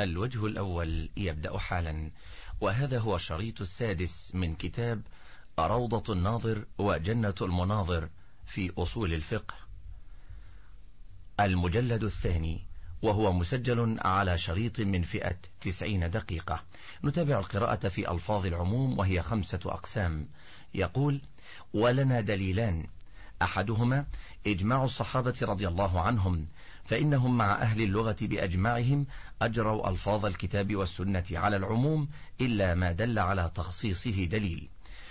الوجه الأول يبدأ حالا وهذا هو الشريط السادس من كتاب روضة الناظر وجنة المناظر في أصول الفقه المجلد الثاني وهو مسجل على شريط من فئة تسعين دقيقة نتابع القراءة في ألفاظ العموم وهي خمسة أقسام يقول ولنا دليلان أحدهما إجماع الصحابة رضي الله عنهم فإنهم مع أهل اللغة بأجمعهم أجروا ألفاظ الكتاب والسنة على العموم إلا ما دل على تخصيصه دليل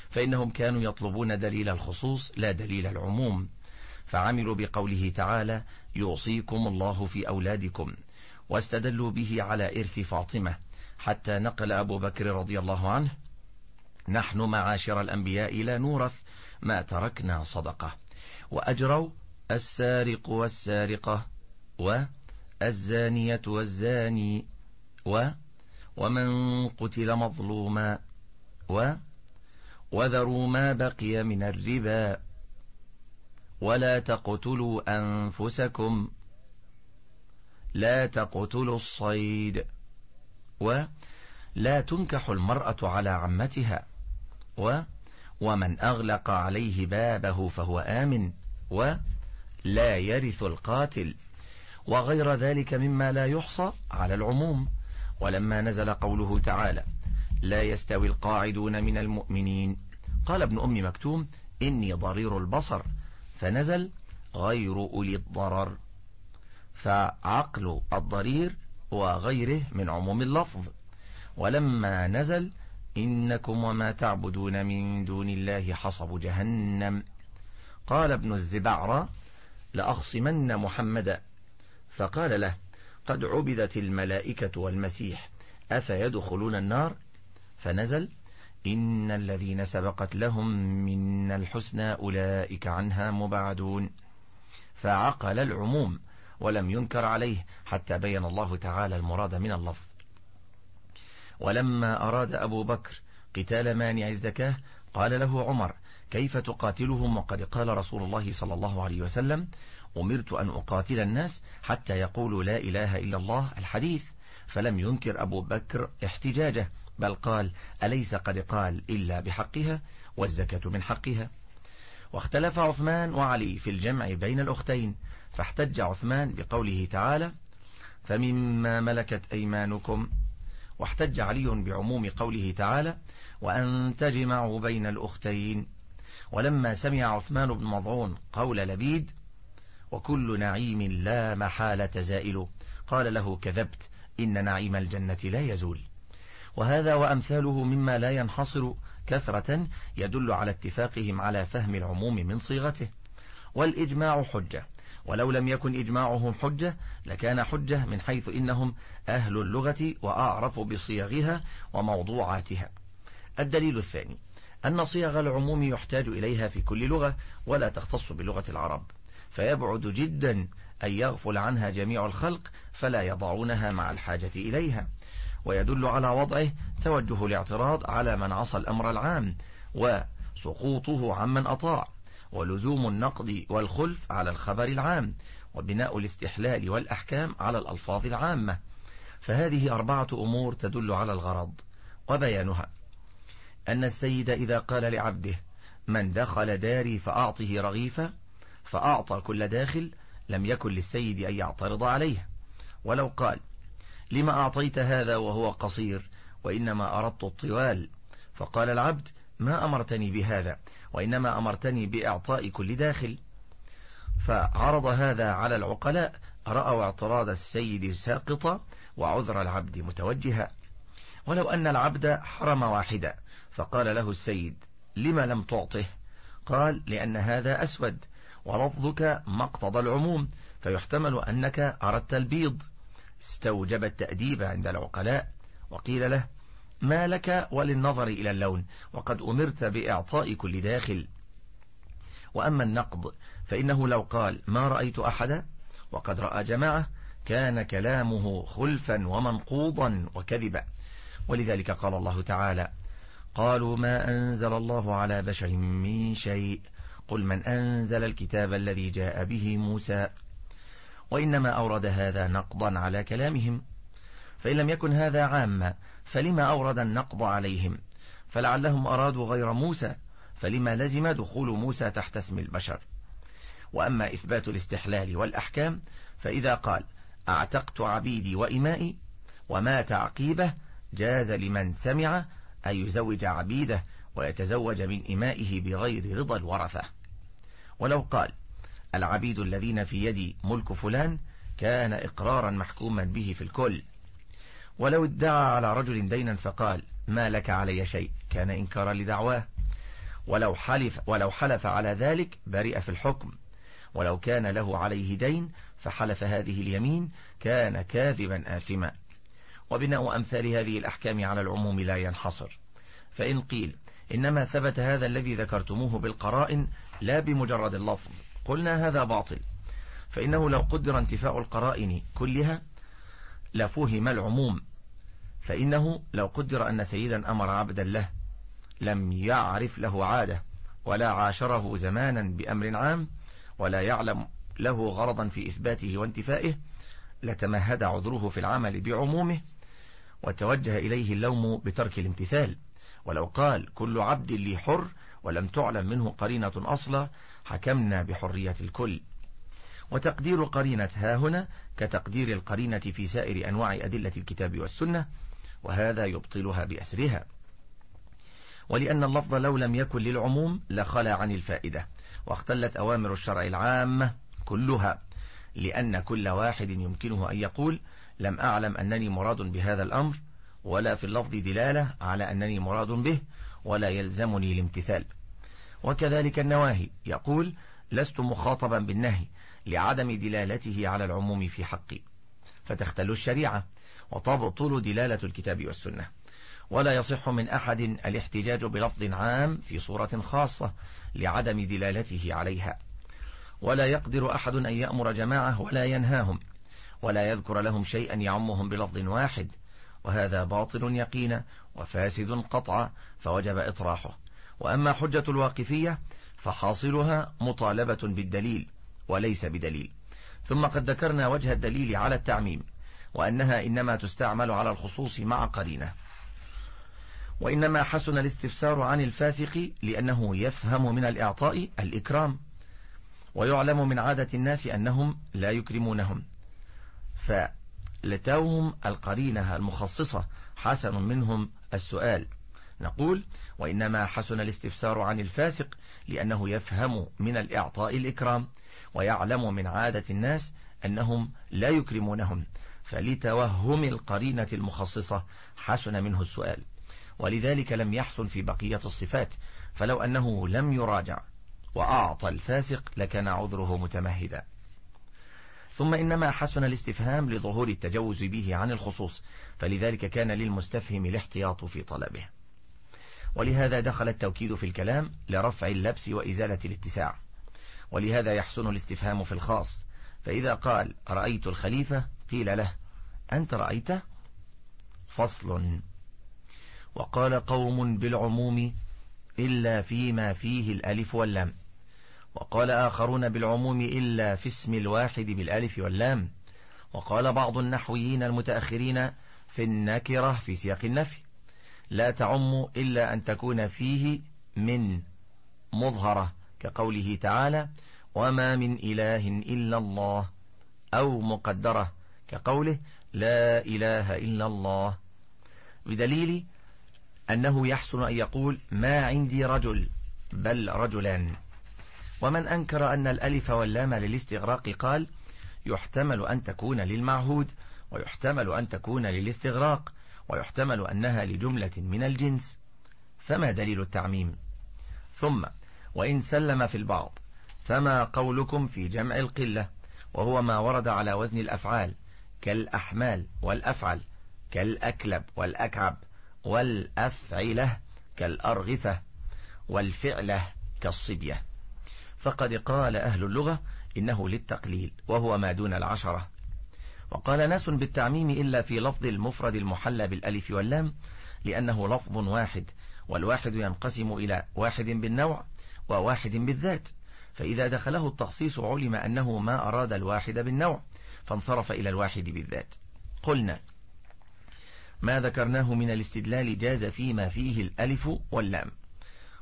فإنهم كانوا يطلبون دليل الخصوص لا دليل العموم فعملوا بقوله تعالى يوصيكم الله في أولادكم واستدلوا به على إرث فاطمة حتى نقل أبو بكر رضي الله عنه نحن معاشر الأنبياء لا نورث ما تركنا صدقة وأجروا السارق والسارقة والزانية والزاني و ومن قتل مظلوما و وذروا ما بقي من الربا ولا تقتلوا أنفسكم لا تقتلوا الصيد و لا تنكح المرأة على عمتها و ومن أغلق عليه بابه فهو آمن ولا يرث القاتل وغير ذلك مما لا يحصى على العموم ولما نزل قوله تعالى لا يستوي القاعدون من المؤمنين قال ابن أم مكتوم إني ضرير البصر فنزل غير أولي الضرر فعقل الضرير وغيره من عموم اللفظ ولما نزل إنكم وما تعبدون من دون الله حصب جهنم قال ابن الزبعرى لأخصمن محمدا فقال له قد عبدت الملائكة والمسيح أفيدخلون النار فنزل إن الذين سبقت لهم منا الحسنى أولئك عنها مبعدون فعقل العموم ولم ينكر عليه حتى بين الله تعالى المراد من اللفظ ولما أراد أبو بكر قتال مانع الزكاة قال له عمر كيف تقاتلهم وقد قال رسول الله صلى الله عليه وسلم أمرت أن أقاتل الناس حتى يقولوا لا إله إلا الله الحديث فلم ينكر أبو بكر احتجاجه بل قال أليس قد قال إلا بحقها والزكاة من حقها واختلف عثمان وعلي في الجمع بين الأختين فاحتج عثمان بقوله تعالى فمما ملكت أيمانكم واحتج علي بعموم قوله تعالى وأن تجمعوا بين الأختين ولما سمع عثمان بن مضعون قول لبيد وكل نعيم لا محالة زائل قال له كذبت إن نعيم الجنة لا يزول وهذا وأمثاله مما لا ينحصر كثرة يدل على اتفاقهم على فهم العموم من صيغته والإجماع حجة ولو لم يكن إجماعهم حجة لكان حجة من حيث إنهم أهل اللغة وأعرف بصيغها وموضوعاتها الدليل الثاني أن صيغ العموم يحتاج إليها في كل لغة ولا تختص بلغة العرب فيبعد جدا أن يغفل عنها جميع الخلق فلا يضعونها مع الحاجة إليها ويدل على وضعه توجه الاعتراض على من عصى الأمر العام وسقوطه عمن أطاع ولزوم النقد والخلف على الخبر العام وبناء الاستحلال والأحكام على الألفاظ العامة فهذه أربعة أمور تدل على الغرض وبيانها أن السيد إذا قال لعبده من دخل داري فأعطه رغيفة فأعطى كل داخل لم يكن للسيد أن يعترض عليه ولو قال لما أعطيت هذا وهو قصير وإنما أردت الطوال فقال العبد ما أمرتني بهذا وإنما أمرتني بإعطاء كل داخل فعرض هذا على العقلاء رأوا اعتراض السيد ساقطا وعذر العبد متوجها ولو أن العبد حرم واحدة فقال له السيد لما لم تعطه قال لأن هذا أسود ولفظك مقتضى العموم فيحتمل أنك أردت البيض استوجب التأديب عند العقلاء وقيل له ما لك وللنظر إلى اللون وقد أمرت بإعطاء كل داخل وأما النقض فإنه لو قال ما رأيت أحدا وقد رأى جماعة كان كلامه خلفا ومنقوضا وكذبا ولذلك قال الله تعالى قالوا ما أنزل الله على بشر من شيء قل من أنزل الكتاب الذي جاء به موسى وإنما أورد هذا نقضا على كلامهم فإن لم يكن هذا عاما فلما أورد النقض عليهم فلعلهم أرادوا غير موسى فلما لزم دخول موسى تحت اسم البشر وأما إثبات الاستحلال والأحكام فإذا قال أعتقت عبيدي وإمائي وما تعقيبه جاز لمن سمع أن يزوج عبيده ويتزوج من إمائه بغير رضا الورثة ولو قال العبيد الذين في يدي ملك فلان كان إقرارا محكوما به في الكل ولو ادعى على رجل دينا فقال ما لك علي شيء كان إنكارا لدعواه ولو حلف, ولو حلف على ذلك برئ في الحكم ولو كان له عليه دين فحلف هذه اليمين كان كاذبا آثما وبناء أمثال هذه الأحكام على العموم لا ينحصر فإن قيل إنما ثبت هذا الذي ذكرتموه بالقرائن لا بمجرد اللفظ قلنا هذا باطل فإنه لو قدر انتفاء القرائن كلها لفهم العموم فإنه لو قدر أن سيدا أمر عبدا له لم يعرف له عادة ولا عاشره زمانا بأمر عام ولا يعلم له غرضا في إثباته وانتفائه لتمهد عذره في العمل بعمومه وتوجه إليه اللوم بترك الامتثال ولو قال كل عبد لي حر ولم تعلم منه قرينة أصلا حكمنا بحرية الكل وتقدير قرينة هاهنا كتقدير القرينة في سائر أنواع أدلة الكتاب والسنة وهذا يبطلها بأسرها ولأن اللفظ لو لم يكن للعموم لخلى عن الفائدة واختلت أوامر الشرع العامة كلها لأن كل واحد يمكنه أن يقول لم أعلم أنني مراد بهذا الأمر ولا في اللفظ دلالة على أنني مراد به ولا يلزمني الامتثال وكذلك النواهي يقول لست مخاطبا بالنهي لعدم دلالته على العموم في حقي فتختل الشريعة وتبطل دلالة الكتاب والسنة ولا يصح من أحد الاحتجاج بلفظ عام في صورة خاصة لعدم دلالته عليها ولا يقدر أحد أن يأمر جماعة ولا ينهاهم ولا يذكر لهم شيئا يعمهم بلفظ واحد وهذا باطل يقينا وفاسد قطعا فوجب إطراحه وأما حجة الواقفية فحاصلها مطالبة بالدليل وليس بدليل ثم قد ذكرنا وجه الدليل على التعميم وأنها إنما تستعمل على الخصوص مع قرينة وإنما حسن الاستفسار عن الفاسق لأنه يفهم من الإعطاء الإكرام ويعلم من عادة الناس أنهم لا يكرمونهم فلتوهم القرينة المخصصة حسن منهم السؤال نقول وإنما حسن الاستفسار عن الفاسق لأنه يفهم من الإعطاء الإكرام ويعلم من عادة الناس أنهم لا يكرمونهم فلتوهم القرينة المخصصة حسن منه السؤال ولذلك لم يحسن في بقية الصفات فلو أنه لم يراجع وأعطى الفاسق لكان عذره متمهدا ثم إنما حسن الاستفهام لظهور التجوز به عن الخصوص فلذلك كان للمستفهم الاحتياط في طلبه ولهذا دخل التوكيد في الكلام لرفع اللبس وإزالة الاتساع ولهذا يحسن الاستفهام في الخاص فإذا قال رأيت الخليفة قيل له أنت رأيته فصل وقال قوم بالعموم إلا فيما فيه الألف واللام وقال آخرون بالعموم إلا في اسم الواحد بالألف واللام وقال بعض النحويين المتأخرين في النكرة في سياق النفي لا تعم إلا أن تكون فيه من مظهرة كقوله تعالى وما من إله إلا الله أو مقدرة كقوله لا إله إلا الله بدليل أنه يحسن أن يقول ما عندي رجل بل رجلان ومن أنكر أن الألف واللام للاستغراق قال يحتمل أن تكون للمعهود ويحتمل أن تكون للاستغراق ويحتمل أنها لجملة من الجنس فما دليل التعميم ثم وإن سلم في البعض فما قولكم في جمع القلة وهو ما ورد على وزن الأفعال كالأحمال والأفعل كالأكلب والأكعب والأفعلة كالأرغفة والفعلة كالصبية فقد قال أهل اللغة إنه للتقليل وهو ما دون العشرة وقال ناس بالتعميم إلا في لفظ المفرد المحلى بالألف واللام لأنه لفظ واحد والواحد ينقسم إلى واحد بالنوع وواحد بالذات فإذا دخله التخصيص علم أنه ما أراد الواحد بالنوع فانصرف إلى الواحد بالذات قلنا ما ذكرناه من الاستدلال جاز فيما فيه الألف واللام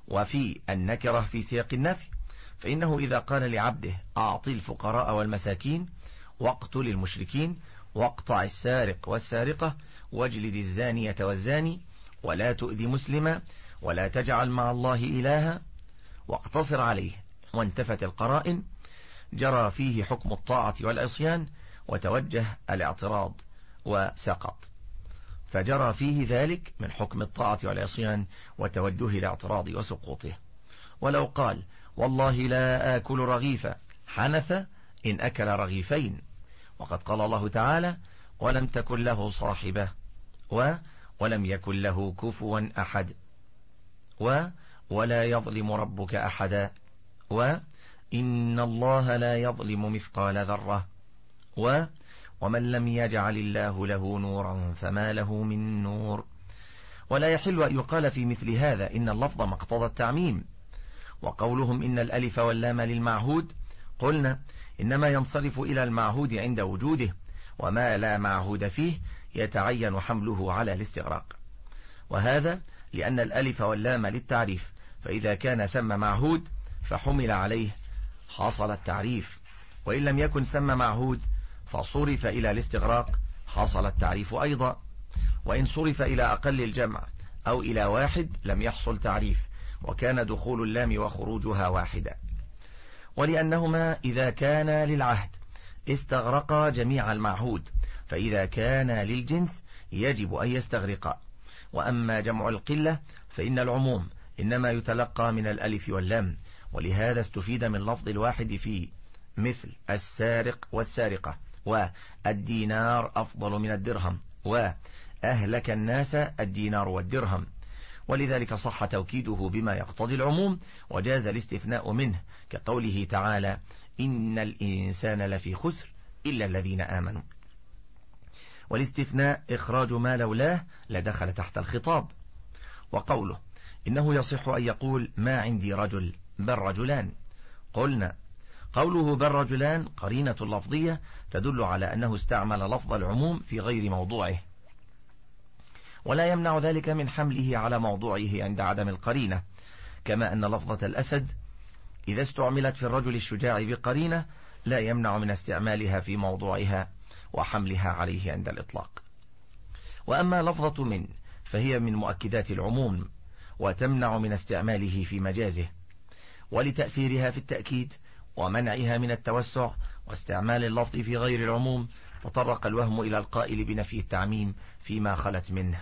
وفي النكرة في سياق النفي فإنه إذا قال لعبده أعطي الفقراء والمساكين واقتل المشركين واقطع السارق والسارقة واجلد الزانية والزاني ولا تؤذي مسلما ولا تجعل مع الله إلها واقتصر عليه وانتفت القرائن جرى فيه حكم الطاعة والعصيان وتوجه الاعتراض وسقط فجرى فيه ذلك من حكم الطاعة والعصيان وتوجه الاعتراض وسقوطه ولو قال والله لا آكل رغيفة حنث إن أكل رغيفين وقد قال الله تعالى ولم تكن له صاحبة و ولم يكن له كفوا أحد و ولا يظلم ربك أحدا وإن الله لا يظلم مثقال ذرة و ومن لم يجعل الله له نورا فما له من نور ولا يحل أن يقال في مثل هذا إن اللفظ مقتضى التعميم وقولهم إن الألف واللام للمعهود قلنا إنما ينصرف إلى المعهود عند وجوده وما لا معهود فيه يتعين حمله على الاستغراق وهذا لأن الألف واللام للتعريف فإذا كان ثم معهود فحمل عليه حصل التعريف وإن لم يكن ثم معهود فصرف إلى الاستغراق حصل التعريف أيضا وإن صرف إلى أقل الجمع أو إلى واحد لم يحصل تعريف وكان دخول اللام وخروجها واحدا ولأنهما إذا كان للعهد استغرقا جميع المعهود فإذا كان للجنس يجب أن يستغرقا وأما جمع القلة فإن العموم إنما يتلقى من الألف واللام ولهذا استفيد من لفظ الواحد في مثل السارق والسارقة والدينار أفضل من الدرهم وأهلك الناس الدينار والدرهم ولذلك صح توكيده بما يقتضي العموم وجاز الاستثناء منه كقوله تعالى إن الإنسان لفي خسر إلا الذين آمنوا والاستثناء إخراج ما لولاه لدخل تحت الخطاب وقوله إنه يصح أن يقول ما عندي رجل بل رجلان قلنا قوله بل رجلان قرينة لفظية تدل على أنه استعمل لفظ العموم في غير موضوعه ولا يمنع ذلك من حمله على موضوعه عند عدم القرينة كما أن لفظة الأسد إذا استعملت في الرجل الشجاع بقرينة لا يمنع من استعمالها في موضوعها وحملها عليه عند الإطلاق وأما لفظة من فهي من مؤكدات العموم وتمنع من استعماله في مجازه ولتأثيرها في التأكيد ومنعها من التوسع واستعمال اللفظ في غير العموم تطرق الوهم إلى القائل بنفي التعميم فيما خلت منه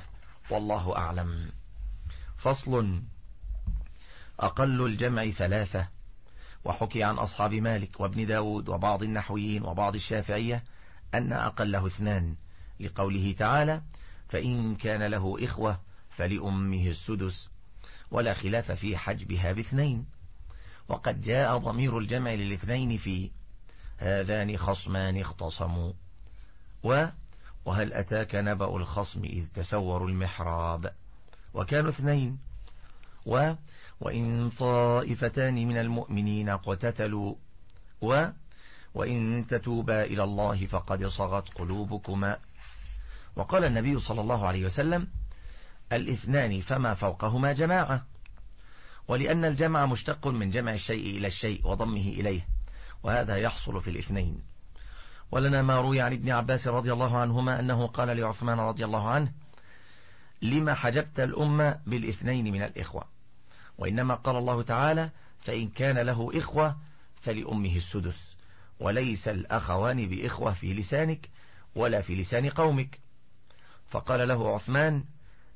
والله أعلم فصل أقل الجمع ثلاثة وحكي عن أصحاب مالك وابن داود وبعض النحويين وبعض الشافعية أن أقله اثنان لقوله تعالى فإن كان له إخوة فلأمه السدس ولا خلاف في حجبها باثنين وقد جاء ضمير الجمع للاثنين في هذان خصمان اختصموا و وهل أتاك نبأ الخصم إذ تسوروا المحراب وكانوا اثنين و وإن طائفتان من المؤمنين اقتتلوا و وإن تتوبا إلى الله فقد صغت قلوبكما وقال النبي صلى الله عليه وسلم الاثنان فما فوقهما جماعة ولأن الجمع مشتق من جمع الشيء إلى الشيء وضمه إليه وهذا يحصل في الاثنين ولنا ما روي عن ابن عباس رضي الله عنهما أنه قال لعثمان رضي الله عنه لما حجبت الأمة بالاثنين من الإخوة وإنما قال الله تعالى فإن كان له إخوة فلأمه السدس وليس الأخوان بإخوة في لسانك ولا في لسان قومك فقال له عثمان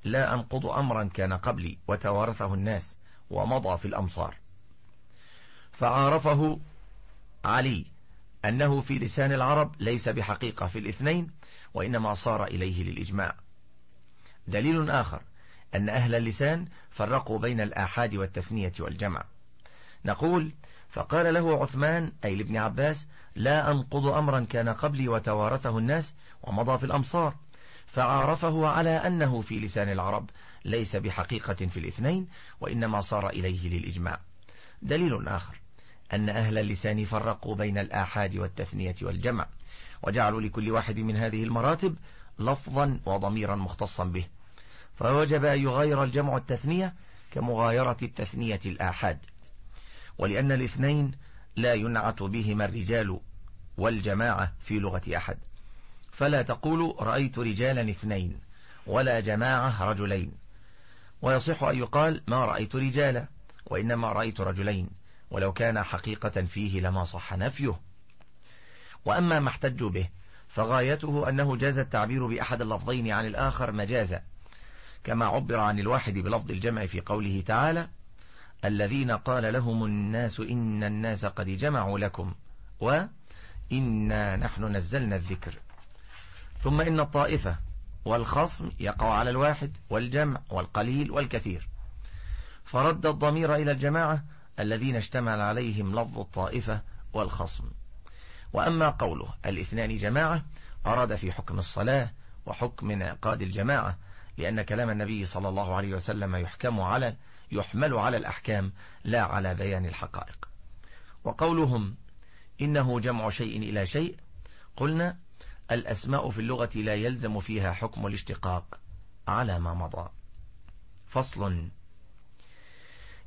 لا أنقض أمرا كان قبلي وتوارثه الناس ومضى في الأمصار فعارفه علي أنه في لسان العرب ليس بحقيقة في الاثنين وإنما صار إليه للإجماع دليل آخر أن أهل اللسان فرقوا بين الآحاد والتثنية والجمع نقول فقال له عثمان أي لابن عباس لا أنقض أمرا كان قبلي وتوارثه الناس ومضى في الأمصار فعارفه على أنه في لسان العرب ليس بحقيقة في الاثنين وإنما صار إليه للإجماع دليل آخر أن أهل اللسان فرقوا بين الآحاد والتثنية والجمع وجعلوا لكل واحد من هذه المراتب لفظا وضميرا مختصا به فوجب أن يغاير الجمع التثنية كمغايرة التثنية الآحاد ولأن الاثنين لا ينعت بهما الرجال والجماعة في لغة أحد فلا تقول رأيت رجالا اثنين ولا جماعة رجلين ويصح أن يقال ما رأيت رجالا وإنما رأيت رجلين ولو كان حقيقة فيه لما صح نفيه وأما ما احتجوا به فغايته أنه جاز التعبير بأحد اللفظين عن الآخر مجازا كما عبر عن الواحد بلفظ الجمع في قوله تعالى الذين قال لهم الناس إن الناس قد جمعوا لكم وإنا نحن نزلنا الذكر ثم إن الطائفة والخصم يقع على الواحد والجمع والقليل والكثير فرد الضمير إلى الجماعة الذين اشتمل عليهم لفظ الطائفة والخصم وأما قوله الاثنان جماعة أراد في حكم الصلاة وحكم انعقاد الجماعة لأن كلام النبي صلى الله عليه وسلم يحكم على يحمل على الأحكام لا على بيان الحقائق وقولهم إنه جمع شيء إلى شيء قلنا الأسماء في اللغة لا يلزم فيها حكم الاشتقاق على ما مضى فصل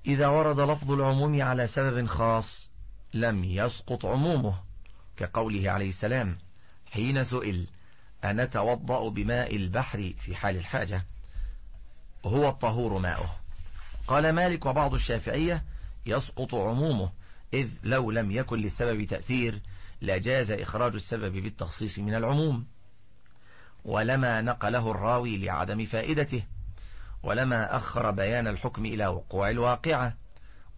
إذا ورد لفظ العموم على سبب خاص لم يسقط عمومه كقوله عليه السلام حين سئل أنتوضأ بماء البحر في حال الحاجة هو الطهور ماؤه قال مالك وبعض الشافعية يسقط عمومه إذ لو لم يكن للسبب تأثير لجاز إخراج السبب بالتخصيص من العموم ولما نقله الراوي لعدم فائدته ولما أخر بيان الحكم إلى وقوع الواقعة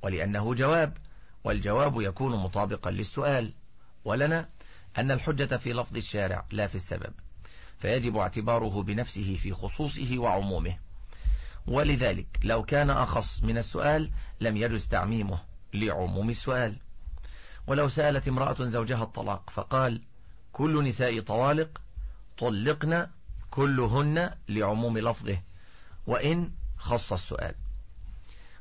ولأنه جواب والجواب يكون مطابقا للسؤال ولنا أن الحجة في لفظ الشارع لا في السبب فيجب اعتباره بنفسه في خصوصه وعمومه ولذلك لو كان أخص من السؤال لم يجز تعميمه لعموم السؤال ولو سألت امرأة زوجها الطلاق فقال كل نساء طوالق طلقن كلهن لعموم لفظه وإن خص السؤال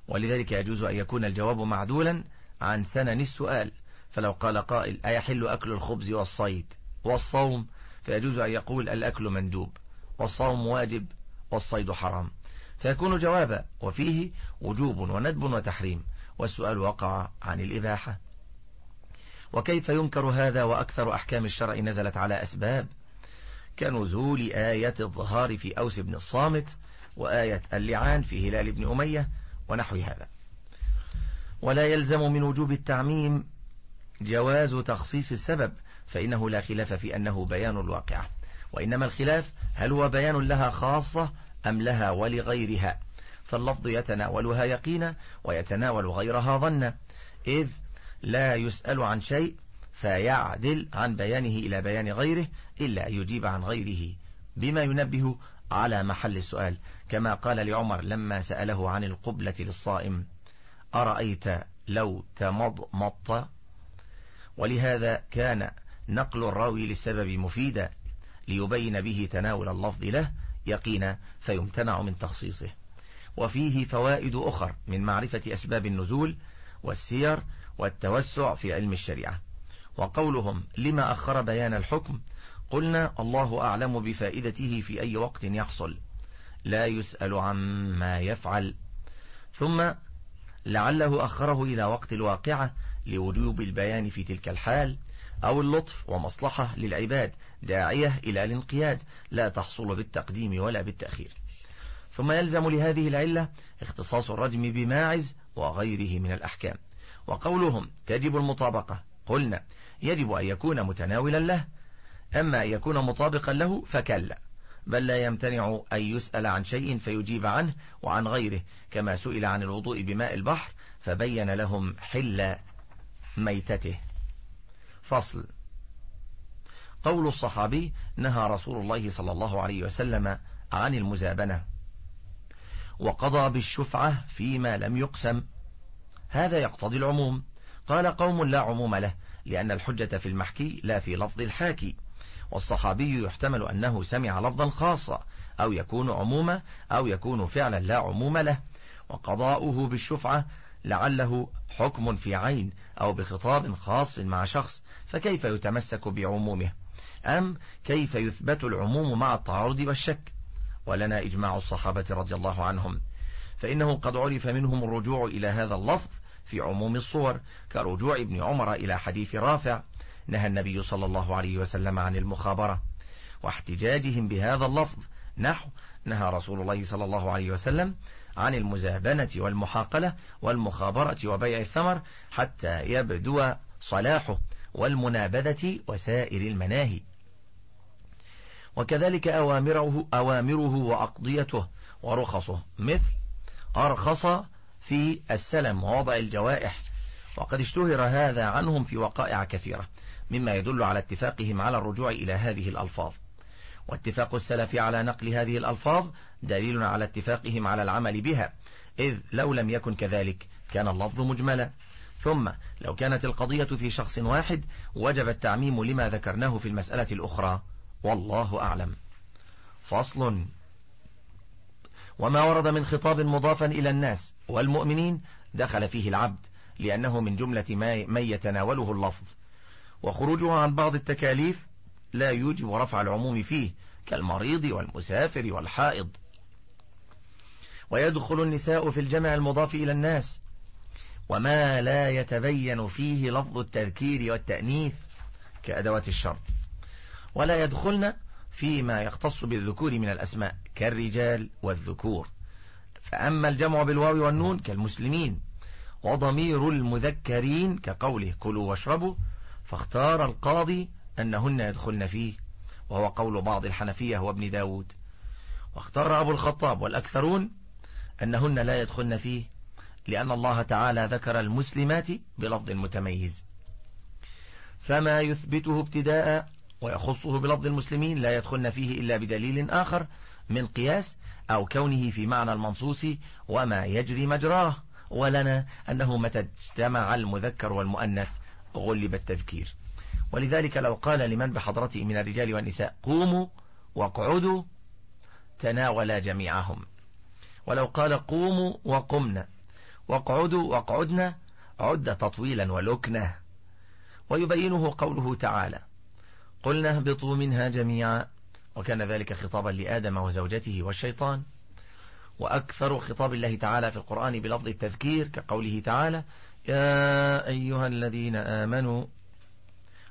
ولذلك يجوز أن يكون الجواب معدولا عن سنن السؤال فلو قال قائل أيحل أكل الخبز والصيد والصوم فيجوز أن يقول الأكل مندوب والصوم واجب والصيد حرام فيكون جوابا وفيه وجوب وندب وتحريم والسؤال وقع عن الإباحة وكيف ينكر هذا وأكثر أحكام الشرع نزلت على أسباب كنزول آية الظهار في أوس بن الصامت وآية اللعان في هلال بن أمية ونحو هذا ولا يلزم من وجوب التعميم جواز تخصيص السبب فإنه لا خلاف في أنه بيان الواقعة وإنما الخلاف هل هو بيان لها خاصة أم لها ولغيرها فاللفظ يتناولها يقينا ويتناول غيرها ظنا إذ لا يسأل عن شيء فيعدل عن بيانه إلى بيان غيره إلا أن يجيب عن غيره بما ينبه على محل السؤال كما قال لعمر لما سأله عن القبلة للصائم أرأيت لو تمضمضت ولهذا كان نقل الراوي للسبب مفيدا ليبين به تناول اللفظ له يقينا فيمتنع من تخصيصه وفيه فوائد أخر من معرفة أسباب النزول والسير والتوسع في علم الشريعة وقولهم لما أخر بيان الحكم قلنا الله أعلم بفائدته في أي وقت يحصل لا يسأل عما يفعل ثم لعله أخره إلى وقت الواقعة لوجوب البيان في تلك الحال أو اللطف ومصلحة للعباد داعية إلى الانقياد لا تحصل بالتقديم ولا بالتأخير ثم يلزم لهذه العلة اختصاص الرجم بماعز وغيره من الأحكام وقولهم تجب المطابقة قلنا يجب أن يكون متناولا له أما أن يكون مطابقا له فكلا بل لا يمتنع أن يسأل عن شيء فيجيب عنه وعن غيره كما سئل عن الوضوء بماء البحر فبين لهم حل ميتته فصل قول الصحابي نهى رسول الله صلى الله عليه وسلم عن المزابنة وقضى بالشفعة فيما لم يقسم هذا يقتضي العموم قال قوم لا عموم له لأن الحجة في المحكي لا في لفظ الحاكي والصحابي يحتمل أنه سمع لفظا خاصا أو يكون عموما أو يكون فعلا لا عموم له وقضاؤه بالشفعة لعله حكم في عين أو بخطاب خاص مع شخص فكيف يتمسك بعمومه أم كيف يثبت العموم مع التعارض والشك ولنا إجماع الصحابة رضي الله عنهم فإنه قد عرف منهم الرجوع إلى هذا اللفظ في عموم الصور كرجوع ابن عمر إلى حديث رافع نهى النبي صلى الله عليه وسلم عن المخابرة واحتجاجهم بهذا اللفظ نحو نهى رسول الله صلى الله عليه وسلم عن المزابنة والمحاقلة والمخابرة وبيع الثمر حتى يبدو صلاحه والمنابذة وسائر المناهي وكذلك أوامره, أوامره وأقضيته ورخصه مثل أرخص في السلم ووضع الجوائح وقد اشتهر هذا عنهم في وقائع كثيرة مما يدل على اتفاقهم على الرجوع إلى هذه الألفاظ واتفاق السلف على نقل هذه الألفاظ دليل على اتفاقهم على العمل بها إذ لو لم يكن كذلك كان اللفظ مجملا ثم لو كانت القضية في شخص واحد وجب التعميم لما ذكرناه في المسألة الأخرى والله أعلم فصل وما ورد من خطاب مضافا إلى الناس والمؤمنين دخل فيه العبد لأنه من جملة ما يتناوله اللفظ وخروجه عن بعض التكاليف لا يوجب رفع العموم فيه كالمريض والمسافر والحائض ويدخل النساء في الجمع المضاف إلى الناس وما لا يتبين فيه لفظ التذكير والتأنيث كأدوات الشرط ولا يدخلن فيما يختص بالذكور من الأسماء كالرجال والذكور فأما الجمع بالواو والنون كالمسلمين وضمير المذكرين كقوله كلوا واشربوا فاختار القاضي أنهن يدخلن فيه وهو قول بعض الحنفية وابن داود واختار أبو الخطاب والأكثرون أنهن لا يدخلن فيه لأن الله تعالى ذكر المسلمات بلفظ متميز فما يثبته ابتداء ويخصه بلفظ المسلمين لا يدخلن فيه إلا بدليل آخر من قياس أو كونه في معنى المنصوص وما يجري مجراه ولنا أنه متى اجتمع المذكر والمؤنث غلب التذكير ولذلك لو قال لمن بحضرته من الرجال والنساء قوموا واقعدوا تناول جميعهم ولو قال قوموا وقمنا واقعدوا واقعدنا عد تطويلا ولكنة ويبينه قوله تعالى قلنا اهبطوا منها جميعا وكان ذلك خطابا لآدم وزوجته والشيطان وأكثر خطاب الله تعالى في القرآن بلفظ التذكير كقوله تعالى يا أيها الذين آمنوا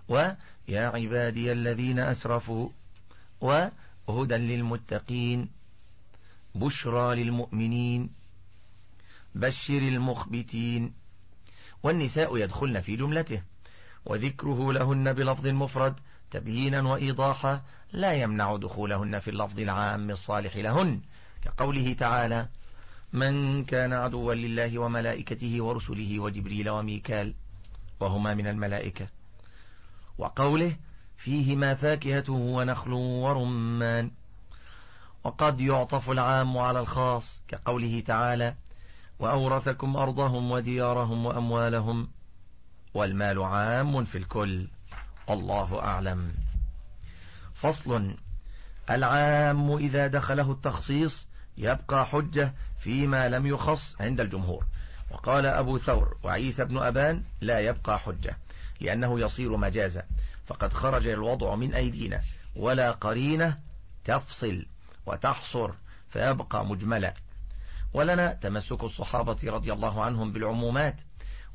ويا عبادي الذين أسرفوا وهدى للمتقين بشرى للمؤمنين بشر المخبتين والنساء يدخلن في جملته وذكره لهن بلفظ مفرد تبيينا وإيضاحا لا يمنع دخولهن في اللفظ العام الصالح لهن كقوله تعالى من كان عدوا لله وملائكته ورسله وجبريل وميكال وهما من الملائكة وقوله فيهما فاكهة ونخل ورمان وقد يعطف العام على الخاص كقوله تعالى وأورثكم أرضهم وديارهم وأموالهم والمال عام في الكل الله أعلم فصل العام إذا دخله التخصيص يبقى حجة فيما لم يخص عند الجمهور وقال أبو ثور وعيسى بن أبان لا يبقى حجة لأنه يصير مجازا فقد خرج الوضع من أيدينا ولا قرينة تفصل وتحصر فيبقى مجملا ولنا تمسك الصحابة رضي الله عنهم بالعمومات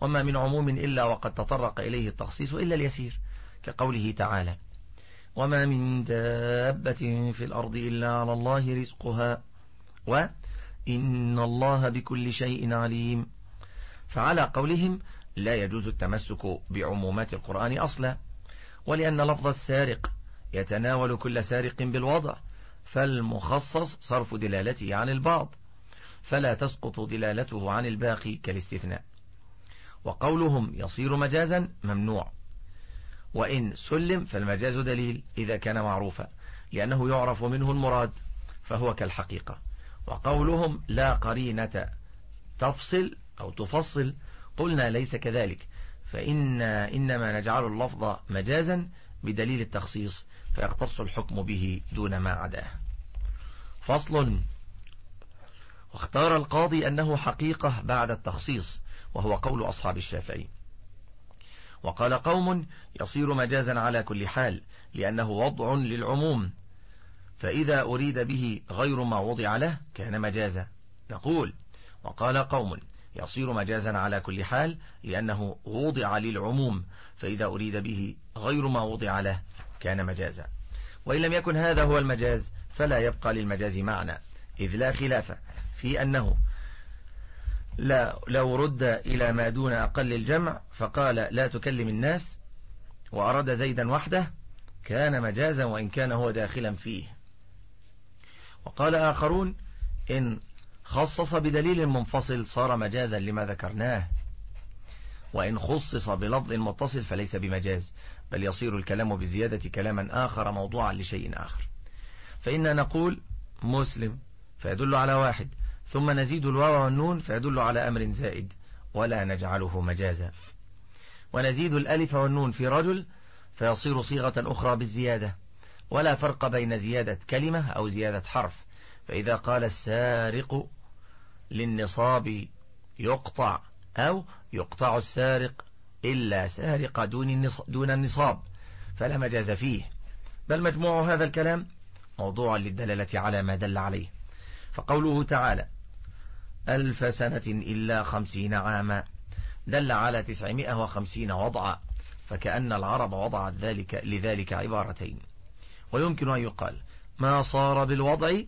وما من عموم إلا وقد تطرق إليه التخصيص إلا اليسير كقوله تعالى وما من دابة في الأرض إلا على الله رزقها وإن الله بكل شيء عليم فعلى قولهم لا يجوز التمسك بعمومات القرآن أصلا ولأن لفظ السارق يتناول كل سارق بالوضع فالمخصص صرف دلالته عن البعض فلا تسقط دلالته عن الباقي كالاستثناء وقولهم يصير مجازا ممنوع وإن سلم فالمجاز دليل إذا كان معروفا لأنه يعرف منه المراد فهو كالحقيقة وقولهم لا قرينة تفصل أو تفصل قلنا ليس كذلك فإن إنما نجعل اللفظ مجازا بدليل التخصيص فيقتص الحكم به دون ما عداه فصل واختار القاضي أنه حقيقة بعد التخصيص وهو قول أصحاب الشافعي وقال قوم يصير مجازا على كل حال لأنه وضع للعموم فإذا أريد به غير ما وضع له كان مجازا نقول وقال قوم يصير مجازا على كل حال لأنه وضع للعموم فإذا أريد به غير ما وضع له كان مجازا وإن لم يكن هذا هو المجاز فلا يبقى للمجاز معنى إذ لا خلاف في أنه لا لو رد إلى ما دون أقل الجمع فقال لا تكلم الناس وأراد زيدا وحده كان مجازا وإن كان هو داخلا فيه وقال آخرون إن خصص بدليل منفصل صار مجازا لما ذكرناه وإن خصص بلفظ متصل فليس بمجاز بل يصير الكلام بزيادة كلاما آخر موضوعا لشيء آخر فإنا نقول مسلم فيدل على واحد ثم نزيد الواو والنون فيدل على أمر زائد ولا نجعله مجازا ونزيد الألف والنون في رجل فيصير صيغة أخرى بالزيادة ولا فرق بين زيادة كلمة أو زيادة حرف فإذا قال السارق للنصاب يقطع أو يقطع السارق إلا سارق دون النصاب فلا مجاز فيه بل مجموع هذا الكلام موضوع للدلالة على ما دل عليه فقوله تعالى ألف سنة إلا خمسين عاما دل على تسعمائة وخمسين وضعا فكأن العرب وضعت ذلك لذلك عبارتين ويمكن أن يقال ما صار بالوضع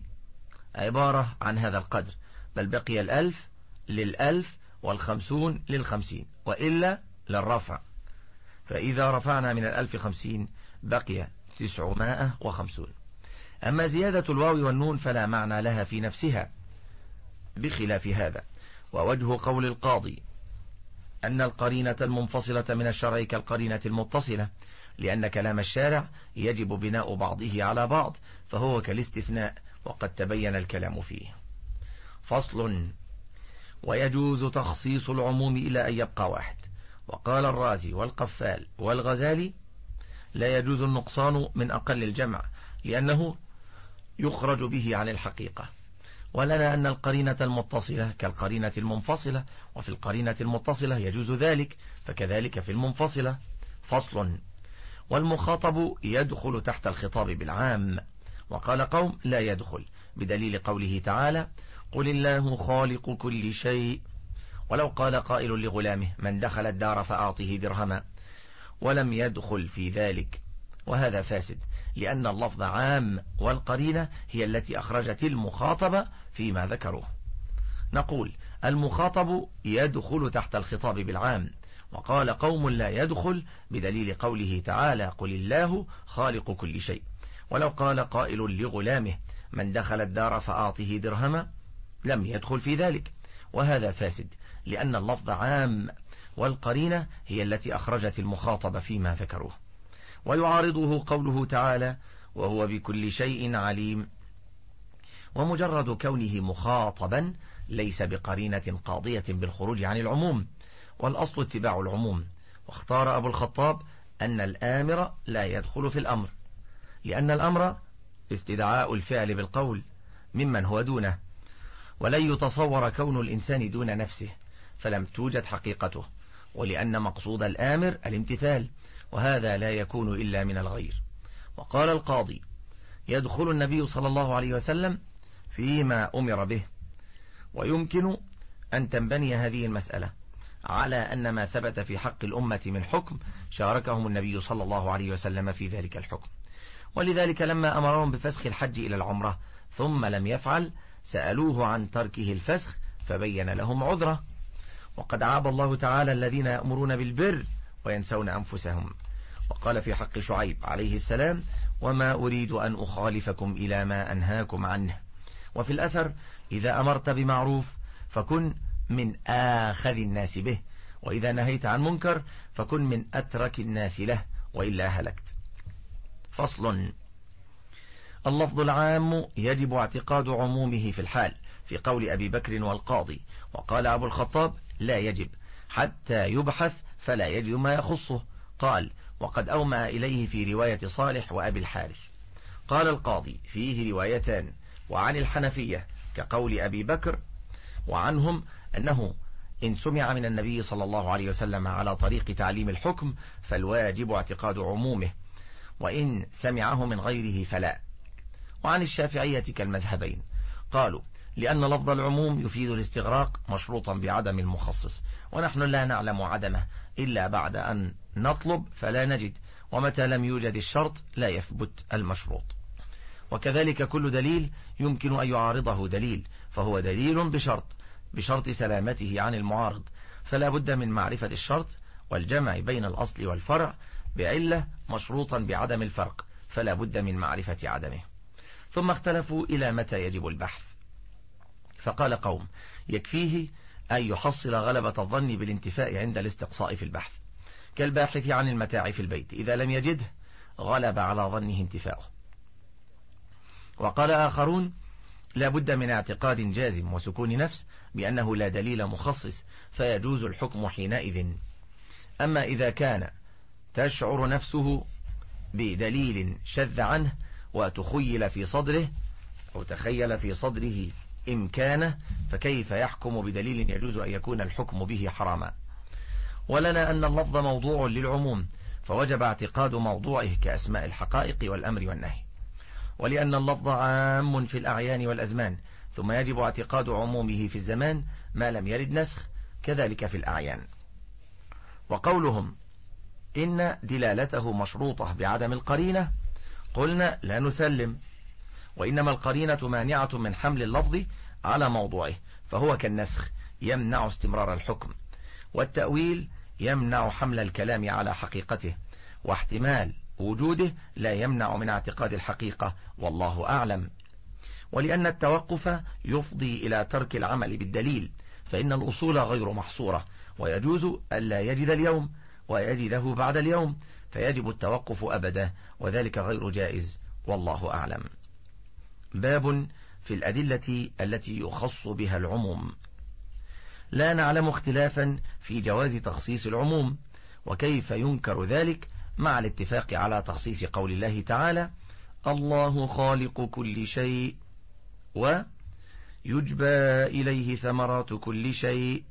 عبارة عن هذا القدر بل بقي الألف للألف والخمسون للخمسين وإلا للرفع فإذا رفعنا من الألف خمسين بقي تسعمائة وخمسون أما زيادة الواو والنون فلا معنى لها في نفسها بخلاف هذا ووجه قول القاضي أن القرينة المنفصلة من الشرع كالقرينة المتصلة لأن كلام الشارع يجب بناء بعضه على بعض فهو كالاستثناء وقد تبين الكلام فيه فصل ويجوز تخصيص العموم إلى أن يبقى واحد وقال الرازي والقفال والغزالي لا يجوز النقصان من أقل الجمع لأنه يخرج به عن الحقيقة ولنا أن القرينة المتصلة كالقرينة المنفصلة وفي القرينة المتصلة يجوز ذلك فكذلك في المنفصلة فصل والمخاطب يدخل تحت الخطاب بالعام وقال قوم لا يدخل بدليل قوله تعالى قل الله خالق كل شيء ولو قال قائل لغلامه من دخل الدار فأعطه درهما ولم يدخل في ذلك وهذا فاسد لأن اللفظ عام والقرينة هي التي أخرجت المخاطب فيما ذكروه نقول المخاطب يدخل تحت الخطاب بالعام وقال قوم لا يدخل بدليل قوله تعالى قل الله خالق كل شيء ولو قال قائل لغلامه من دخل الدار فأعطه درهما لم يدخل في ذلك وهذا فاسد لأن اللفظ عام والقرينة هي التي أخرجت المخاطب فيما ذكروه ويعارضه قوله تعالى وهو بكل شيء عليم ومجرد كونه مخاطبا ليس بقرينة قاضية بالخروج عن العموم والأصل اتباع العموم واختار أبو الخطاب أن الآمر لا يدخل في الأمر لأن الأمر استدعاء الفعل بالقول ممن هو دونه ولن يتصور كون الإنسان دون نفسه فلم توجد حقيقته ولأن مقصود الآمر الامتثال وهذا لا يكون إلا من الغير وقال القاضي يدخل النبي صلى الله عليه وسلم فيما أمر به ويمكن أن تنبني هذه المسألة على أن ما ثبت في حق الأمة من حكم شاركهم النبي صلى الله عليه وسلم في ذلك الحكم ولذلك لما أمرهم بفسخ الحج إلى العمرة ثم لم يفعل سألوه عن تركه الفسخ فبين لهم عذره وقد عاب الله تعالى الذين يأمرون بالبر وينسون أنفسهم وقال في حق شعيب عليه السلام وما أريد أن أخالفكم إلى ما أنهاكم عنه وفي الأثر إذا أمرت بمعروف فكن من آخذ الناس به وإذا نهيت عن منكر فكن من أترك الناس له وإلا هلكت فصل اللفظ العام يجب اعتقاد عمومه في الحال في قول أبي بكر والقاضي وقال أبو الخطاب لا يجب حتى يبحث فلا يجد ما يخصه قال وقد أومى إليه في رواية صالح وأبي الحارث قال القاضي فيه روايتان وعن الحنفية كقول أبي بكر وعنهم أنه إن سمع من النبي صلى الله عليه وسلم على طريق تعليم الحكم فالواجب اعتقاد عمومه وإن سمعه من غيره فلا وعن الشافعية كالمذهبين قالوا لأن لفظ العموم يفيد الاستغراق مشروطا بعدم المخصص ونحن لا نعلم عدمه إلا بعد أن نطلب فلا نجد ومتى لم يوجد الشرط لا يثبت المشروط وكذلك كل دليل يمكن أن يعارضه دليل فهو دليل بشرط بشرط سلامته عن المعارض فلا بد من معرفة الشرط والجمع بين الأصل والفرع بعلة مشروطا بعدم الفرق فلا بد من معرفة عدمه ثم اختلفوا إلى متى يجب البحث فقال قوم يكفيه أن يحصل غلبة الظن بالانتفاء عند الاستقصاء في البحث كالباحث عن المتاع في البيت إذا لم يجده غلب على ظنه انتفاؤه وقال آخرون لا بد من اعتقاد جازم وسكون نفس بأنه لا دليل مخصص فيجوز الحكم حينئذ أما إذا كان تشعر نفسه بدليل شذ عنه وتخيل في صدره أو تخيل في صدره إمكانه فكيف يحكم بدليل يجوز أن يكون الحكم به حراما ولنا أن اللفظ موضوع للعموم فوجب اعتقاد موضوعه كأسماء الحقائق والأمر والنهي ولأن اللفظ عام في الأعيان والأزمان ثم يجب اعتقاد عمومه في الزمان ما لم يرد نسخ كذلك في الأعيان وقولهم إن دلالته مشروطة بعدم القرينة قلنا لا نسلم وإنما القرينة مانعة من حمل اللفظ على موضوعه فهو كالنسخ يمنع استمرار الحكم والتأويل يمنع حمل الكلام على حقيقته واحتمال وجوده لا يمنع من اعتقاد الحقيقة والله أعلم ولأن التوقف يفضي إلى ترك العمل بالدليل فإن الأصول غير محصورة ويجوز ألا يجد اليوم ويجده بعد اليوم فيجب التوقف أبدا وذلك غير جائز والله أعلم باب في الأدلة التي يخص بها العموم لا نعلم اختلافا في جواز تخصيص العموم وكيف ينكر ذلك مع الاتفاق على تخصيص قول الله تعالى الله خالق كل شيء ويجبى إليه ثمرات كل شيء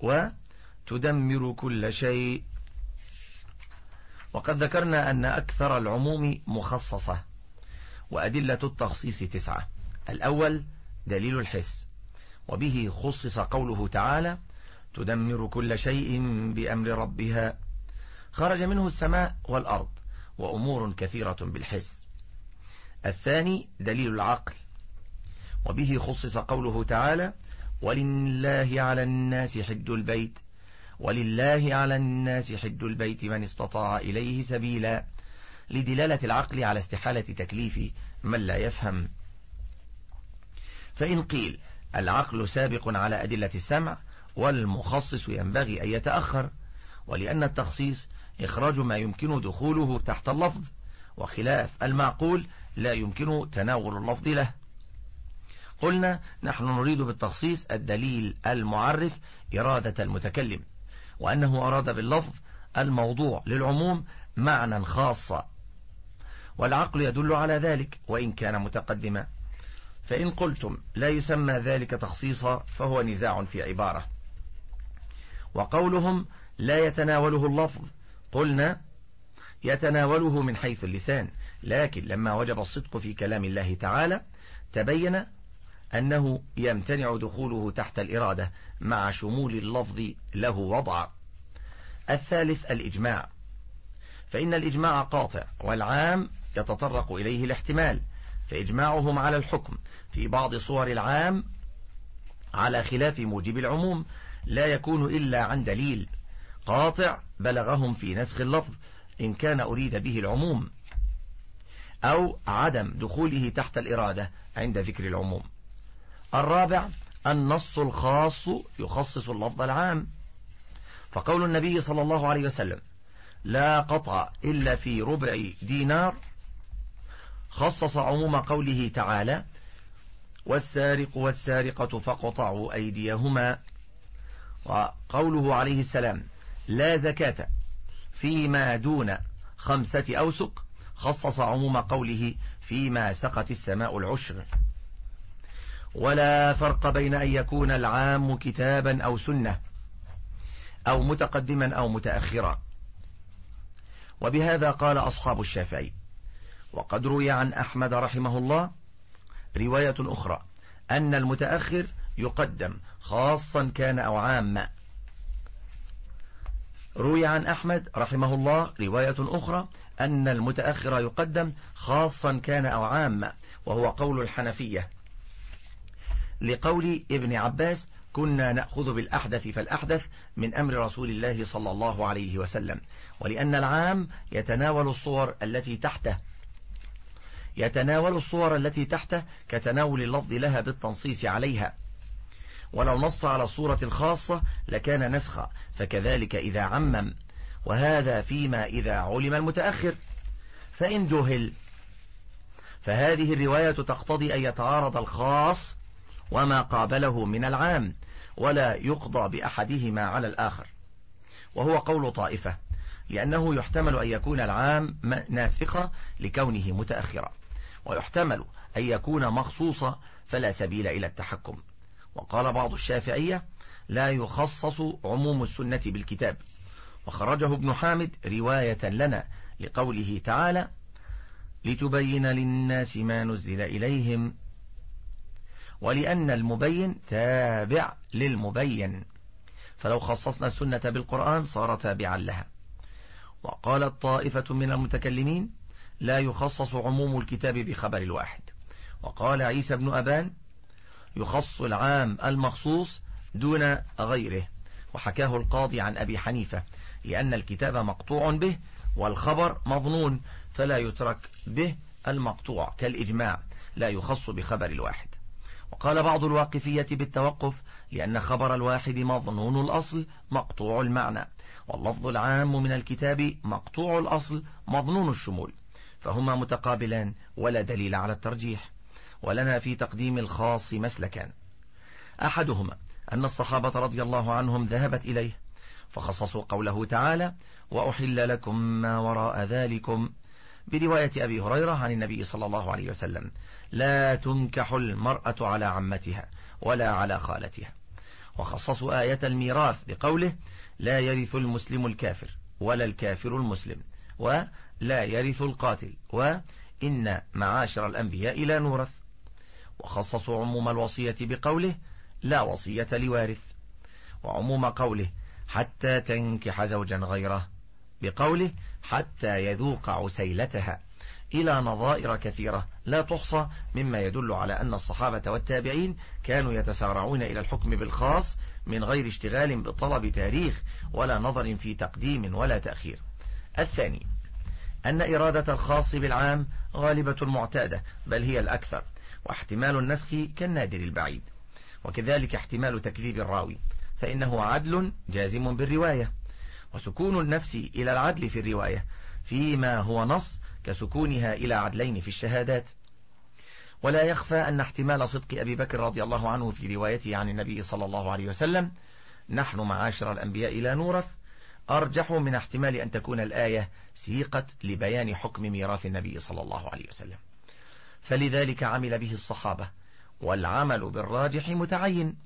وتدمر كل شيء وقد ذكرنا أن أكثر العموم مخصصة وأدلة التخصيص تسعة الأول دليل الحس وبه خصص قوله تعالى تدمر كل شيء بأمر ربها خرج منه السماء والأرض وأمور كثيرة بالحس الثاني دليل العقل وبه خصص قوله تعالى ولله على الناس حج البيت ولله على الناس حج البيت من استطاع إليه سبيلا لدلالة العقل على استحالة تكليف من لا يفهم فإن قيل العقل سابق على أدلة السمع والمخصص ينبغي أن يتأخر ولأن التخصيص إخراج ما يمكن دخوله تحت اللفظ وخلاف المعقول لا يمكن تناول اللفظ له قلنا نحن نريد بالتخصيص الدليل المعرف إرادة المتكلم وأنه أراد باللفظ الموضوع للعموم معنى خاصا والعقل يدل على ذلك وإن كان متقدما فإن قلتم لا يسمى ذلك تخصيصا فهو نزاع في عبارة وقولهم لا يتناوله اللفظ قلنا يتناوله من حيث اللسان لكن لما وجب الصدق في كلام الله تعالى تبين أنه يمتنع دخوله تحت الإرادة مع شمول اللفظ له وضع الثالث الإجماع فإن الإجماع قاطع والعام يتطرق إليه الاحتمال فإجماعهم على الحكم في بعض صور العام على خلاف موجب العموم لا يكون إلا عن دليل قاطع بلغهم في نسخ اللفظ إن كان أريد به العموم أو عدم دخوله تحت الإرادة عند ذكر العموم الرابع النص الخاص يخصص اللفظ العام فقول النبي صلى الله عليه وسلم لا قطع إلا في ربع دينار خصص عموم قوله تعالى والسارق والسارقة فقطعوا أيديهما وقوله عليه السلام لا زكاة فيما دون خمسة أوسق خصص عموم قوله فيما سقت السماء العشر ولا فرق بين أن يكون العام كتابا أو سنة أو متقدما أو متأخرا وبهذا قال أصحاب الشافعي وقد روي عن أحمد رحمه الله رواية أخرى أن المتأخر يقدم خاصا كان أو عاما روي عن أحمد رحمه الله رواية أخرى أن المتأخر يقدم خاصا كان أو عاما وهو قول الحنفية لقول ابن عباس كنا نأخذ بالأحدث فالأحدث من أمر رسول الله صلى الله عليه وسلم ولأن العام يتناول الصور التي تحته يتناول الصور التي تحته كتناول اللفظ لها بالتنصيص عليها ولو نص على الصورة الخاصة لكان نسخا فكذلك إذا عمم وهذا فيما إذا علم المتأخر فإن جهل فهذه الرواية تقتضي أن يتعارض الخاص وما قابله من العام ولا يقضى بأحدهما على الآخر وهو قول طائفة لأنه يحتمل أن يكون العام ناسخة لكونه متأخرا ويحتمل أن يكون مخصوصا فلا سبيل إلى التحكم وقال بعض الشافعية لا يخصص عموم السنة بالكتاب وخرجه ابن حامد رواية لنا لقوله تعالى لتبين للناس ما نزل إليهم ولأن المبين تابع للمبين فلو خصصنا السنة بالقرآن صار تابعا لها وقال الطائفة من المتكلمين لا يخصص عموم الكتاب بخبر الواحد وقال عيسى بن أبان يخص العام المخصوص دون غيره وحكاه القاضي عن أبي حنيفة لأن الكتاب مقطوع به والخبر مظنون فلا يترك به المقطوع كالإجماع لا يخص بخبر الواحد وقال بعض الواقفية بالتوقف لأن خبر الواحد مظنون الأصل مقطوع المعنى واللفظ العام من الكتاب مقطوع الأصل مظنون الشمول فهما متقابلان ولا دليل على الترجيح ولنا في تقديم الخاص مسلكان أحدهما أن الصحابة رضي الله عنهم ذهبت إليه فخصصوا قوله تعالى وأحل لكم ما وراء ذلكم برواية أبي هريرة عن النبي صلى الله عليه وسلم لا تنكح المرأة على عمتها ولا على خالتها وخصصوا آية الميراث بقوله لا يرث المسلم الكافر ولا الكافر المسلم لا يرث القاتل وإن معاشر الأنبياء لا نورث وخصص عموم الوصية بقوله لا وصية لوارث وعموم قوله حتى تنكح زوجا غيره بقوله حتى يذوق عسيلتها إلى نظائر كثيرة لا تحصى مما يدل على أن الصحابة والتابعين كانوا يتسارعون إلى الحكم بالخاص من غير اشتغال بطلب تاريخ ولا نظر في تقديم ولا تأخير الثاني أن إرادة الخاص بالعام غالبة المعتادة بل هي الأكثر واحتمال النسخ كالنادر البعيد وكذلك احتمال تكذيب الراوي فإنه عدل جازم بالرواية وسكون النفس إلى العدل في الرواية فيما هو نص كسكونها إلى عدلين في الشهادات ولا يخفى أن احتمال صدق أبي بكر رضي الله عنه في روايته عن النبي صلى الله عليه وسلم نحن معاشر الأنبياء لا نورث أرجح من احتمال أن تكون الآية سيقت لبيان حكم ميراث النبي صلى الله عليه وسلم فلذلك عمل به الصحابة والعمل بالراجح متعين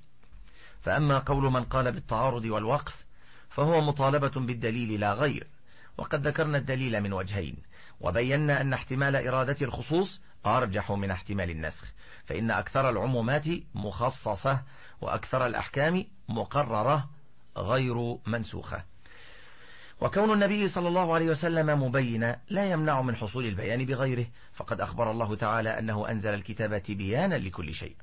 فأما قول من قال بالتعارض والوقف فهو مطالبة بالدليل لا غير وقد ذكرنا الدليل من وجهين وبينا أن احتمال إرادة الخصوص أرجح من احتمال النسخ فإن أكثر العمومات مخصصة وأكثر الأحكام مقررة غير منسوخة وكون النبي صلى الله عليه وسلم مبينا لا يمنع من حصول البيان بغيره فقد أخبر الله تعالى أنه أنزل الكتابة بيانا لكل شيء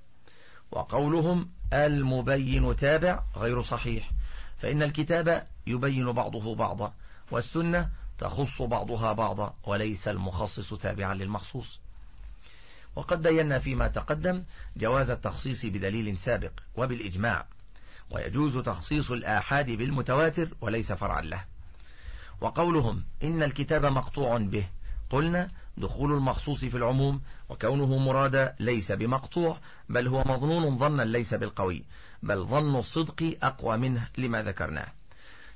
وقولهم المبين تابع غير صحيح فإن الكتاب يبين بعضه بعضا والسنة تخص بعضها بعضا وليس المخصص تابعا للمخصوص وقد بينا فيما تقدم جواز التخصيص بدليل سابق وبالإجماع ويجوز تخصيص الآحاد بالمتواتر وليس فرعا له وقولهم إن الكتاب مقطوع به قلنا دخول المخصوص في العموم وكونه مرادا ليس بمقطوع بل هو مظنون ظنا ليس بالقوي بل ظن الصدق أقوى منه لما ذكرناه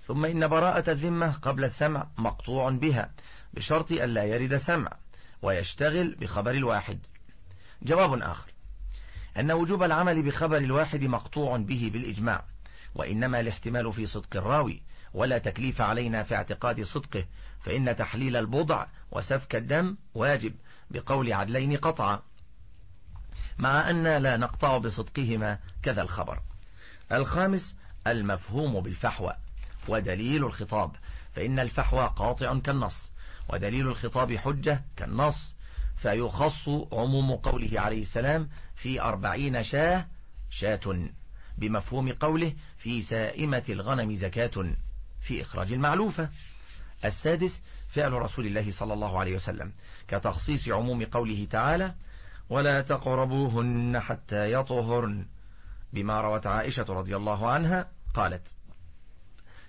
ثم إن براءة الذمة قبل السمع مقطوع بها بشرط ألا يرد سمع ويشتغل بخبر الواحد جواب آخر أن وجوب العمل بخبر الواحد مقطوع به بالإجماع وإنما الاحتمال في صدق الراوي ولا تكليف علينا في اعتقاد صدقه فإن تحليل البضع وسفك الدم واجب بقول عدلين قطعا مع أن لا نقطع بصدقهما كذا الخبر الخامس المفهوم بالفحوى ودليل الخطاب فإن الفحوى قاطع كالنص ودليل الخطاب حجة كالنص فيخص عموم قوله عليه السلام في أربعين شاه شاة بمفهوم قوله في سائمة الغنم زكاة في إخراج المعلوفة السادس فعل رسول الله صلى الله عليه وسلم كتخصيص عموم قوله تعالى ولا تقربوهن حتى يطهرن بما روت عائشة رضي الله عنها قالت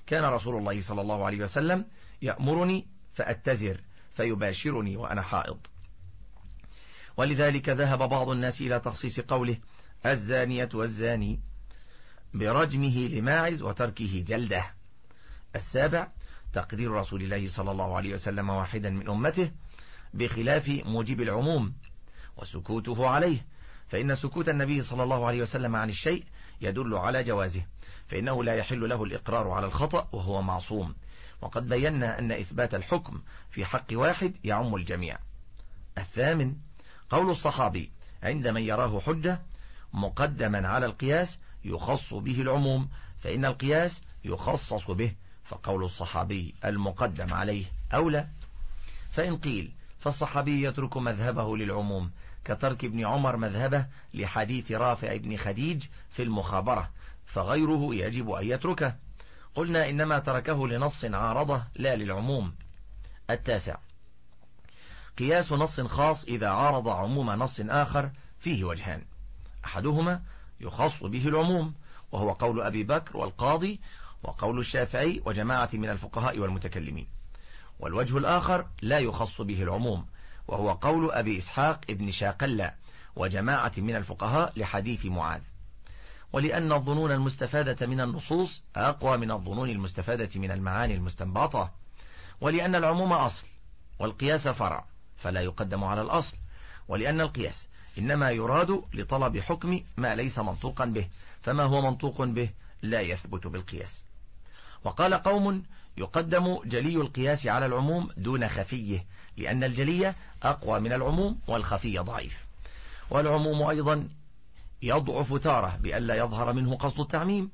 كان رسول الله صلى الله عليه وسلم يأمرني فأتزر فيباشرني وأنا حائض ولذلك ذهب بعض الناس إلى تخصيص قوله الزانية والزاني برجمه لماعز وتركه جلده السابع تقدير رسول الله صلى الله عليه وسلم واحدا من أمته بخلاف موجب العموم وسكوته عليه فإن سكوت النبي صلى الله عليه وسلم عن الشيء يدل على جوازه فإنه لا يحل له الإقرار على الخطأ وهو معصوم وقد بينا أن إثبات الحكم في حق واحد يعم الجميع الثامن قول الصحابي عند من يراه حجة مقدما على القياس يخص به العموم فإن القياس يخصص به فقول الصحابي المقدم عليه أولى فإن قيل فالصحابي يترك مذهبه للعموم كترك ابن عمر مذهبه لحديث رافع بن خديج في المخابرة فغيره يجب أن يتركه قلنا إنما تركه لنص عارضه لا للعموم التاسع قياس نص خاص إذا عارض عموم نص آخر فيه وجهان أحدهما يخص به العموم وهو قول أبي بكر والقاضي وقول الشافعي وجماعة من الفقهاء والمتكلمين والوجه الآخر لا يخص به العموم وهو قول أبي إسحاق ابن شاقلة وجماعة من الفقهاء لحديث معاذ ولأن الظنون المستفادة من النصوص أقوى من الظنون المستفادة من المعاني المستنبطة ولأن العموم أصل والقياس فرع فلا يقدم على الأصل ولأن القياس إنما يراد لطلب حكم ما ليس منطوقا به فما هو منطوق به لا يثبت بالقياس وقال قوم يقدم جلي القياس على العموم دون خفيه لأن الجلي أقوى من العموم والخفي ضعيف والعموم أيضا يضعف تارة لا يظهر منه قصد التعميم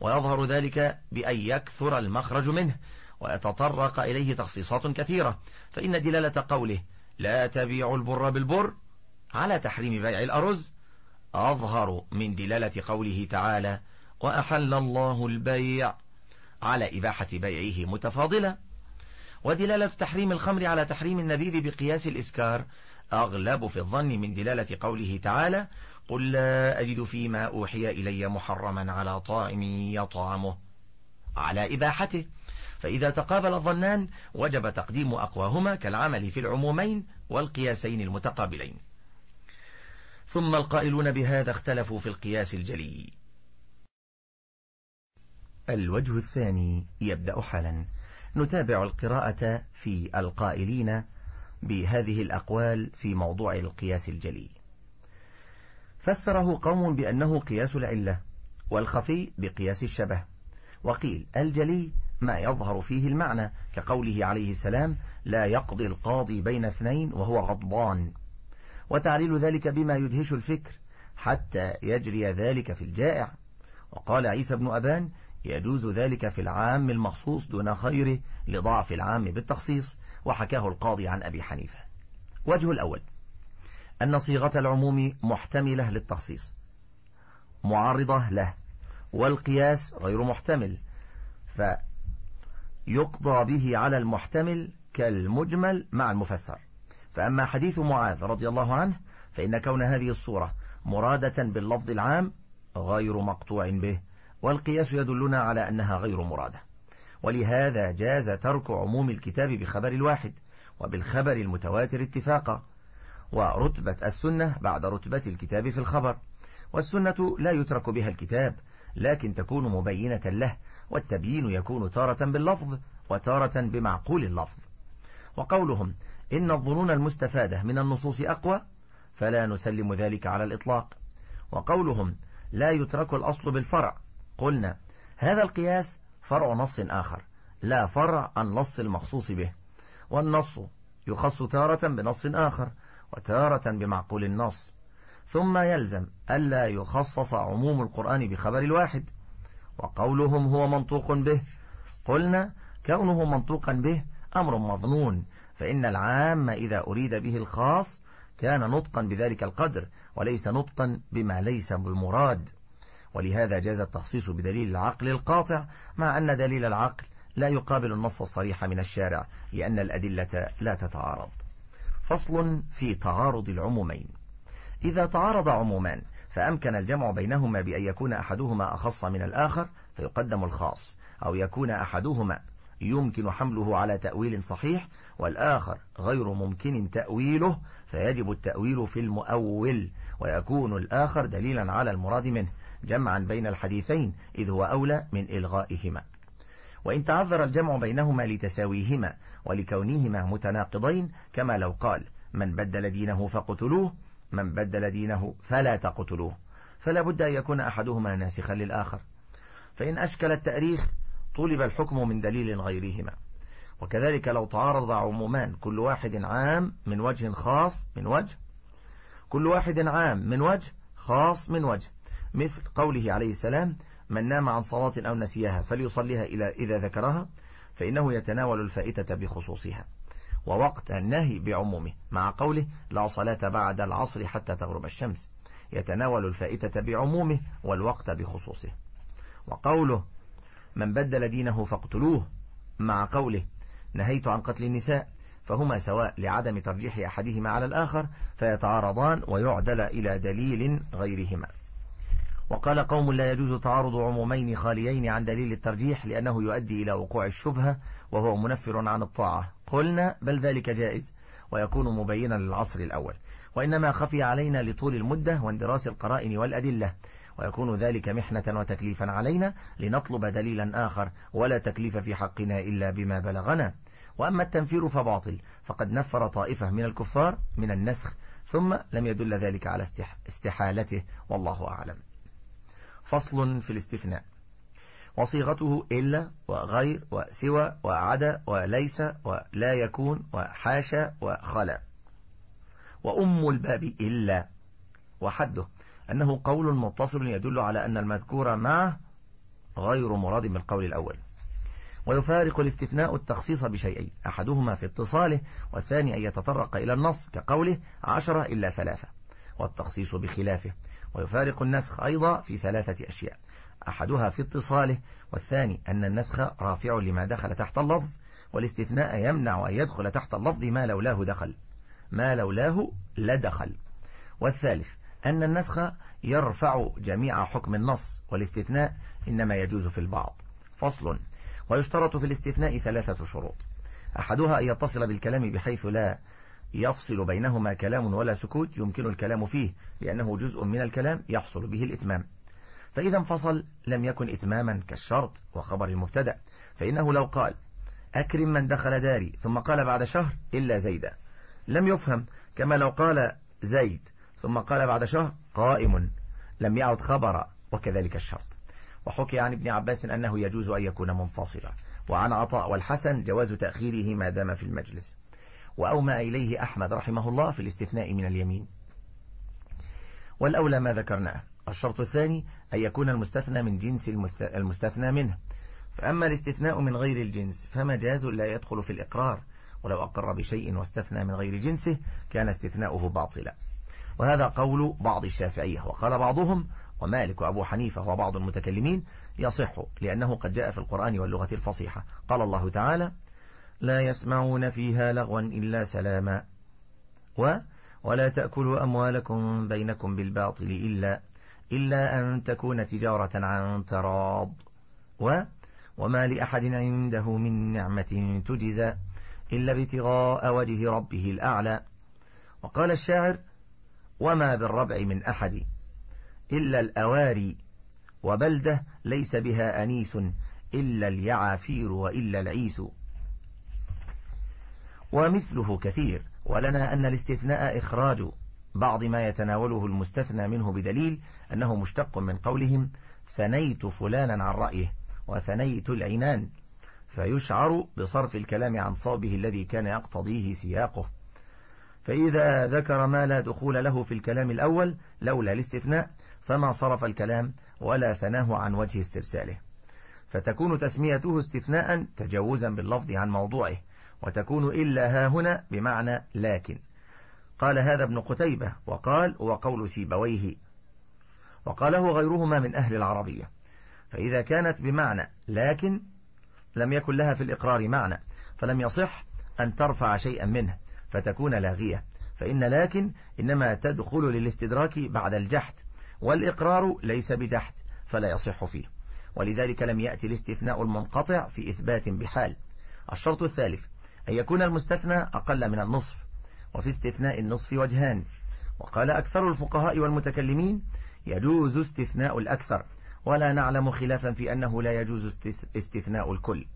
ويظهر ذلك بأن يكثر المخرج منه ويتطرق إليه تخصيصات كثيرة فإن دلالة قوله لا تبيع البر بالبر على تحريم بيع الأرز أظهر من دلالة قوله تعالى وأحل الله البيع على إباحة بيعه متفاضلة ودلالة تحريم الخمر على تحريم النبيذ بقياس الإسكار أغلب في الظن من دلالة قوله تعالى قل لا أجد فيما أوحي إلي محرما على طائم يطعمه على إباحته فإذا تقابل الظنان وجب تقديم أقواهما كالعمل في العمومين والقياسين المتقابلين ثم القائلون بهذا اختلفوا في القياس الجلي الوجه الثاني يبدأ حالا نتابع القراءة في القائلين بهذه الأقوال في موضوع القياس الجلي فسره قوم بأنه قياس العلة والخفي بقياس الشبه وقيل الجلي ما يظهر فيه المعنى كقوله عليه السلام لا يقضي القاضي بين اثنين وهو غضبان وتعليل ذلك بما يدهش الفكر حتى يجري ذلك في الجائع وقال عيسى بن أبان يجوز ذلك في العام المخصوص دون خيره لضعف العام بالتخصيص وحكاه القاضي عن أبي حنيفة وجه الأول أن صيغة العموم محتملة للتخصيص معارضة له والقياس غير محتمل فيقضى به على المحتمل كالمجمل مع المفسر فأما حديث معاذ رضي الله عنه فإن كون هذه الصورة مرادة باللفظ العام غير مقطوع به والقياس يدلنا على أنها غير مرادة ولهذا جاز ترك عموم الكتاب بخبر الواحد وبالخبر المتواتر اتفاقا ورتبة السنة بعد رتبة الكتاب في الخبر والسنة لا يترك بها الكتاب لكن تكون مبينة له والتبيين يكون تارة باللفظ وتارة بمعقول اللفظ وقولهم إن الظنون المستفادة من النصوص أقوى فلا نسلم ذلك على الإطلاق وقولهم لا يترك الأصل بالفرع قلنا هذا القياس فرع نص آخر لا فرع عن نص المخصوص به والنص يخص تارة بنص آخر وتارة بمعقول النص ثم يلزم ألا يخصص عموم القرآن بخبر الواحد وقولهم هو منطوق به قلنا كونه منطوقا به أمر مظنون فإن العام إذا أريد به الخاص كان نطقا بذلك القدر وليس نطقا بما ليس بمراد ولهذا جاز التخصيص بدليل العقل القاطع مع أن دليل العقل لا يقابل النص الصريح من الشارع لأن الأدلة لا تتعارض فصل في تعارض العمومين إذا تعارض عمومان فأمكن الجمع بينهما بأن يكون أحدهما أخص من الآخر فيقدم الخاص أو يكون أحدهما يمكن حمله على تأويل صحيح والآخر غير ممكن تأويله فيجب التأويل في المؤول ويكون الآخر دليلا على المراد منه جمعا بين الحديثين إذ هو أولى من إلغائهما وإن تعذر الجمع بينهما لتساويهما ولكونهما متناقضين كما لو قال من بدل دينه فقتلوه من بدل دينه فلا تقتلوه فلا بد أن يكون أحدهما ناسخا للآخر فإن أشكل التأريخ طلب الحكم من دليل غيرهما وكذلك لو تعارض عمومان كل واحد عام من وجه خاص من وجه كل واحد عام من وجه خاص من وجه مثل قوله عليه السلام من نام عن صلاة أو نسيها فليصليها إلى إذا ذكرها فإنه يتناول الفائتة بخصوصها ووقت النهي بعمومه مع قوله لا صلاة بعد العصر حتى تغرب الشمس يتناول الفائتة بعمومه والوقت بخصوصه وقوله من بدل دينه فاقتلوه مع قوله نهيت عن قتل النساء فهما سواء لعدم ترجيح أحدهما على الآخر فيتعارضان ويعدل إلى دليل غيرهما وقال قوم لا يجوز تعارض عمومين خاليين عن دليل الترجيح لأنه يؤدي إلى وقوع الشبهة وهو منفر عن الطاعة قلنا بل ذلك جائز ويكون مبينا للعصر الأول وإنما خفي علينا لطول المدة واندراس القرائن والأدلة ويكون ذلك محنة وتكليفا علينا لنطلب دليلا آخر ولا تكليف في حقنا إلا بما بلغنا وأما التنفير فباطل فقد نفر طائفة من الكفار من النسخ ثم لم يدل ذلك على استحالته والله أعلم فصل في الاستثناء وصيغته إلا وغير وسوى وعدا وليس ولا يكون وحاشا وخلا وأم الباب إلا وحده أنه قول متصل يدل على أن المذكور معه غير مراد من القول الأول ويفارق الاستثناء التخصيص بشيئين أحدهما في اتصاله والثاني أن يتطرق إلى النص كقوله عشرة إلا ثلاثة والتخصيص بخلافه ويفارق النسخ أيضا في ثلاثة أشياء أحدها في اتصاله والثاني أن النسخ رافع لما دخل تحت اللفظ والاستثناء يمنع أن يدخل تحت اللفظ ما لولاه دخل ما لولاه لدخل والثالث أن النسخ يرفع جميع حكم النص والاستثناء إنما يجوز في البعض فصل ويشترط في الاستثناء ثلاثة شروط أحدها أن يتصل بالكلام بحيث لا يفصل بينهما كلام ولا سكوت يمكن الكلام فيه لأنه جزء من الكلام يحصل به الإتمام فإذا انفصل لم يكن إتماما كالشرط وخبر المبتدا فإنه لو قال أكرم من دخل داري ثم قال بعد شهر إلا زيدا لم يفهم كما لو قال زيد ثم قال بعد شهر قائم لم يعد خبرا وكذلك الشرط وحكي عن ابن عباس أنه يجوز أن يكون منفصلا وعن عطاء والحسن جواز تأخيره ما دام في المجلس وأومى إليه أحمد رحمه الله في الاستثناء من اليمين والأولى ما ذكرناه الشرط الثاني أن يكون المستثنى من جنس المستثنى منه فأما الاستثناء من غير الجنس فمجاز لا يدخل في الإقرار ولو أقر بشيء واستثنى من غير جنسه كان استثناؤه باطلا وهذا قول بعض الشافعية وقال بعضهم ومالك وأبو حنيفة وبعض المتكلمين يصح لأنه قد جاء في القرآن واللغة الفصيحة قال الله تعالى لا يسمعون فيها لغوا إلا سلاما و ولا تأكلوا أموالكم بينكم بالباطل إلا إلا أن تكون تجارة عن تراض و وما لأحد عنده من نعمة تجزى إلا ابتغاء وجه ربه الأعلى وقال الشاعر وما بالربع من أحد إلا الأواري وبلدة ليس بها أنيس إلا اليعافير وإلا العيس ومثله كثير ولنا أن الاستثناء إخراج بعض ما يتناوله المستثنى منه بدليل أنه مشتق من قولهم ثنيت فلانا عن رأيه وثنيت العنان فيشعر بصرف الكلام عن صابه الذي كان يقتضيه سياقه فإذا ذكر ما لا دخول له في الكلام الأول لولا الاستثناء فما صرف الكلام ولا ثناه عن وجه استرساله فتكون تسميته استثناء تجوزا باللفظ عن موضوعه وتكون إلا ها هنا بمعنى لكن قال هذا ابن قتيبة وقال وقول سيبويه وقاله غيرهما من أهل العربية فإذا كانت بمعنى لكن لم يكن لها في الإقرار معنى فلم يصح أن ترفع شيئا منه فتكون لاغية فإن لكن إنما تدخل للاستدراك بعد الجحد والإقرار ليس بتحت فلا يصح فيه ولذلك لم يأتي الاستثناء المنقطع في إثبات بحال الشرط الثالث أن يكون المستثنى أقل من النصف وفي استثناء النصف وجهان وقال أكثر الفقهاء والمتكلمين يجوز استثناء الأكثر ولا نعلم خلافا في أنه لا يجوز استثناء الكل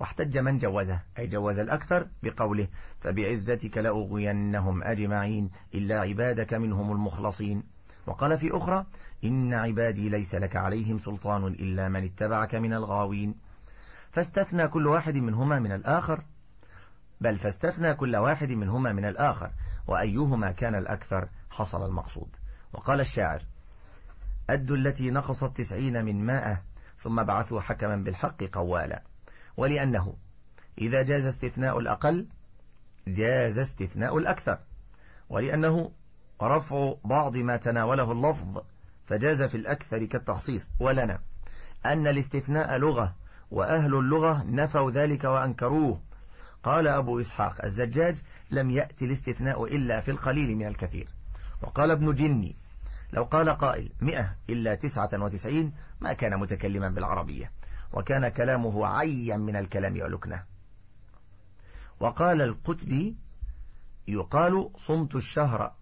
واحتج من جوزه أي جوز الأكثر بقوله فبعزتك لأغوينهم أجمعين إلا عبادك منهم المخلصين وقال في أخرى إن عبادي ليس لك عليهم سلطان إلا من اتبعك من الغاوين فاستثنى كل واحد منهما من الآخر بل فاستثنى كل واحد منهما من الآخر وأيهما كان الأكثر حصل المقصود وقال الشاعر أدوا التي نقصت تسعين من مائة ثم بعثوا حكما بالحق قوالا ولأنه إذا جاز استثناء الأقل جاز استثناء الأكثر ولأنه رفع بعض ما تناوله اللفظ فجاز في الأكثر كالتخصيص ولنا أن الاستثناء لغة وأهل اللغة نفوا ذلك وأنكروه قال أبو إسحاق الزجاج لم يأتي الاستثناء إلا في القليل من الكثير وقال ابن جني لو قال قائل مئة إلا تسعة وتسعين ما كان متكلما بالعربية وكان كلامه عيا من الكلام ولكنه وقال القتبي يقال صمت الشهر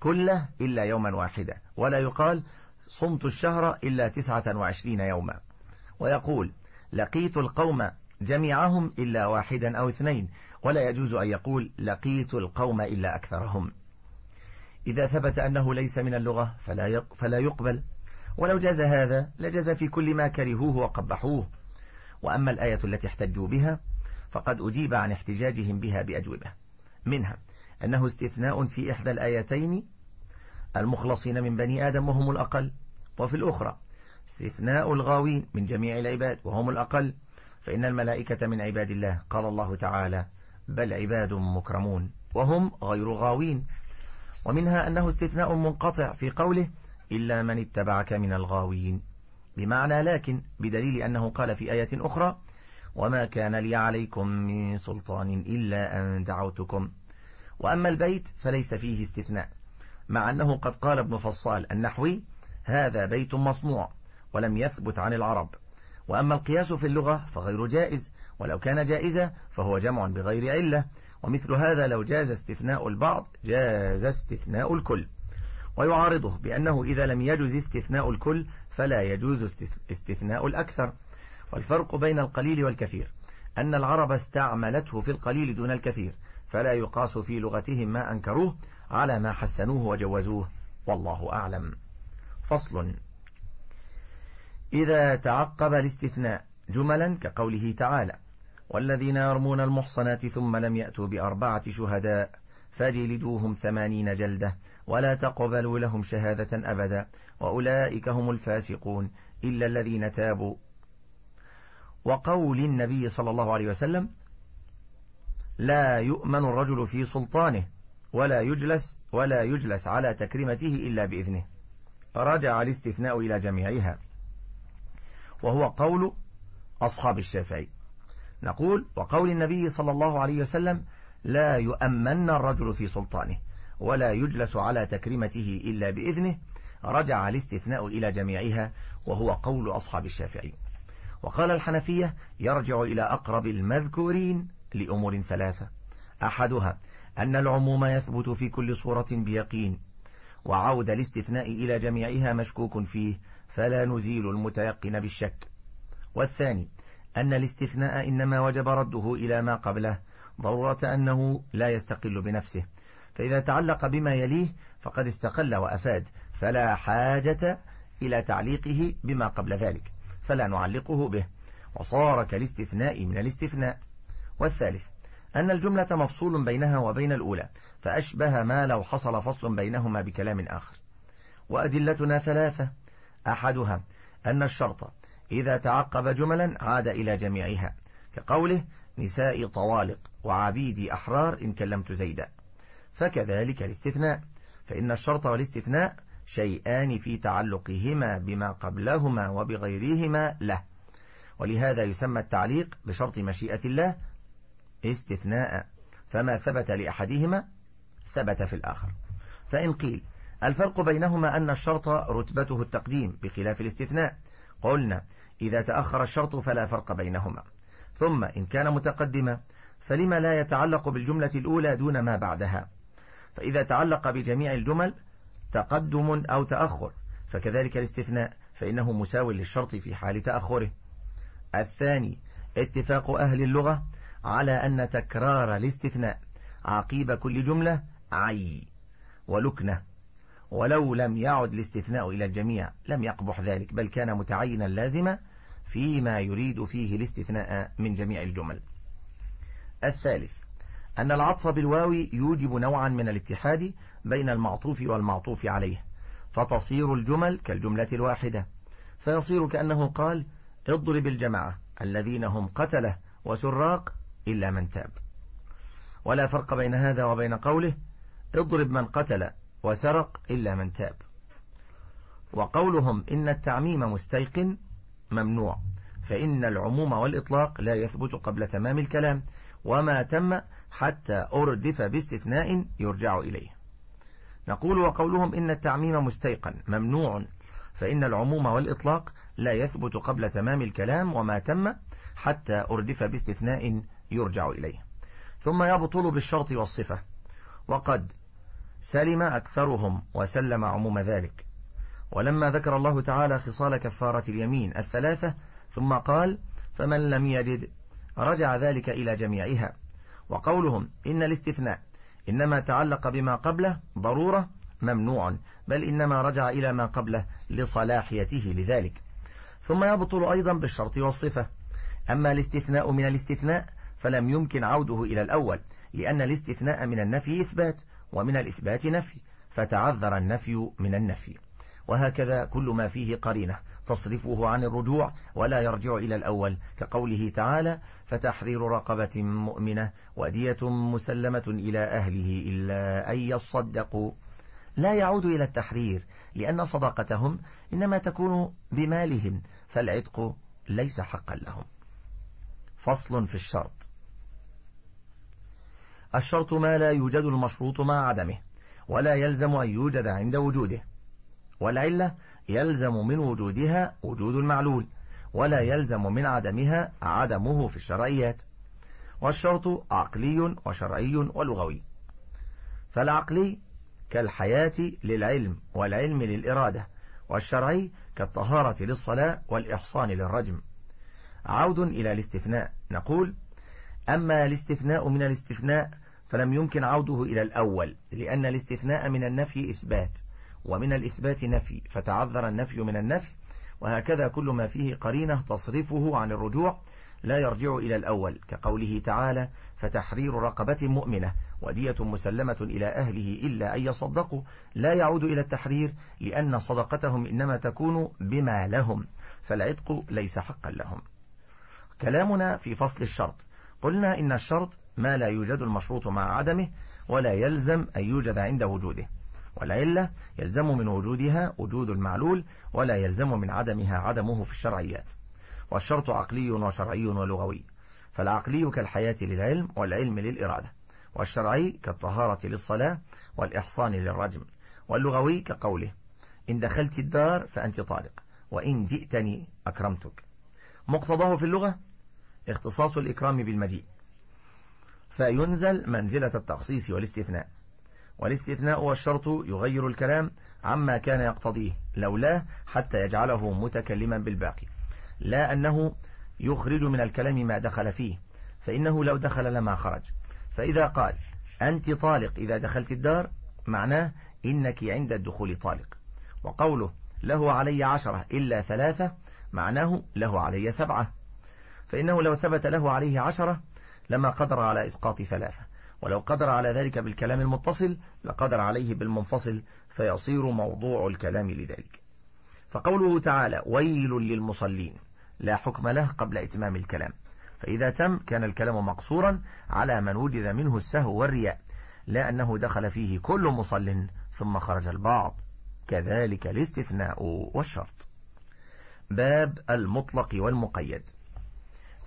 كله إلا يوما واحدا ولا يقال صمت الشهر إلا تسعة وعشرين يوما ويقول لقيت القوم جميعهم إلا واحدا أو اثنين ولا يجوز أن يقول لقيت القوم إلا أكثرهم إذا ثبت أنه ليس من اللغة فلا, فلا يقبل ولو جاز هذا لجاز في كل ما كرهوه وقبحوه وأما الآية التي احتجوا بها فقد أجيب عن احتجاجهم بها بأجوبة منها أنه استثناء في إحدى الآيتين المخلصين من بني آدم وهم الأقل وفي الأخرى استثناء الغاوين من جميع العباد وهم الأقل فإن الملائكة من عباد الله قال الله تعالى بل عباد مكرمون وهم غير غاوين ومنها أنه استثناء منقطع في قوله إلا من اتبعك من الغاوين بمعنى لكن بدليل أنه قال في آية أخرى وما كان لي عليكم من سلطان إلا أن دعوتكم وأما البيت فليس فيه استثناء مع أنه قد قال ابن فصال النحوي هذا بيت مصنوع ولم يثبت عن العرب وأما القياس في اللغة فغير جائز ولو كان جائزة فهو جمع بغير علة ومثل هذا لو جاز استثناء البعض جاز استثناء الكل ويعارضه بأنه إذا لم يجز استثناء الكل فلا يجوز استثناء الأكثر والفرق بين القليل والكثير أن العرب استعملته في القليل دون الكثير فلا يقاس في لغتهم ما أنكروه على ما حسنوه وجوزوه والله أعلم فصل إذا تعقب الاستثناء جملا كقوله تعالى والذين يرمون المحصنات ثم لم يأتوا بأربعة شهداء فجلدوهم ثمانين جلدة ولا تقبلوا لهم شهادة أبدا وأولئك هم الفاسقون إلا الذين تابوا وقول النبي صلى الله عليه وسلم لا يؤمن الرجل في سلطانه ولا يجلس ولا يجلس على تكريمته إلا بإذنه رجع الاستثناء إلى جميعها وهو قول أصحاب الشافعي نقول وقول النبي صلى الله عليه وسلم لا يؤمن الرجل في سلطانه ولا يجلس على تكريمته إلا بإذنه رجع الاستثناء إلى جميعها وهو قول أصحاب الشافعي وقال الحنفية يرجع إلى أقرب المذكورين لأمور ثلاثة أحدها أن العموم يثبت في كل صورة بيقين وعود الاستثناء إلى جميعها مشكوك فيه فلا نزيل المتيقن بالشك والثاني أن الاستثناء إنما وجب رده إلى ما قبله ضرورة أنه لا يستقل بنفسه فإذا تعلق بما يليه فقد استقل وأفاد فلا حاجة إلى تعليقه بما قبل ذلك فلا نعلقه به وصار كالاستثناء من الاستثناء والثالث أن الجملة مفصول بينها وبين الأولى فأشبه ما لو حصل فصل بينهما بكلام آخر وأدلتنا ثلاثة أحدها أن الشرط إذا تعقب جملا عاد إلى جميعها كقوله نساء طوالق وعبيدي أحرار إن كلمت زيدا فكذلك الاستثناء فإن الشرط والاستثناء شيئان في تعلقهما بما قبلهما وبغيرهما له ولهذا يسمى التعليق بشرط مشيئة الله استثناء فما ثبت لأحدهما ثبت في الآخر فإن قيل الفرق بينهما أن الشرط رتبته التقديم بخلاف الاستثناء قلنا إذا تأخر الشرط فلا فرق بينهما ثم إن كان متقدما فلما لا يتعلق بالجملة الأولى دون ما بعدها فإذا تعلق بجميع الجمل تقدم أو تأخر فكذلك الاستثناء فإنه مساو للشرط في حال تأخره الثاني اتفاق أهل اللغة على أن تكرار الاستثناء عقيب كل جملة عي ولكنة ولو لم يعد الاستثناء إلى الجميع لم يقبح ذلك بل كان متعينا لازما فيما يريد فيه الاستثناء من جميع الجمل الثالث أن العطف بالواو يوجب نوعا من الاتحاد بين المعطوف والمعطوف عليه فتصير الجمل كالجملة الواحدة فيصير كأنه قال اضرب الجماعة الذين هم قتله وسراق إلا من تاب ولا فرق بين هذا وبين قوله اضرب من قتل وسرق إلا من تاب وقولهم إن التعميم مستيقن ممنوع فإن العموم والإطلاق لا يثبت قبل تمام الكلام وما تم حتى أردف باستثناء يرجع إليه نقول وقولهم إن التعميم مستيقن ممنوع فإن العموم والإطلاق لا يثبت قبل تمام الكلام وما تم حتى أردف باستثناء يرجع إليه ثم يبطل بالشرط والصفة وقد سلم أكثرهم وسلم عموم ذلك ولما ذكر الله تعالى خصال كفارة اليمين الثلاثة ثم قال فمن لم يجد رجع ذلك إلى جميعها وقولهم إن الاستثناء إنما تعلق بما قبله ضرورة ممنوع بل إنما رجع إلى ما قبله لصلاحيته لذلك ثم يبطل أيضا بالشرط والصفة أما الاستثناء من الاستثناء فلم يمكن عوده إلى الأول لأن الاستثناء من النفي إثبات ومن الإثبات نفي فتعذر النفي من النفي وهكذا كل ما فيه قرينة تصرفه عن الرجوع ولا يرجع إلى الأول كقوله تعالى فتحرير رقبة مؤمنة ودية مسلمة إلى أهله إلا أن يصدقوا لا يعود إلى التحرير لأن صدقتهم إنما تكون بمالهم فالعتق ليس حقا لهم فصل في الشرط الشرط ما لا يوجد المشروط مع عدمه ولا يلزم أن يوجد عند وجوده والعلة يلزم من وجودها وجود المعلول ولا يلزم من عدمها عدمه في الشرعيات والشرط عقلي وشرعي ولغوي فالعقلي كالحياة للعلم والعلم للإرادة والشرعي كالطهارة للصلاة والإحصان للرجم عود إلى الاستثناء نقول أما الاستثناء من الاستثناء فلم يمكن عوده إلى الأول لأن الاستثناء من النفي إثبات ومن الإثبات نفي فتعذر النفي من النفي وهكذا كل ما فيه قرينة تصرفه عن الرجوع لا يرجع إلى الأول كقوله تعالى فتحرير رقبة مؤمنة ودية مسلمة إلى أهله إلا أن يصدقوا لا يعود إلى التحرير لأن صدقتهم إنما تكون بما لهم فالعتق ليس حقا لهم كلامنا في فصل الشرط قلنا إن الشرط ما لا يوجد المشروط مع عدمه ولا يلزم أن يوجد عند وجوده والعلة يلزم من وجودها وجود المعلول ولا يلزم من عدمها عدمه في الشرعيات والشرط عقلي وشرعي ولغوي فالعقلي كالحياة للعلم والعلم للإرادة والشرعي كالطهارة للصلاة والإحصان للرجم واللغوي كقوله إن دخلت الدار فأنت طالق وإن جئتني أكرمتك مقتضاه في اللغة اختصاص الإكرام بالمجيء فينزل منزلة التخصيص والاستثناء والاستثناء والشرط يغير الكلام عما كان يقتضيه لولاه حتى يجعله متكلما بالباقي لا أنه يخرج من الكلام ما دخل فيه فإنه لو دخل لما خرج فإذا قال أنت طالق إذا دخلت الدار معناه إنك عند الدخول طالق وقوله له علي عشرة إلا ثلاثة معناه له علي سبعة فإنه لو ثبت له عليه عشرة لما قدر على إسقاط ثلاثة ولو قدر على ذلك بالكلام المتصل لقدر عليه بالمنفصل فيصير موضوع الكلام لذلك فقوله تعالى ويل للمصلين لا حكم له قبل إتمام الكلام فإذا تم كان الكلام مقصورا على من وجد منه السهو والرياء لا أنه دخل فيه كل مصل ثم خرج البعض كذلك الاستثناء والشرط باب المطلق والمقيد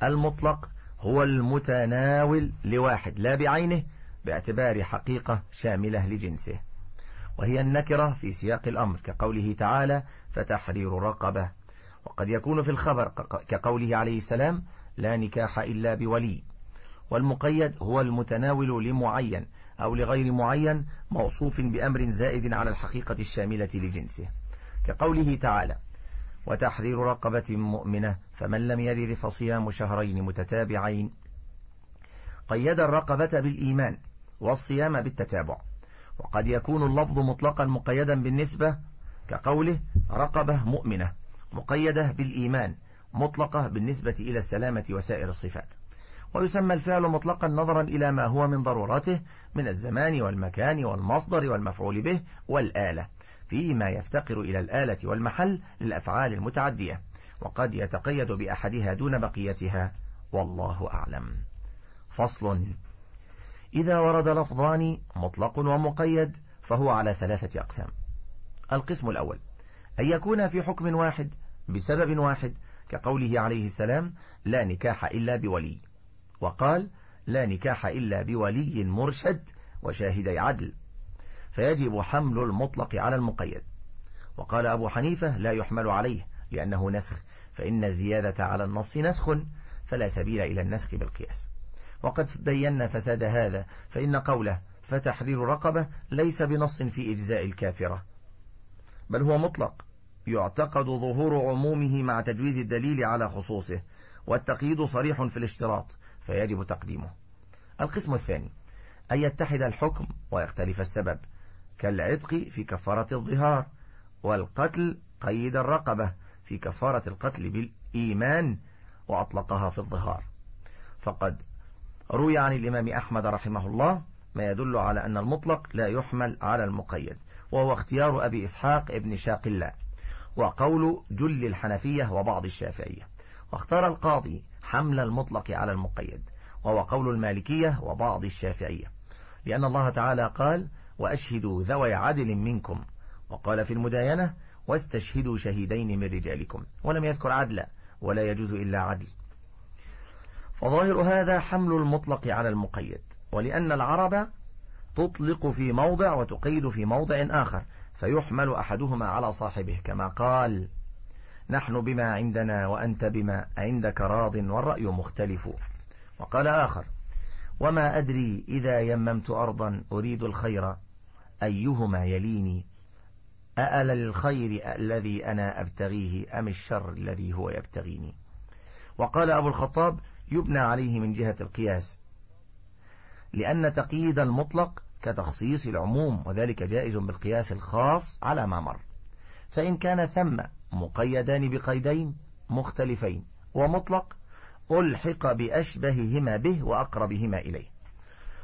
المطلق هو المتناول لواحد لا بعينه باعتبار حقيقة شاملة لجنسه وهي النكرة في سياق الأمر كقوله تعالى فتحرير رقبة وقد يكون في الخبر كقوله عليه السلام لا نكاح إلا بولي والمقيد هو المتناول لمعين أو لغير معين موصوف بأمر زائد على الحقيقة الشاملة لجنسه كقوله تعالى وتحرير رقبة مؤمنة فمن لم يرد فصيام شهرين متتابعين قيد الرقبة بالإيمان والصيام بالتتابع وقد يكون اللفظ مطلقا مقيدا بالنسبة كقوله رقبة مؤمنة مقيدة بالإيمان مطلقة بالنسبة إلى السلامة وسائر الصفات ويسمى الفعل مطلقا نظرا إلى ما هو من ضرورته من الزمان والمكان والمصدر والمفعول به والآلة فيما يفتقر إلى الآلة والمحل للأفعال المتعدية وقد يتقيد بأحدها دون بقيتها والله أعلم فصل إذا ورد لفظان مطلق ومقيد فهو على ثلاثة أقسام القسم الأول أن يكون في حكم واحد بسبب واحد كقوله عليه السلام لا نكاح إلا بولي وقال لا نكاح إلا بولي مرشد وشاهدي عدل فيجب حمل المطلق على المقيد وقال أبو حنيفة لا يحمل عليه لأنه نسخ فإن الزيادة على النص نسخ فلا سبيل إلى النسخ بالقياس وقد بينا فساد هذا فإن قوله فتحرير رقبة ليس بنص في إجزاء الكافرة بل هو مطلق يعتقد ظهور عمومه مع تجويز الدليل على خصوصه والتقييد صريح في الاشتراط فيجب تقديمه القسم الثاني أن يتحد الحكم ويختلف السبب كالعتق في كفارة الظهار والقتل قيد الرقبة في كفارة القتل بالإيمان وأطلقها في الظهار فقد روي عن الإمام أحمد رحمه الله ما يدل على أن المطلق لا يحمل على المقيد وهو اختيار أبي إسحاق ابن شاق الله وقول جل الحنفية وبعض الشافعية واختار القاضي حمل المطلق على المقيد وهو قول المالكية وبعض الشافعية لأن الله تعالى قال وأشهدوا ذوي عدل منكم وقال في المداينة واستشهدوا شهيدين من رجالكم ولم يذكر عدلا ولا يجوز إلا عدل فظاهر هذا حمل المطلق على المقيد ولأن العرب تطلق في موضع وتقيد في موضع آخر فيحمل أحدهما على صاحبه كما قال نحن بما عندنا وأنت بما عندك راض والرأي مختلف وقال آخر وما أدري إذا يممت أرضا أريد الخير أيهما يليني أأل الخير الذي أنا أبتغيه أم الشر الذي هو يبتغيني وقال أبو الخطاب يبنى عليه من جهة القياس لأن تقييد المطلق كتخصيص العموم وذلك جائز بالقياس الخاص على ما مر فإن كان ثم مقيدان بقيدين مختلفين ومطلق ألحق بأشبههما به وأقربهما إليه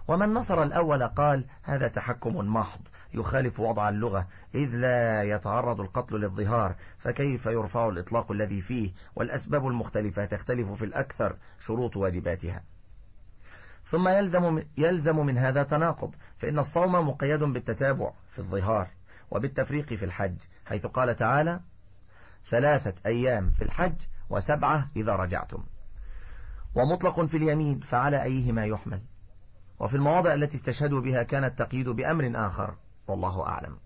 ومن نصر الأول قال هذا تحكم محض يخالف وضع اللغة إذ لا يتعرض القتل للظهار فكيف يرفع الإطلاق الذي فيه والأسباب المختلفة تختلف في الأكثر شروط واجباتها ثم يلزم, يلزم من هذا تناقض فإن الصوم مقيد بالتتابع في الظهار وبالتفريق في الحج حيث قال تعالى ثلاثة أيام في الحج وسبعة إذا رجعتم ومطلق في اليمين فعلى أيهما يحمل وفي المواضع التي استشهدوا بها كان التقييد بأمر آخر والله أعلم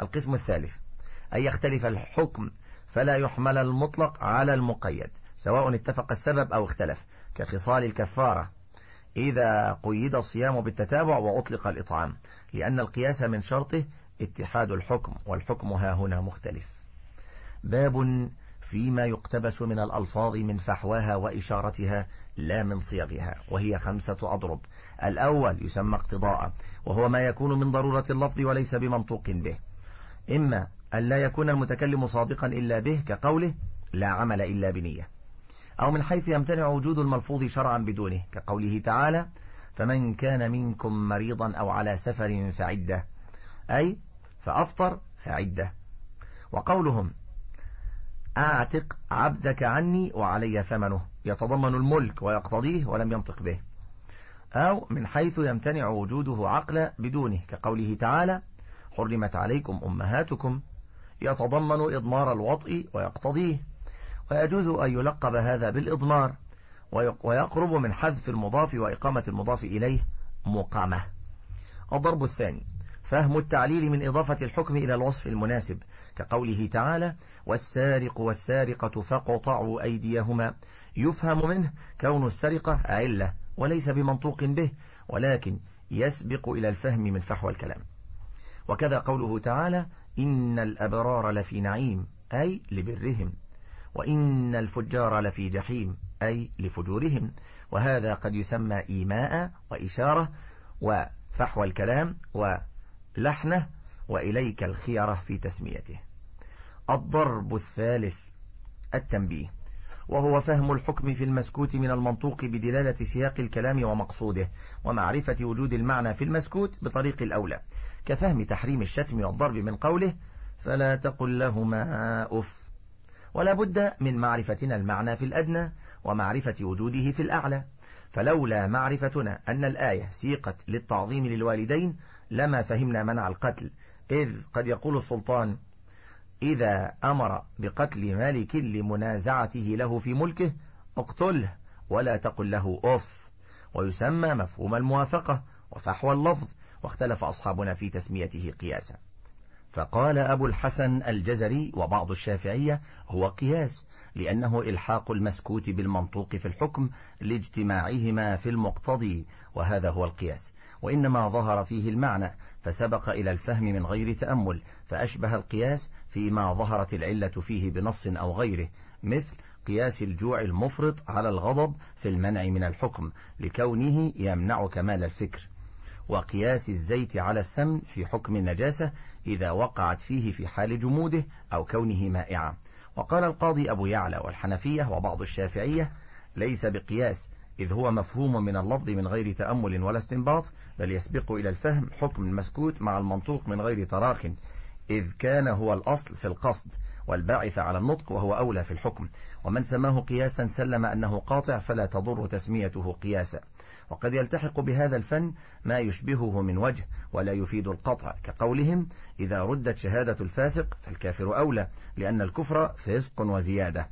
القسم الثالث أن يختلف الحكم فلا يحمل المطلق على المقيد سواء اتفق السبب أو اختلف كخصال الكفارة إذا قيد الصيام بالتتابع وأطلق الإطعام لأن القياس من شرطه اتحاد الحكم والحكم ها هنا مختلف باب فيما يقتبس من الألفاظ من فحواها وإشارتها لا من صيغها وهي خمسة أضرب الأول يسمى اقتضاء وهو ما يكون من ضرورة اللفظ وليس بمنطوق به إما أن لا يكون المتكلم صادقا إلا به كقوله لا عمل إلا بنية أو من حيث يمتنع وجود الملفوظ شرعا بدونه كقوله تعالى فمن كان منكم مريضا أو على سفر فعدة أي فأفطر فعدة وقولهم أعتق عبدك عني وعلي ثمنه يتضمن الملك ويقتضيه ولم ينطق به أو من حيث يمتنع وجوده عقلا بدونه كقوله تعالى حرمت عليكم أمهاتكم يتضمن إضمار الوطء ويقتضيه ويجوز أن يلقب هذا بالإضمار ويقرب من حذف المضاف وإقامة المضاف إليه مقامة الضرب الثاني فهم التعليل من إضافة الحكم إلى الوصف المناسب كقوله تعالى والسارق والسارقة فاقطعوا أيديهما يفهم منه كون السرقة علة وليس بمنطوق به ولكن يسبق إلى الفهم من فحوى الكلام وكذا قوله تعالى إن الأبرار لفي نعيم أي لبرهم وإن الفجار لفي جحيم أي لفجورهم وهذا قد يسمى إيماء وإشارة وفحوى الكلام ولحنة وإليك الخيرة في تسميته الضرب الثالث التنبيه وهو فهم الحكم في المسكوت من المنطوق بدلالة سياق الكلام ومقصوده ومعرفة وجود المعنى في المسكوت بطريق الأولى كفهم تحريم الشتم والضرب من قوله فلا تقل لهما أف ولا بد من معرفتنا المعنى في الأدنى ومعرفة وجوده في الأعلى فلولا معرفتنا أن الآية سيقت للتعظيم للوالدين لما فهمنا منع القتل إذ قد يقول السلطان إذا أمر بقتل مالك لمنازعته له في ملكه اقتله ولا تقل له أف ويسمى مفهوم الموافقة وفحوى اللفظ واختلف أصحابنا في تسميته قياسا فقال أبو الحسن الجزري وبعض الشافعية هو قياس لأنه إلحاق المسكوت بالمنطوق في الحكم لاجتماعهما في المقتضي وهذا هو القياس وإنما ظهر فيه المعنى فسبق إلى الفهم من غير تأمل فأشبه القياس فيما ظهرت العلة فيه بنص أو غيره مثل قياس الجوع المفرط على الغضب في المنع من الحكم لكونه يمنع كمال الفكر وقياس الزيت على السمن في حكم النجاسة إذا وقعت فيه في حال جموده أو كونه مائعا وقال القاضي أبو يعلى والحنفية وبعض الشافعية ليس بقياس إذ هو مفهوم من اللفظ من غير تأمل ولا استنباط بل يسبق إلى الفهم حكم المسكوت مع المنطوق من غير تراخ إذ كان هو الأصل في القصد والباعث على النطق وهو أولى في الحكم ومن سماه قياسا سلم أنه قاطع فلا تضر تسميته قياسا وقد يلتحق بهذا الفن ما يشبهه من وجه ولا يفيد القطع كقولهم إذا ردت شهادة الفاسق فالكافر أولى لأن الكفر فسق وزيادة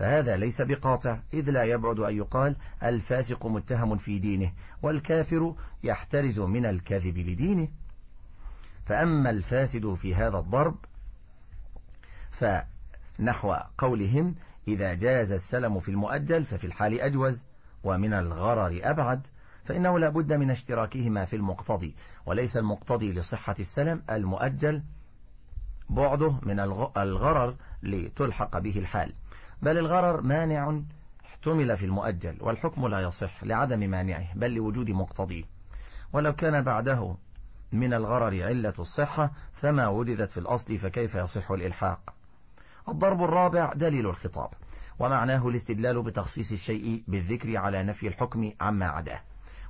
فهذا ليس بقاطع إذ لا يبعد أن يقال الفاسق متهم في دينه والكافر يحترز من الكذب لدينه فأما الفاسد في هذا الضرب فنحو قولهم إذا جاز السلم في المؤجل ففي الحال أجوز ومن الغرر أبعد فإنه لا بد من اشتراكهما في المقتضي وليس المقتضي لصحة السلم المؤجل بعده من الغرر لتلحق به الحال بل الغرر مانع احتمل في المؤجل والحكم لا يصح لعدم مانعه بل لوجود مقتضيه ولو كان بعده من الغرر علة الصحة فما وجدت في الأصل فكيف يصح الإلحاق الضرب الرابع دليل الخطاب ومعناه الاستدلال بتخصيص الشيء بالذكر على نفي الحكم عما عداه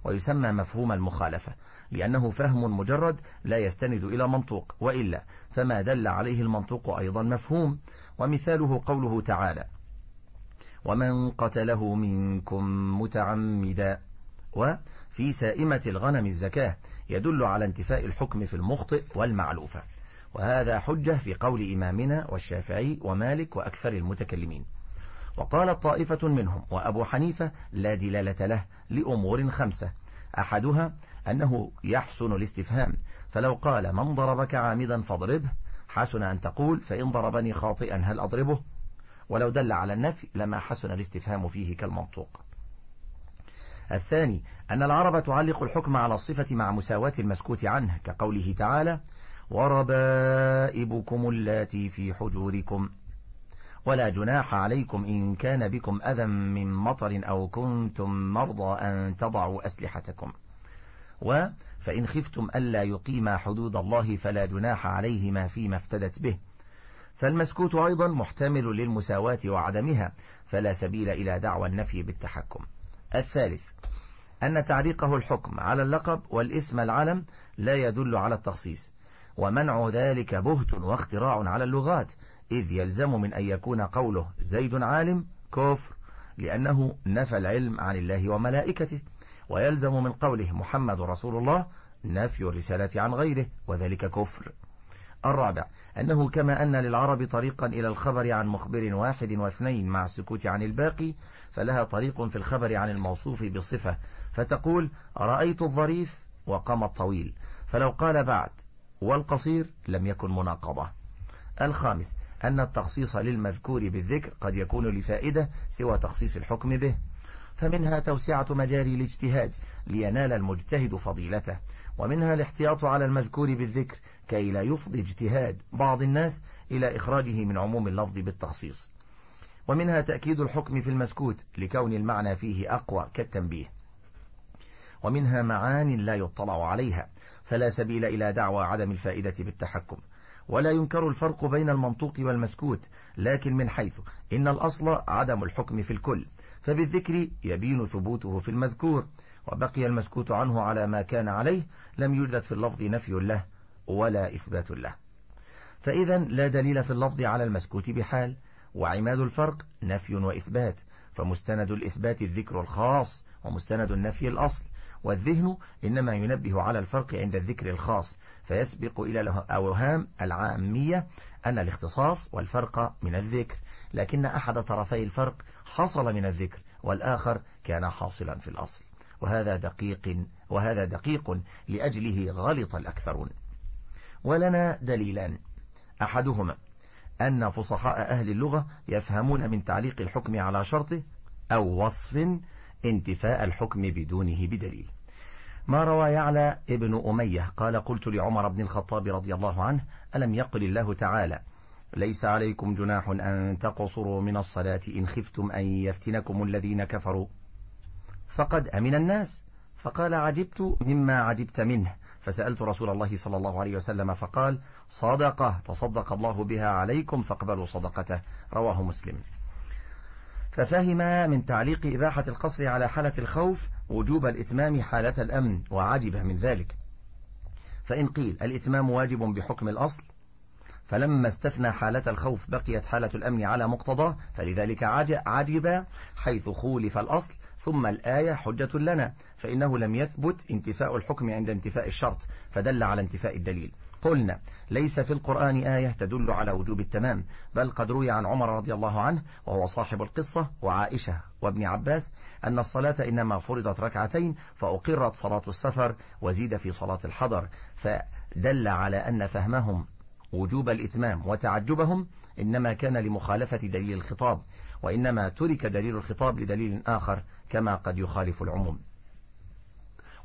ويسمى مفهوم المخالفة لأنه فهم مجرد لا يستند إلى منطوق وإلا فما دل عليه المنطوق أيضا مفهوم ومثاله قوله تعالى ومن قتله منكم متعمدا وفي سائمة الغنم الزكاة يدل على انتفاء الحكم في المخطئ والمعلوفة وهذا حجة في قول إمامنا والشافعي ومالك وأكثر المتكلمين وقال طائفة منهم وأبو حنيفة لا دلالة له لأمور خمسة أحدها أنه يحسن الاستفهام فلو قال من ضربك عامدا فاضربه حسن أن تقول فإن ضربني خاطئا هل أضربه ولو دل على النفي لما حسن الاستفهام فيه كالمنطوق الثاني أن العرب تعلق الحكم على الصفة مع مساواة المسكوت عنه كقوله تعالى وربائبكم اللاتي في حجوركم ولا جناح عليكم إن كان بكم أذى من مطر أو كنتم مرضى أن تضعوا أسلحتكم وفإن خفتم ألا يقيما حدود الله فلا جناح عليهما فيما افتدت به فالمسكوت أيضا محتمل للمساواة وعدمها فلا سبيل إلى دعوى النفي بالتحكم الثالث أن تعليقه الحكم على اللقب والاسم العلم لا يدل على التخصيص ومنع ذلك بهت واختراع على اللغات إذ يلزم من أن يكون قوله زيد عالم كفر لأنه نفى العلم عن الله وملائكته ويلزم من قوله محمد رسول الله نفي الرسالة عن غيره وذلك كفر الرابع أنه كما أن للعرب طريقا إلى الخبر عن مخبر واحد واثنين مع السكوت عن الباقي فلها طريق في الخبر عن الموصوف بصفة فتقول رأيت الظريف وقام الطويل فلو قال بعد والقصير لم يكن مناقضة الخامس أن التخصيص للمذكور بالذكر قد يكون لفائدة سوى تخصيص الحكم به فمنها توسعة مجاري الاجتهاد لينال المجتهد فضيلته ومنها الاحتياط على المذكور بالذكر كي لا يفضي اجتهاد بعض الناس إلى إخراجه من عموم اللفظ بالتخصيص ومنها تأكيد الحكم في المسكوت لكون المعنى فيه أقوى كالتنبيه ومنها معان لا يطلع عليها فلا سبيل إلى دعوى عدم الفائدة بالتحكم ولا ينكر الفرق بين المنطوق والمسكوت لكن من حيث إن الأصل عدم الحكم في الكل فبالذكر يبين ثبوته في المذكور وبقي المسكوت عنه على ما كان عليه لم يوجد في اللفظ نفي له ولا إثبات له فإذا لا دليل في اللفظ على المسكوت بحال وعماد الفرق نفي وإثبات فمستند الإثبات الذكر الخاص ومستند النفي الأصل والذهن إنما ينبه على الفرق عند الذكر الخاص فيسبق إلى الأوهام العامية أن الاختصاص والفرق من الذكر لكن أحد طرفي الفرق حصل من الذكر والآخر كان حاصلا في الأصل وهذا دقيق وهذا دقيق لأجله غلط الأكثرون ولنا دليلان أحدهما أن فصحاء أهل اللغة يفهمون من تعليق الحكم على شرطه أو وصف انتفاء الحكم بدونه بدليل ما روى يعلى ابن أمية قال قلت لعمر بن الخطاب رضي الله عنه ألم يقل الله تعالى ليس عليكم جناح أن تقصروا من الصلاة إن خفتم أن يفتنكم الذين كفروا فقد أمن الناس فقال عجبت مما عجبت منه فسألت رسول الله صلى الله عليه وسلم فقال صدقة تصدق الله بها عليكم فاقبلوا صدقته رواه مسلم ففهم من تعليق إباحة القصر على حالة الخوف وجوب الإتمام حالة الأمن وعجب من ذلك فإن قيل الإتمام واجب بحكم الأصل فلما استثنى حالة الخوف بقيت حالة الأمن على مقتضاه فلذلك عجب حيث خولف الأصل ثم الآية حجة لنا فإنه لم يثبت انتفاء الحكم عند انتفاء الشرط فدل على انتفاء الدليل قلنا ليس في القرآن آية تدل على وجوب التمام بل قد روي عن عمر رضي الله عنه وهو صاحب القصة وعائشة وابن عباس أن الصلاة إنما فرضت ركعتين فأقرت صلاة السفر وزيد في صلاة الحضر فدل على أن فهمهم وجوب الإتمام وتعجبهم إنما كان لمخالفة دليل الخطاب وإنما ترك دليل الخطاب لدليل آخر كما قد يخالف العموم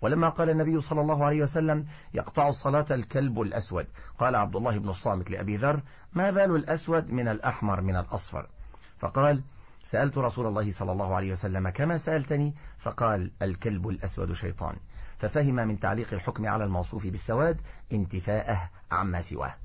ولما قال النبي صلى الله عليه وسلم يقطع الصلاة الكلب الأسود قال عبد الله بن الصامت لأبي ذر ما بال الأسود من الأحمر من الأصفر فقال سألت رسول الله صلى الله عليه وسلم كما سألتني فقال الكلب الأسود شيطان ففهم من تعليق الحكم على الموصوف بالسواد انتفاءه عما سواه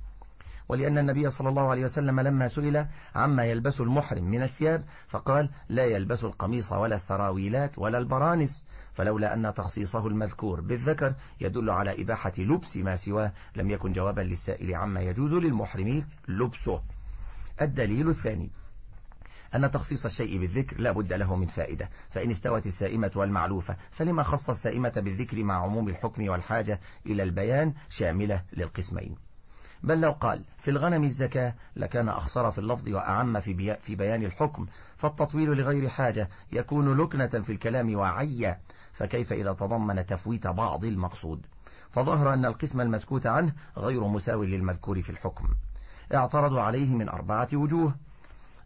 ولأن النبي صلى الله عليه وسلم لما سئل عما يلبس المحرم من الثياب فقال لا يلبس القميص ولا السراويلات ولا البرانس فلولا أن تخصيصه المذكور بالذكر يدل على إباحة لبس ما سواه لم يكن جوابا للسائل عما يجوز للمحرم لبسه الدليل الثاني أن تخصيص الشيء بالذكر لا بد له من فائدة فإن استوت السائمة والمعلوفة فلما خص السائمة بالذكر مع عموم الحكم والحاجة إلى البيان شاملة للقسمين بل لو قال في الغنم الزكاة لكان أخصر في اللفظ وأعم في, في بيان الحكم فالتطويل لغير حاجة يكون لكنة في الكلام وعيا فكيف إذا تضمن تفويت بعض المقصود فظهر أن القسم المسكوت عنه غير مساو للمذكور في الحكم اعترضوا عليه من أربعة وجوه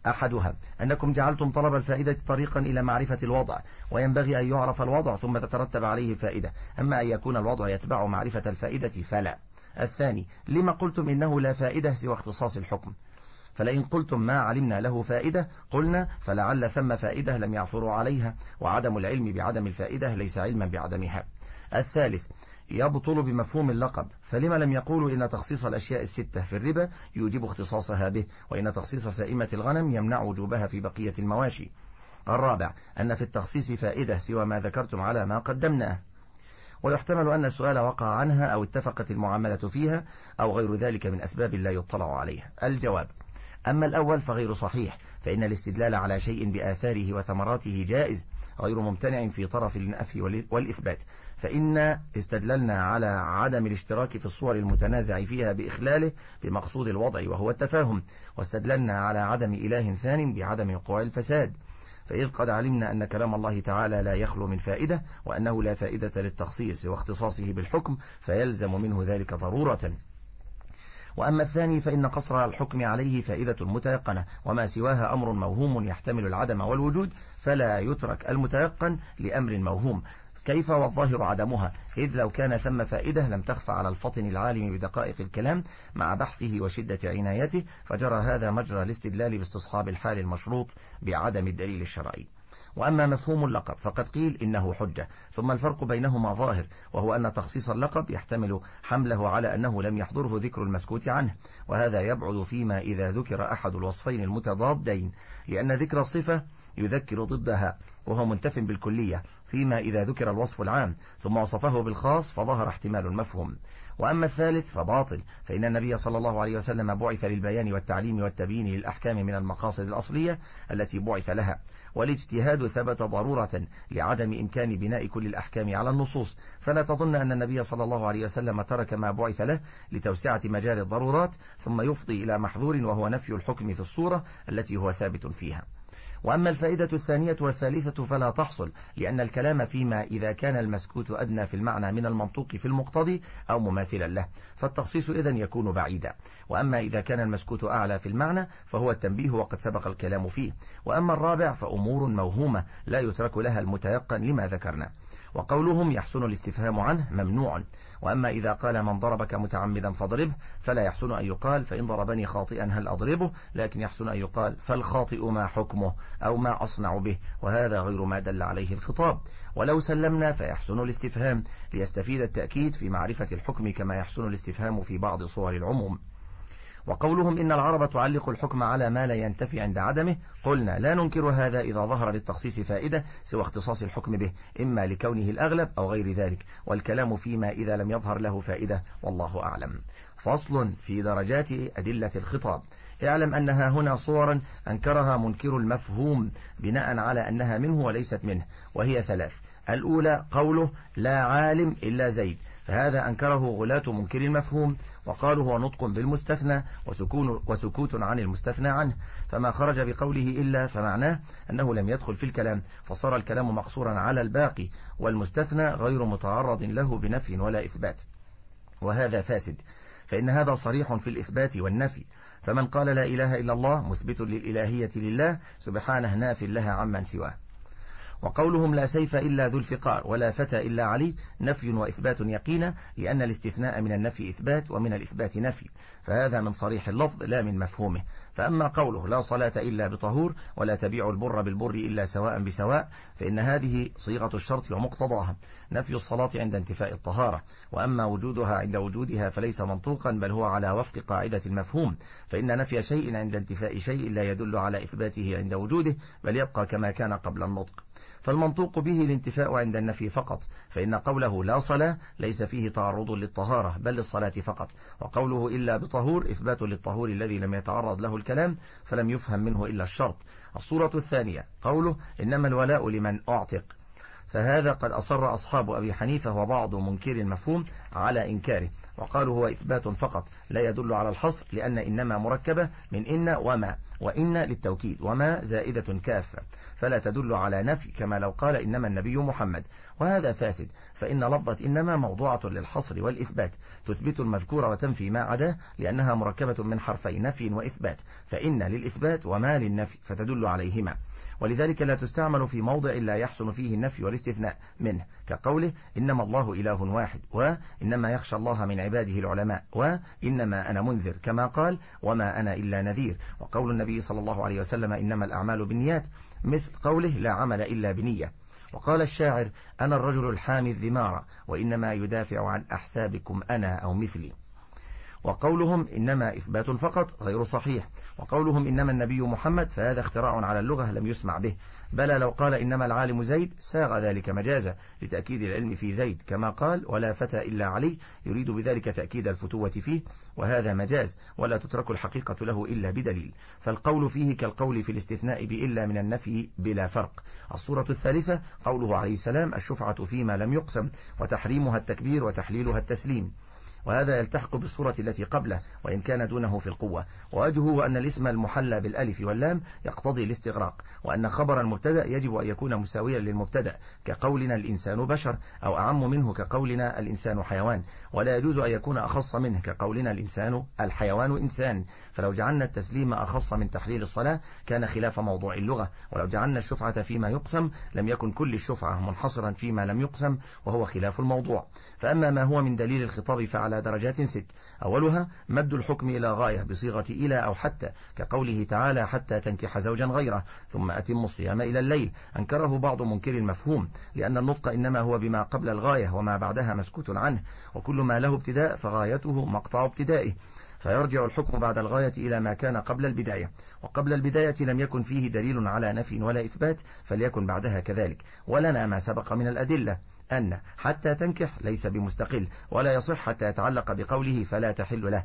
أحدها أنكم جعلتم طلب الفائدة طريقا إلى معرفة الوضع وينبغي أن يعرف الوضع ثم تترتب عليه فائدة أما أن يكون الوضع يتبع معرفة الفائدة فلا الثاني لما قلتم إنه لا فائدة سوى اختصاص الحكم فلئن قلتم ما علمنا له فائدة قلنا فلعل ثم فائدة لم يعثروا عليها وعدم العلم بعدم الفائدة ليس علما بعدمها الثالث يبطل بمفهوم اللقب فلما لم يقولوا إن تخصيص الأشياء الستة في الربا يوجب اختصاصها به وإن تخصيص سائمة الغنم يمنع وجوبها في بقية المواشي الرابع أن في التخصيص فائدة سوى ما ذكرتم على ما قدمناه ويحتمل أن السؤال وقع عنها أو اتفقت المعاملة فيها أو غير ذلك من أسباب لا يطلع عليها الجواب أما الأول فغير صحيح فإن الاستدلال على شيء بآثاره وثمراته جائز غير ممتنع في طرف النفي والإثبات فإن استدللنا على عدم الاشتراك في الصور المتنازع فيها بإخلاله بمقصود الوضع وهو التفاهم واستدللنا على عدم إله ثان بعدم وقوع الفساد فإذ قد علمنا أن كلام الله تعالى لا يخلو من فائدة وأنه لا فائدة للتخصيص واختصاصه بالحكم فيلزم منه ذلك ضرورة وأما الثاني فإن قصر الحكم عليه فائدة متيقنة وما سواها أمر موهوم يحتمل العدم والوجود فلا يترك المتيقن لأمر موهوم كيف والظاهر عدمها إذ لو كان ثم فائدة لم تخفى على الفطن العالم بدقائق الكلام مع بحثه وشدة عنايته فجرى هذا مجرى الاستدلال باستصحاب الحال المشروط بعدم الدليل الشرعي وأما مفهوم اللقب فقد قيل إنه حجة ثم الفرق بينهما ظاهر وهو أن تخصيص اللقب يحتمل حمله على أنه لم يحضره ذكر المسكوت عنه وهذا يبعد فيما إذا ذكر أحد الوصفين المتضادين لأن ذكر الصفة يذكر ضدها وهو منتف بالكلية فيما إذا ذكر الوصف العام ثم وصفه بالخاص فظهر احتمال المفهوم وأما الثالث فباطل فإن النبي صلى الله عليه وسلم بعث للبيان والتعليم والتبيين للأحكام من المقاصد الأصلية التي بعث لها والاجتهاد ثبت ضرورة لعدم إمكان بناء كل الأحكام على النصوص فلا تظن أن النبي صلى الله عليه وسلم ترك ما بعث له لتوسعة مجال الضرورات ثم يفضي إلى محظور وهو نفي الحكم في الصورة التي هو ثابت فيها وأما الفائدة الثانية والثالثة فلا تحصل لأن الكلام فيما إذا كان المسكوت أدنى في المعنى من المنطوق في المقتضي أو مماثلا له فالتخصيص إذا يكون بعيدا وأما إذا كان المسكوت أعلى في المعنى فهو التنبيه وقد سبق الكلام فيه وأما الرابع فأمور موهومة لا يترك لها المتيقن لما ذكرنا وقولهم يحسن الاستفهام عنه ممنوع وأما إذا قال من ضربك متعمدا فاضربه فلا يحسن أن يقال فإن ضربني خاطئا هل أضربه لكن يحسن أن يقال فالخاطئ ما حكمه أو ما أصنع به وهذا غير ما دل عليه الخطاب ولو سلمنا فيحسن الاستفهام ليستفيد التأكيد في معرفة الحكم كما يحسن الاستفهام في بعض صور العموم وقولهم إن العرب تعلق الحكم على ما لا ينتفي عند عدمه قلنا لا ننكر هذا إذا ظهر للتخصيص فائدة سوى اختصاص الحكم به إما لكونه الأغلب أو غير ذلك والكلام فيما إذا لم يظهر له فائدة والله أعلم فصل في درجات أدلة الخطاب اعلم أنها هنا صورا أنكرها منكر المفهوم بناء على أنها منه وليست منه وهي ثلاث الأولى قوله لا عالم إلا زيد فهذا أنكره غلاة منكر المفهوم وقالوا هو نطق بالمستثنى وسكون وسكوت عن المستثنى عنه فما خرج بقوله إلا فمعناه أنه لم يدخل في الكلام فصار الكلام مقصورا على الباقي والمستثنى غير متعرض له بنفي ولا إثبات وهذا فاسد فإن هذا صريح في الإثبات والنفي فمن قال لا إله إلا الله مثبت للإلهية لله سبحانه ناف لها عمن سواه وقولهم لا سيف إلا ذو الفقار ولا فتى إلا علي نفي وإثبات يقينا لأن الاستثناء من النفي إثبات ومن الإثبات نفي فهذا من صريح اللفظ لا من مفهومه فأما قوله لا صلاة إلا بطهور ولا تبيع البر بالبر إلا سواء بسواء فإن هذه صيغة الشرط ومقتضاها نفي الصلاة عند انتفاء الطهارة وأما وجودها عند وجودها فليس منطوقا بل هو على وفق قاعدة المفهوم فإن نفي شيء عند انتفاء شيء لا يدل على إثباته عند وجوده بل يبقى كما كان قبل النطق فالمنطوق به الانتفاء عند النفي فقط فإن قوله لا صلاة ليس فيه تعرض للطهارة بل للصلاة فقط وقوله إلا بطهور إثبات للطهور الذي لم يتعرض له الكلام فلم يفهم منه إلا الشرط الصورة الثانية قوله إنما الولاء لمن أعتق فهذا قد أصر أصحاب أبي حنيفة وبعض منكر المفهوم على إنكاره وقالوا هو إثبات فقط لا يدل على الحصر لأن إنما مركبة من إن وما وإن للتوكيد وما زائدة كافة فلا تدل على نفي كما لو قال إنما النبي محمد وهذا فاسد فإن لفظة إنما موضوعة للحصر والإثبات تثبت المذكور وتنفي ما عداه لأنها مركبة من حرفي نفي وإثبات فإن للإثبات وما للنفي فتدل عليهما ولذلك لا تستعمل في موضع لا يحسن فيه النفي والاستثناء منه كقوله إنما الله إله واحد وإنما يخشى الله من عباده العلماء وإن إنما أنا منذر كما قال وما أنا إلا نذير وقول النبي صلى الله عليه وسلم إنما الأعمال بالنيات مثل قوله لا عمل إلا بنية وقال الشاعر أنا الرجل الحامي الذمار وإنما يدافع عن أحسابكم أنا أو مثلي وقولهم إنما إثبات فقط غير صحيح وقولهم إنما النبي محمد فهذا اختراع على اللغة لم يسمع به بلى لو قال إنما العالم زيد ساغ ذلك مجازا لتأكيد العلم في زيد كما قال ولا فتى إلا علي يريد بذلك تأكيد الفتوة فيه وهذا مجاز ولا تترك الحقيقة له إلا بدليل فالقول فيه كالقول في الاستثناء بإلا من النفي بلا فرق الصورة الثالثة قوله عليه السلام الشفعة فيما لم يقسم وتحريمها التكبير وتحليلها التسليم وهذا يلتحق بالصورة التي قبله وإن كان دونه في القوة ووجهه أن الاسم المحلى بالألف واللام يقتضي الاستغراق وأن خبر المبتدا يجب أن يكون مساويا للمبتدا كقولنا الإنسان بشر أو أعم منه كقولنا الإنسان حيوان ولا يجوز أن يكون أخص منه كقولنا الإنسان الحيوان إنسان فلو جعلنا التسليم أخص من تحليل الصلاة كان خلاف موضوع اللغة ولو جعلنا الشفعة فيما يقسم لم يكن كل الشفعة منحصرا فيما لم يقسم وهو خلاف الموضوع فأما ما هو من دليل الخطاب فعلى درجات ست أولها مد الحكم إلى غاية بصيغة إلى أو حتى كقوله تعالى حتى تنكح زوجا غيره ثم أتم الصيام إلى الليل أنكره بعض منكر المفهوم لأن النطق إنما هو بما قبل الغاية وما بعدها مسكوت عنه وكل ما له ابتداء فغايته مقطع ابتدائه فيرجع الحكم بعد الغاية إلى ما كان قبل البداية وقبل البداية لم يكن فيه دليل على نفي ولا إثبات فليكن بعدها كذلك ولنا ما سبق من الأدلة أن حتى تنكح ليس بمستقل ولا يصح حتى يتعلق بقوله فلا تحل له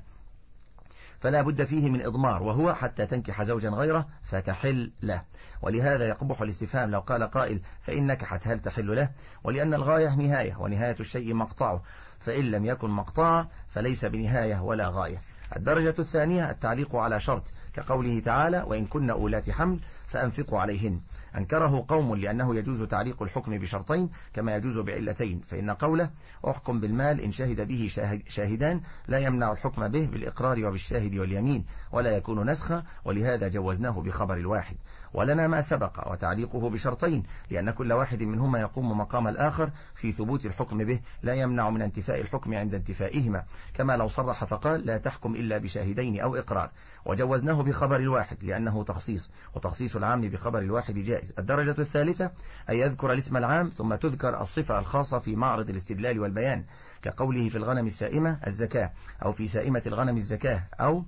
فلا بد فيه من إضمار وهو حتى تنكح زوجا غيره فتحل له ولهذا يقبح الاستفهام لو قال قائل فإن نكحت هل تحل له ولأن الغاية نهاية ونهاية الشيء مقطعه فإن لم يكن مقطع فليس بنهاية ولا غاية الدرجة الثانية التعليق على شرط كقوله تعالى وإن كن أولات حمل فأنفقوا عليهن أنكره قوم لأنه يجوز تعليق الحكم بشرطين كما يجوز بعلتين فإن قوله أحكم بالمال إن شهد به شاهدان لا يمنع الحكم به بالإقرار وبالشاهد واليمين ولا يكون نسخة ولهذا جوزناه بخبر الواحد ولنا ما سبق وتعليقه بشرطين لأن كل واحد منهما يقوم مقام الآخر في ثبوت الحكم به لا يمنع من انتفاء الحكم عند انتفائهما كما لو صرح فقال لا تحكم إلا بشاهدين أو إقرار وجوزناه بخبر الواحد لأنه تخصيص وتخصيص العام بخبر الواحد جائز الدرجة الثالثة أن يذكر الاسم العام ثم تذكر الصفة الخاصة في معرض الاستدلال والبيان كقوله في الغنم السائمة الزكاة أو في سائمة الغنم الزكاة أو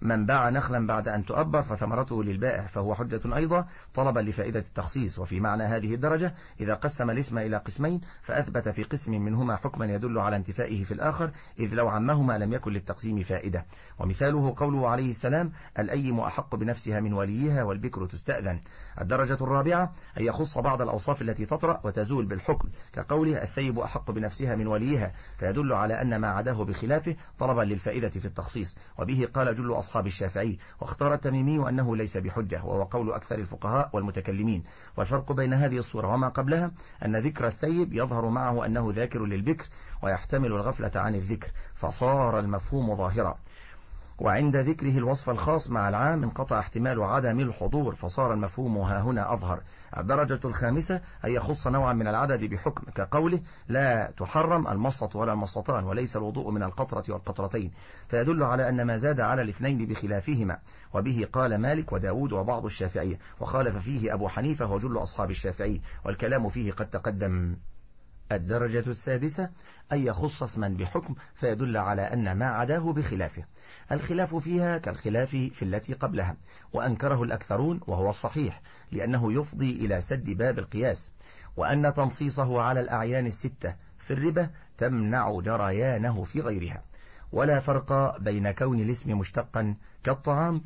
من باع نخلا بعد أن تؤبر فثمرته للبائع فهو حجة أيضا طلبا لفائدة التخصيص وفي معنى هذه الدرجة إذا قسم الاسم إلى قسمين فأثبت في قسم منهما حكما يدل على انتفائه في الآخر إذ لو عمهما لم يكن للتقسيم فائدة ومثاله قوله عليه السلام الأيم أحق بنفسها من وليها والبكر تستأذن الدرجة الرابعة أن يخص بعض الأوصاف التي تطرأ وتزول بالحكم كقوله الثيب أحق بنفسها من وليها فيدل على أن ما عداه بخلافه طلبا للفائدة في التخصيص وبه قال جل أصحاب الشافعي واختار التميمي أنه ليس بحجة وهو قول أكثر الفقهاء والمتكلمين والفرق بين هذه الصورة وما قبلها أن ذكر الثيب يظهر معه أنه ذاكر للبكر ويحتمل الغفلة عن الذكر فصار المفهوم ظاهرا وعند ذكره الوصف الخاص مع العام انقطع احتمال عدم الحضور فصار المفهوم ها هنا أظهر الدرجة الخامسة أن يخص نوعا من العدد بحكم كقوله لا تحرم المصة ولا المصطان وليس الوضوء من القطرة والقطرتين فيدل على أن ما زاد على الاثنين بخلافهما وبه قال مالك وداود وبعض الشافعية وخالف فيه أبو حنيفة وجل أصحاب الشافعي والكلام فيه قد تقدم الدرجة السادسة أن يخص اسما بحكم فيدل على أن ما عداه بخلافه الخلاف فيها كالخلاف في التي قبلها وأنكره الأكثرون وهو الصحيح لأنه يفضي إلى سد باب القياس وأن تنصيصه على الأعيان الستة في الربا تمنع جريانه في غيرها ولا فرق بين كون الاسم مشتقا كالطعام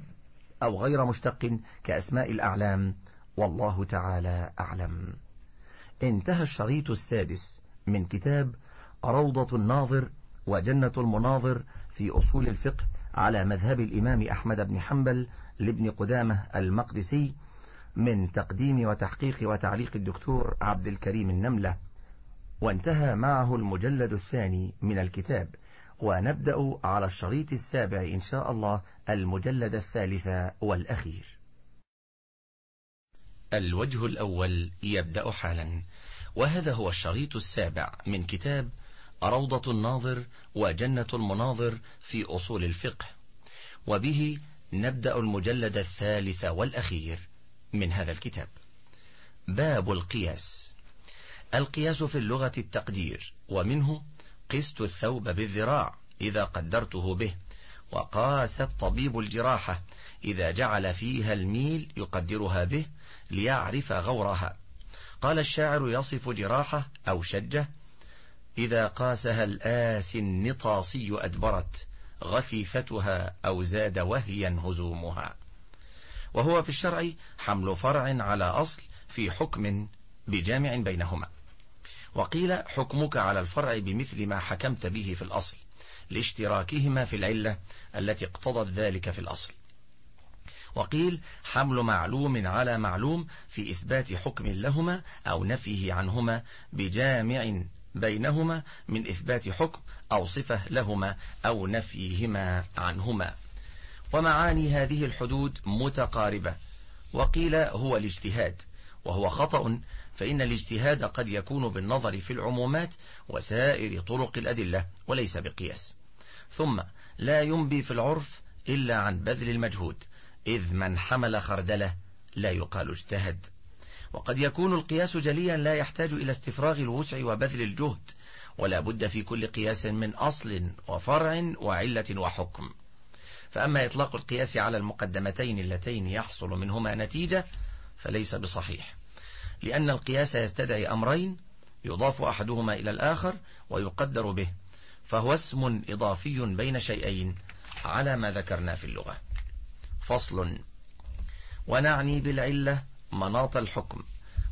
أو غير مشتق كأسماء الأعلام والله تعالى أعلم انتهى الشريط السادس من كتاب روضة الناظر وجنة المناظر في أصول الفقه على مذهب الإمام أحمد بن حنبل لابن قدامة المقدسي من تقديم وتحقيق وتعليق الدكتور عبد الكريم النملة وانتهى معه المجلد الثاني من الكتاب ونبدأ على الشريط السابع إن شاء الله المجلد الثالث والأخير الوجه الأول يبدأ حالا وهذا هو الشريط السابع من كتاب روضة الناظر وجنة المناظر في أصول الفقه وبه نبدأ المجلد الثالث والأخير من هذا الكتاب باب القياس القياس في اللغة التقدير ومنه قست الثوب بالذراع إذا قدرته به وقاس الطبيب الجراحة إذا جعل فيها الميل يقدرها به ليعرف غورها قال الشاعر يصف جراحه أو شجه إذا قاسها الآس النطاسي أدبرت غفيفتها أو زاد وهيا هزومها وهو في الشرع حمل فرع على أصل في حكم بجامع بينهما وقيل حكمك على الفرع بمثل ما حكمت به في الأصل لاشتراكهما في العلة التي اقتضت ذلك في الأصل وقيل حمل معلوم على معلوم في إثبات حكم لهما أو نفيه عنهما بجامع بينهما من إثبات حكم أو صفة لهما أو نفيهما عنهما ومعاني هذه الحدود متقاربة وقيل هو الاجتهاد وهو خطأ فإن الاجتهاد قد يكون بالنظر في العمومات وسائر طرق الأدلة وليس بقياس ثم لا ينبي في العرف إلا عن بذل المجهود إذ من حمل خردلة لا يقال اجتهد وقد يكون القياس جليا لا يحتاج إلى استفراغ الوسع وبذل الجهد ولا بد في كل قياس من أصل وفرع وعلة وحكم فأما إطلاق القياس على المقدمتين اللتين يحصل منهما نتيجة فليس بصحيح لأن القياس يستدعي أمرين يضاف أحدهما إلى الآخر ويقدر به فهو اسم إضافي بين شيئين على ما ذكرنا في اللغة فصل ونعني بالعلة مناط الحكم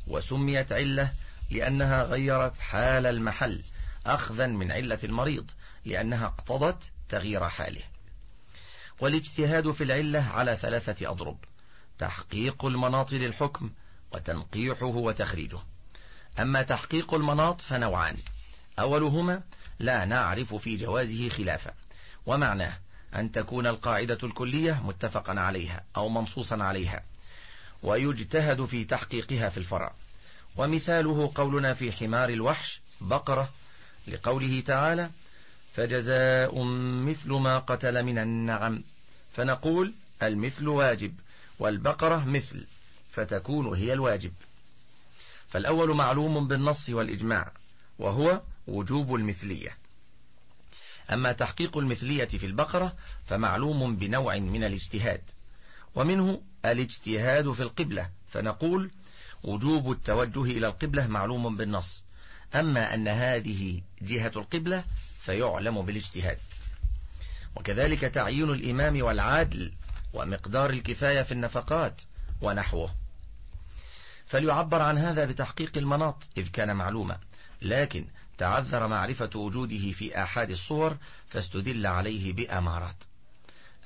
وسميت علة لأنها غيرت حال المحل أخذا من علة المريض لأنها اقتضت تغيير حاله والاجتهاد في العلة على ثلاثة أضرب تحقيق المناط للحكم وتنقيحه وتخريجه أما تحقيق المناط فنوعان أولهما لا نعرف في جوازه خلافا ومعناه أن تكون القاعدة الكلية متفقا عليها أو منصوصا عليها ويجتهد في تحقيقها في الفرع ومثاله قولنا في حمار الوحش بقرة لقوله تعالى فجزاء مثل ما قتل من النعم فنقول المثل واجب والبقرة مثل فتكون هي الواجب فالأول معلوم بالنص والإجماع وهو وجوب المثلية أما تحقيق المثلية في البقرة فمعلوم بنوع من الاجتهاد ومنه الاجتهاد في القبلة فنقول وجوب التوجه إلى القبلة معلوم بالنص أما أن هذه جهة القبلة فيعلم بالاجتهاد وكذلك تعيين الإمام والعادل ومقدار الكفاية في النفقات ونحوه فليعبر عن هذا بتحقيق المناط إذ كان معلوما لكن تعذر معرفة وجوده في آحاد الصور فاستدل عليه بأمارات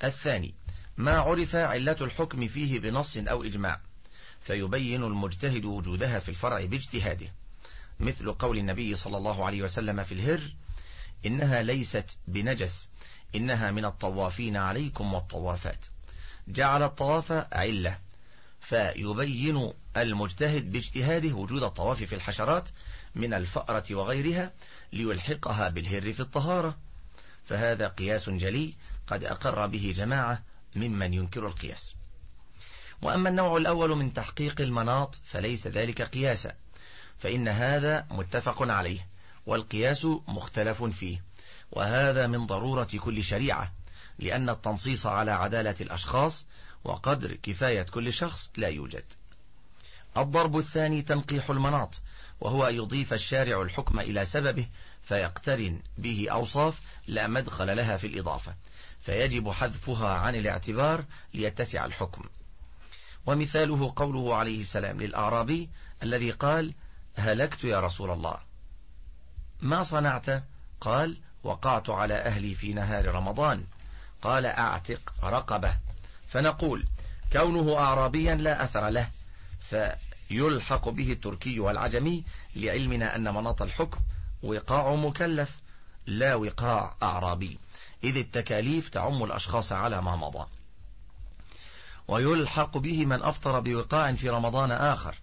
الثاني ما عرف علة الحكم فيه بنص أو إجماع فيبين المجتهد وجودها في الفرع باجتهاده مثل قول النبي صلى الله عليه وسلم في الهر إنها ليست بنجس إنها من الطوافين عليكم والطوافات جعل الطواف علة فيبين المجتهد باجتهاده وجود الطواف في الحشرات من الفأرة وغيرها ليلحقها بالهر في الطهارة فهذا قياس جلي قد أقر به جماعة ممن ينكر القياس وأما النوع الأول من تحقيق المناط فليس ذلك قياسا فإن هذا متفق عليه والقياس مختلف فيه وهذا من ضرورة كل شريعة لأن التنصيص على عدالة الأشخاص وقدر كفاية كل شخص لا يوجد الضرب الثاني تنقيح المناط وهو أن يضيف الشارع الحكم إلى سببه فيقترن به أوصاف لا مدخل لها في الإضافة فيجب حذفها عن الاعتبار ليتسع الحكم ومثاله قوله عليه السلام للأعرابي الذي قال هلكت يا رسول الله ما صنعت قال وقعت على أهلي في نهار رمضان قال أعتق رقبة فنقول كونه أعرابيا لا أثر له يلحق به التركي والعجمي لعلمنا أن مناط الحكم وقاع مكلف لا وقاع أعرابي إذ التكاليف تعم الأشخاص على ما مضى ويلحق به من أفطر بوقاع في رمضان آخر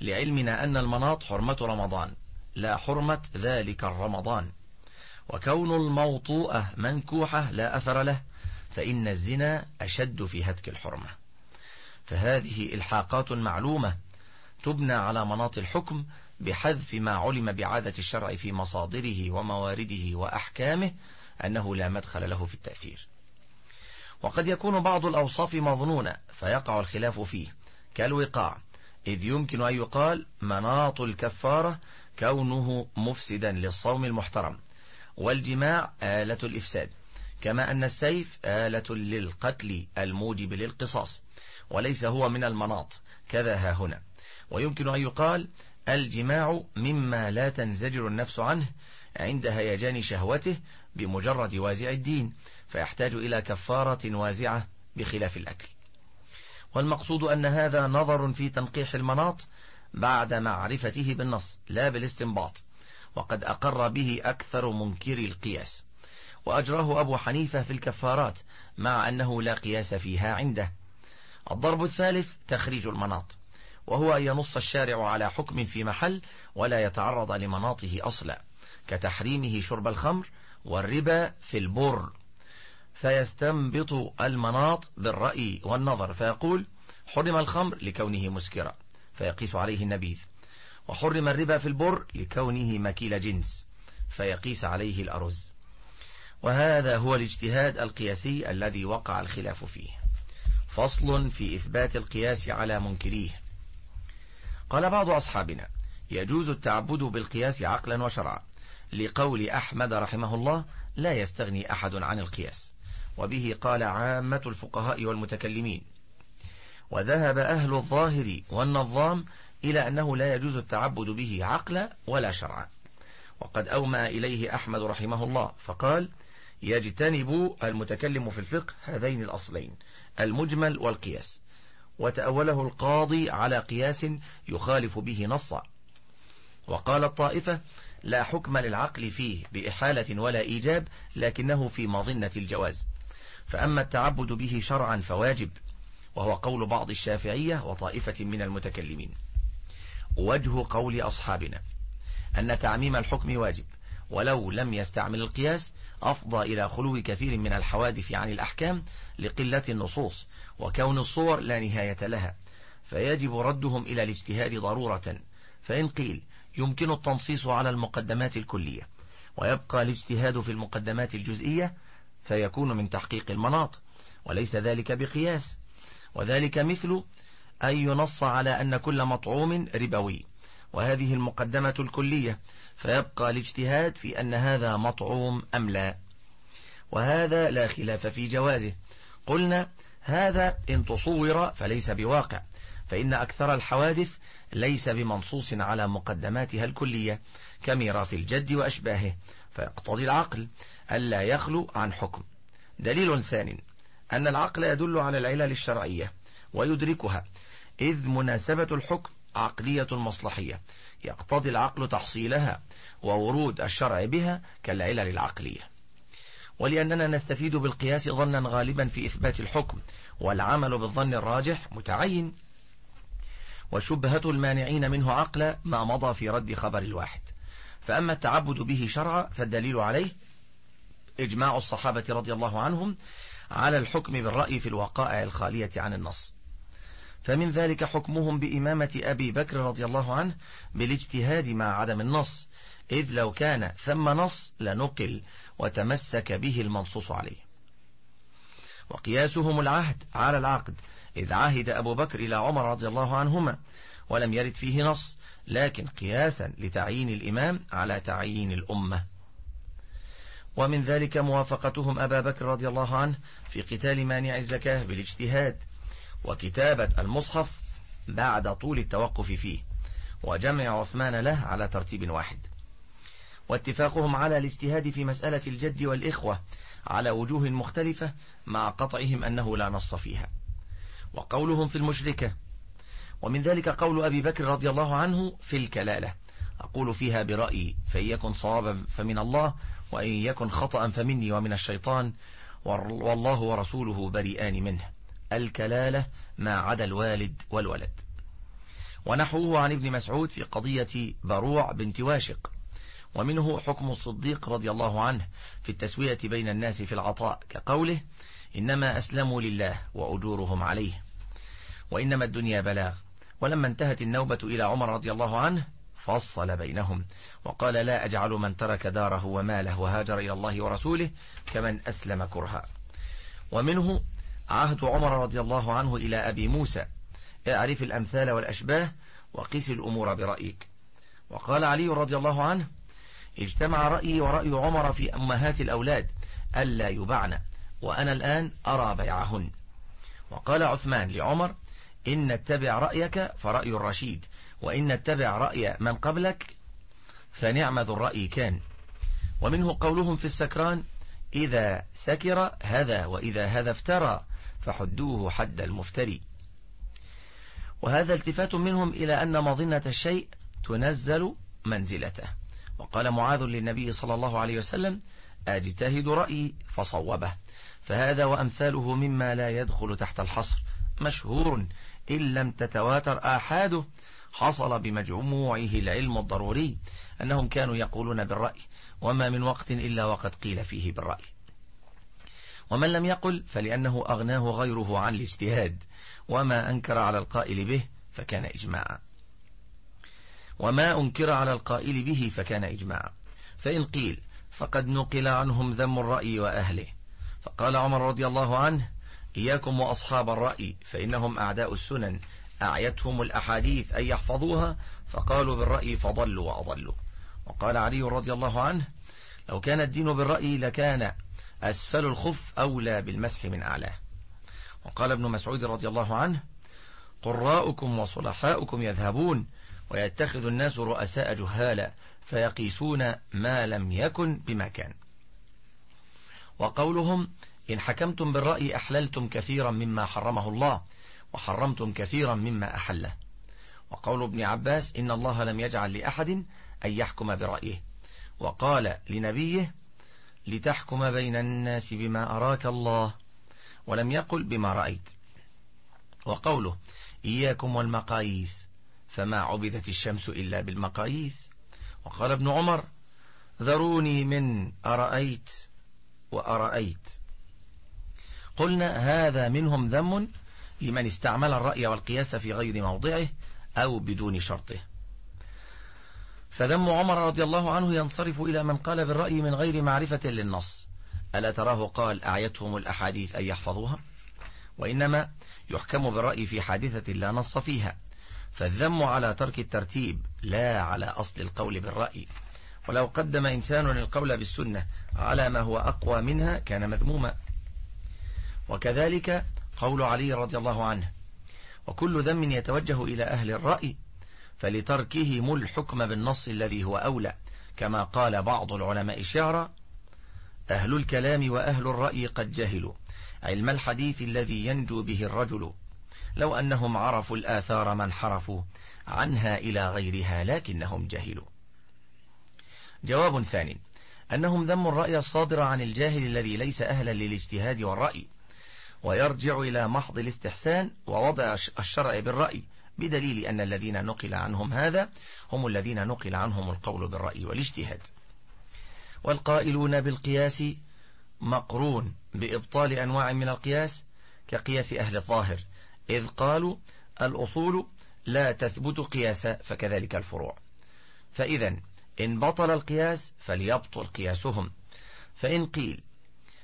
لعلمنا أن المناط حرمة رمضان لا حرمة ذلك الرمضان وكون الموطوءة منكوحة لا أثر له فإن الزنا أشد في هتك الحرمة فهذه إلحاقات معلومة تبنى على مناط الحكم بحذف ما علم بعادة الشرع في مصادره وموارده وأحكامه أنه لا مدخل له في التأثير وقد يكون بعض الأوصاف مظنونة فيقع الخلاف فيه كالوقاع إذ يمكن أن يقال مناط الكفارة كونه مفسدا للصوم المحترم والجماع آلة الإفساد كما أن السيف آلة للقتل الموجب للقصاص وليس هو من المناط كذا ها هنا ويمكن أن يقال الجماع مما لا تنزجر النفس عنه عند هيجان شهوته بمجرد وازع الدين فيحتاج إلى كفارة وازعة بخلاف الأكل والمقصود أن هذا نظر في تنقيح المناط بعد معرفته بالنص لا بالاستنباط وقد أقر به أكثر منكري القياس وأجراه أبو حنيفة في الكفارات مع أنه لا قياس فيها عنده الضرب الثالث تخريج المناط وهو أن ينص الشارع على حكم في محل ولا يتعرض لمناطه أصلا كتحريمه شرب الخمر والربا في البر فيستنبط المناط بالرأي والنظر فيقول حرم الخمر لكونه مسكرا فيقيس عليه النبيذ وحرم الربا في البر لكونه مكيل جنس فيقيس عليه الأرز وهذا هو الاجتهاد القياسي الذي وقع الخلاف فيه فصل في إثبات القياس على منكريه قال بعض أصحابنا يجوز التعبد بالقياس عقلا وشرعا لقول أحمد رحمه الله لا يستغني أحد عن القياس وبه قال عامة الفقهاء والمتكلمين وذهب أهل الظاهر والنظام إلى أنه لا يجوز التعبد به عقلا ولا شرعا وقد أومى إليه أحمد رحمه الله فقال يجتنب المتكلم في الفقه هذين الأصلين المجمل والقياس وتأوله القاضي على قياس يخالف به نصا وقال الطائفة لا حكم للعقل فيه بإحالة ولا إيجاب لكنه في مظنة الجواز فأما التعبد به شرعا فواجب وهو قول بعض الشافعية وطائفة من المتكلمين وجه قول أصحابنا أن تعميم الحكم واجب ولو لم يستعمل القياس أفضى إلى خلو كثير من الحوادث عن الأحكام لقلة النصوص وكون الصور لا نهاية لها فيجب ردهم إلى الاجتهاد ضرورة فإن قيل يمكن التنصيص على المقدمات الكلية ويبقى الاجتهاد في المقدمات الجزئية فيكون من تحقيق المناط وليس ذلك بقياس وذلك مثل أن ينص على أن كل مطعوم ربوي وهذه المقدمة الكلية فيبقى الاجتهاد في أن هذا مطعوم أم لا وهذا لا خلاف في جوازه قلنا هذا إن تصور فليس بواقع فإن أكثر الحوادث ليس بمنصوص على مقدماتها الكلية كميراث الجد وأشباهه فيقتضي العقل ألا يخلو عن حكم دليل ثان أن العقل يدل على العلل الشرعية ويدركها إذ مناسبة الحكم عقلية مصلحية يقتضي العقل تحصيلها وورود الشرع بها كالعلل العقلية ولأننا نستفيد بالقياس ظنا غالبا في إثبات الحكم والعمل بالظن الراجح متعين وشبهة المانعين منه عقلا ما مضى في رد خبر الواحد فأما التعبد به شرعا فالدليل عليه إجماع الصحابة رضي الله عنهم على الحكم بالرأي في الوقائع الخالية عن النص فمن ذلك حكمهم بإمامة أبي بكر رضي الله عنه بالاجتهاد مع عدم النص إذ لو كان ثم نص لنقل وتمسك به المنصوص عليه وقياسهم العهد على العقد إذ عهد أبو بكر إلى عمر رضي الله عنهما ولم يرد فيه نص لكن قياسا لتعيين الإمام على تعيين الأمة ومن ذلك موافقتهم أبا بكر رضي الله عنه في قتال مانع الزكاة بالاجتهاد وكتابة المصحف بعد طول التوقف فيه وجمع عثمان له على ترتيب واحد واتفاقهم على الاجتهاد في مسألة الجد والإخوة على وجوه مختلفة مع قطعهم أنه لا نص فيها وقولهم في المشركة ومن ذلك قول أبي بكر رضي الله عنه في الكلالة أقول فيها برأيي فإن يكن صوابا فمن الله وإن يكن خطأ فمني ومن الشيطان والله ورسوله بريئان منه الكلالة ما عدا الوالد والولد ونحوه عن ابن مسعود في قضية بروع بنت واشق ومنه حكم الصديق رضي الله عنه في التسوية بين الناس في العطاء كقوله إنما أسلموا لله وأجورهم عليه وإنما الدنيا بلاغ ولما انتهت النوبة إلى عمر رضي الله عنه فصل بينهم وقال لا أجعل من ترك داره وماله وهاجر إلى الله ورسوله كمن أسلم كرها ومنه عهد عمر رضي الله عنه إلى أبي موسى أعرف الأمثال والأشباه وقيس الأمور برأيك وقال علي رضي الله عنه اجتمع رأيي ورأي عمر في أمهات الأولاد ألا يبعن وأنا الآن أرى بيعهن وقال عثمان لعمر إن اتبع رأيك فرأي الرشيد وإن اتبع رأي من قبلك فنعم ذو الرأي كان ومنه قولهم في السكران إذا سكر هذا وإذا هذا افترى فحدوه حد المفتري وهذا التفات منهم إلى أن مظنة الشيء تنزل منزلته وقال معاذ للنبي صلى الله عليه وسلم أجتهد رأيي فصوبه فهذا وأمثاله مما لا يدخل تحت الحصر مشهور إن لم تتواتر آحاده حصل بمجموعه العلم الضروري أنهم كانوا يقولون بالرأي وما من وقت إلا وقد قيل فيه بالرأي ومن لم يقل فلأنه أغناه غيره عن الاجتهاد وما أنكر على القائل به فكان إجماعا وما أنكر على القائل به فكان إجماعا فإن قيل فقد نقل عنهم ذم الرأي وأهله فقال عمر رضي الله عنه إياكم وأصحاب الرأي فإنهم أعداء السنن أعيتهم الأحاديث أن يحفظوها فقالوا بالرأي فضلوا وأضلوا وقال علي رضي الله عنه لو كان الدين بالرأي لكان أسفل الخف أولى بالمسح من أعلاه وقال ابن مسعود رضي الله عنه قراؤكم وصلحاؤكم يذهبون ويتخذ الناس رؤساء جهالا فيقيسون ما لم يكن بما كان وقولهم إن حكمتم بالرأي أحللتم كثيرا مما حرمه الله وحرمتم كثيرا مما أحله وقول ابن عباس إن الله لم يجعل لأحد أن يحكم برأيه وقال لنبيه لتحكم بين الناس بما أراك الله ولم يقل بما رأيت وقوله إياكم والمقاييس فما عبدت الشمس إلا بالمقاييس وقال ابن عمر ذروني من أرأيت وأرأيت قلنا هذا منهم ذم لمن استعمل الرأي والقياس في غير موضعه أو بدون شرطه فذم عمر رضي الله عنه ينصرف إلى من قال بالرأي من غير معرفة للنص ألا تراه قال أعيتهم الأحاديث أن يحفظوها وإنما يحكم بالرأي في حادثة لا نص فيها فالذم على ترك الترتيب لا على أصل القول بالرأي ولو قدم إنسان القول بالسنة على ما هو أقوى منها كان مذموما وكذلك قول علي رضي الله عنه وكل ذم يتوجه إلى أهل الرأي فلتركهم الحكم بالنص الذي هو أولى كما قال بعض العلماء شعرا أهل الكلام وأهل الرأي قد جهلوا علم الحديث الذي ينجو به الرجل لو أنهم عرفوا الآثار ما انحرفوا عنها إلى غيرها لكنهم جهلوا جواب ثاني أنهم ذموا الرأي الصادر عن الجاهل الذي ليس أهلا للاجتهاد والرأي ويرجع إلى محض الاستحسان ووضع الشرع بالرأي بدليل أن الذين نقل عنهم هذا هم الذين نقل عنهم القول بالرأي والاجتهاد والقائلون بالقياس مقرون بإبطال أنواع من القياس كقياس أهل الظاهر إذ قالوا الأصول لا تثبت قياسا فكذلك الفروع فإذا إن بطل القياس فليبطل قياسهم فإن قيل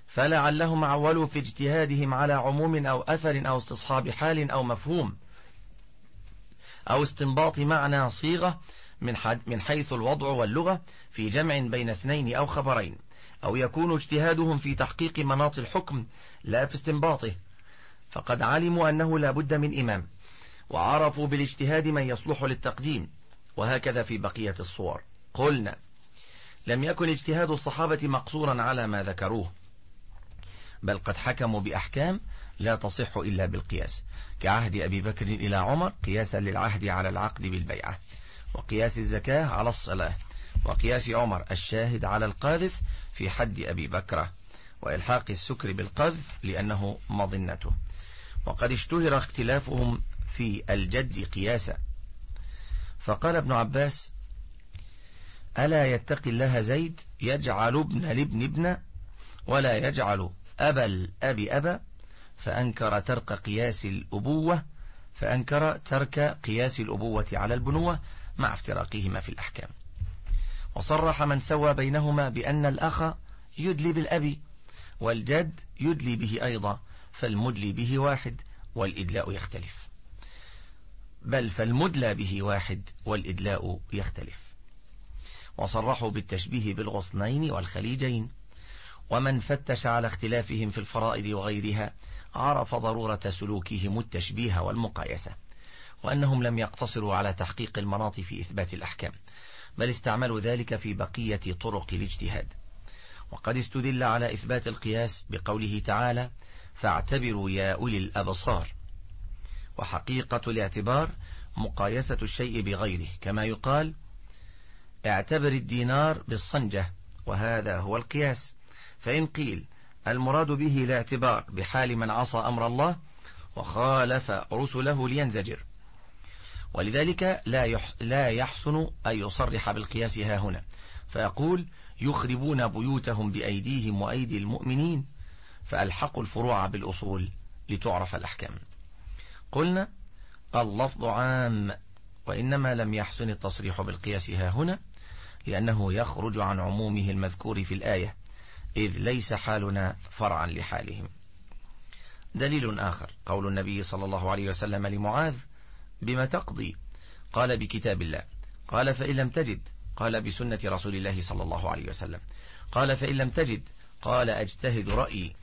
فلعلهم عولوا في اجتهادهم على عموم أو أثر أو استصحاب حال أو مفهوم أو استنباط معنى صيغة من, من حيث الوضع واللغة في جمع بين اثنين أو خبرين أو يكون اجتهادهم في تحقيق مناط الحكم لا في استنباطه فقد علموا أنه لا بد من إمام وعرفوا بالاجتهاد من يصلح للتقديم وهكذا في بقية الصور قلنا لم يكن اجتهاد الصحابة مقصورا على ما ذكروه بل قد حكموا بأحكام لا تصح إلا بالقياس كعهد أبي بكر إلى عمر قياسا للعهد على العقد بالبيعة وقياس الزكاة على الصلاة وقياس عمر الشاهد على القاذف في حد أبي بكرة وإلحاق السكر بالقذف لأنه مظنته وقد اشتهر اختلافهم في الجد قياسا فقال ابن عباس ألا يتقي الله زيد يجعل ابن لابن ابن ولا يجعل أبا الأب أبا فأنكر ترك قياس الأبوة فأنكر ترك قياس الأبوة على البنوة مع افتراقهما في الأحكام وصرح من سوى بينهما بأن الأخ يدلي بالأبي والجد يدلي به أيضا فالمدلي به واحد والإدلاء يختلف بل فالمدلى به واحد والإدلاء يختلف وصرحوا بالتشبيه بالغصنين والخليجين ومن فتش على اختلافهم في الفرائض وغيرها عرف ضرورة سلوكهم التشبيه والمقايسة وأنهم لم يقتصروا على تحقيق المناط في إثبات الأحكام بل استعملوا ذلك في بقية طرق الاجتهاد وقد استدل على إثبات القياس بقوله تعالى فاعتبروا يا أولي الأبصار وحقيقة الاعتبار مقايسة الشيء بغيره كما يقال اعتبر الدينار بالصنجة وهذا هو القياس فإن قيل المراد به الاعتبار بحال من عصى أمر الله وخالف رسله لينزجر ولذلك لا لا يحسن أن يصرح بالقياس ها هنا فيقول يخربون بيوتهم بأيديهم وأيدي المؤمنين فألحقوا الفروع بالأصول لتعرف الأحكام قلنا اللفظ عام وإنما لم يحسن التصريح بالقياس ها هنا لأنه يخرج عن عمومه المذكور في الآية إذ ليس حالنا فرعا لحالهم دليل آخر قول النبي صلى الله عليه وسلم لمعاذ بما تقضي قال بكتاب الله قال فإن لم تجد قال بسنة رسول الله صلى الله عليه وسلم قال فإن لم تجد قال أجتهد رأيي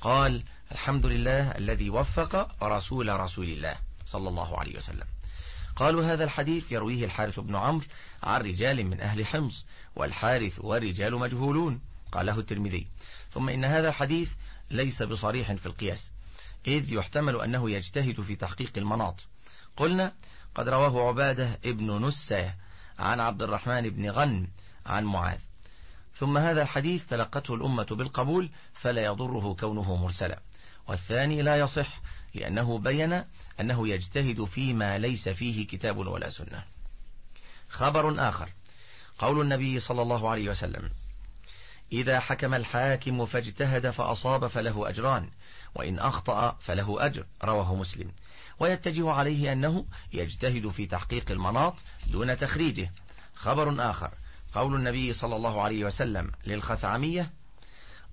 قال الحمد لله الذي وفق رسول رسول الله صلى الله عليه وسلم قالوا هذا الحديث يرويه الحارث بن عمرو عن رجال من أهل حمص والحارث ورجال مجهولون قاله الترمذي ثم إن هذا الحديث ليس بصريح في القياس إذ يحتمل أنه يجتهد في تحقيق المناط قلنا قد رواه عبادة ابن نسى عن عبد الرحمن بن غنم عن معاذ ثم هذا الحديث تلقته الأمة بالقبول فلا يضره كونه مرسلا والثاني لا يصح لأنه بين أنه يجتهد فيما ليس فيه كتاب ولا سنة خبر آخر قول النبي صلى الله عليه وسلم إذا حكم الحاكم فاجتهد فأصاب فله أجران وإن أخطأ فله أجر رواه مسلم ويتجه عليه أنه يجتهد في تحقيق المناط دون تخريجه خبر آخر قول النبي صلى الله عليه وسلم للخثعمية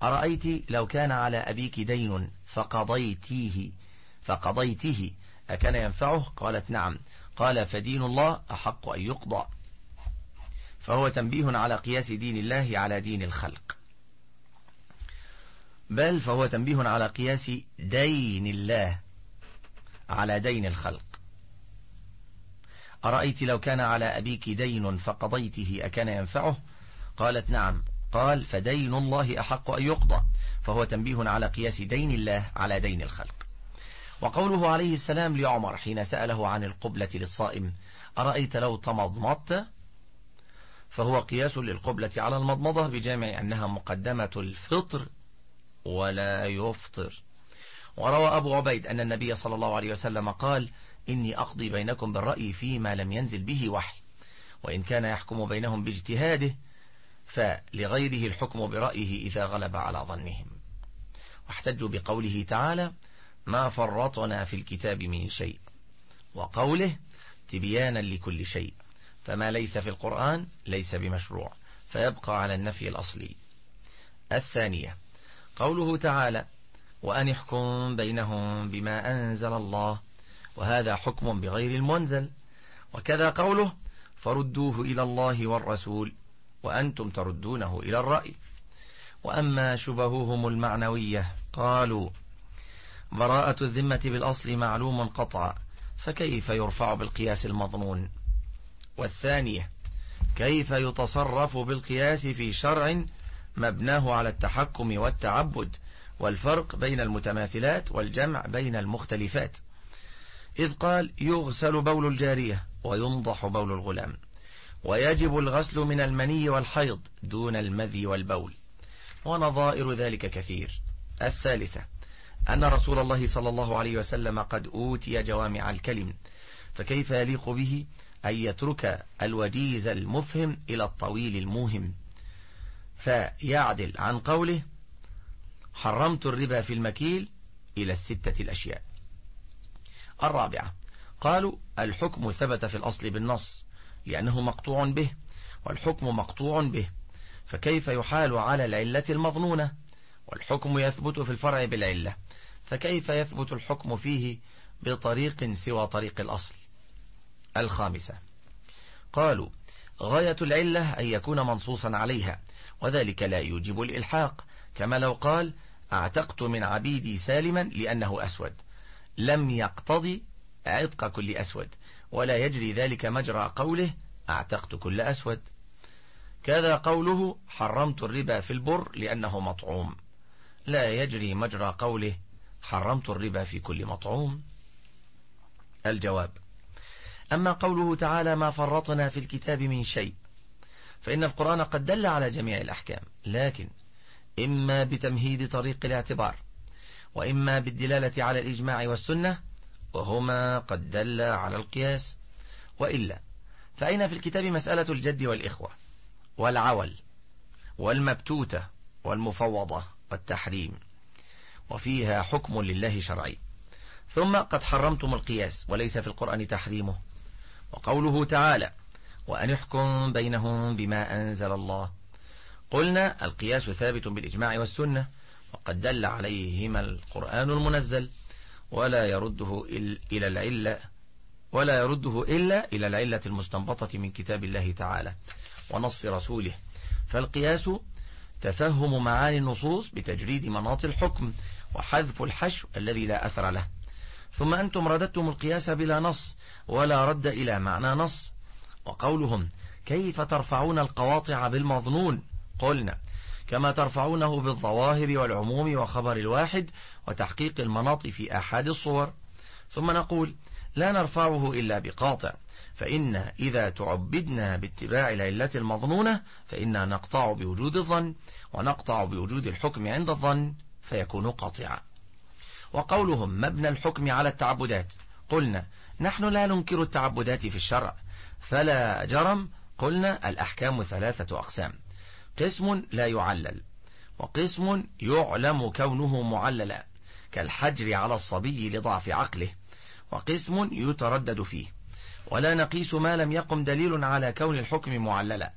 أرأيت لو كان على أبيك دين فقضيتيه فقضيته أكان ينفعه قالت نعم قال فدين الله أحق أن يقضى فهو تنبيه على قياس دين الله على دين الخلق بل فهو تنبيه على قياس دين الله على دين الخلق أرأيت لو كان على أبيك دين فقضيته أكان ينفعه قالت نعم قال فدين الله أحق أن يقضى فهو تنبيه على قياس دين الله على دين الخلق وقوله عليه السلام لعمر حين سأله عن القبلة للصائم أرأيت لو تمضمضت فهو قياس للقبلة على المضمضة بجامع أنها مقدمة الفطر ولا يفطر وروى أبو عبيد أن النبي صلى الله عليه وسلم قال إني أقضي بينكم بالرأي فيما لم ينزل به وحي وإن كان يحكم بينهم باجتهاده فلغيره الحكم برأيه إذا غلب على ظنهم واحتجوا بقوله تعالى ما فرطنا في الكتاب من شيء وقوله تبيانا لكل شيء فما ليس في القرآن ليس بمشروع فيبقى على النفي الأصلي الثانية قوله تعالى وأن احكم بينهم بما أنزل الله وهذا حكم بغير المنزل وكذا قوله فردوه إلى الله والرسول وأنتم تردونه إلى الرأي وأما شبههم المعنوية قالوا براءة الذمة بالأصل معلوم قطعا فكيف يرفع بالقياس المظنون والثانية كيف يتصرف بالقياس في شرع مبناه على التحكم والتعبد والفرق بين المتماثلات والجمع بين المختلفات إذ قال يغسل بول الجارية وينضح بول الغلام ويجب الغسل من المني والحيض دون المذي والبول ونظائر ذلك كثير الثالثة أن رسول الله صلى الله عليه وسلم قد أوتي جوامع الكلم فكيف يليق به أن يترك الوجيز المفهم إلى الطويل الموهم فيعدل عن قوله حرمت الربا في المكيل إلى الستة الأشياء الرابعة قالوا الحكم ثبت في الأصل بالنص لأنه مقطوع به والحكم مقطوع به فكيف يحال على العلة المظنونة والحكم يثبت في الفرع بالعلة فكيف يثبت الحكم فيه بطريق سوى طريق الأصل الخامسة قالوا غاية العلة أن يكون منصوصا عليها وذلك لا يوجب الإلحاق كما لو قال اعتقت من عبيدي سالما لأنه أسود لم يقتضي عتق كل أسود ولا يجري ذلك مجرى قوله اعتقت كل أسود كذا قوله حرمت الربا في البر لأنه مطعوم لا يجري مجرى قوله حرمت الربا في كل مطعوم الجواب أما قوله تعالى ما فرطنا في الكتاب من شيء فإن القرآن قد دل على جميع الأحكام لكن إما بتمهيد طريق الاعتبار وإما بالدلالة على الإجماع والسنة وهما قد دل على القياس وإلا فأين في الكتاب مسألة الجد والإخوة والعول والمبتوتة والمفوضة والتحريم وفيها حكم لله شرعي ثم قد حرمتم القياس وليس في القرآن تحريمه وقوله تعالى وأن يحكم بينهم بما أنزل الله قلنا القياس ثابت بالإجماع والسنة وقد دل عليهما القرآن المنزل ولا يرده إلى العلة ولا يرده إلا إلى العلة المستنبطة من كتاب الله تعالى ونص رسوله فالقياس تفهم معاني النصوص بتجريد مناط الحكم وحذف الحشو الذي لا أثر له ثم أنتم رددتم القياس بلا نص ولا رد إلى معنى نص وقولهم كيف ترفعون القواطع بالمظنون قلنا كما ترفعونه بالظواهر والعموم وخبر الواحد وتحقيق المناط في أحد الصور ثم نقول لا نرفعه إلا بقاطع فإن إذا تعبدنا باتباع العلة المظنونة فإنا نقطع بوجود الظن ونقطع بوجود الحكم عند الظن فيكون قاطعا وقولهم مبنى الحكم على التعبدات قلنا نحن لا ننكر التعبدات في الشرع فلا جرم قلنا الأحكام ثلاثة أقسام قسم لا يعلل وقسم يعلم كونه معللا كالحجر على الصبي لضعف عقله وقسم يتردد فيه ولا نقيس ما لم يقم دليل على كون الحكم معللا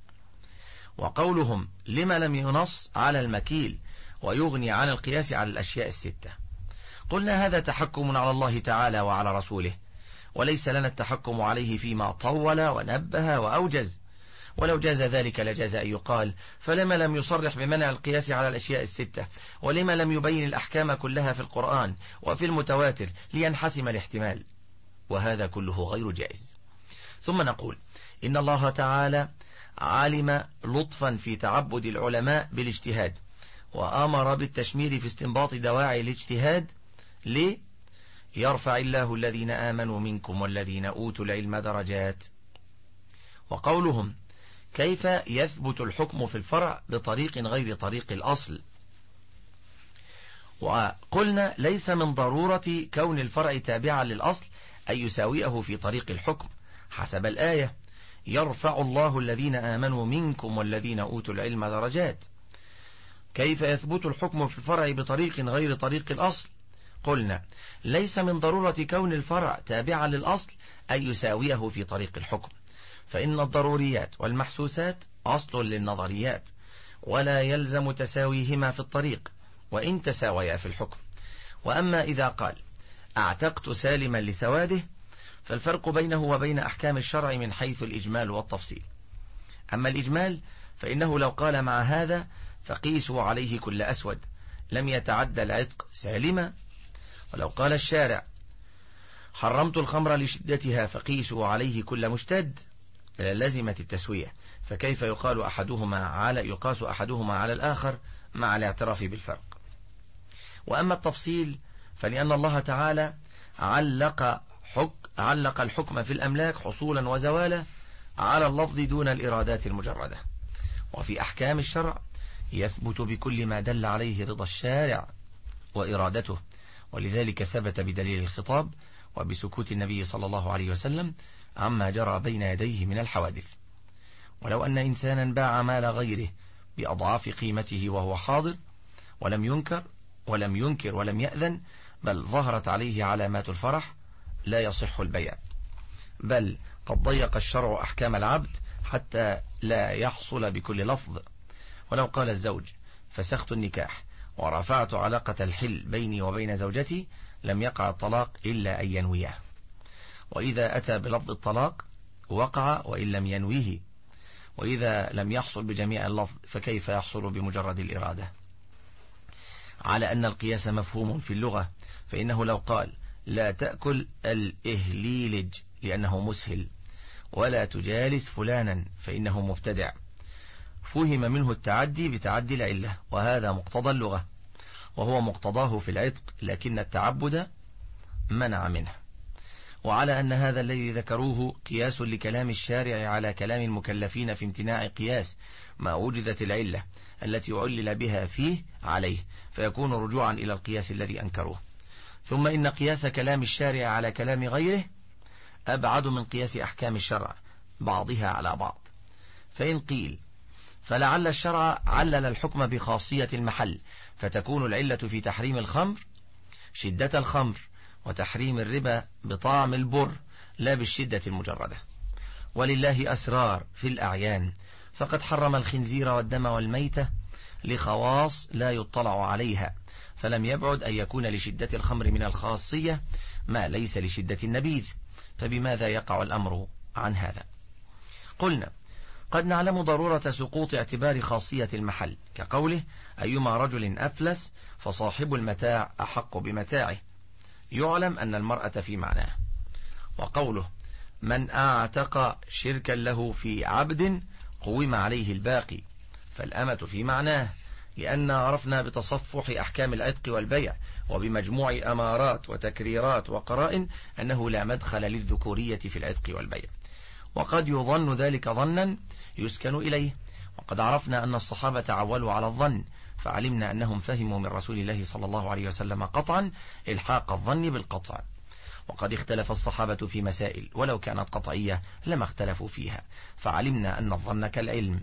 وقولهم لما لم ينص على المكيل ويغني عن القياس على الأشياء الستة قلنا هذا تحكم على الله تعالى وعلى رسوله وليس لنا التحكم عليه فيما طول ونبه وأوجز ولو جاز ذلك لجاز أن يقال فلما لم يصرح بمنع القياس على الأشياء الستة ولما لم يبين الأحكام كلها في القرآن وفي المتواتر لينحسم الاحتمال وهذا كله غير جائز ثم نقول إن الله تعالى علم لطفا في تعبد العلماء بالاجتهاد وأمر بالتشمير في استنباط دواعي الاجتهاد ليه يرفع الله الذين آمنوا منكم والذين أوتوا العلم درجات وقولهم كيف يثبت الحكم في الفرع بطريق غير طريق الأصل وقلنا ليس من ضرورة كون الفرع تابعا للأصل أن يساويه في طريق الحكم حسب الآية يرفع الله الذين آمنوا منكم والذين أوتوا العلم درجات كيف يثبت الحكم في الفرع بطريق غير طريق الأصل قلنا ليس من ضرورة كون الفرع تابعا للأصل أن يساويه في طريق الحكم فإن الضروريات والمحسوسات أصل للنظريات ولا يلزم تساويهما في الطريق وإن تساويا في الحكم وأما إذا قال أعتقت سالما لسواده فالفرق بينه وبين أحكام الشرع من حيث الإجمال والتفصيل أما الإجمال فإنه لو قال مع هذا فقيسوا عليه كل أسود لم يتعدى العتق سالما ولو قال الشارع حرمت الخمر لشدتها فقيسوا عليه كل مشتد لزمت التسوية فكيف يقال أحدهما على يقاس أحدهما على الآخر مع الاعتراف بالفرق وأما التفصيل فلأن الله تعالى علق حك علق الحكم في الأملاك حصولا وزوالا على اللفظ دون الإرادات المجردة وفي أحكام الشرع يثبت بكل ما دل عليه رضا الشارع وإرادته ولذلك ثبت بدليل الخطاب وبسكوت النبي صلى الله عليه وسلم عما جرى بين يديه من الحوادث ولو أن إنسانا باع مال غيره بأضعاف قيمته وهو حاضر ولم ينكر ولم ينكر ولم يأذن بل ظهرت عليه علامات الفرح لا يصح البيع بل قد ضيق الشرع أحكام العبد حتى لا يحصل بكل لفظ ولو قال الزوج فسخت النكاح ورفعت علاقة الحل بيني وبين زوجتي لم يقع الطلاق إلا أن ينويه وإذا أتى بلفظ الطلاق وقع وإن لم ينويه وإذا لم يحصل بجميع اللفظ فكيف يحصل بمجرد الإرادة على أن القياس مفهوم في اللغة فإنه لو قال لا تأكل الإهليلج لأنه مسهل ولا تجالس فلانا فإنه مبتدع فهم منه التعدي بتعدي العلة وهذا مقتضى اللغة وهو مقتضاه في العتق لكن التعبد منع منه وعلى أن هذا الذي ذكروه قياس لكلام الشارع على كلام المكلفين في امتناع قياس ما وجدت العلة التي علل بها فيه عليه فيكون رجوعا إلى القياس الذي أنكروه ثم إن قياس كلام الشارع على كلام غيره أبعد من قياس أحكام الشرع بعضها على بعض فإن قيل فلعل الشرع علل الحكم بخاصية المحل فتكون العلة في تحريم الخمر شدة الخمر وتحريم الربا بطعم البر لا بالشدة المجردة ولله أسرار في الأعيان فقد حرم الخنزير والدم والميتة لخواص لا يطلع عليها فلم يبعد أن يكون لشدة الخمر من الخاصية ما ليس لشدة النبيذ فبماذا يقع الأمر عن هذا قلنا قد نعلم ضرورة سقوط اعتبار خاصية المحل كقوله أيما رجل أفلس فصاحب المتاع أحق بمتاعه يعلم أن المرأة في معناه وقوله من أعتق شركا له في عبد قوم عليه الباقي فالأمة في معناه لأن عرفنا بتصفح أحكام العتق والبيع وبمجموع أمارات وتكريرات وقرائن أنه لا مدخل للذكورية في العتق والبيع وقد يظن ذلك ظنا يسكن إليه وقد عرفنا أن الصحابة عولوا على الظن فعلمنا أنهم فهموا من رسول الله صلى الله عليه وسلم قطعا إلحاق الظن بالقطع وقد اختلف الصحابة في مسائل ولو كانت قطعية لما اختلفوا فيها فعلمنا أن الظن كالعلم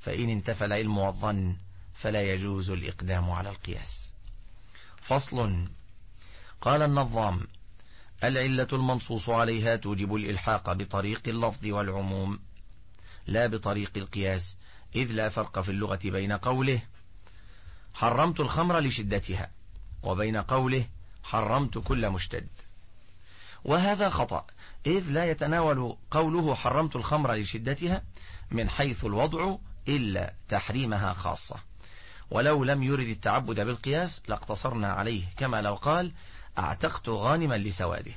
فإن انتفى العلم والظن فلا يجوز الإقدام على القياس فصل قال النظام العلة المنصوص عليها توجب الإلحاق بطريق اللفظ والعموم لا بطريق القياس إذ لا فرق في اللغة بين قوله حرمت الخمر لشدتها وبين قوله حرمت كل مشتد وهذا خطأ إذ لا يتناول قوله حرمت الخمر لشدتها من حيث الوضع إلا تحريمها خاصة ولو لم يرد التعبد بالقياس لاقتصرنا عليه كما لو قال أعتقت غانما لسواده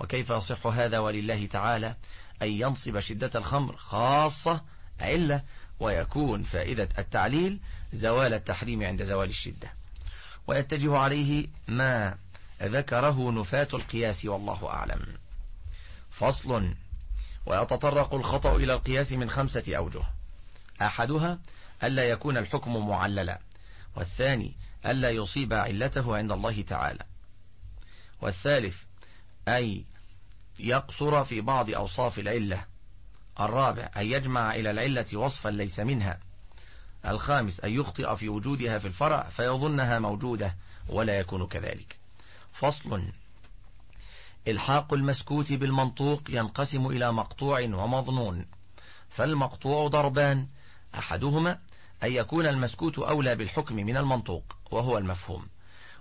وكيف يصح هذا ولله تعالى أن ينصب شدة الخمر خاصة علة ويكون فائدة التعليل زوال التحريم عند زوال الشدة ويتجه عليه ما ذكره نفاة القياس والله أعلم فصل ويتطرق الخطأ إلى القياس من خمسة أوجه أحدها ألا يكون الحكم معللا والثاني ألا يصيب علته عند الله تعالى والثالث أي يقصر في بعض أوصاف العلة الرابع أن يجمع إلى العلة وصفا ليس منها الخامس أن يخطئ في وجودها في الفرع فيظنها موجودة ولا يكون كذلك فصل الحاق المسكوت بالمنطوق ينقسم إلى مقطوع ومظنون فالمقطوع ضربان أحدهما أن يكون المسكوت أولى بالحكم من المنطوق وهو المفهوم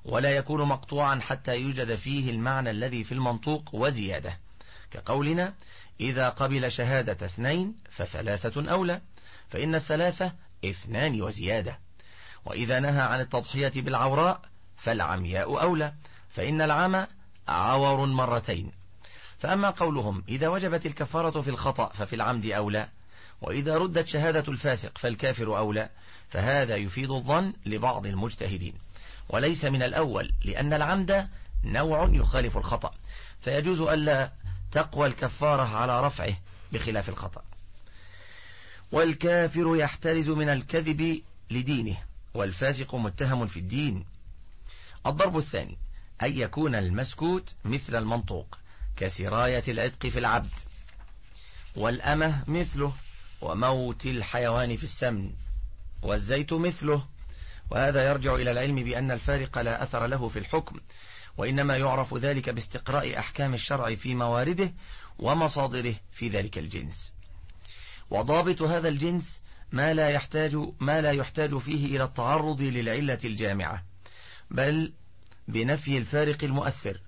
ولا يكون مقطوعا حتى يوجد فيه المعنى الذي في المنطوق وزيادة كقولنا إذا قبل شهادة اثنين فثلاثة أولى فإن الثلاثة اثنان وزيادة وإذا نهى عن التضحية بالعوراء فالعمياء أولى فإن العمى عور مرتين فأما قولهم إذا وجبت الكفارة في الخطأ ففي العمد أولى وإذا ردت شهادة الفاسق فالكافر أولى فهذا يفيد الظن لبعض المجتهدين وليس من الأول لأن العمد نوع يخالف الخطأ فيجوز ألا تقوى الكفارة على رفعه بخلاف الخطأ والكافر يحترز من الكذب لدينه والفاسق متهم في الدين الضرب الثاني أن يكون المسكوت مثل المنطوق كسراية العتق في العبد والأمة مثله وموت الحيوان في السمن والزيت مثله وهذا يرجع إلى العلم بأن الفارق لا أثر له في الحكم وإنما يعرف ذلك باستقراء أحكام الشرع في موارده ومصادره في ذلك الجنس وضابط هذا الجنس ما لا يحتاج ما لا يحتاج فيه إلى التعرض للعلة الجامعة بل بنفي الفارق المؤثر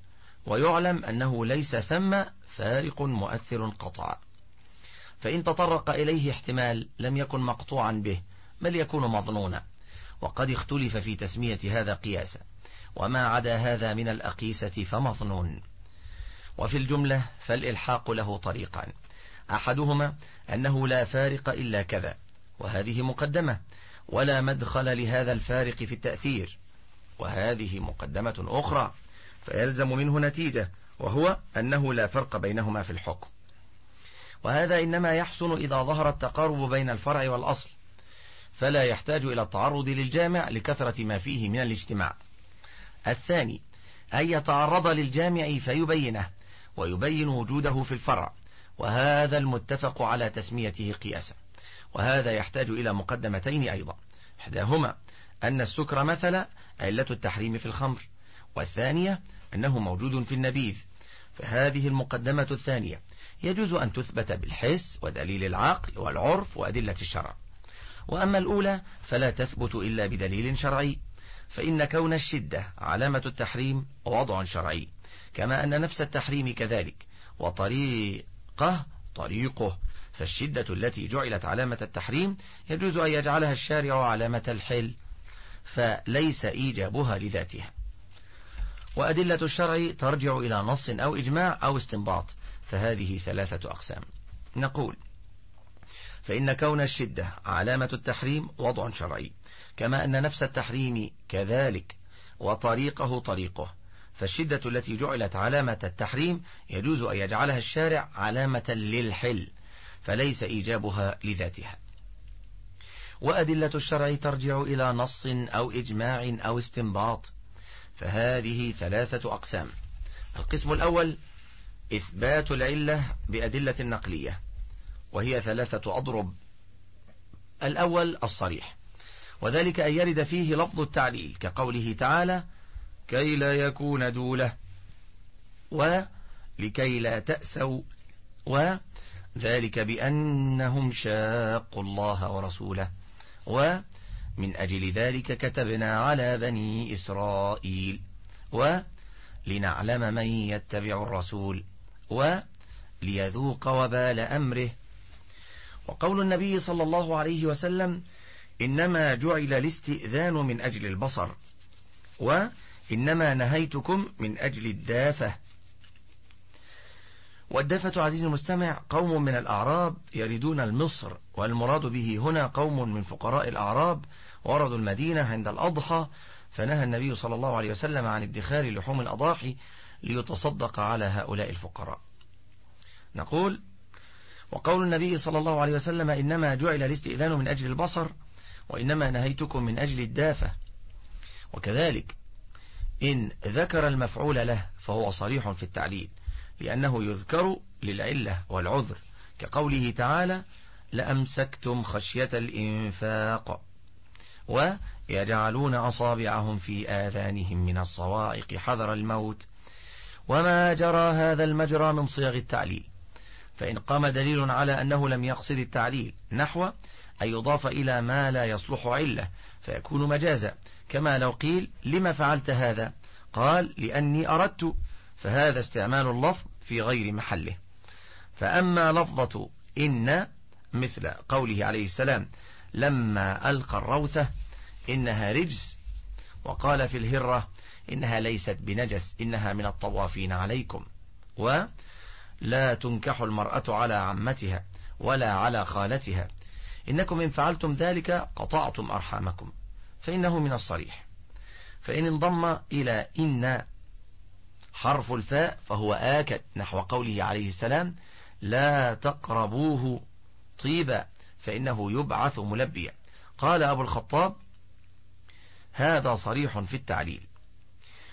ويعلم أنه ليس ثم فارق مؤثر قطع فإن تطرق إليه احتمال لم يكن مقطوعا به بل يكون مظنونا وقد اختلف في تسمية هذا قياسا وما عدا هذا من الأقيسة فمظنون وفي الجملة فالإلحاق له طريقان أحدهما أنه لا فارق إلا كذا وهذه مقدمة ولا مدخل لهذا الفارق في التأثير وهذه مقدمة أخرى فيلزم منه نتيجة وهو أنه لا فرق بينهما في الحكم وهذا إنما يحسن إذا ظهر التقارب بين الفرع والأصل فلا يحتاج إلى التعرض للجامع لكثرة ما فيه من الاجتماع الثاني أن يتعرض للجامع فيبينه ويبين وجوده في الفرع وهذا المتفق على تسميته قياسا وهذا يحتاج إلى مقدمتين أيضا إحداهما أن السكر مثلا علة التحريم في الخمر والثانية أنه موجود في النبيذ فهذه المقدمة الثانية يجوز أن تثبت بالحس ودليل العقل والعرف وأدلة الشرع وأما الأولى فلا تثبت إلا بدليل شرعي فإن كون الشدة علامة التحريم وضع شرعي كما أن نفس التحريم كذلك وطريقه طريقه فالشدة التي جعلت علامة التحريم يجوز أن يجعلها الشارع علامة الحل فليس إيجابها لذاتها وأدلة الشرع ترجع إلى نص أو إجماع أو استنباط فهذه ثلاثة أقسام نقول فإن كون الشدة علامة التحريم وضع شرعي كما أن نفس التحريم كذلك وطريقه طريقه فالشدة التي جعلت علامة التحريم يجوز أن يجعلها الشارع علامة للحل فليس إيجابها لذاتها وأدلة الشرع ترجع إلى نص أو إجماع أو استنباط فهذه ثلاثة أقسام القسم الأول إثبات العلة بأدلة نقلية وهي ثلاثة أضرب الأول الصريح وذلك أن يرد فيه لفظ التعليل كقوله تعالى كي لا يكون دولة ولكي لا تأسوا وذلك بأنهم شاقوا الله ورسوله ومن أجل ذلك كتبنا على بني إسرائيل ولنعلم من يتبع الرسول وليذوق وبال أمره وقول النبي صلى الله عليه وسلم إنما جعل الاستئذان من أجل البصر وإنما نهيتكم من أجل الدافة والدافة عزيزي المستمع قوم من الأعراب يردون المصر والمراد به هنا قوم من فقراء الأعراب وردوا المدينة عند الأضحى فنهى النبي صلى الله عليه وسلم عن ادخار لحوم الأضاحي ليتصدق على هؤلاء الفقراء نقول وقول النبي صلى الله عليه وسلم إنما جعل الاستئذان من أجل البصر وإنما نهيتكم من أجل الدافة وكذلك إن ذكر المفعول له فهو صريح في التعليل لأنه يذكر للعلة والعذر كقوله تعالى لأمسكتم خشية الإنفاق ويجعلون أصابعهم في آذانهم من الصواعق حذر الموت وما جرى هذا المجرى من صيغ التعليل فإن قام دليل على أنه لم يقصد التعليل نحو أي يضاف إلى ما لا يصلح علة فيكون مجازا كما لو قيل لما فعلت هذا قال لأني أردت فهذا استعمال اللفظ في غير محله فأما لفظة إن مثل قوله عليه السلام لما ألقى الروثة إنها رجس وقال في الهرة إنها ليست بنجس إنها من الطوافين عليكم ولا تنكح المرأة على عمتها ولا على خالتها إنكم إن فعلتم ذلك قطعتم أرحامكم فإنه من الصريح فإن انضم إلى إن حرف الفاء فهو آكد نحو قوله عليه السلام لا تقربوه طيبا فإنه يبعث ملبيا قال أبو الخطاب هذا صريح في التعليل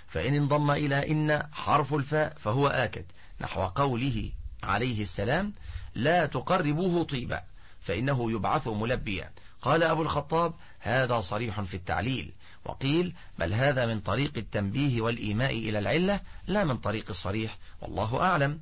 فإن انضم إلى إن حرف الفاء فهو آكد نحو قوله عليه السلام لا تقربوه طيبا فإنه يبعث ملبيا قال أبو الخطاب هذا صريح في التعليل وقيل بل هذا من طريق التنبيه والإيماء إلى العلة لا من طريق الصريح والله أعلم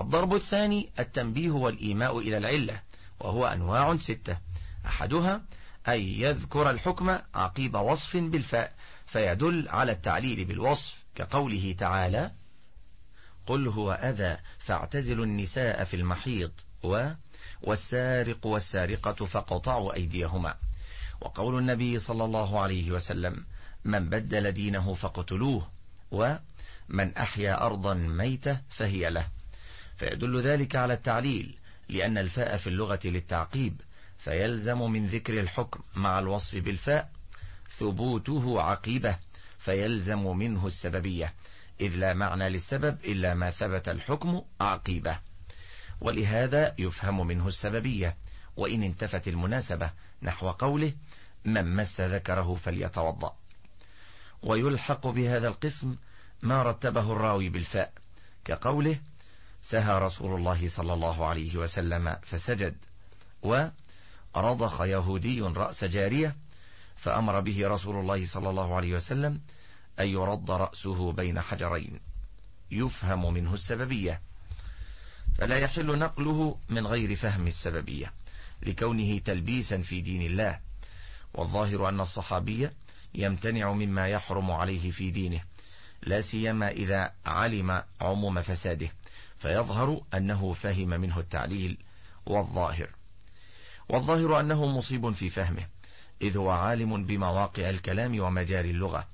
الضرب الثاني التنبيه والإيماء إلى العلة وهو أنواع ستة أحدها أن يذكر الحكم عقيب وصف بالفاء فيدل على التعليل بالوصف كقوله تعالى قل هو أذى فاعتزلوا النساء في المحيط و والسارق والسارقة فقطعوا أيديهما وقول النبي صلى الله عليه وسلم من بدل دينه فاقتلوه ومن أحيا أرضا ميتة فهي له فيدل ذلك على التعليل لأن الفاء في اللغة للتعقيب فيلزم من ذكر الحكم مع الوصف بالفاء ثبوته عقيبة فيلزم منه السببية إذ لا معنى للسبب إلا ما ثبت الحكم عقيبه ولهذا يفهم منه السببية وإن انتفت المناسبة نحو قوله من مس ذكره فليتوضأ ويلحق بهذا القسم ما رتبه الراوي بالفاء كقوله سهى رسول الله صلى الله عليه وسلم فسجد ورضخ يهودي رأس جارية فأمر به رسول الله صلى الله عليه وسلم أن يرد رأسه بين حجرين يفهم منه السببية فلا يحل نقله من غير فهم السببية لكونه تلبيسا في دين الله والظاهر أن الصحابي يمتنع مما يحرم عليه في دينه لا سيما إذا علم عموم فساده فيظهر أنه فهم منه التعليل والظاهر والظاهر أنه مصيب في فهمه إذ هو عالم بمواقع الكلام ومجاري اللغة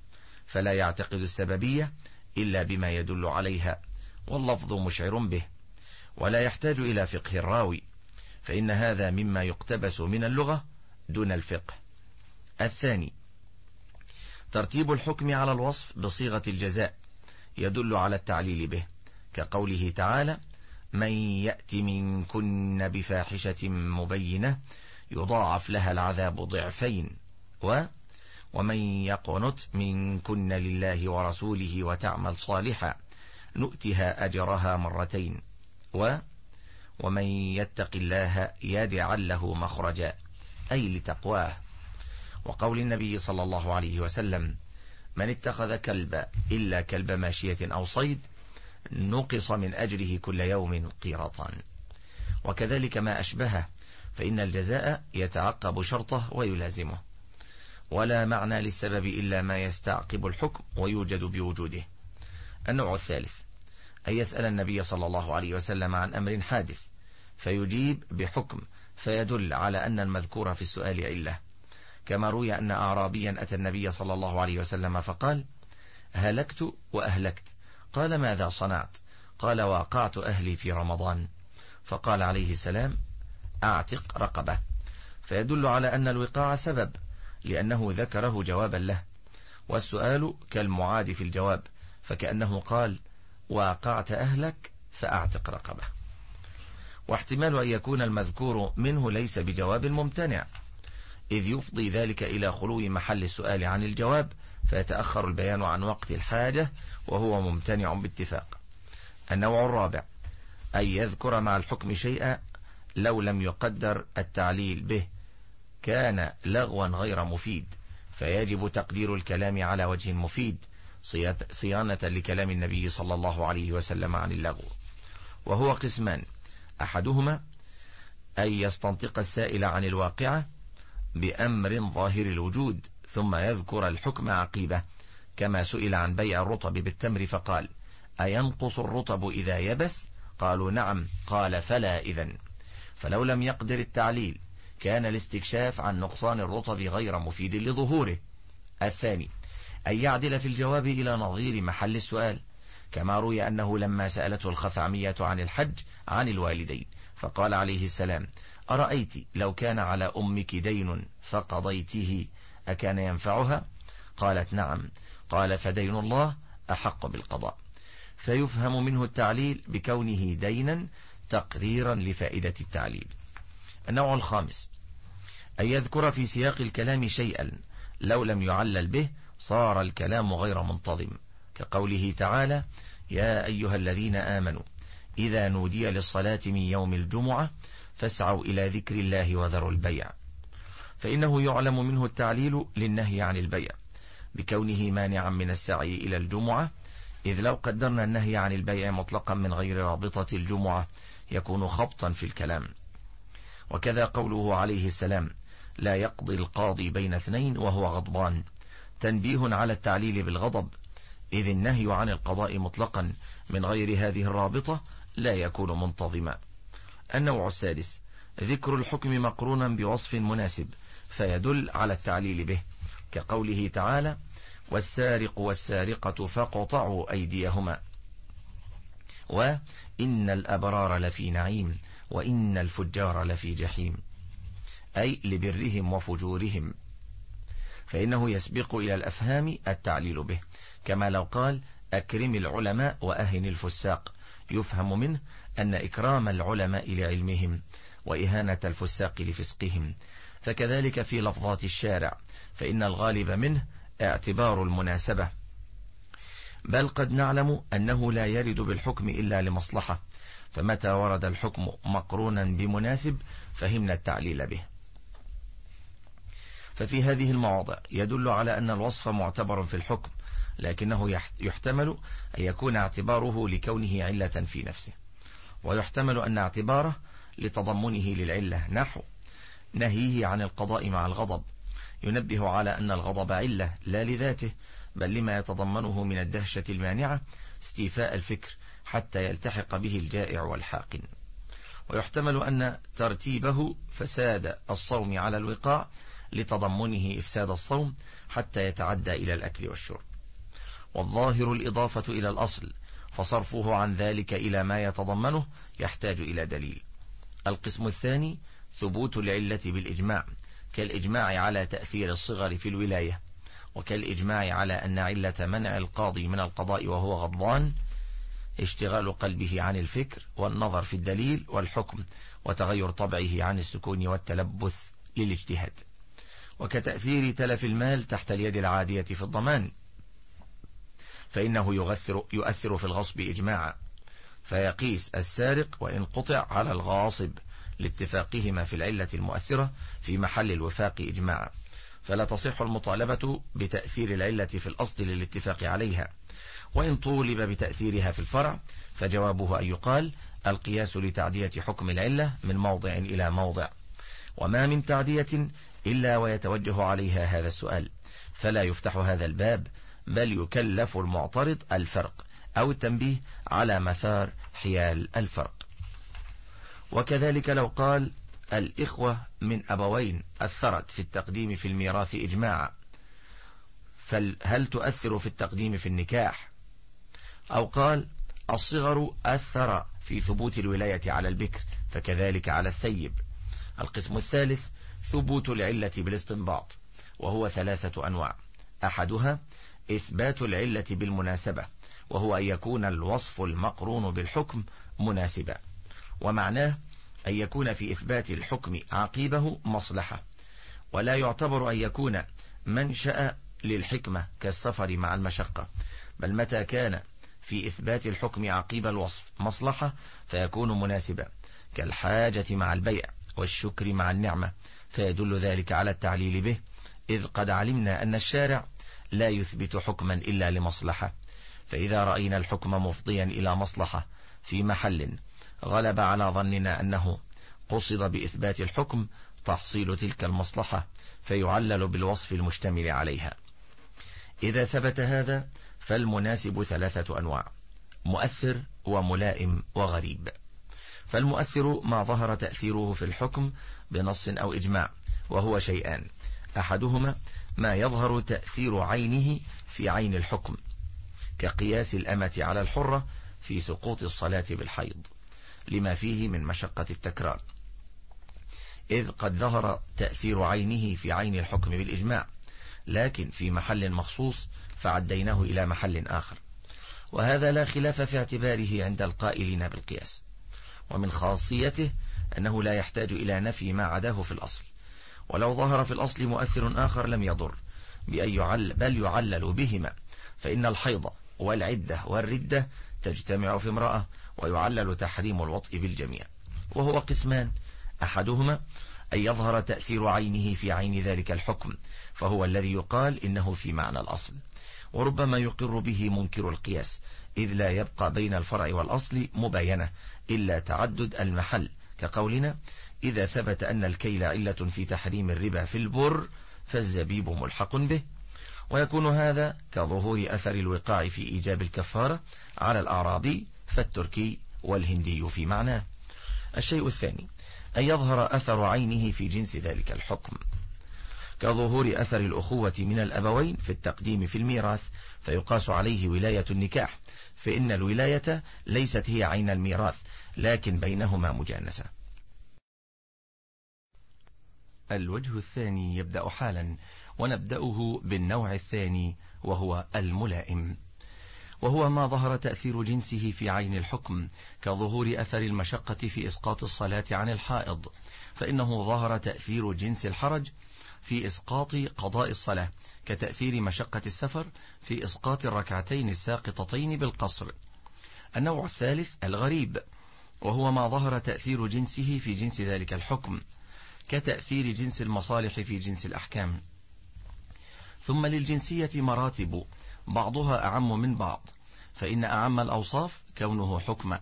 فلا يعتقد السببية إلا بما يدل عليها واللفظ مشعر به ولا يحتاج إلى فقه الراوي فإن هذا مما يقتبس من اللغة دون الفقه الثاني ترتيب الحكم على الوصف بصيغة الجزاء يدل على التعليل به كقوله تعالى من يأت منكن بفاحشة مبينة يضاعف لها العذاب ضعفين و ومن يقنت منكن لله ورسوله وتعمل صالحا نؤتها أجرها مرتين و ومن يتق الله يجعل له مخرجا أي لتقواه وقول النبي صلى الله عليه وسلم من اتخذ كلبا إلا كلب ماشية أو صيد نقص من أجره كل يوم قيرطا وكذلك ما أشبهه فإن الجزاء يتعقب شرطه ويلازمه ولا معنى للسبب إلا ما يستعقب الحكم ويوجد بوجوده النوع الثالث أن يسأل النبي صلى الله عليه وسلم عن أمر حادث فيجيب بحكم فيدل على أن المذكور في السؤال علة كما روي أن أعرابيا أتى النبي صلى الله عليه وسلم فقال هلكت وأهلكت قال ماذا صنعت قال واقعت أهلي في رمضان فقال عليه السلام أعتق رقبة فيدل على أن الوقاع سبب لأنه ذكره جوابا له والسؤال كالمعاد في الجواب فكأنه قال وأقعت أهلك فأعتق رقبة واحتمال أن يكون المذكور منه ليس بجواب ممتنع إذ يفضي ذلك إلى خلو محل السؤال عن الجواب فيتأخر البيان عن وقت الحاجة وهو ممتنع باتفاق النوع الرابع أن يذكر مع الحكم شيئا لو لم يقدر التعليل به كان لغوا غير مفيد فيجب تقدير الكلام على وجه مفيد صيانة لكلام النبي صلى الله عليه وسلم عن اللغو وهو قسمان أحدهما أن يستنطق السائل عن الواقعة بأمر ظاهر الوجود ثم يذكر الحكم عقيبه كما سئل عن بيع الرطب بالتمر فقال أينقص الرطب إذا يبس قالوا نعم قال فلا إذا فلو لم يقدر التعليل كان الاستكشاف عن نقصان الرطب غير مفيد لظهوره الثاني أن يعدل في الجواب إلى نظير محل السؤال كما روي أنه لما سألته الخثعمية عن الحج عن الوالدين فقال عليه السلام أرأيت لو كان على أمك دين فقضيته أكان ينفعها قالت نعم قال فدين الله أحق بالقضاء فيفهم منه التعليل بكونه دينا تقريرا لفائدة التعليل النوع الخامس أن يذكر في سياق الكلام شيئا لو لم يعلل به صار الكلام غير منتظم كقوله تعالى يا أيها الذين آمنوا إذا نودي للصلاة من يوم الجمعة فاسعوا إلى ذكر الله وذروا البيع فإنه يعلم منه التعليل للنهي عن البيع بكونه مانعا من السعي إلى الجمعة إذ لو قدرنا النهي عن البيع مطلقا من غير رابطة الجمعة يكون خبطا في الكلام وكذا قوله عليه السلام لا يقضي القاضي بين اثنين وهو غضبان تنبيه على التعليل بالغضب إذ النهي عن القضاء مطلقا من غير هذه الرابطة لا يكون منتظما النوع السادس ذكر الحكم مقرونا بوصف مناسب فيدل على التعليل به كقوله تعالى والسارق والسارقة فقطعوا أيديهما وإن الأبرار لفي نعيم وإن الفجار لفي جحيم أي لبرهم وفجورهم فإنه يسبق إلى الأفهام التعليل به كما لو قال أكرم العلماء وأهن الفساق يفهم منه أن إكرام العلماء لعلمهم وإهانة الفساق لفسقهم فكذلك في لفظات الشارع فإن الغالب منه اعتبار المناسبة بل قد نعلم أنه لا يرد بالحكم إلا لمصلحة فمتى ورد الحكم مقرونا بمناسب فهمنا التعليل به ففي هذه المواضع يدل على أن الوصف معتبر في الحكم لكنه يحتمل أن يكون اعتباره لكونه علة في نفسه ويحتمل أن اعتباره لتضمنه للعلة نحو نهيه عن القضاء مع الغضب ينبه على أن الغضب علة لا لذاته بل لما يتضمنه من الدهشة المانعة استيفاء الفكر حتى يلتحق به الجائع والحاقن ويحتمل أن ترتيبه فساد الصوم على الوقاع لتضمنه إفساد الصوم حتى يتعدى إلى الأكل والشرب والظاهر الإضافة إلى الأصل فصرفه عن ذلك إلى ما يتضمنه يحتاج إلى دليل القسم الثاني ثبوت العلة بالإجماع كالإجماع على تأثير الصغر في الولاية وكالإجماع على أن علة منع القاضي من القضاء وهو غضبان اشتغال قلبه عن الفكر والنظر في الدليل والحكم وتغير طبعه عن السكون والتلبث للاجتهاد وكتأثير تلف المال تحت اليد العادية في الضمان فإنه يغثر يؤثر في الغصب إجماعا فيقيس السارق وإن قطع على الغاصب لاتفاقهما في العلة المؤثرة في محل الوفاق إجماعا فلا تصح المطالبة بتأثير العلة في الأصل للاتفاق عليها وإن طولب بتأثيرها في الفرع فجوابه أن يقال القياس لتعدية حكم العلة من موضع إلى موضع وما من تعدية إلا ويتوجه عليها هذا السؤال فلا يفتح هذا الباب بل يكلف المعترض الفرق أو التنبيه على مثار حيال الفرق وكذلك لو قال الإخوة من أبوين أثرت في التقديم في الميراث إجماعا فهل تؤثر في التقديم في النكاح أو قال الصغر أثر في ثبوت الولاية على البكر فكذلك على الثيب القسم الثالث ثبوت العلة بالاستنباط وهو ثلاثة أنواع أحدها إثبات العلة بالمناسبة وهو أن يكون الوصف المقرون بالحكم مناسبا ومعناه أن يكون في إثبات الحكم عقيبه مصلحة ولا يعتبر أن يكون منشأ للحكمة كالسفر مع المشقة بل متى كان في إثبات الحكم عقيب الوصف مصلحة فيكون مناسبا كالحاجة مع البيع والشكر مع النعمة فيدل ذلك على التعليل به إذ قد علمنا أن الشارع لا يثبت حكما إلا لمصلحة فإذا رأينا الحكم مفضيا إلى مصلحة في محل غلب على ظننا أنه قصد بإثبات الحكم تحصيل تلك المصلحة فيعلل بالوصف المشتمل عليها إذا ثبت هذا فالمناسب ثلاثة أنواع مؤثر وملائم وغريب فالمؤثر ما ظهر تأثيره في الحكم بنص أو إجماع وهو شيئان أحدهما ما يظهر تأثير عينه في عين الحكم كقياس الأمة على الحرة في سقوط الصلاة بالحيض لما فيه من مشقة التكرار إذ قد ظهر تأثير عينه في عين الحكم بالإجماع لكن في محل مخصوص فعديناه إلى محل آخر وهذا لا خلاف في اعتباره عند القائلين بالقياس ومن خاصيته أنه لا يحتاج إلى نفي ما عداه في الأصل ولو ظهر في الأصل مؤثر آخر لم يضر بأن يعل بل يعلل بهما فإن الحيض والعدة والردة تجتمع في امرأة ويعلل تحريم الوطء بالجميع وهو قسمان أحدهما أن يظهر تأثير عينه في عين ذلك الحكم فهو الذي يقال إنه في معنى الأصل وربما يقر به منكر القياس إذ لا يبقى بين الفرع والأصل مباينة إلا تعدد المحل كقولنا إذا ثبت أن الكيل علة في تحريم الربا في البر فالزبيب ملحق به ويكون هذا كظهور أثر الوقاع في إيجاب الكفارة على الأعرابي فالتركي والهندي في معناه الشيء الثاني أن يظهر أثر عينه في جنس ذلك الحكم كظهور أثر الأخوة من الأبوين في التقديم في الميراث فيقاس عليه ولاية النكاح فإن الولاية ليست هي عين الميراث لكن بينهما مجانسة الوجه الثاني يبدأ حالا ونبدأه بالنوع الثاني وهو الملائم وهو ما ظهر تأثير جنسه في عين الحكم كظهور أثر المشقة في إسقاط الصلاة عن الحائض فإنه ظهر تأثير جنس الحرج في إسقاط قضاء الصلاة كتأثير مشقة السفر في إسقاط الركعتين الساقطتين بالقصر النوع الثالث الغريب وهو ما ظهر تأثير جنسه في جنس ذلك الحكم كتأثير جنس المصالح في جنس الأحكام ثم للجنسية مراتب بعضها أعم من بعض فإن أعم الأوصاف كونه حكما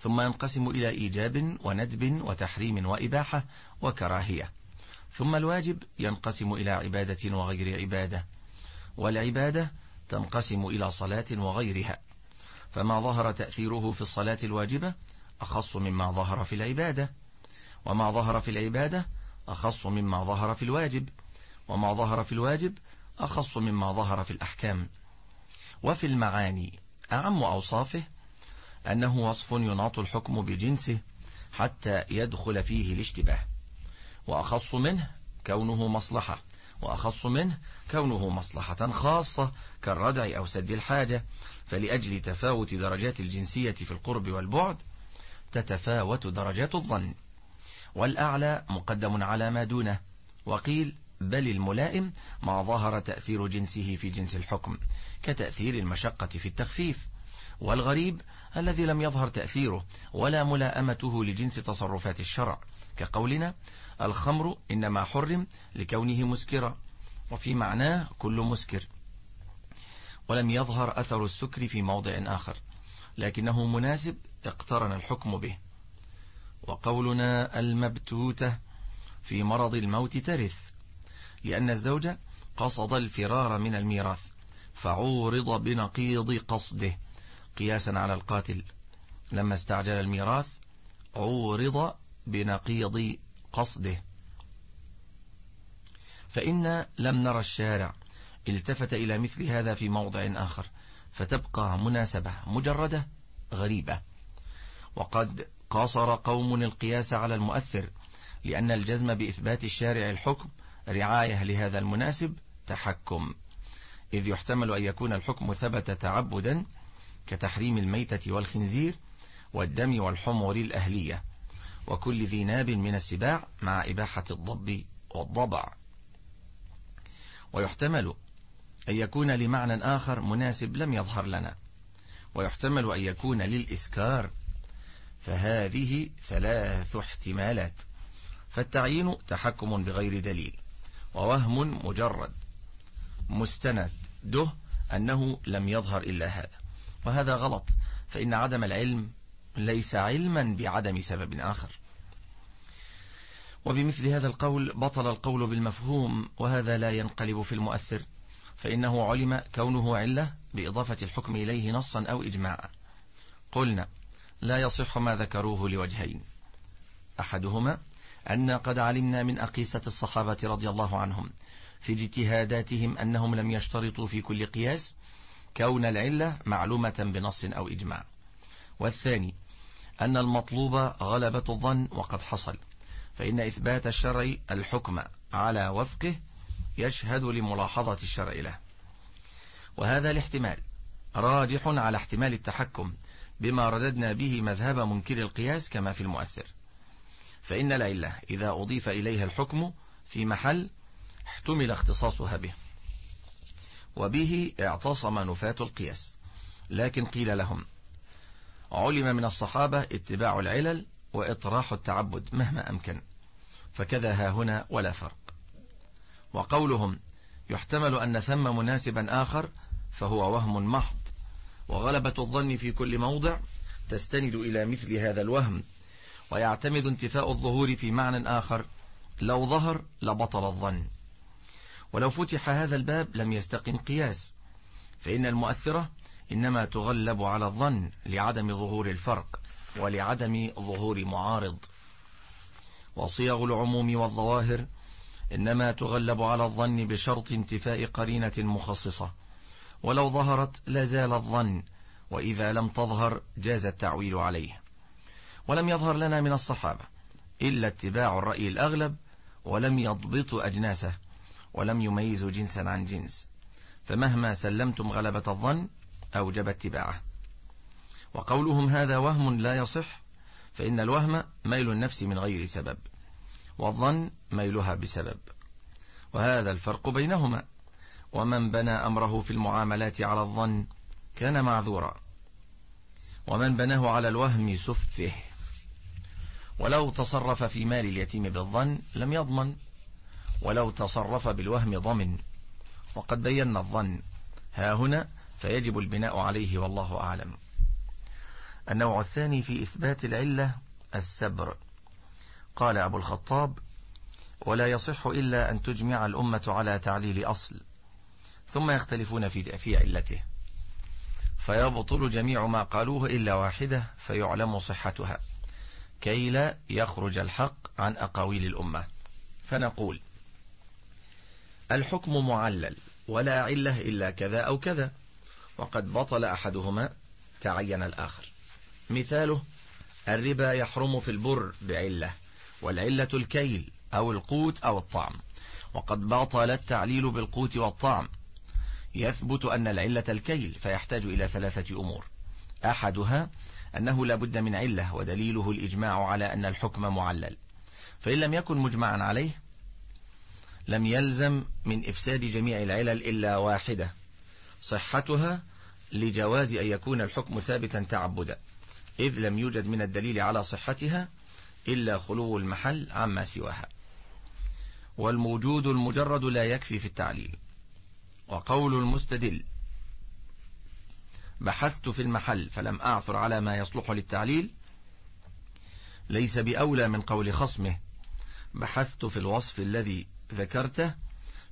ثم ينقسم إلى إيجاب وندب وتحريم وإباحة وكراهية ثم الواجب ينقسم إلى عبادة وغير عبادة والعبادة تنقسم إلى صلاة وغيرها فما ظهر تأثيره في الصلاة الواجبة أخص مما ظهر في العبادة وما ظهر في العبادة أخص مما ظهر في الواجب وما ظهر في الواجب أخص مما ظهر في الأحكام وفي المعاني أعم أوصافه أنه وصف يناط الحكم بجنسه حتى يدخل فيه الاشتباه وأخص منه كونه مصلحة وأخص منه كونه مصلحة خاصة كالردع أو سد الحاجة فلأجل تفاوت درجات الجنسية في القرب والبعد تتفاوت درجات الظن والأعلى مقدم على ما دونه وقيل بل الملائم ما ظهر تأثير جنسه في جنس الحكم كتأثير المشقة في التخفيف والغريب الذي لم يظهر تأثيره ولا ملائمته لجنس تصرفات الشرع كقولنا الخمر إنما حرم لكونه مسكرا وفي معناه كل مسكر ولم يظهر أثر السكر في موضع آخر لكنه مناسب اقترن الحكم به وقولنا المبتوتة في مرض الموت ترث لأن الزوجة قصد الفرار من الميراث فعورض بنقيض قصده قياسا على القاتل لما استعجل الميراث عورض بنقيض قصده فإن لم نرى الشارع التفت إلى مثل هذا في موضع آخر فتبقى مناسبة مجردة غريبة وقد قاصر قوم القياس على المؤثر لأن الجزم بإثبات الشارع الحكم رعاية لهذا المناسب تحكم إذ يحتمل أن يكون الحكم ثبت تعبدا كتحريم الميتة والخنزير والدم والحمر الأهلية وكل ذي ناب من السباع مع إباحة الضب والضبع ويحتمل أن يكون لمعنى آخر مناسب لم يظهر لنا ويحتمل أن يكون للإسكار فهذه ثلاث احتمالات فالتعيين تحكم بغير دليل ووهم مجرد مستند ده أنه لم يظهر إلا هذا وهذا غلط فإن عدم العلم ليس علما بعدم سبب آخر وبمثل هذا القول بطل القول بالمفهوم وهذا لا ينقلب في المؤثر فإنه علم كونه علة بإضافة الحكم إليه نصا أو إجماعا قلنا لا يصح ما ذكروه لوجهين أحدهما أن قد علمنا من أقيسة الصحابة رضي الله عنهم في اجتهاداتهم أنهم لم يشترطوا في كل قياس كون العلة معلومة بنص أو إجماع والثاني أن المطلوب غلبة الظن وقد حصل فإن إثبات الشرع الحكم على وفقه يشهد لملاحظة الشرع له وهذا الاحتمال راجح على احتمال التحكم بما رددنا به مذهب منكر القياس كما في المؤثر فإن العلة إذا أضيف إليها الحكم في محل احتمل اختصاصها به وبه اعتصم نفاة القياس لكن قيل لهم علم من الصحابة اتباع العلل وإطراح التعبد مهما أمكن فكذا ها هنا ولا فرق وقولهم يحتمل أن ثم مناسبا آخر فهو وهم محض وغلبة الظن في كل موضع تستند إلى مثل هذا الوهم ويعتمد انتفاء الظهور في معنى آخر لو ظهر لبطل الظن ولو فتح هذا الباب لم يستقم قياس فإن المؤثرة إنما تغلب على الظن لعدم ظهور الفرق ولعدم ظهور معارض وصيغ العموم والظواهر إنما تغلب على الظن بشرط انتفاء قرينة مخصصة ولو ظهرت لازال الظن وإذا لم تظهر جاز التعويل عليه ولم يظهر لنا من الصحابة إلا اتباع الرأي الأغلب ولم يضبطوا أجناسه ولم يميزوا جنسا عن جنس فمهما سلمتم غلبة الظن أوجب اتباعه وقولهم هذا وهم لا يصح فإن الوهم ميل النفس من غير سبب والظن ميلها بسبب وهذا الفرق بينهما ومن بنى أمره في المعاملات على الظن كان معذورا ومن بناه على الوهم سفه ولو تصرف في مال اليتيم بالظن لم يضمن ولو تصرف بالوهم ضمن وقد بينا الظن ها هنا فيجب البناء عليه والله أعلم النوع الثاني في إثبات العلة السبر قال أبو الخطاب ولا يصح إلا أن تجمع الأمة على تعليل أصل ثم يختلفون في في علته فيبطل جميع ما قالوه إلا واحدة فيعلم صحتها كي لا يخرج الحق عن أقاويل الأمة فنقول الحكم معلل ولا علة إلا كذا أو كذا وقد بطل أحدهما تعين الآخر مثاله الربا يحرم في البر بعلة والعلة الكيل أو القوت أو الطعم وقد بطل التعليل بالقوت والطعم يثبت أن العلة الكيل فيحتاج إلى ثلاثة أمور أحدها أنه لا بد من علة ودليله الإجماع على أن الحكم معلل فإن لم يكن مجمعا عليه لم يلزم من إفساد جميع العلل إلا واحدة صحتها لجواز أن يكون الحكم ثابتا تعبدا إذ لم يوجد من الدليل على صحتها إلا خلو المحل عما سواها والموجود المجرد لا يكفي في التعليل وقول المستدل بحثت في المحل فلم أعثر على ما يصلح للتعليل ليس بأولى من قول خصمه بحثت في الوصف الذي ذكرته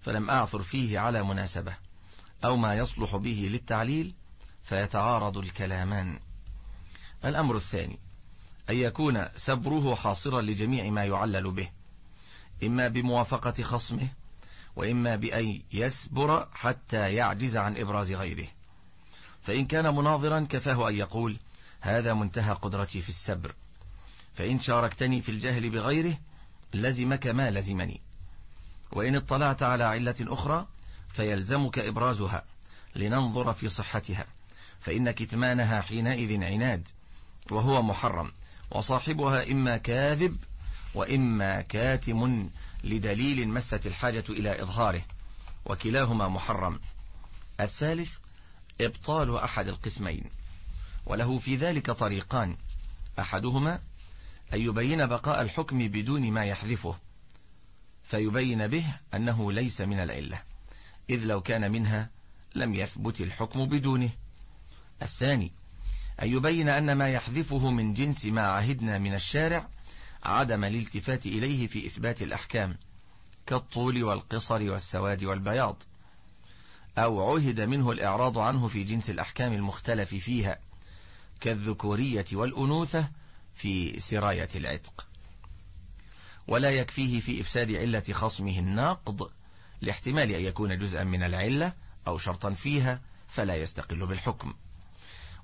فلم أعثر فيه على مناسبة أو ما يصلح به للتعليل فيتعارض الكلامان الأمر الثاني أن يكون سبره حاصرا لجميع ما يعلل به إما بموافقة خصمه وإما بأن يسبر حتى يعجز عن إبراز غيره فإن كان مناظرا كفاه أن يقول هذا منتهى قدرتي في السبر فإن شاركتني في الجهل بغيره لزمك ما لزمني وإن اطلعت على علة أخرى فيلزمك إبرازها لننظر في صحتها فإن كتمانها حينئذ عناد وهو محرم وصاحبها إما كاذب وإما كاتم لدليل مست الحاجة إلى إظهاره وكلاهما محرم الثالث إبطال أحد القسمين وله في ذلك طريقان أحدهما أن يبين بقاء الحكم بدون ما يحذفه فيبين به أنه ليس من العلة إذ لو كان منها لم يثبت الحكم بدونه الثاني أن يبين أن ما يحذفه من جنس ما عهدنا من الشارع عدم الالتفات إليه في إثبات الأحكام كالطول والقصر والسواد والبياض أو عهد منه الإعراض عنه في جنس الأحكام المختلف فيها كالذكورية والأنوثة في سراية العتق ولا يكفيه في إفساد علة خصمه الناقض لاحتمال أن يكون جزءا من العلة أو شرطا فيها فلا يستقل بالحكم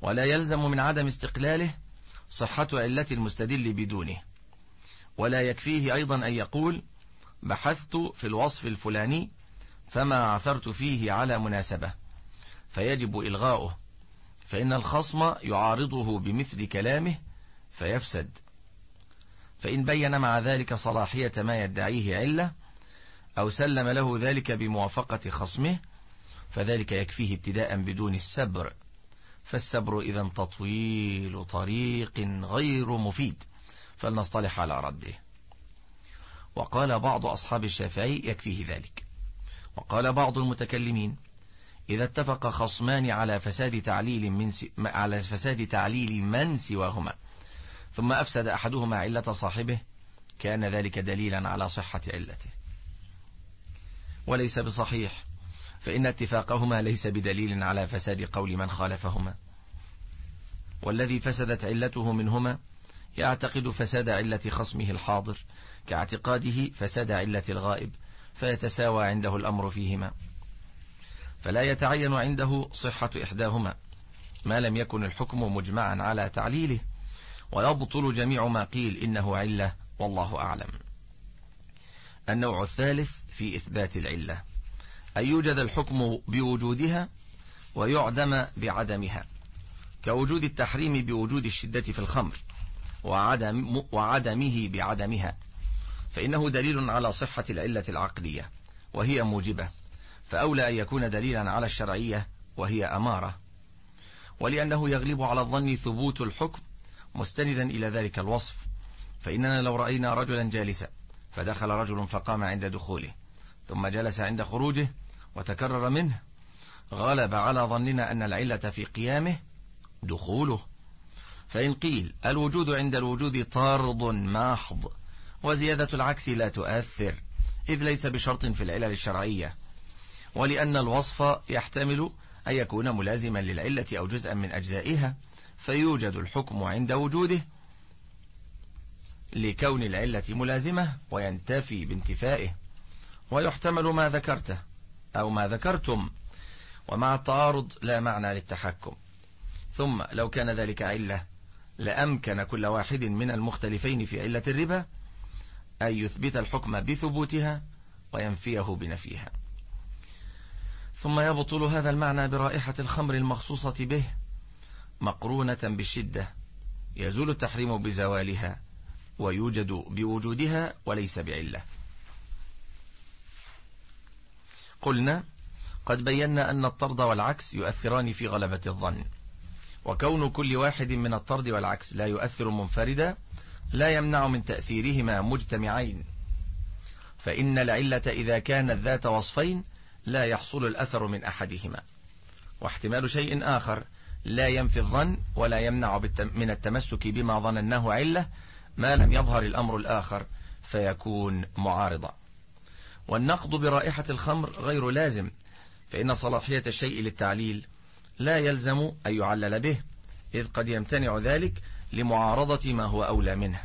ولا يلزم من عدم استقلاله صحة علة المستدل بدونه ولا يكفيه أيضا أن يقول بحثت في الوصف الفلاني فما عثرت فيه على مناسبة فيجب إلغاؤه فإن الخصم يعارضه بمثل كلامه فيفسد فإن بين مع ذلك صلاحية ما يدعيه علة أو سلم له ذلك بموافقة خصمه فذلك يكفيه ابتداء بدون السبر فالسبر إذا تطويل طريق غير مفيد فلنصطلح على رده وقال بعض أصحاب الشافعي يكفيه ذلك وقال بعض المتكلمين إذا اتفق خصمان على فساد تعليل من س... على فساد تعليل من سواهما ثم أفسد أحدهما علة صاحبه كان ذلك دليلا على صحة علته وليس بصحيح فإن اتفاقهما ليس بدليل على فساد قول من خالفهما والذي فسدت علته منهما يعتقد فساد علة خصمه الحاضر كاعتقاده فساد علة الغائب فيتساوى عنده الأمر فيهما فلا يتعين عنده صحة إحداهما ما لم يكن الحكم مجمعا على تعليله ويبطل جميع ما قيل إنه علة والله أعلم النوع الثالث في إثبات العلة أن يوجد الحكم بوجودها ويعدم بعدمها كوجود التحريم بوجود الشدة في الخمر وعدم وعدمه بعدمها فإنه دليل على صحة العلة العقلية وهي موجبة فأولى أن يكون دليلا على الشرعية وهي أمارة ولأنه يغلب على الظن ثبوت الحكم مستندا إلى ذلك الوصف فإننا لو رأينا رجلا جالسا فدخل رجل فقام عند دخوله ثم جلس عند خروجه وتكرر منه غلب على ظننا أن العلة في قيامه دخوله فإن قيل الوجود عند الوجود طرد محض وزيادة العكس لا تؤثر إذ ليس بشرط في العلل الشرعية ولأن الوصف يحتمل أن يكون ملازما للعلة أو جزءا من أجزائها فيوجد الحكم عند وجوده لكون العلة ملازمة وينتفي بانتفائه ويحتمل ما ذكرته أو ما ذكرتم ومع التعارض لا معنى للتحكم ثم لو كان ذلك علة لأمكن كل واحد من المختلفين في علة الربا أن يثبت الحكم بثبوتها وينفيه بنفيها ثم يبطل هذا المعنى برائحة الخمر المخصوصة به مقرونة بالشدة يزول التحريم بزوالها ويوجد بوجودها وليس بعلة قلنا قد بينا أن الطرد والعكس يؤثران في غلبة الظن وكون كل واحد من الطرد والعكس لا يؤثر منفردا لا يمنع من تأثيرهما مجتمعين فإن العلة إذا كانت ذات وصفين لا يحصل الأثر من أحدهما واحتمال شيء آخر لا ينفي الظن ولا يمنع من التمسك بما ظنناه علة ما لم يظهر الأمر الآخر فيكون معارضا والنقض برائحة الخمر غير لازم فإن صلاحية الشيء للتعليل لا يلزم أن يعلل به إذ قد يمتنع ذلك لمعارضة ما هو أولى منه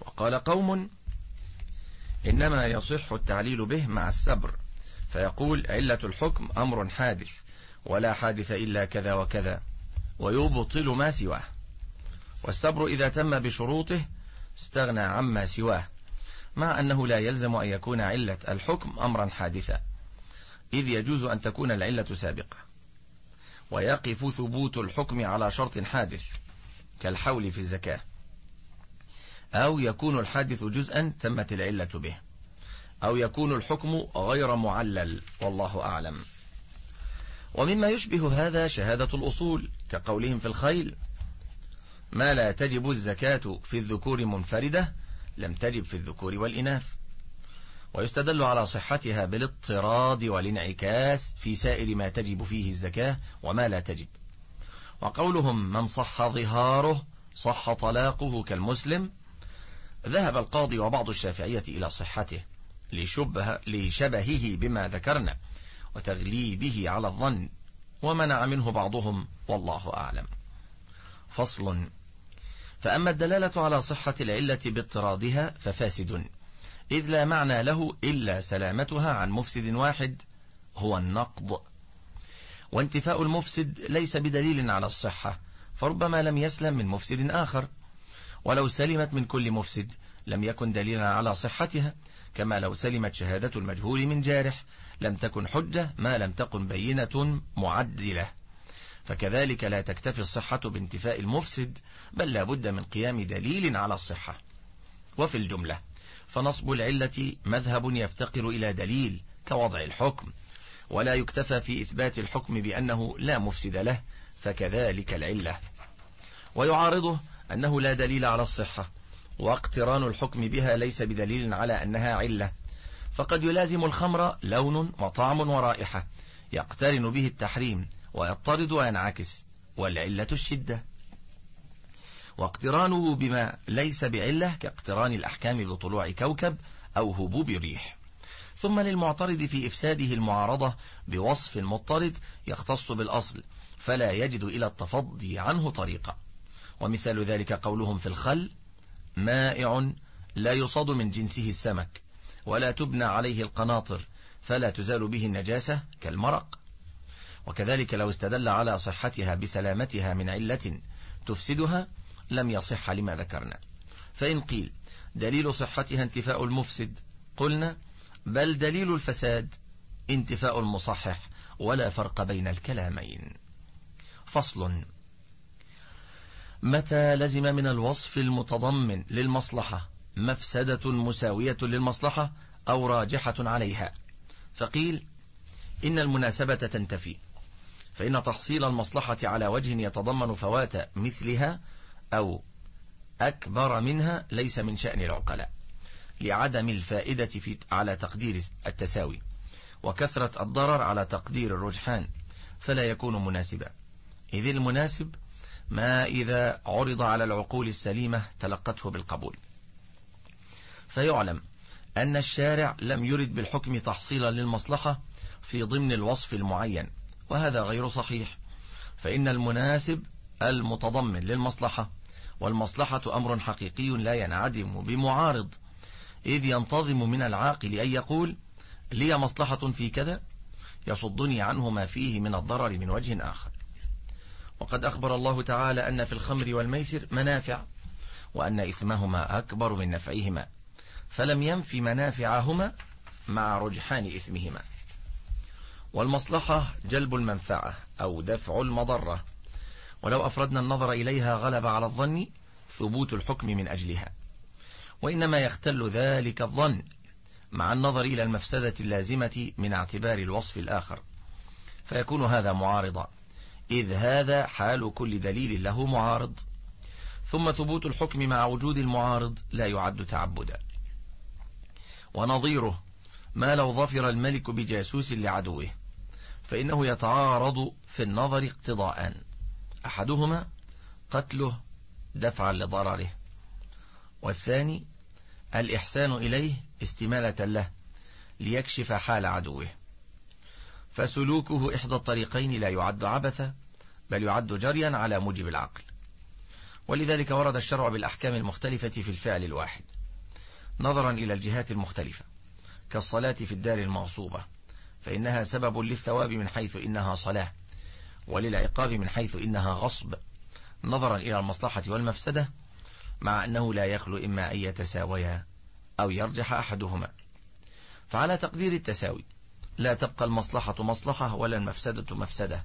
وقال قوم إنما يصح التعليل به مع السبر فيقول علة الحكم أمر حادث ولا حادث إلا كذا وكذا ويبطل ما سواه والصبر إذا تم بشروطه استغنى عما سواه مع أنه لا يلزم أن يكون علة الحكم أمرا حادثا إذ يجوز أن تكون العلة سابقة ويقف ثبوت الحكم على شرط حادث كالحول في الزكاة أو يكون الحادث جزءا تمت العلة به أو يكون الحكم غير معلل والله أعلم ومما يشبه هذا شهادة الأصول كقولهم في الخيل ما لا تجب الزكاة في الذكور منفردة لم تجب في الذكور والإناث ويستدل على صحتها بالاضطراد والانعكاس في سائر ما تجب فيه الزكاة وما لا تجب وقولهم من صح ظهاره صح طلاقه كالمسلم ذهب القاضي وبعض الشافعية إلى صحته لشبه لشبهه بما ذكرنا وتغليبه على الظن ومنع منه بعضهم والله أعلم فصل فأما الدلالة على صحة العلة باطرادها ففاسد إذ لا معنى له إلا سلامتها عن مفسد واحد هو النقض وانتفاء المفسد ليس بدليل على الصحة فربما لم يسلم من مفسد آخر ولو سلمت من كل مفسد لم يكن دليلا على صحتها كما لو سلمت شهادة المجهول من جارح لم تكن حجة ما لم تكن بينة معدلة فكذلك لا تكتفي الصحة بانتفاء المفسد بل لا بد من قيام دليل على الصحة وفي الجملة فنصب العلة مذهب يفتقر إلى دليل كوضع الحكم ولا يكتفى في إثبات الحكم بأنه لا مفسد له فكذلك العلة ويعارضه أنه لا دليل على الصحة واقتران الحكم بها ليس بدليل على أنها علة فقد يلازم الخمر لون وطعم ورائحة يقترن به التحريم ويضطرد وينعكس والعلة الشدة واقترانه بما ليس بعلة كاقتران الأحكام بطلوع كوكب أو هبوب ريح ثم للمعترض في إفساده المعارضة بوصف مضطرد يختص بالأصل فلا يجد إلى التفضي عنه طريقة ومثال ذلك قولهم في الخل مائع لا يصاد من جنسه السمك ولا تبنى عليه القناطر فلا تزال به النجاسة كالمرق وكذلك لو استدل على صحتها بسلامتها من علة تفسدها لم يصح لما ذكرنا فإن قيل دليل صحتها انتفاء المفسد قلنا بل دليل الفساد انتفاء المصحح ولا فرق بين الكلامين فصل متى لزم من الوصف المتضمن للمصلحة مفسدة مساوية للمصلحة أو راجحة عليها فقيل إن المناسبة تنتفي فإن تحصيل المصلحة على وجه يتضمن فوات مثلها أو أكبر منها ليس من شأن العقلاء لعدم الفائدة في على تقدير التساوي وكثرة الضرر على تقدير الرجحان فلا يكون مناسبا إذ المناسب ما إذا عرض على العقول السليمة تلقته بالقبول فيعلم أن الشارع لم يرد بالحكم تحصيلا للمصلحة في ضمن الوصف المعين وهذا غير صحيح فإن المناسب المتضمن للمصلحة والمصلحة أمر حقيقي لا ينعدم بمعارض إذ ينتظم من العاقل أن يقول لي مصلحة في كذا يصدني عنه ما فيه من الضرر من وجه آخر وقد أخبر الله تعالى أن في الخمر والميسر منافع وأن إثمهما أكبر من نفعهما فلم ينف منافعهما مع رجحان إثمهما والمصلحة جلب المنفعة أو دفع المضرة ولو أفردنا النظر إليها غلب على الظن ثبوت الحكم من أجلها وإنما يختل ذلك الظن مع النظر إلى المفسدة اللازمة من اعتبار الوصف الآخر فيكون هذا معارضا إذ هذا حال كل دليل له معارض ثم ثبوت الحكم مع وجود المعارض لا يعد تعبدا ونظيره ما لو ظفر الملك بجاسوس لعدوه فإنه يتعارض في النظر اقتضاءان أحدهما قتله دفعا لضرره والثاني الإحسان إليه استمالة له ليكشف حال عدوه فسلوكه إحدى الطريقين لا يعد عبثا بل يعد جريا على موجب العقل ولذلك ورد الشرع بالأحكام المختلفة في الفعل الواحد نظرا إلى الجهات المختلفة كالصلاة في الدار المغصوبة فإنها سبب للثواب من حيث إنها صلاة وللعقاب من حيث إنها غصب نظرا إلى المصلحة والمفسدة مع أنه لا يخلو إما أن يتساويا أو يرجح أحدهما فعلى تقدير التساوي لا تبقى المصلحة مصلحة ولا المفسدة مفسدة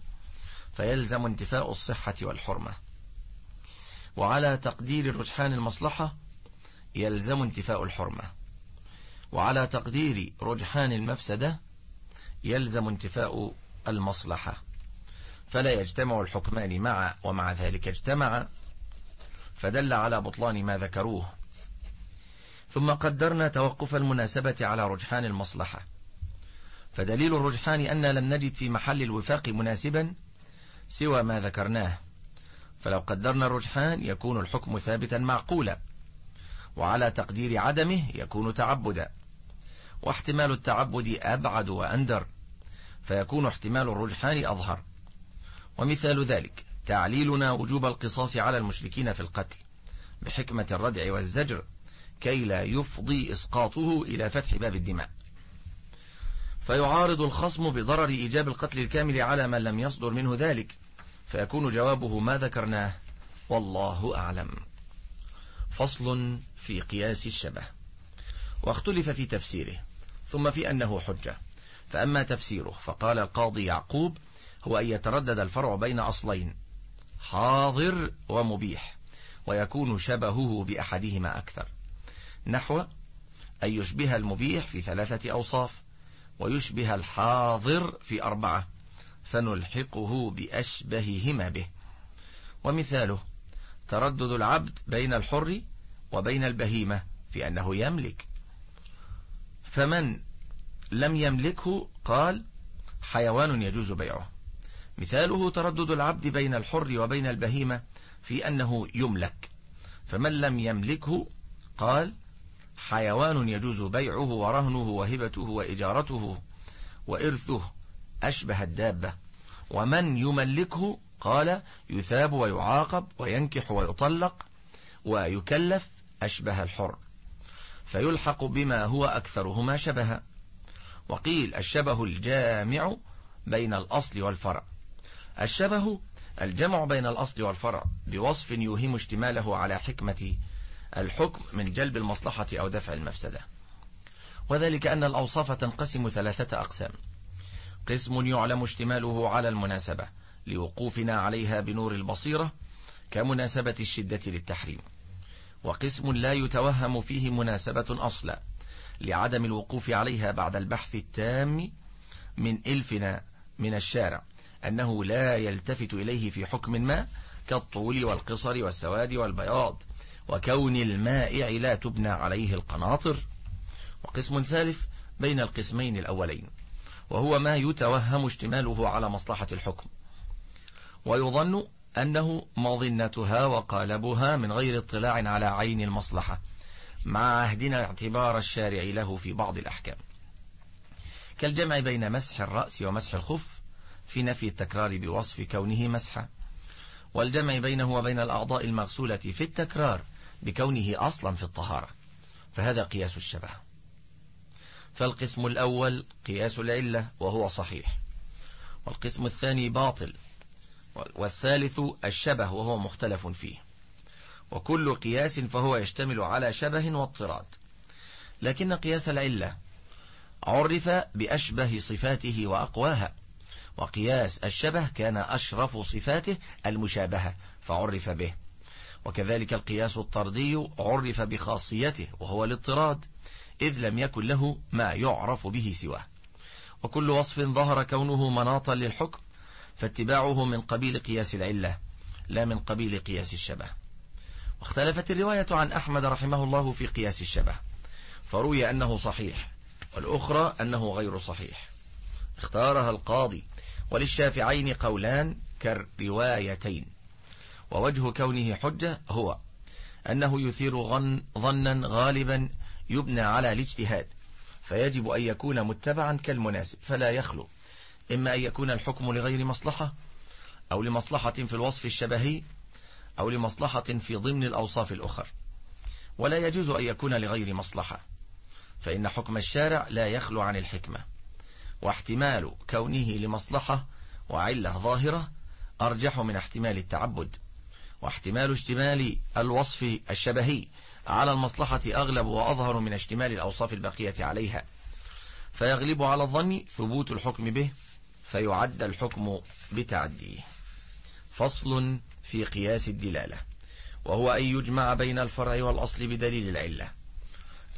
فيلزم انتفاء الصحة والحرمة وعلى تقدير رجحان المصلحة يلزم انتفاء الحرمة وعلى تقدير رجحان المفسدة يلزم انتفاء المصلحة فلا يجتمع الحكمان مع ومع ذلك اجتمع فدل على بطلان ما ذكروه ثم قدرنا توقف المناسبة على رجحان المصلحة فدليل الرجحان أن لم نجد في محل الوفاق مناسبا سوى ما ذكرناه فلو قدرنا الرجحان يكون الحكم ثابتا معقولا وعلى تقدير عدمه يكون تعبدا واحتمال التعبد أبعد وأندر فيكون احتمال الرجحان أظهر ومثال ذلك تعليلنا وجوب القصاص على المشركين في القتل بحكمة الردع والزجر كي لا يفضي إسقاطه إلى فتح باب الدماء فيعارض الخصم بضرر إيجاب القتل الكامل على من لم يصدر منه ذلك فيكون جوابه ما ذكرناه والله أعلم فصل في قياس الشبه واختلف في تفسيره ثم في أنه حجة فأما تفسيره فقال القاضي يعقوب هو أن يتردد الفرع بين أصلين حاضر ومبيح ويكون شبهه بأحدهما أكثر نحو أن يشبه المبيح في ثلاثة أوصاف ويشبه الحاضر في أربعة فنلحقه بأشبههما به ومثاله تردد العبد بين الحر وبين البهيمة في أنه يملك فمن لم يملكه قال حيوان يجوز بيعه مثاله تردد العبد بين الحر وبين البهيمة في أنه يملك فمن لم يملكه قال حيوان يجوز بيعه ورهنه وهبته وإجارته وإرثه أشبه الدابة ومن يملكه قال يثاب ويعاقب وينكح ويطلق ويكلف أشبه الحر فيلحق بما هو أكثرهما شبها وقيل الشبه الجامع بين الأصل والفرع الشبه الجمع بين الأصل والفرع بوصف يوهم اشتماله على حكمة الحكم من جلب المصلحة أو دفع المفسدة وذلك أن الأوصاف تنقسم ثلاثة أقسام قسم يعلم اشتماله على المناسبة لوقوفنا عليها بنور البصيرة كمناسبة الشدة للتحريم وقسم لا يتوهم فيه مناسبة أصلا لعدم الوقوف عليها بعد البحث التام من إلفنا من الشارع أنه لا يلتفت إليه في حكم ما كالطول والقصر والسواد والبياض وكون المائع لا تبنى عليه القناطر وقسم ثالث بين القسمين الأولين وهو ما يتوهم اشتماله على مصلحة الحكم ويظن أنه مظنتها وقالبها من غير اطلاع على عين المصلحة مع عهدنا اعتبار الشارع له في بعض الأحكام كالجمع بين مسح الرأس ومسح الخف في نفي التكرار بوصف كونه مسحة والجمع بينه وبين الأعضاء المغسولة في التكرار بكونه أصلا في الطهارة فهذا قياس الشبه فالقسم الأول قياس العلة وهو صحيح والقسم الثاني باطل والثالث الشبه وهو مختلف فيه وكل قياس فهو يشتمل على شبه واضطراد لكن قياس العلة عرف بأشبه صفاته وأقواها وقياس الشبه كان أشرف صفاته المشابهة فعرف به وكذلك القياس الطردي عرف بخاصيته وهو الاضطراد إذ لم يكن له ما يعرف به سواه وكل وصف ظهر كونه مناطا للحكم فاتباعه من قبيل قياس العلة لا من قبيل قياس الشبه اختلفت الرواية عن أحمد رحمه الله في قياس الشبه فروي أنه صحيح والأخرى أنه غير صحيح اختارها القاضي وللشافعين قولان كالروايتين ووجه كونه حجة هو أنه يثير ظن ظنا غالبا يبنى على الاجتهاد فيجب أن يكون متبعا كالمناسب فلا يخلو إما أن يكون الحكم لغير مصلحة أو لمصلحة في الوصف الشبهي أو لمصلحة في ضمن الأوصاف الأخر ولا يجوز أن يكون لغير مصلحة فإن حكم الشارع لا يخلو عن الحكمة واحتمال كونه لمصلحة وعلة ظاهرة أرجح من احتمال التعبد واحتمال اشتمال الوصف الشبهي على المصلحة أغلب وأظهر من اشتمال الأوصاف البقية عليها فيغلب على الظن ثبوت الحكم به فيعد الحكم بتعديه فصل في قياس الدلالة وهو أن يجمع بين الفرع والأصل بدليل العلة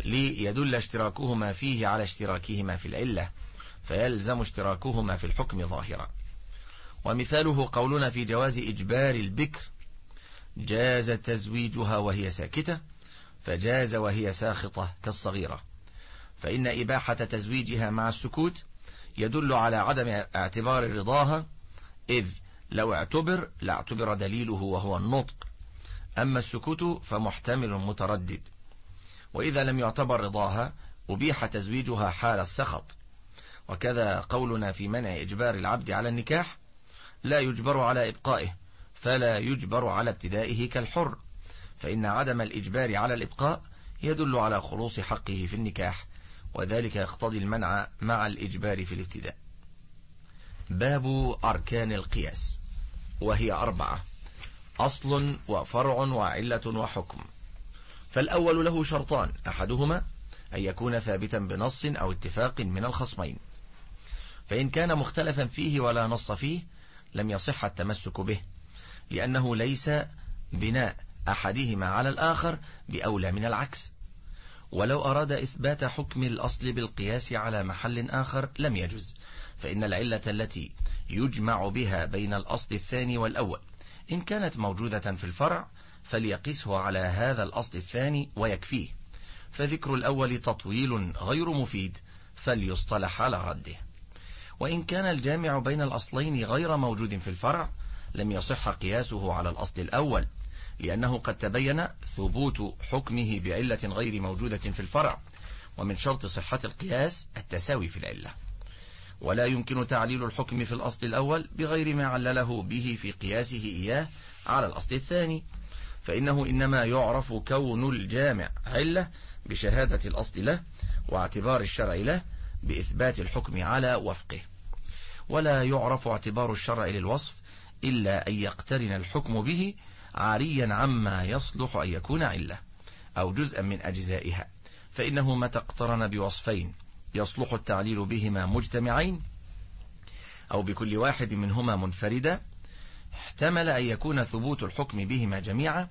ليدل اشتراكهما فيه على اشتراكهما في العلة فيلزم اشتراكهما في الحكم ظاهرا ومثاله قولنا في جواز إجبار البكر جاز تزويجها وهي ساكتة فجاز وهي ساخطة كالصغيرة فإن إباحة تزويجها مع السكوت يدل على عدم اعتبار رضاها إذ لو اعتبر لاعتبر دليله وهو النطق أما السكوت فمحتمل متردد وإذا لم يعتبر رضاها أبيح تزويجها حال السخط وكذا قولنا في منع إجبار العبد على النكاح لا يجبر على إبقائه فلا يجبر على ابتدائه كالحر فإن عدم الإجبار على الإبقاء يدل على خلوص حقه في النكاح وذلك يقتضي المنع مع الإجبار في الابتداء باب أركان القياس وهي أربعة أصل وفرع وعلة وحكم فالأول له شرطان أحدهما أن يكون ثابتا بنص أو اتفاق من الخصمين فإن كان مختلفا فيه ولا نص فيه لم يصح التمسك به لأنه ليس بناء أحدهما على الآخر بأولى من العكس ولو أراد إثبات حكم الأصل بالقياس على محل آخر لم يجز فإن العلة التي يجمع بها بين الأصل الثاني والأول إن كانت موجودة في الفرع فليقسه على هذا الأصل الثاني ويكفيه فذكر الأول تطويل غير مفيد فليصطلح على رده وإن كان الجامع بين الأصلين غير موجود في الفرع لم يصح قياسه على الأصل الأول لأنه قد تبين ثبوت حكمه بعلة غير موجودة في الفرع ومن شرط صحة القياس التساوي في العلة ولا يمكن تعليل الحكم في الأصل الأول بغير ما علله به في قياسه إياه على الأصل الثاني فإنه إنما يعرف كون الجامع علة بشهادة الأصل له واعتبار الشرع له بإثبات الحكم على وفقه ولا يعرف اعتبار الشرع للوصف إلا أن يقترن الحكم به عاريا عما يصلح أن يكون علة أو جزءا من أجزائها فإنه متى اقترن بوصفين يصلح التعليل بهما مجتمعين أو بكل واحد منهما منفردا احتمل أن يكون ثبوت الحكم بهما جميعا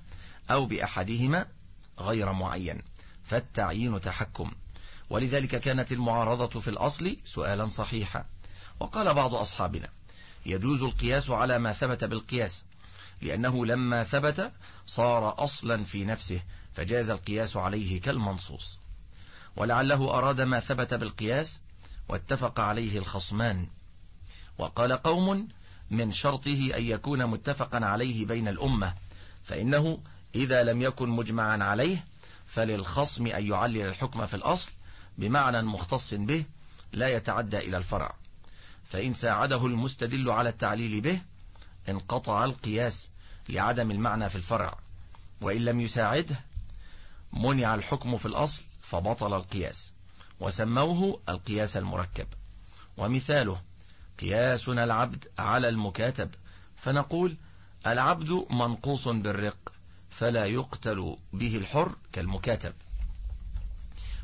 أو بأحدهما غير معين فالتعيين تحكم ولذلك كانت المعارضة في الأصل سؤالا صحيحا وقال بعض أصحابنا يجوز القياس على ما ثبت بالقياس لأنه لما ثبت صار أصلا في نفسه فجاز القياس عليه كالمنصوص ولعله أراد ما ثبت بالقياس واتفق عليه الخصمان وقال قوم من شرطه أن يكون متفقا عليه بين الأمة فإنه إذا لم يكن مجمعا عليه فللخصم أن يعلل الحكم في الأصل بمعنى مختص به لا يتعدى إلى الفرع فإن ساعده المستدل على التعليل به انقطع القياس لعدم المعنى في الفرع وإن لم يساعده منع الحكم في الأصل فبطل القياس وسموه القياس المركب ومثاله قياسنا العبد على المكاتب فنقول العبد منقوص بالرق فلا يقتل به الحر كالمكاتب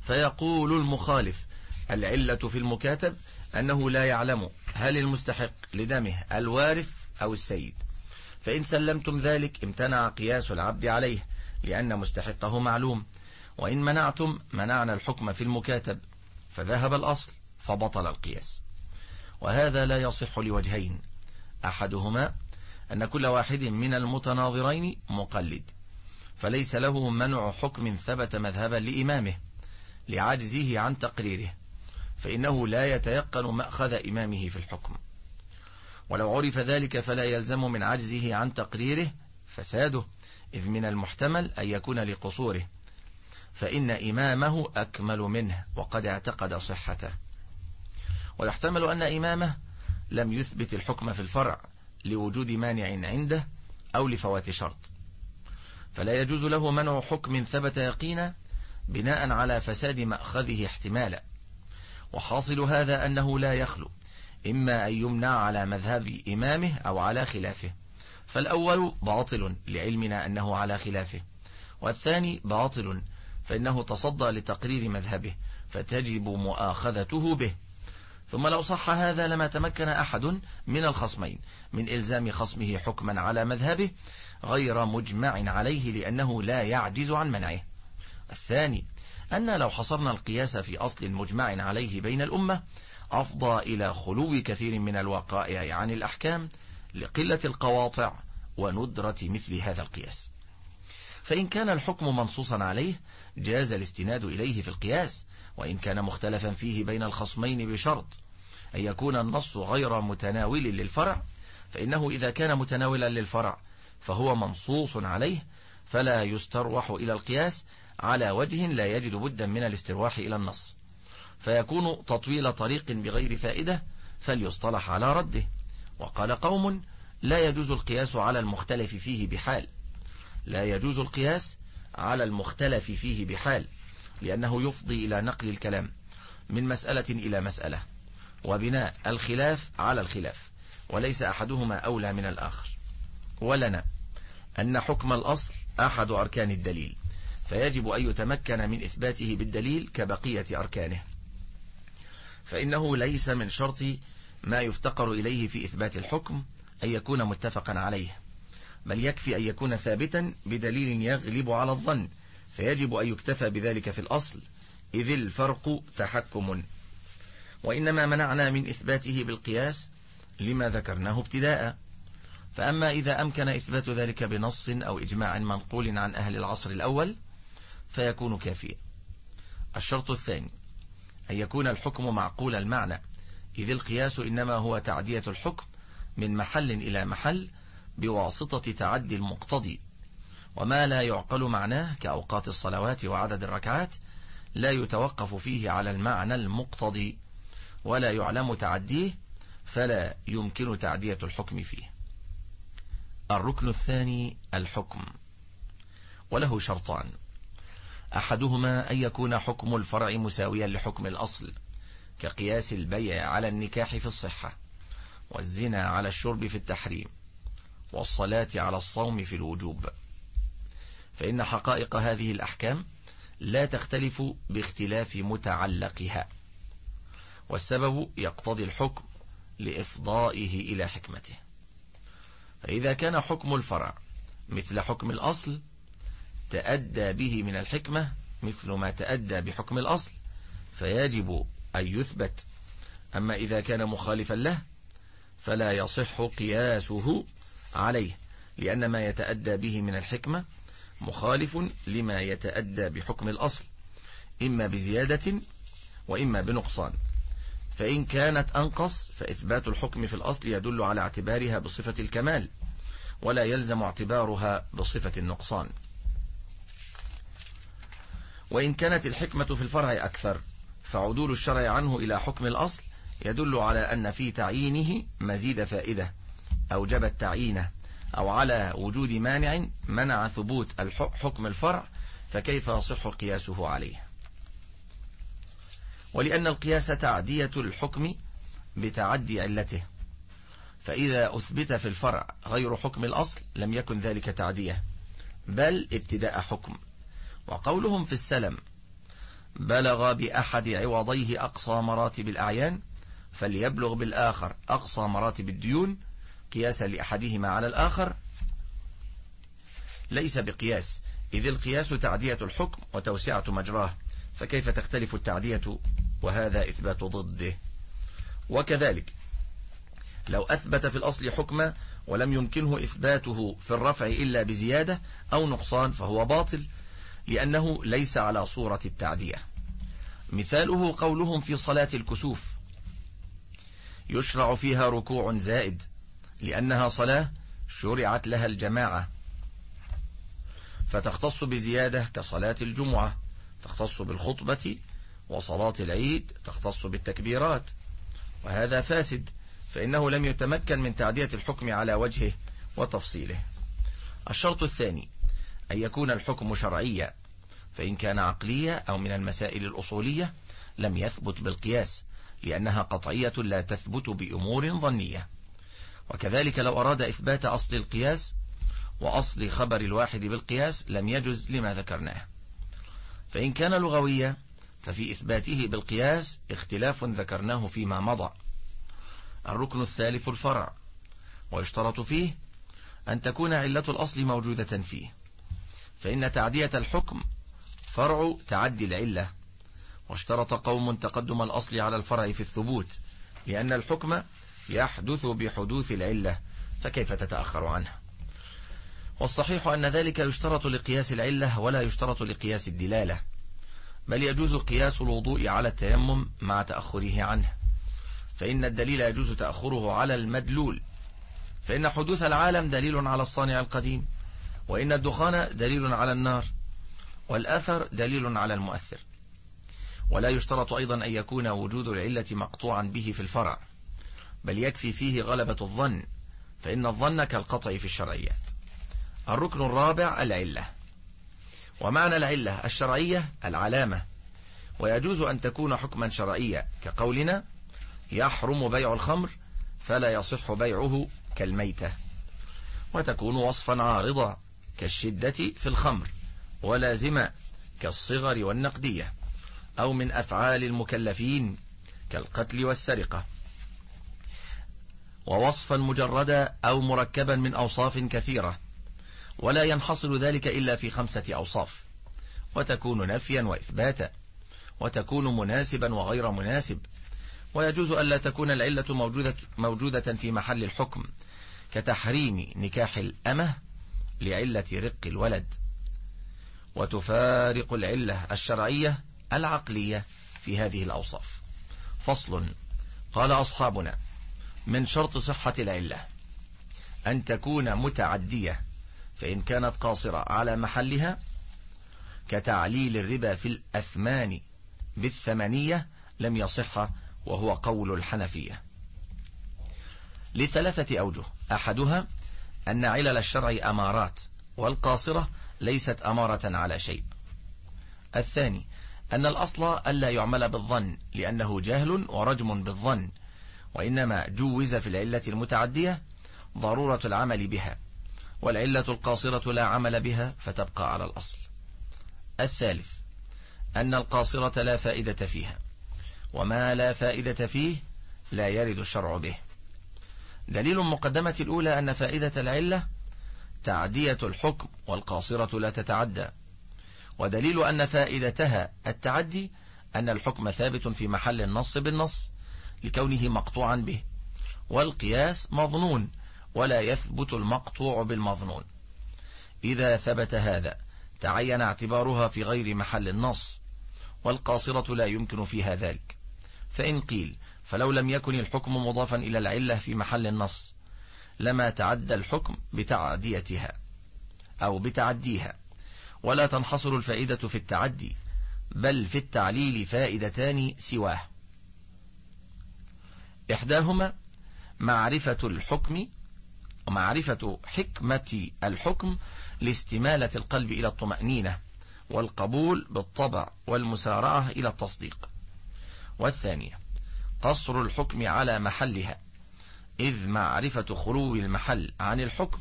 فيقول المخالف العلة في المكاتب أنه لا يعلم هل المستحق لدمه الوارث أو السيد فإن سلمتم ذلك امتنع قياس العبد عليه لأن مستحقه معلوم وإن منعتم منعنا الحكم في المكاتب فذهب الأصل فبطل القياس وهذا لا يصح لوجهين أحدهما أن كل واحد من المتناظرين مقلد فليس له منع حكم ثبت مذهبا لإمامه لعجزه عن تقريره فإنه لا يتيقن مأخذ إمامه في الحكم ولو عرف ذلك فلا يلزم من عجزه عن تقريره فساده إذ من المحتمل أن يكون لقصوره فإن إمامه أكمل منه وقد اعتقد صحته ويحتمل أن إمامه لم يثبت الحكم في الفرع لوجود مانع عنده أو لفوات شرط فلا يجوز له منع حكم ثبت يقينا بناء على فساد مأخذه احتمالا وحاصل هذا أنه لا يخلو إما أن يمنع على مذهب إمامه أو على خلافه فالأول باطل لعلمنا أنه على خلافه والثاني باطل فإنه تصدى لتقرير مذهبه فتجب مؤاخذته به ثم لو صح هذا لما تمكن أحد من الخصمين من إلزام خصمه حكما على مذهبه غير مجمع عليه لأنه لا يعجز عن منعه الثاني أن لو حصرنا القياس في أصل مجمع عليه بين الأمة أفضى إلى خلو كثير من الوقائع عن الأحكام لقلة القواطع وندرة مثل هذا القياس فإن كان الحكم منصوصا عليه جاز الاستناد إليه في القياس وإن كان مختلفا فيه بين الخصمين بشرط أن يكون النص غير متناول للفرع فإنه إذا كان متناولا للفرع فهو منصوص عليه فلا يستروح إلى القياس على وجه لا يجد بدا من الاسترواح إلى النص فيكون تطويل طريق بغير فائدة فليصطلح على رده وقال قوم لا يجوز القياس على المختلف فيه بحال لا يجوز القياس على المختلف فيه بحال لأنه يفضي إلى نقل الكلام من مسألة إلى مسألة وبناء الخلاف على الخلاف وليس أحدهما أولى من الآخر ولنا أن حكم الأصل أحد أركان الدليل فيجب أن يتمكن من إثباته بالدليل كبقية أركانه فإنه ليس من شرط ما يفتقر إليه في إثبات الحكم أن يكون متفقا عليه بل يكفي أن يكون ثابتا بدليل يغلب على الظن فيجب أن يكتفى بذلك في الأصل إذ الفرق تحكم وإنما منعنا من إثباته بالقياس لما ذكرناه ابتداء فأما إذا أمكن إثبات ذلك بنص أو إجماع منقول عن أهل العصر الأول فيكون كافيا الشرط الثاني أن يكون الحكم معقول المعنى إذ القياس إنما هو تعدية الحكم من محل إلى محل بواسطة تعدي المقتضي وما لا يعقل معناه كأوقات الصلوات وعدد الركعات لا يتوقف فيه على المعنى المقتضي ولا يعلم تعديه فلا يمكن تعدية الحكم فيه الركن الثاني الحكم وله شرطان أحدهما أن يكون حكم الفرع مساويا لحكم الأصل كقياس البيع على النكاح في الصحة والزنا على الشرب في التحريم والصلاة على الصوم في الوجوب فإن حقائق هذه الأحكام لا تختلف باختلاف متعلقها والسبب يقتضي الحكم لإفضائه إلى حكمته فإذا كان حكم الفرع مثل حكم الأصل تأدى به من الحكمة مثل ما تأدى بحكم الأصل فيجب أن يثبت أما إذا كان مخالفا له فلا يصح قياسه عليه لأن ما يتأدى به من الحكمة مخالف لما يتأدى بحكم الأصل إما بزيادة وإما بنقصان فإن كانت أنقص فإثبات الحكم في الأصل يدل على اعتبارها بصفة الكمال ولا يلزم اعتبارها بصفة النقصان وإن كانت الحكمة في الفرع أكثر فعدول الشرع عنه إلى حكم الأصل يدل على أن في تعيينه مزيد فائدة أوجب التعيينة أو على وجود مانع منع ثبوت حكم الفرع فكيف يصح قياسه عليه ولأن القياس تعدية الحكم بتعدي علته فإذا أثبت في الفرع غير حكم الأصل لم يكن ذلك تعدية بل ابتداء حكم وقولهم في السلم بلغ بأحد عوضيه أقصى مراتب الأعيان فليبلغ بالآخر أقصى مراتب الديون قياسا لأحدهما على الآخر ليس بقياس إذ القياس تعدية الحكم وتوسعة مجراه فكيف تختلف التعدية وهذا إثبات ضده وكذلك لو أثبت في الأصل حكما ولم يمكنه إثباته في الرفع إلا بزيادة أو نقصان فهو باطل لأنه ليس على صورة التعدية مثاله قولهم في صلاة الكسوف يشرع فيها ركوع زائد لأنها صلاة شرعت لها الجماعة فتختص بزيادة كصلاة الجمعة تختص بالخطبة وصلاة العيد تختص بالتكبيرات وهذا فاسد فإنه لم يتمكن من تعدية الحكم على وجهه وتفصيله الشرط الثاني أن يكون الحكم شرعيا فإن كان عقليا أو من المسائل الأصولية لم يثبت بالقياس لأنها قطعية لا تثبت بأمور ظنية وكذلك لو أراد إثبات أصل القياس وأصل خبر الواحد بالقياس لم يجز لما ذكرناه فإن كان لغوية ففي إثباته بالقياس اختلاف ذكرناه فيما مضى الركن الثالث الفرع ويشترط فيه أن تكون علة الأصل موجودة فيه فإن تعدية الحكم فرع تعدي العلة واشترط قوم تقدم الأصل على الفرع في الثبوت لأن الحكم يحدث بحدوث العلة فكيف تتأخر عنها والصحيح أن ذلك يشترط لقياس العلة ولا يشترط لقياس الدلالة بل يجوز قياس الوضوء على التيمم مع تأخره عنه فإن الدليل يجوز تأخره على المدلول فإن حدوث العالم دليل على الصانع القديم وإن الدخان دليل على النار والأثر دليل على المؤثر ولا يشترط أيضا أن يكون وجود العلة مقطوعا به في الفرع بل يكفي فيه غلبة الظن فإن الظن كالقطع في الشرعيات الركن الرابع العلة ومعنى العلة الشرعية العلامة ويجوز أن تكون حكما شرعيا كقولنا يحرم بيع الخمر فلا يصح بيعه كالميتة وتكون وصفا عارضا كالشدة في الخمر ولازمة كالصغر والنقدية أو من أفعال المكلفين كالقتل والسرقة ووصفا مجردا أو مركبا من أوصاف كثيرة ولا ينحصر ذلك إلا في خمسة أوصاف وتكون نفيا وإثباتا وتكون مناسبا وغير مناسب ويجوز ألا تكون العلة موجودة, موجودة في محل الحكم كتحريم نكاح الأمة لعلة رق الولد وتفارق العلة الشرعية العقلية في هذه الأوصاف فصل قال أصحابنا من شرط صحة العلة أن تكون متعدية فإن كانت قاصرة على محلها كتعليل الربا في الأثمان بالثمنية لم يصح وهو قول الحنفية لثلاثة أوجه أحدها أن علل الشرع أمارات والقاصرة ليست أمارة على شيء الثاني أن الأصل ألا يعمل بالظن لأنه جهل ورجم بالظن وإنما جوز في العلة المتعدية ضرورة العمل بها والعلة القاصرة لا عمل بها فتبقى على الأصل الثالث أن القاصرة لا فائدة فيها وما لا فائدة فيه لا يرد الشرع به دليل المقدمة الأولى أن فائدة العلة تعدية الحكم والقاصرة لا تتعدى ودليل أن فائدتها التعدي أن الحكم ثابت في محل النص بالنص لكونه مقطوعا به والقياس مظنون ولا يثبت المقطوع بالمظنون إذا ثبت هذا تعين اعتبارها في غير محل النص والقاصرة لا يمكن فيها ذلك فإن قيل فلو لم يكن الحكم مضافا إلى العلة في محل النص لما تعدى الحكم بتعديتها أو بتعديها ولا تنحصر الفائدة في التعدي بل في التعليل فائدتان سواه إحداهما معرفة الحكم ومعرفة حكمة الحكم لاستمالة القلب إلى الطمأنينة والقبول بالطبع والمسارعة إلى التصديق والثانية قصر الحكم على محلها إذ معرفة خلو المحل عن الحكم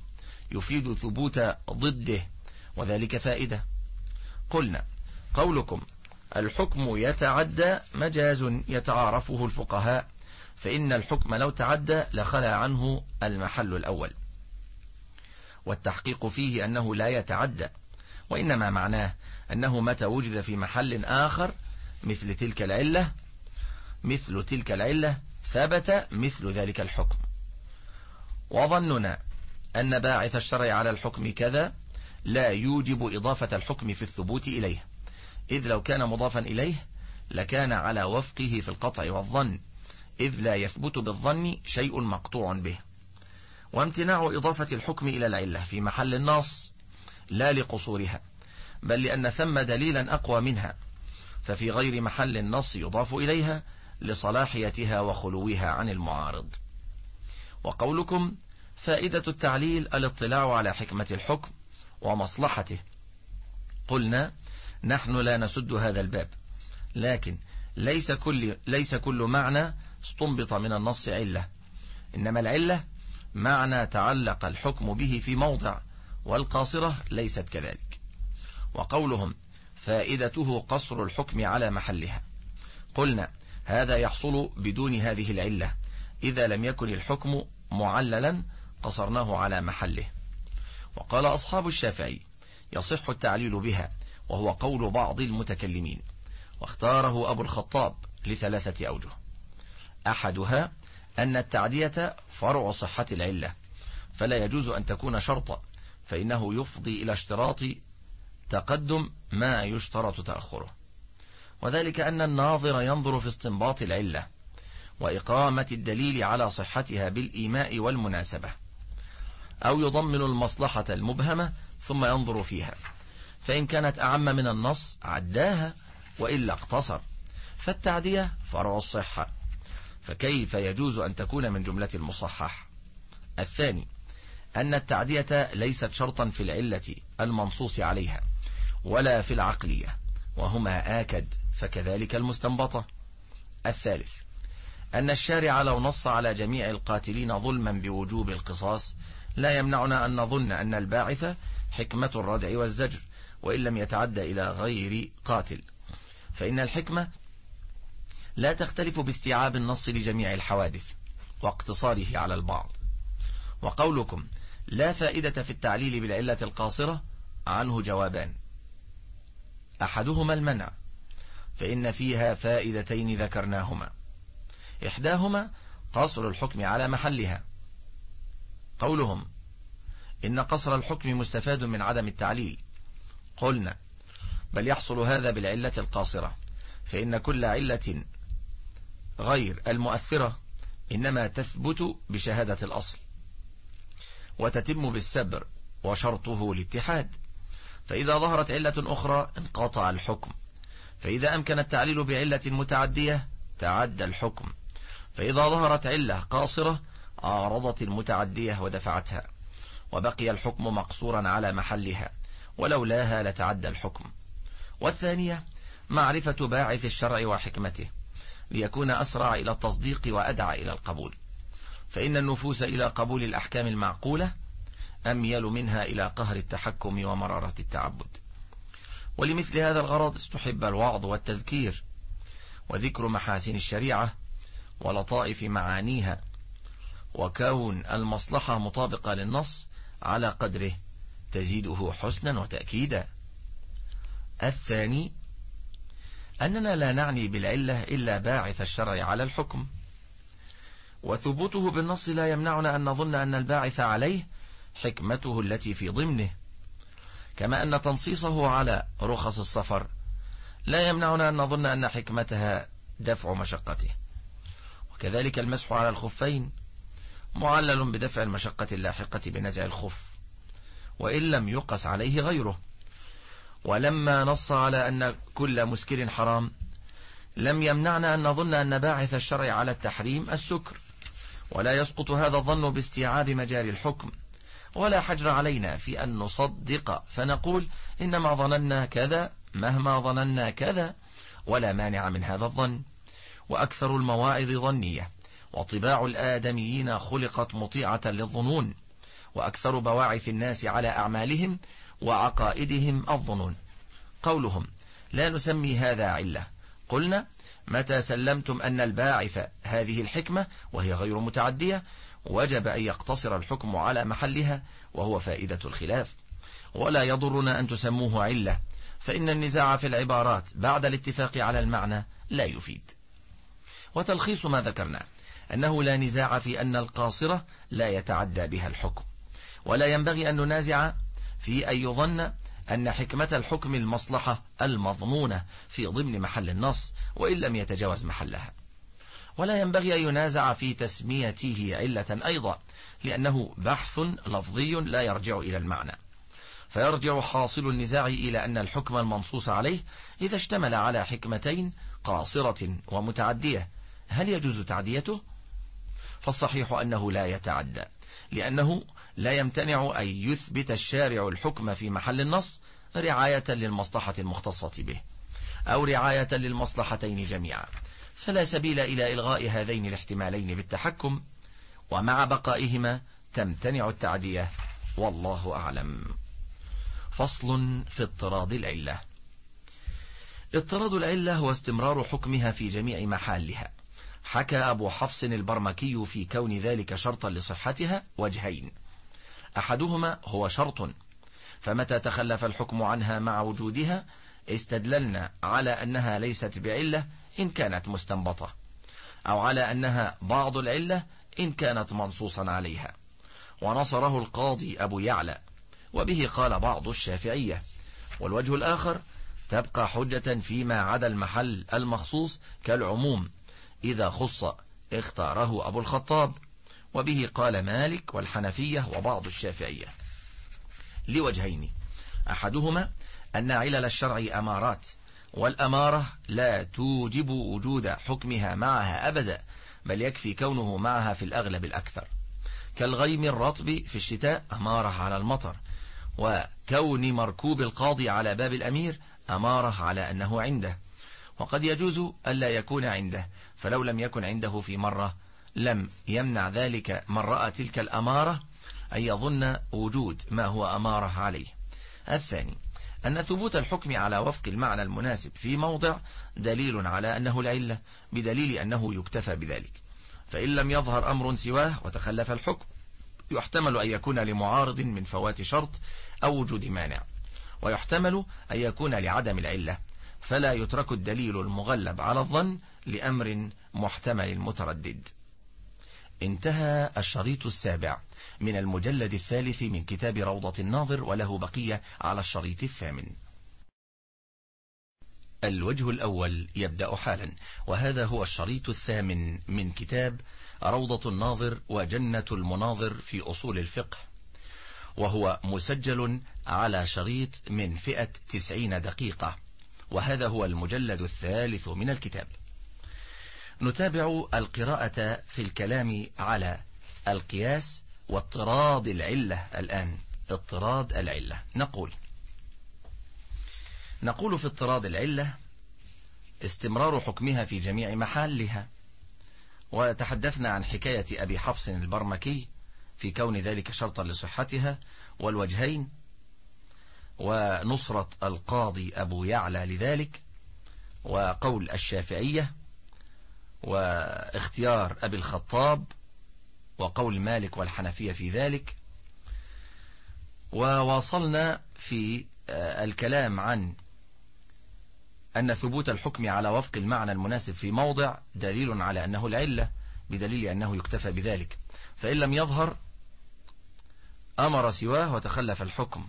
يفيد ثبوت ضده وذلك فائدة قلنا قولكم الحكم يتعدى مجاز يتعارفه الفقهاء فإن الحكم لو تعدى لخلى عنه المحل الأول والتحقيق فيه أنه لا يتعدى وإنما معناه أنه متى وجد في محل آخر مثل تلك العلة مثل تلك العلة ثبت مثل ذلك الحكم وظننا أن باعث الشرع على الحكم كذا لا يوجب إضافة الحكم في الثبوت إليه إذ لو كان مضافا إليه لكان على وفقه في القطع والظن إذ لا يثبت بالظن شيء مقطوع به وامتناع إضافة الحكم إلى العلة في محل النص لا لقصورها بل لأن ثم دليلا أقوى منها ففي غير محل النص يضاف إليها لصلاحيتها وخلوها عن المعارض وقولكم فائدة التعليل الاطلاع على حكمة الحكم ومصلحته قلنا نحن لا نسد هذا الباب لكن ليس كل, ليس كل معنى استنبط من النص علة إنما العلة معنى تعلق الحكم به في موضع والقاصرة ليست كذلك وقولهم فائدته قصر الحكم على محلها قلنا هذا يحصل بدون هذه العلة إذا لم يكن الحكم معللا قصرناه على محله وقال أصحاب الشافعي يصح التعليل بها وهو قول بعض المتكلمين واختاره أبو الخطاب لثلاثة أوجه أحدها أن التعدية فرع صحة العلة فلا يجوز أن تكون شرطا فإنه يفضي إلى اشتراط تقدم ما يشترط تأخره وذلك أن الناظر ينظر في استنباط العلة وإقامة الدليل على صحتها بالإيماء والمناسبة أو يضمن المصلحة المبهمة ثم ينظر فيها فإن كانت أعم من النص عداها وإلا اقتصر فالتعدية فرع الصحة فكيف يجوز أن تكون من جملة المصحح الثاني أن التعدية ليست شرطا في العلة المنصوص عليها ولا في العقلية وهما آكد فكذلك المستنبطة الثالث أن الشارع لو نص على جميع القاتلين ظلما بوجوب القصاص لا يمنعنا أن نظن أن الباعث حكمة الردع والزجر وإن لم يتعد إلى غير قاتل فإن الحكمة لا تختلف باستيعاب النص لجميع الحوادث واقتصاره على البعض وقولكم لا فائدة في التعليل بالعلة القاصرة عنه جوابان أحدهما المنع فإن فيها فائدتين ذكرناهما إحداهما قصر الحكم على محلها قولهم إن قصر الحكم مستفاد من عدم التعليل قلنا بل يحصل هذا بالعلة القاصرة فإن كل علة غير المؤثرة إنما تثبت بشهادة الأصل وتتم بالسبر وشرطه الاتحاد فإذا ظهرت علة أخرى انقطع الحكم فإذا أمكن التعليل بعلة متعدية تعدى الحكم فإذا ظهرت علة قاصرة عارضت المتعدية ودفعتها وبقي الحكم مقصورا على محلها ولولاها لتعدى الحكم والثانية معرفة باعث الشرع وحكمته ليكون أسرع إلى التصديق وأدعى إلى القبول فإن النفوس إلى قبول الأحكام المعقولة أميل منها إلى قهر التحكم ومرارة التعبد ولمثل هذا الغرض استحب الوعظ والتذكير وذكر محاسن الشريعة ولطائف معانيها وكون المصلحة مطابقة للنص على قدره تزيده حسنا وتأكيدا الثاني أننا لا نعني بالعلة إلا باعث الشرع على الحكم وثبوته بالنص لا يمنعنا أن نظن أن الباعث عليه حكمته التي في ضمنه كما أن تنصيصه على رخص السفر لا يمنعنا أن نظن أن حكمتها دفع مشقته وكذلك المسح على الخفين معلل بدفع المشقة اللاحقة بنزع الخف وإن لم يقس عليه غيره ولما نص على أن كل مسكر حرام لم يمنعنا أن نظن أن باعث الشرع على التحريم السكر ولا يسقط هذا الظن باستيعاب مجاري الحكم ولا حجر علينا في أن نصدق فنقول إنما ظننا كذا مهما ظننا كذا ولا مانع من هذا الظن وأكثر المواعظ ظنية وطباع الآدميين خلقت مطيعة للظنون وأكثر بواعث الناس على أعمالهم وعقائدهم الظنون قولهم لا نسمي هذا علة قلنا متى سلمتم أن الباعث هذه الحكمة وهي غير متعدية وجب أن يقتصر الحكم على محلها وهو فائدة الخلاف ولا يضرنا أن تسموه علة فإن النزاع في العبارات بعد الاتفاق على المعنى لا يفيد وتلخيص ما ذكرنا أنه لا نزاع في أن القاصرة لا يتعدى بها الحكم ولا ينبغي أن ننازع في أن يظن أن حكمة الحكم المصلحة المضمونة في ضمن محل النص وإن لم يتجاوز محلها ولا ينبغي أن ينازع في تسميته علة أيضا لأنه بحث لفظي لا يرجع إلى المعنى فيرجع حاصل النزاع إلى أن الحكم المنصوص عليه إذا اشتمل على حكمتين قاصرة ومتعدية هل يجوز تعديته؟ فالصحيح أنه لا يتعدى لأنه لا يمتنع أن يثبت الشارع الحكم في محل النص رعاية للمصلحة المختصة به أو رعاية للمصلحتين جميعا فلا سبيل إلى إلغاء هذين الاحتمالين بالتحكم ومع بقائهما تمتنع التعدية والله أعلم فصل في اضطراد العلة اضطراد العلة هو استمرار حكمها في جميع محالها حكى أبو حفص البرمكي في كون ذلك شرطا لصحتها وجهين أحدهما هو شرط فمتى تخلف الحكم عنها مع وجودها استدللنا على أنها ليست بعلة إن كانت مستنبطة أو على أنها بعض العلة إن كانت منصوصا عليها ونصره القاضي أبو يعلى وبه قال بعض الشافعية والوجه الآخر تبقى حجة فيما عدا المحل المخصوص كالعموم إذا خص اختاره أبو الخطاب وبه قال مالك والحنفية وبعض الشافعية لوجهين أحدهما أن علل الشرع أمارات والأمارة لا توجب وجود حكمها معها أبدا بل يكفي كونه معها في الأغلب الأكثر كالغيم الرطب في الشتاء أمارة على المطر وكون مركوب القاضي على باب الأمير أمارة على أنه عنده وقد يجوز ألا يكون عنده فلو لم يكن عنده في مرة لم يمنع ذلك من رأى تلك الأمارة أن يظن وجود ما هو أمارة عليه الثاني أن ثبوت الحكم على وفق المعنى المناسب في موضع دليل على أنه العلة بدليل أنه يكتفى بذلك فإن لم يظهر أمر سواه وتخلف الحكم يحتمل أن يكون لمعارض من فوات شرط أو وجود مانع ويحتمل أن يكون لعدم العلة فلا يترك الدليل المغلب على الظن لأمر محتمل متردد انتهى الشريط السابع من المجلد الثالث من كتاب روضة الناظر وله بقية على الشريط الثامن الوجه الأول يبدأ حالا وهذا هو الشريط الثامن من كتاب روضة الناظر وجنة المناظر في أصول الفقه وهو مسجل على شريط من فئة تسعين دقيقة وهذا هو المجلد الثالث من الكتاب نتابع القراءة في الكلام على القياس واضطراد العلة الآن اضطراد العلة نقول نقول في اضطراد العلة استمرار حكمها في جميع محلها وتحدثنا عن حكاية أبي حفص البرمكي في كون ذلك شرطا لصحتها والوجهين ونصرة القاضي أبو يعلى لذلك وقول الشافعية واختيار أبي الخطاب وقول مالك والحنفية في ذلك وواصلنا في آه، الكلام عن أن ثبوت الحكم على وفق المعنى المناسب في موضع دليل على أنه العلة بدليل أنه يكتفى بذلك فإن لم يظهر أمر سواه وتخلف الحكم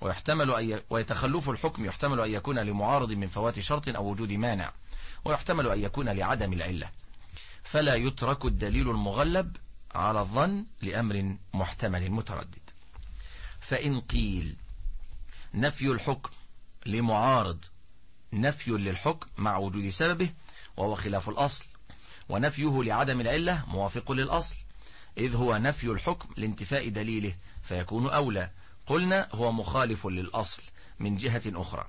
ويحتمل أن ويتخلف الحكم يحتمل أن يكون لمعارض من فوات شرط أو وجود مانع ويحتمل أن يكون لعدم العلة فلا يترك الدليل المغلب على الظن لأمر محتمل متردد فإن قيل نفي الحكم لمعارض نفي للحكم مع وجود سببه وهو خلاف الأصل ونفيه لعدم العلة موافق للأصل إذ هو نفي الحكم لانتفاء دليله فيكون أولى قلنا هو مخالف للأصل من جهة أخرى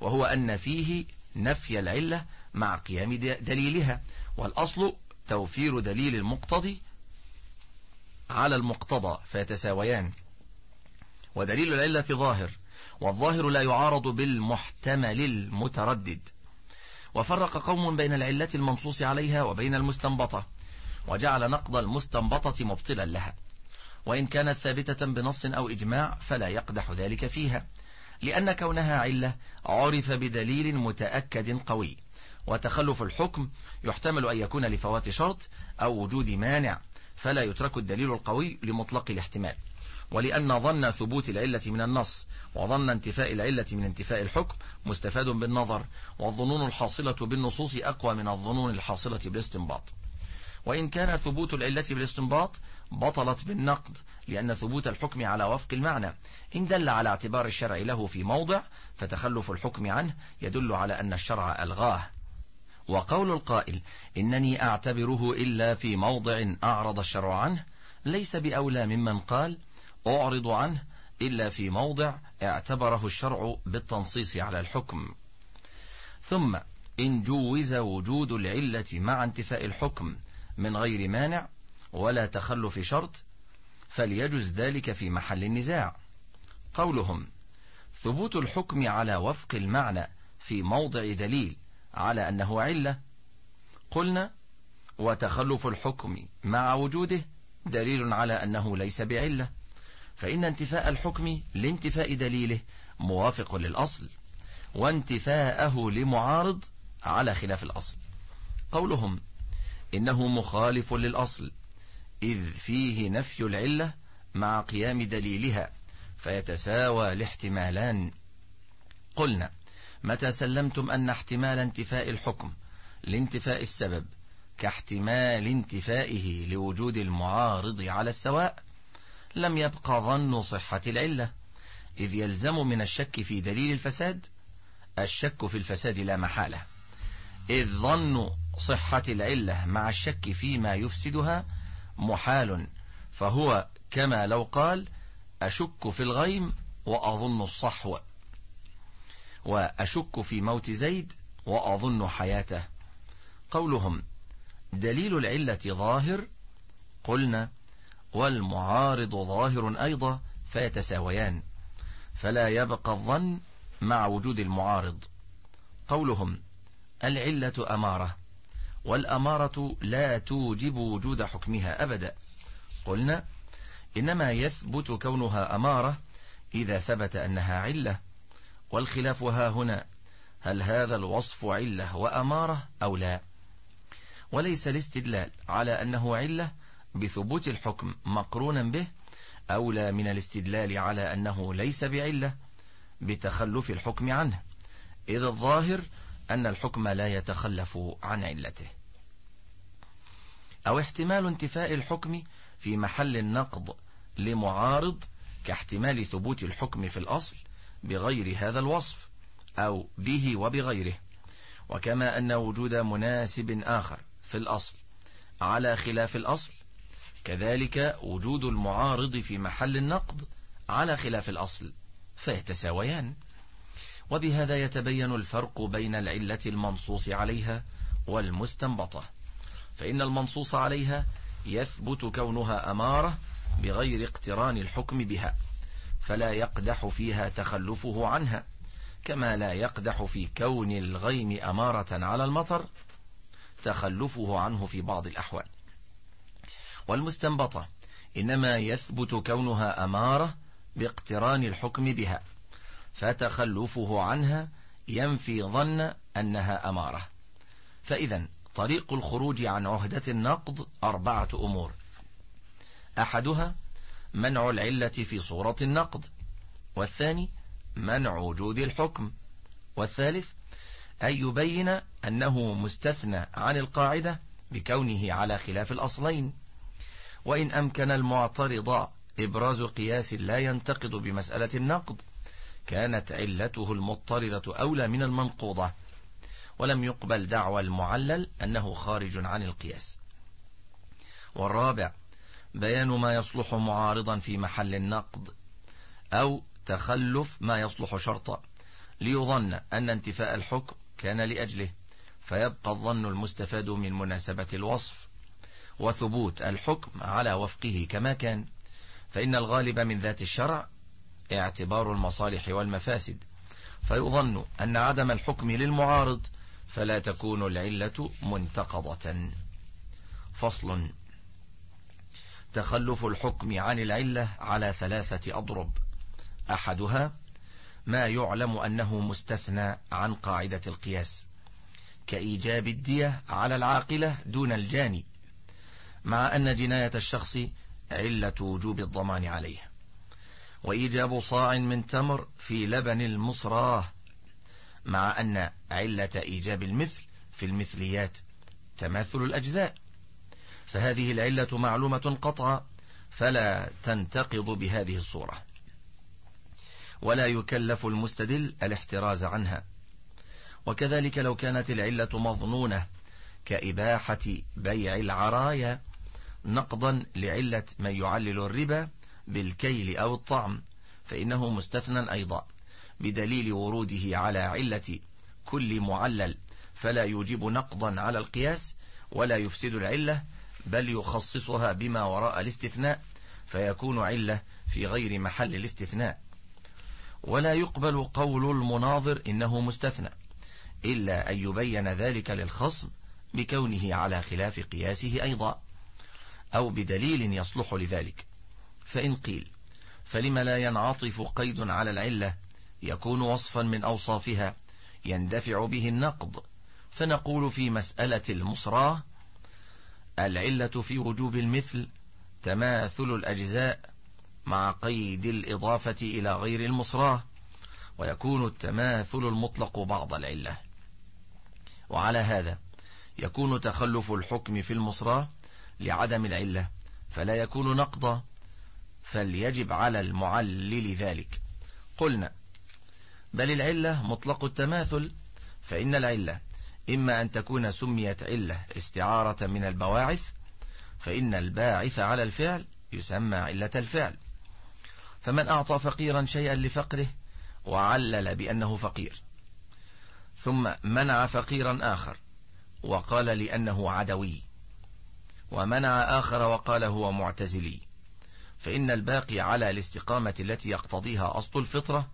وهو أن فيه نفي العلة مع قيام دليلها والأصل توفير دليل المقتضي على المقتضى فيتساويان ودليل العلة في ظاهر والظاهر لا يعارض بالمحتمل المتردد وفرق قوم بين العلة المنصوص عليها وبين المستنبطة وجعل نقض المستنبطة مبطلا لها وإن كانت ثابتة بنص أو إجماع فلا يقدح ذلك فيها لأن كونها علة عرف بدليل متأكد قوي وتخلف الحكم يحتمل أن يكون لفوات شرط أو وجود مانع فلا يترك الدليل القوي لمطلق الاحتمال ولأن ظن ثبوت العلة من النص وظن انتفاء العلة من انتفاء الحكم مستفاد بالنظر والظنون الحاصلة بالنصوص أقوى من الظنون الحاصلة بالاستنباط وإن كان ثبوت العلة بالاستنباط بطلت بالنقد لأن ثبوت الحكم على وفق المعنى إن دل على اعتبار الشرع له في موضع فتخلف الحكم عنه يدل على أن الشرع ألغاه وقول القائل إنني أعتبره إلا في موضع أعرض الشرع عنه ليس بأولى ممن قال أعرض عنه إلا في موضع اعتبره الشرع بالتنصيص على الحكم ثم إن جوز وجود العلة مع انتفاء الحكم من غير مانع ولا تخلف شرط فليجز ذلك في محل النزاع قولهم ثبوت الحكم على وفق المعنى في موضع دليل على أنه علة قلنا وتخلف الحكم مع وجوده دليل على أنه ليس بعلة فإن انتفاء الحكم لانتفاء دليله موافق للأصل وانتفاءه لمعارض على خلاف الأصل قولهم إنه مخالف للأصل إذ فيه نفي العلة مع قيام دليلها فيتساوى الاحتمالان قلنا متى سلمتم أن احتمال انتفاء الحكم لانتفاء السبب كاحتمال انتفائه لوجود المعارض على السواء لم يبقى ظن صحة العلة إذ يلزم من الشك في دليل الفساد الشك في الفساد لا محالة إذ ظن صحة العلة مع الشك فيما يفسدها محال فهو كما لو قال أشك في الغيم وأظن الصحو وأشك في موت زيد وأظن حياته قولهم دليل العلة ظاهر قلنا والمعارض ظاهر أيضا فيتساويان فلا يبقى الظن مع وجود المعارض قولهم العلة أمارة والأمارة لا توجب وجود حكمها أبدا قلنا إنما يثبت كونها أمارة إذا ثبت أنها علة والخلاف ها هنا هل هذا الوصف علة وأمارة أو لا وليس الاستدلال على أنه علة بثبوت الحكم مقرونا به أولى من الاستدلال على أنه ليس بعلة بتخلف الحكم عنه إذ الظاهر أن الحكم لا يتخلف عن علته أو احتمال انتفاء الحكم في محل النقض لمعارض كاحتمال ثبوت الحكم في الأصل بغير هذا الوصف أو به وبغيره وكما أن وجود مناسب آخر في الأصل على خلاف الأصل كذلك وجود المعارض في محل النقد على خلاف الأصل فيتساويان وبهذا يتبين الفرق بين العلة المنصوص عليها والمستنبطة فإن المنصوص عليها يثبت كونها أمارة بغير اقتران الحكم بها فلا يقدح فيها تخلفه عنها كما لا يقدح في كون الغيم أمارة على المطر تخلفه عنه في بعض الأحوال والمستنبطة إنما يثبت كونها أمارة باقتران الحكم بها فتخلفه عنها ينفي ظن أنها أمارة فإذا طريق الخروج عن عهدة النقض أربعة أمور أحدها منع العلة في صورة النقد والثاني منع وجود الحكم والثالث أن يبين أنه مستثنى عن القاعدة بكونه على خلاف الأصلين وإن أمكن المعترض إبراز قياس لا ينتقد بمسألة النقد كانت علته المضطردة أولى من المنقوضة ولم يقبل دعوى المعلل أنه خارج عن القياس والرابع بيان ما يصلح معارضا في محل النقد أو تخلف ما يصلح شرطا ليظن أن انتفاء الحكم كان لأجله فيبقى الظن المستفاد من مناسبة الوصف وثبوت الحكم على وفقه كما كان فإن الغالب من ذات الشرع اعتبار المصالح والمفاسد فيظن أن عدم الحكم للمعارض فلا تكون العلة منتقضة فصل تخلف الحكم عن العلة على ثلاثة أضرب أحدها ما يعلم أنه مستثنى عن قاعدة القياس كإيجاب الدية على العاقلة دون الجاني مع أن جناية الشخص علة وجوب الضمان عليه وإيجاب صاع من تمر في لبن المصراه مع أن علة إيجاب المثل في المثليات تماثل الأجزاء فهذه العلة معلومة قطعا فلا تنتقض بهذه الصورة ولا يكلف المستدل الاحتراز عنها وكذلك لو كانت العلة مظنونة كإباحة بيع العرايا نقضا لعلة من يعلل الربا بالكيل أو الطعم فإنه مستثنى أيضا بدليل وروده على علة كل معلل فلا يوجب نقضا على القياس ولا يفسد العلة بل يخصصها بما وراء الاستثناء فيكون علة في غير محل الاستثناء ولا يقبل قول المناظر إنه مستثنى إلا أن يبين ذلك للخصم بكونه على خلاف قياسه أيضا أو بدليل يصلح لذلك فإن قيل فلم لا ينعطف قيد على العلة يكون وصفا من أوصافها يندفع به النقد فنقول في مسألة المصراه العلة في وجوب المثل تماثل الأجزاء مع قيد الإضافة إلى غير المصراه ويكون التماثل المطلق بعض العلة وعلى هذا يكون تخلف الحكم في المصراه لعدم العلة فلا يكون نقضا فليجب على المعلل ذلك قلنا بل العلة مطلق التماثل فإن العلة إما أن تكون سميت علة استعارة من البواعث فإن الباعث على الفعل يسمى علة الفعل فمن أعطى فقيرا شيئا لفقره وعلل بأنه فقير ثم منع فقيرا آخر وقال لأنه عدوي ومنع آخر وقال هو معتزلي فإن الباقي على الاستقامة التي يقتضيها أصل الفطرة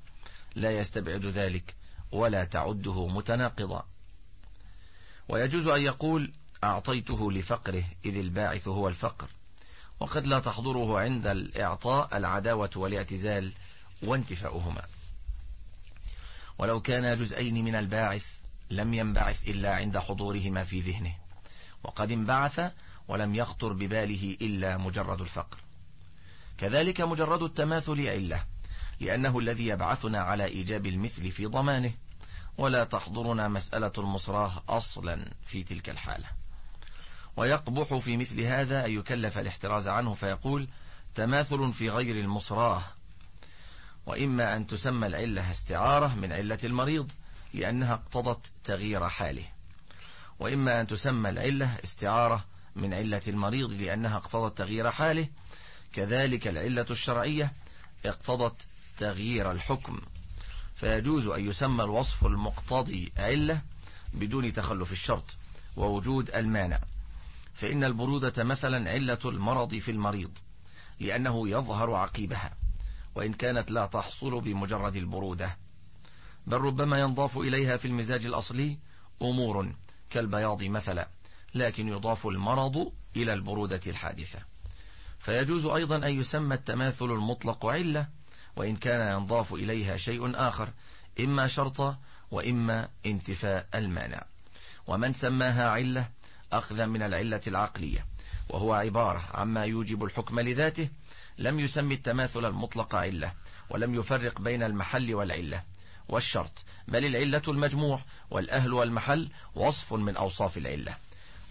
لا يستبعد ذلك ولا تعده متناقضا ويجوز أن يقول أعطيته لفقره إذ الباعث هو الفقر وقد لا تحضره عند الإعطاء العداوة والاعتزال وانتفاؤهما ولو كان جزئين من الباعث لم ينبعث إلا عند حضورهما في ذهنه وقد انبعث ولم يخطر بباله إلا مجرد الفقر كذلك مجرد التماثل علة لأنه الذي يبعثنا على إيجاب المثل في ضمانه ولا تحضرنا مسألة المصراه أصلا في تلك الحالة ويقبح في مثل هذا أن يكلف الاحتراز عنه فيقول تماثل في غير المصراه وإما أن تسمى العلة استعارة من علة المريض لأنها اقتضت تغيير حاله وإما أن تسمى العلة استعارة من علة المريض لأنها اقتضت تغيير حاله كذلك العلة الشرعية اقتضت تغيير الحكم فيجوز أن يسمى الوصف المقتضي علة بدون تخلف الشرط ووجود المانع فإن البرودة مثلا علة المرض في المريض لأنه يظهر عقيبها وإن كانت لا تحصل بمجرد البرودة بل ربما ينضاف إليها في المزاج الأصلي أمور كالبياض مثلا لكن يضاف المرض إلى البرودة الحادثة فيجوز أيضا أن يسمى التماثل المطلق علة وإن كان ينضاف إليها شيء آخر إما شرطة وإما انتفاء المانع ومن سماها علة أخذا من العلة العقلية وهو عبارة عما يوجب الحكم لذاته لم يسمي التماثل المطلق علة ولم يفرق بين المحل والعلة والشرط بل العلة المجموع والأهل والمحل وصف من أوصاف العلة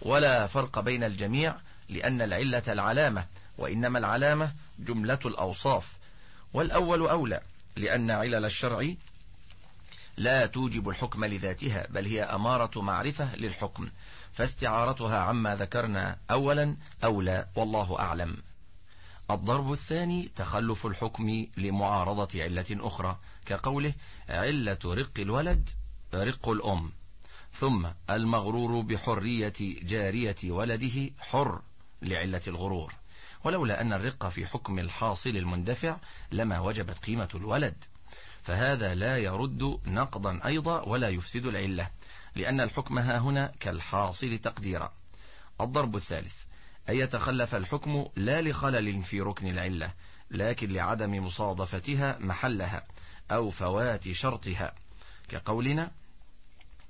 ولا فرق بين الجميع لأن العلة العلامة وإنما العلامة جملة الأوصاف والأول أولى لأن علل الشرع لا توجب الحكم لذاتها بل هي أمارة معرفة للحكم فاستعارتها عما ذكرنا أولا أولى والله أعلم الضرب الثاني تخلف الحكم لمعارضة علة أخرى كقوله علة رق الولد رق الأم ثم المغرور بحرية جارية ولده حر لعلة الغرور ولولا أن الرقة في حكم الحاصل المندفع لما وجبت قيمة الولد فهذا لا يرد نقضا أيضا ولا يفسد العلة لأن الحكم ها هنا كالحاصل تقديرا الضرب الثالث أن يتخلف الحكم لا لخلل في ركن العلة لكن لعدم مصادفتها محلها أو فوات شرطها كقولنا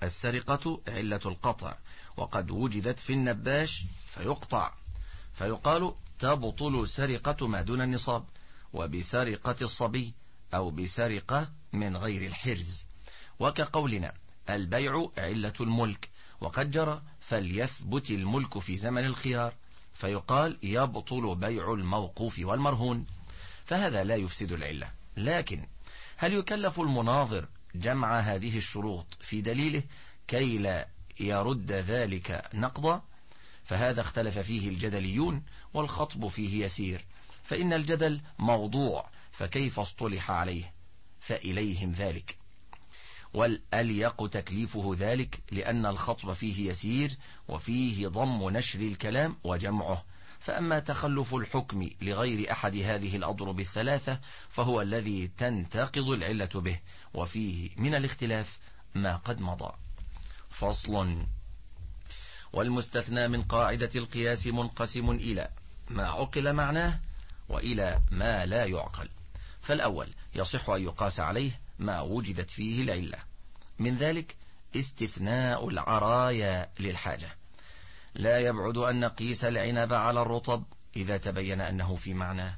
السرقة علة القطع وقد وجدت في النباش فيقطع فيقال تبطل سرقة ما دون النصاب وبسرقة الصبي أو بسرقة من غير الحرز وكقولنا البيع علة الملك وقد جرى فليثبت الملك في زمن الخيار فيقال يبطل بيع الموقوف والمرهون فهذا لا يفسد العلة لكن هل يكلف المناظر جمع هذه الشروط في دليله كي لا يرد ذلك نقضا فهذا اختلف فيه الجدليون والخطب فيه يسير فإن الجدل موضوع فكيف اصطلح عليه فإليهم ذلك والأليق تكليفه ذلك لأن الخطب فيه يسير وفيه ضم نشر الكلام وجمعه فأما تخلف الحكم لغير أحد هذه الأضرب الثلاثة فهو الذي تنتقض العلة به وفيه من الاختلاف ما قد مضى فصل والمستثنى من قاعدة القياس منقسم إلى ما عقل معناه وإلى ما لا يعقل فالأول يصح أن يقاس عليه ما وجدت فيه العلة من ذلك استثناء العرايا للحاجة لا يبعد أن نقيس العنب على الرطب إذا تبين أنه في معناه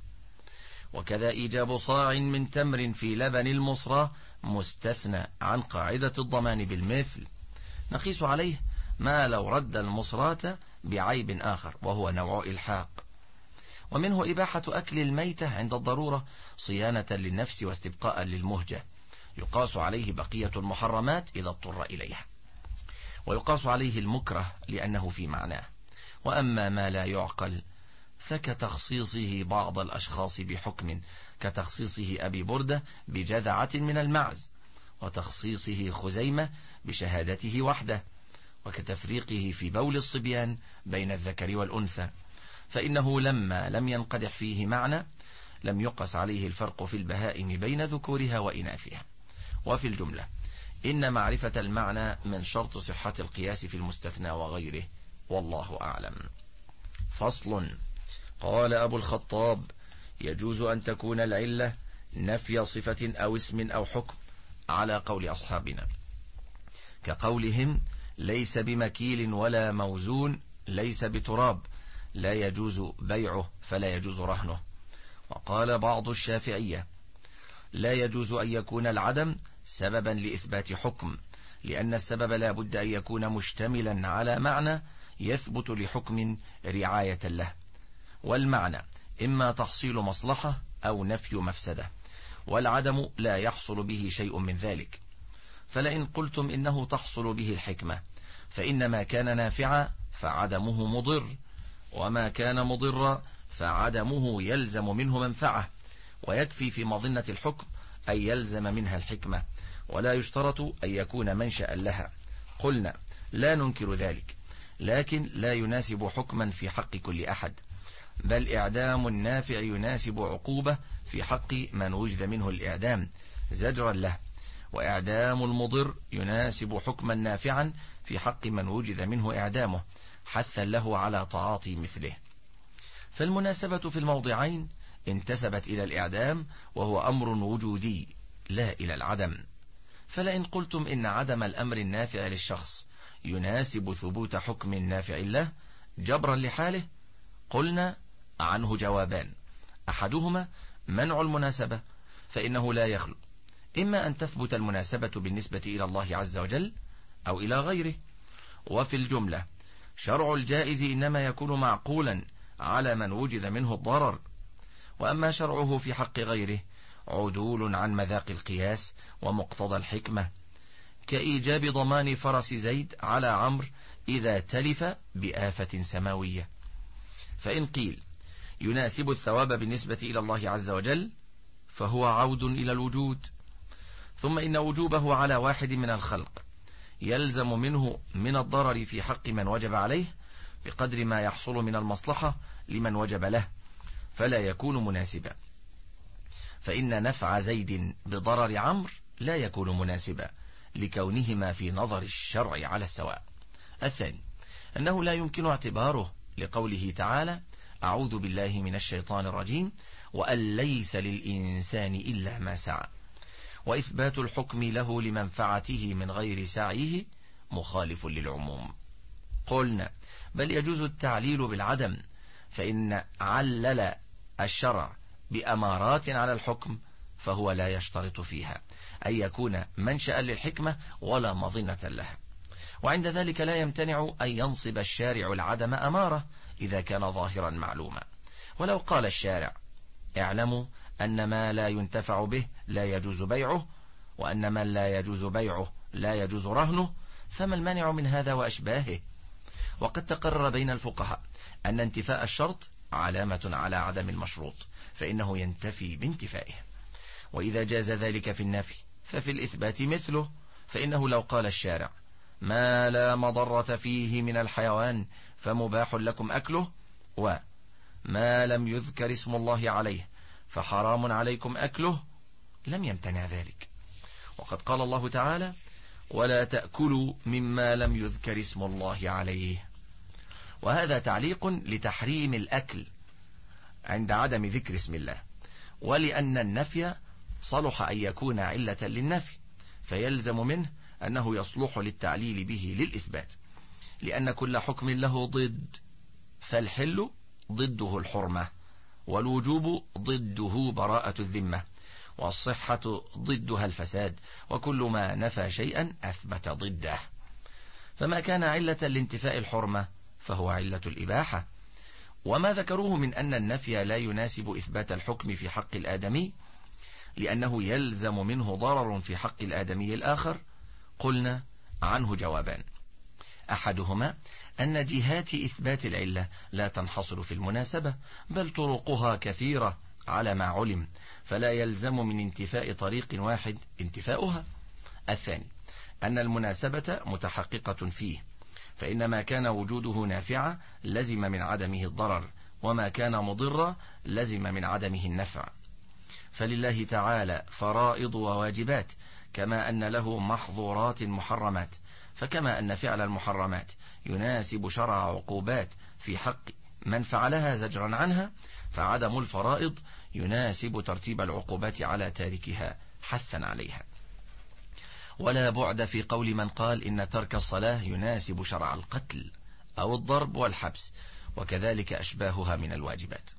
وكذا إيجاب صاع من تمر في لبن المصرى مستثنى عن قاعدة الضمان بالمثل نقيس عليه ما لو رد المصراة بعيب آخر وهو نوع الحاق ومنه إباحة أكل الميتة عند الضرورة صيانة للنفس واستبقاء للمهجة يقاس عليه بقية المحرمات إذا اضطر إليها ويقاس عليه المكره لأنه في معناه وأما ما لا يعقل فكتخصيصه بعض الأشخاص بحكم كتخصيصه أبي بردة بجذعة من المعز وتخصيصه خزيمة بشهادته وحده وكتفريقه في بول الصبيان بين الذكر والأنثى فإنه لما لم ينقدح فيه معنى لم يقس عليه الفرق في البهائم بين ذكورها وإناثها وفي الجملة إن معرفة المعنى من شرط صحة القياس في المستثنى وغيره والله أعلم فصل قال أبو الخطاب يجوز أن تكون العلة نفي صفة أو اسم أو حكم على قول أصحابنا كقولهم ليس بمكيل ولا موزون ليس بتراب لا يجوز بيعه فلا يجوز رهنه وقال بعض الشافعية لا يجوز أن يكون العدم سببا لإثبات حكم لأن السبب لا بد أن يكون مشتملا على معنى يثبت لحكم رعاية له والمعنى إما تحصيل مصلحة أو نفي مفسدة والعدم لا يحصل به شيء من ذلك فلئن قلتم إنه تحصل به الحكمة فإن ما كان نافعا فعدمه مضر وما كان مضرا فعدمه يلزم منه منفعة ويكفي في مظنة الحكم أن يلزم منها الحكمة ولا يشترط أن يكون منشأ لها قلنا لا ننكر ذلك لكن لا يناسب حكما في حق كل أحد بل إعدام النافع يناسب عقوبة في حق من وجد منه الإعدام زجرا له وإعدام المضر يناسب حكما نافعا في حق من وجد منه إعدامه حثا له على تعاطي مثله فالمناسبة في الموضعين انتسبت إلى الإعدام وهو أمر وجودي لا إلى العدم فلئن قلتم إن عدم الأمر النافع للشخص يناسب ثبوت حكم نافع له جبرا لحاله قلنا عنه جوابان أحدهما منع المناسبة فإنه لا يخلو إما أن تثبت المناسبة بالنسبة إلى الله عز وجل أو إلى غيره وفي الجملة شرع الجائز إنما يكون معقولا على من وجد منه الضرر وأما شرعه في حق غيره عدول عن مذاق القياس ومقتضى الحكمة كإيجاب ضمان فرس زيد على عمر إذا تلف بآفة سماوية فإن قيل يناسب الثواب بالنسبة إلى الله عز وجل فهو عود إلى الوجود ثم إن وجوبه على واحد من الخلق يلزم منه من الضرر في حق من وجب عليه بقدر ما يحصل من المصلحة لمن وجب له فلا يكون مناسبا فإن نفع زيد بضرر عمرو لا يكون مناسبا لكونهما في نظر الشرع على السواء الثاني أنه لا يمكن اعتباره لقوله تعالى أعوذ بالله من الشيطان الرجيم وأن ليس للإنسان إلا ما سعى وإثبات الحكم له لمنفعته من غير سعيه مخالف للعموم قلنا بل يجوز التعليل بالعدم فإن علل الشرع بأمارات على الحكم فهو لا يشترط فيها أن يكون منشأ للحكمة ولا مظنة لها وعند ذلك لا يمتنع أن ينصب الشارع العدم أمارة إذا كان ظاهرا معلوما ولو قال الشارع اعلموا أن ما لا ينتفع به لا يجوز بيعه وأن من لا يجوز بيعه لا يجوز رهنه فما المانع من هذا وأشباهه وقد تقرر بين الفقهاء أن انتفاء الشرط علامة على عدم المشروط فإنه ينتفي بانتفائه وإذا جاز ذلك في النفي ففي الإثبات مثله فإنه لو قال الشارع ما لا مضرة فيه من الحيوان فمباح لكم أكله وما لم يذكر اسم الله عليه فحرام عليكم أكله لم يمتنع ذلك وقد قال الله تعالى ولا تأكلوا مما لم يذكر اسم الله عليه وهذا تعليق لتحريم الأكل عند عدم ذكر اسم الله ولأن النفي صلح أن يكون علة للنفي فيلزم منه أنه يصلح للتعليل به للإثبات لأن كل حكم له ضد فالحل ضده الحرمة والوجوب ضده براءة الذمة والصحة ضدها الفساد وكل ما نفى شيئا أثبت ضده فما كان علة لانتفاء الحرمة فهو علة الإباحة وما ذكروه من أن النفي لا يناسب إثبات الحكم في حق الآدمي لأنه يلزم منه ضرر في حق الآدمي الآخر قلنا عنه جوابان أحدهما أن جهات إثبات العلة لا تنحصر في المناسبة بل طرقها كثيرة على ما علم فلا يلزم من انتفاء طريق واحد انتفاؤها الثاني أن المناسبة متحققة فيه فإن ما كان وجوده نافعة لزم من عدمه الضرر وما كان مضرا لزم من عدمه النفع فلله تعالى فرائض وواجبات كما أن له محظورات محرمات فكما أن فعل المحرمات يناسب شرع عقوبات في حق من فعلها زجرا عنها فعدم الفرائض يناسب ترتيب العقوبات على تاركها حثا عليها ولا بعد في قول من قال إن ترك الصلاة يناسب شرع القتل أو الضرب والحبس وكذلك أشباهها من الواجبات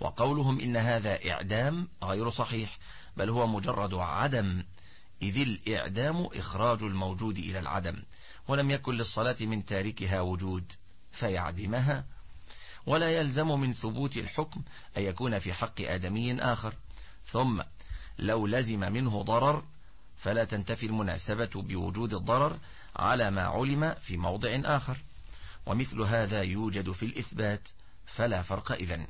وقولهم إن هذا إعدام غير صحيح بل هو مجرد عدم إذ الإعدام إخراج الموجود إلى العدم ولم يكن للصلاة من تاركها وجود فيعدمها ولا يلزم من ثبوت الحكم أن يكون في حق آدمي آخر ثم لو لزم منه ضرر فلا تنتفي المناسبة بوجود الضرر على ما علم في موضع آخر ومثل هذا يوجد في الإثبات فلا فرق إذن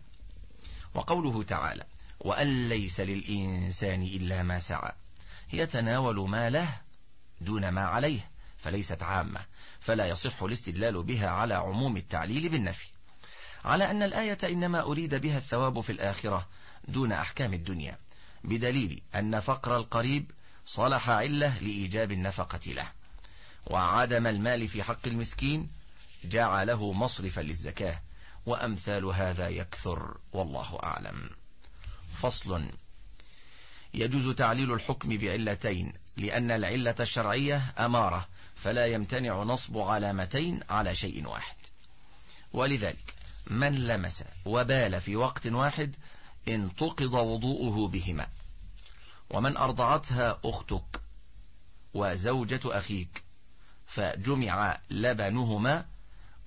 وقوله تعالى وأن ليس للإنسان إلا ما سعى يتناول ما له دون ما عليه فليست عامة فلا يصح الاستدلال بها على عموم التعليل بالنفي على أن الآية إنما أريد بها الثواب في الآخرة دون أحكام الدنيا بدليل أن فقر القريب صلح علة لإيجاب النفقة له وعدم المال في حق المسكين جعله مصرفا للزكاة وأمثال هذا يكثر والله أعلم فصل يجوز تعليل الحكم بعلتين لأن العلة الشرعية أمارة فلا يمتنع نصب علامتين على شيء واحد ولذلك من لمس وبال في وقت واحد انتقض وضوءه بهما ومن أرضعتها أختك وزوجة أخيك فجمع لبنهما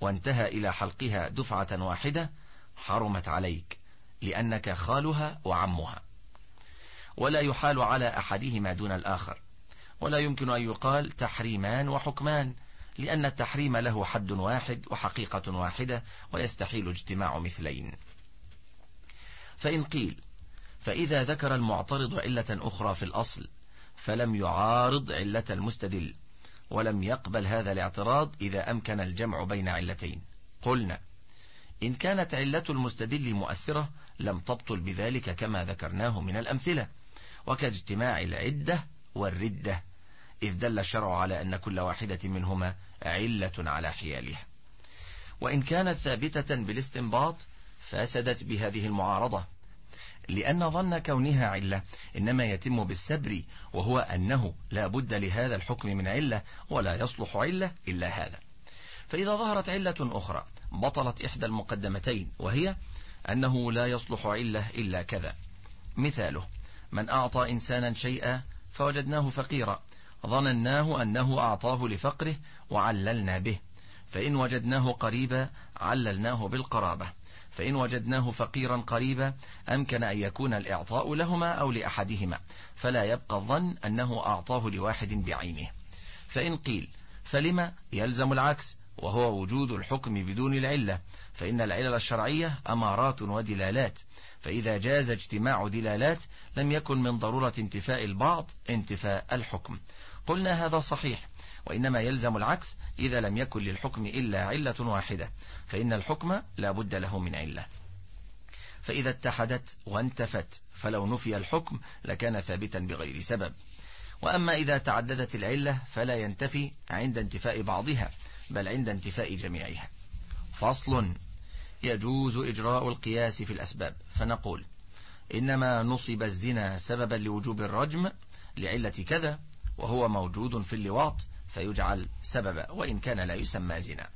وانتهى إلى حلقها دفعة واحدة حرمت عليك لأنك خالها وعمها ولا يحال على أحدهما دون الآخر ولا يمكن أن يقال تحريمان وحكمان لأن التحريم له حد واحد وحقيقة واحدة ويستحيل اجتماع مثلين فإن قيل فإذا ذكر المعترض علة أخرى في الأصل فلم يعارض علة المستدل ولم يقبل هذا الاعتراض إذا أمكن الجمع بين علتين قلنا إن كانت علة المستدل مؤثرة لم تبطل بذلك كما ذكرناه من الأمثلة وكاجتماع العدة والردة إذ دل الشرع على أن كل واحدة منهما علة على حيالها وإن كانت ثابتة بالاستنباط فسدت بهذه المعارضة لأن ظن كونها علة إنما يتم بالسبر وهو أنه لا بد لهذا الحكم من علة ولا يصلح علة إلا هذا فإذا ظهرت علة أخرى بطلت إحدى المقدمتين وهي أنه لا يصلح علة إلا كذا مثاله من أعطى إنسانا شيئا فوجدناه فقيرا ظنناه أنه أعطاه لفقره وعللنا به فإن وجدناه قريبا عللناه بالقرابة فإن وجدناه فقيرا قريبا أمكن أن يكون الإعطاء لهما أو لأحدهما فلا يبقى الظن أنه أعطاه لواحد بعينه فإن قيل فلما يلزم العكس وهو وجود الحكم بدون العلة فإن العلل الشرعية أمارات ودلالات فإذا جاز اجتماع دلالات لم يكن من ضرورة انتفاء البعض انتفاء الحكم قلنا هذا صحيح وإنما يلزم العكس إذا لم يكن للحكم إلا علة واحدة فإن الحكم لا بد له من علة فإذا اتحدت وانتفت فلو نفي الحكم لكان ثابتا بغير سبب وأما إذا تعددت العلة فلا ينتفي عند انتفاء بعضها بل عند انتفاء جميعها فصل يجوز إجراء القياس في الأسباب فنقول إنما نصب الزنا سببا لوجوب الرجم لعلة كذا وهو موجود في اللواط فيجعل سببا وإن كان لا يسمى زنا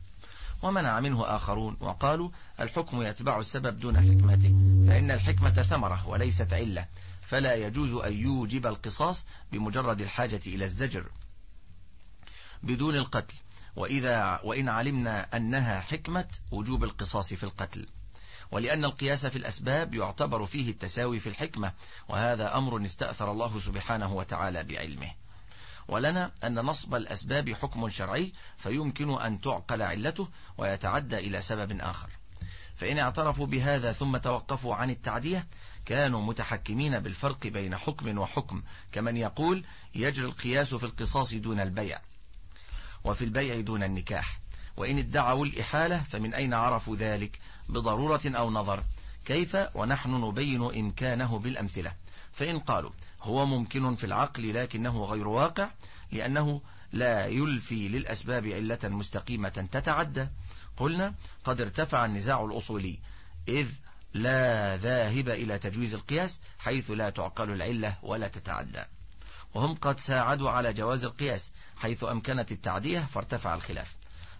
ومنع منه آخرون وقالوا الحكم يتبع السبب دون حكمته فإن الحكمة ثمرة وليست علة فلا يجوز أن يوجب القصاص بمجرد الحاجة إلى الزجر بدون القتل وإذا وإن علمنا أنها حكمة وجوب القصاص في القتل ولأن القياس في الأسباب يعتبر فيه التساوي في الحكمة وهذا أمر استأثر الله سبحانه وتعالى بعلمه ولنا أن نصب الأسباب حكم شرعي فيمكن أن تعقل علته ويتعدى إلى سبب آخر فإن اعترفوا بهذا ثم توقفوا عن التعدية كانوا متحكمين بالفرق بين حكم وحكم كمن يقول يجري القياس في القصاص دون البيع وفي البيع دون النكاح وإن ادعوا الإحالة فمن أين عرفوا ذلك بضرورة أو نظر كيف ونحن نبين إمكانه بالأمثلة فإن قالوا هو ممكن في العقل لكنه غير واقع لأنه لا يلفي للأسباب علة مستقيمة تتعدى قلنا قد ارتفع النزاع الأصولي إذ لا ذاهب إلى تجويز القياس حيث لا تعقل العلة ولا تتعدى وهم قد ساعدوا على جواز القياس حيث أمكنت التعدية فارتفع الخلاف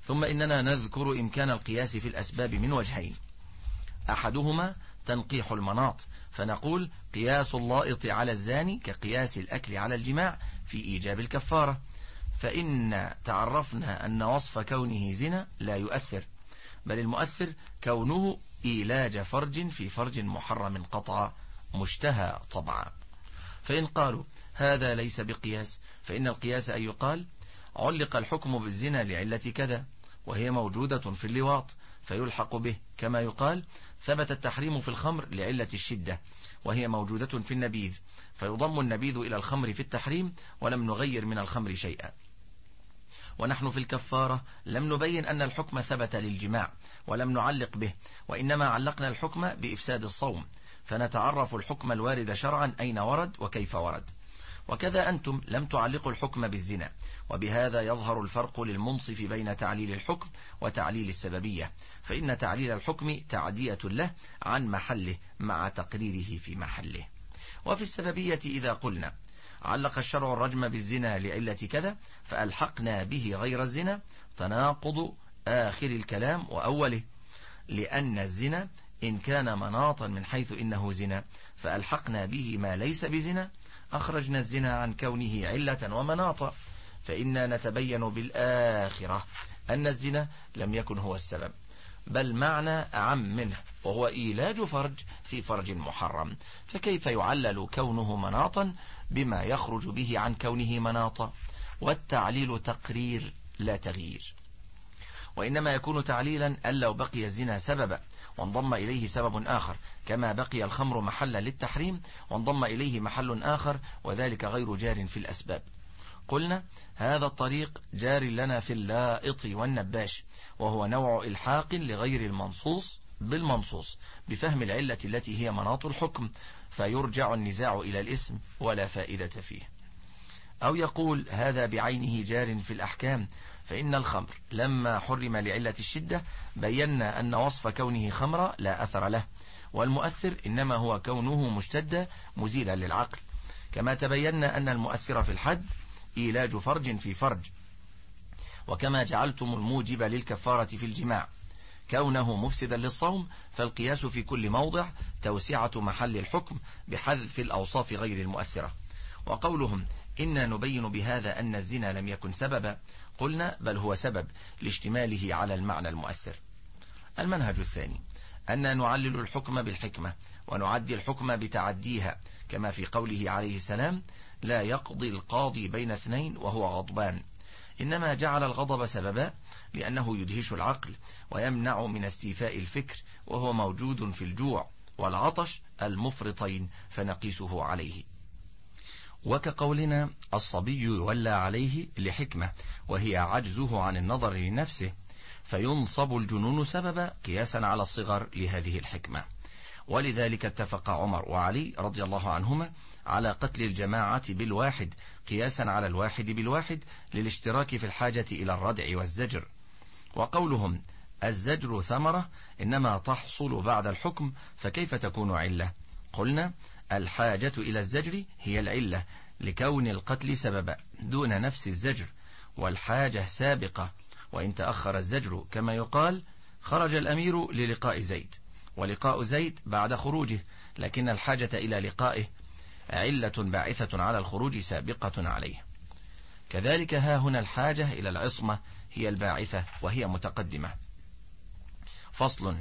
ثم إننا نذكر إمكان القياس في الأسباب من وجهين أحدهما تنقيح المناط فنقول قياس اللائط على الزاني كقياس الأكل على الجماع في إيجاب الكفارة فإن تعرفنا أن وصف كونه زنا لا يؤثر بل المؤثر كونه إيلاج فرج في فرج محرم قطع مشتهى طبعا فإن قالوا هذا ليس بقياس فإن القياس أن يقال علق الحكم بالزنا لعلة كذا وهي موجودة في اللواط فيلحق به كما يقال ثبت التحريم في الخمر لعلة الشدة وهي موجودة في النبيذ فيضم النبيذ إلى الخمر في التحريم ولم نغير من الخمر شيئا ونحن في الكفارة لم نبين أن الحكم ثبت للجماع ولم نعلق به وإنما علقنا الحكم بإفساد الصوم فنتعرف الحكم الوارد شرعا أين ورد وكيف ورد وكذا أنتم لم تعلقوا الحكم بالزنا وبهذا يظهر الفرق للمنصف بين تعليل الحكم وتعليل السببية فإن تعليل الحكم تعدية له عن محله مع تقريره في محله وفي السببية إذا قلنا علق الشرع الرجم بالزنا لعلة كذا فألحقنا به غير الزنا تناقض آخر الكلام وأوله لأن الزنا إن كان مناطا من حيث إنه زنا فألحقنا به ما ليس بزنا أخرجنا الزنا عن كونه علة ومناطا فإنا نتبين بالآخرة أن الزنا لم يكن هو السبب بل معنى أعم منه وهو إيلاج فرج في فرج محرم فكيف يعلل كونه مناطا بما يخرج به عن كونه مناطا والتعليل تقرير لا تغيير وإنما يكون تعليلا أن لو بقي الزنا سببا وانضم إليه سبب آخر كما بقي الخمر محلا للتحريم وانضم إليه محل آخر وذلك غير جار في الأسباب قلنا هذا الطريق جار لنا في اللائط والنباش وهو نوع إلحاق لغير المنصوص بالمنصوص بفهم العلة التي هي مناط الحكم فيرجع النزاع إلى الاسم ولا فائدة فيه أو يقول هذا بعينه جار في الأحكام فإن الخمر لما حرم لعلة الشدة بينا أن وصف كونه خمرا لا أثر له والمؤثر إنما هو كونه مشتد مزيلا للعقل كما تبينا أن المؤثر في الحد إيلاج فرج في فرج وكما جعلتم الموجب للكفارة في الجماع كونه مفسدا للصوم فالقياس في كل موضع توسعة محل الحكم بحذف الأوصاف غير المؤثرة وقولهم إنا نبين بهذا أن الزنا لم يكن سببا قلنا بل هو سبب لاشتماله على المعنى المؤثر المنهج الثاني أن نعلل الحكم بالحكمة ونعدي الحكم بتعديها كما في قوله عليه السلام لا يقضي القاضي بين اثنين وهو غضبان إنما جعل الغضب سببا لأنه يدهش العقل ويمنع من استيفاء الفكر وهو موجود في الجوع والعطش المفرطين فنقيسه عليه وكقولنا الصبي يولى عليه لحكمة وهي عجزه عن النظر لنفسه فينصب الجنون سببا قياسا على الصغر لهذه الحكمة ولذلك اتفق عمر وعلي رضي الله عنهما على قتل الجماعة بالواحد قياسا على الواحد بالواحد للاشتراك في الحاجة إلى الردع والزجر وقولهم الزجر ثمرة إنما تحصل بعد الحكم فكيف تكون علة قلنا الحاجة إلى الزجر هي العلة لكون القتل سببا دون نفس الزجر والحاجة سابقة وإن تأخر الزجر كما يقال خرج الأمير للقاء زيد ولقاء زيد بعد خروجه لكن الحاجة إلى لقائه علة باعثة على الخروج سابقة عليه كذلك ها هنا الحاجة إلى العصمة هي الباعثة وهي متقدمة فصل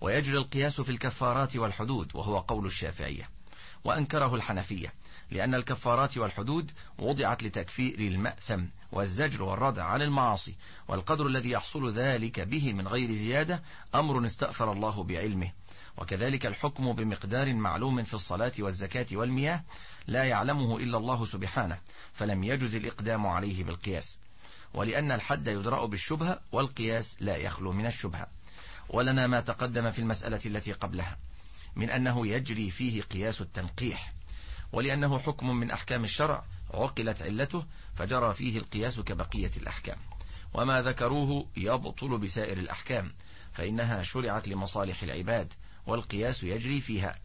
ويجري القياس في الكفارات والحدود وهو قول الشافعية وأنكره الحنفية لأن الكفارات والحدود وضعت لتكفير المأثم والزجر والردع عن المعاصي والقدر الذي يحصل ذلك به من غير زيادة أمر استأثر الله بعلمه وكذلك الحكم بمقدار معلوم في الصلاة والزكاة والمياه لا يعلمه إلا الله سبحانه فلم يجز الإقدام عليه بالقياس ولأن الحد يدرأ بالشبهة والقياس لا يخلو من الشبهة ولنا ما تقدم في المسألة التي قبلها من أنه يجري فيه قياس التنقيح ولأنه حكم من أحكام الشرع عقلت علته فجرى فيه القياس كبقية الأحكام وما ذكروه يبطل بسائر الأحكام فإنها شرعت لمصالح العباد والقياس يجري فيها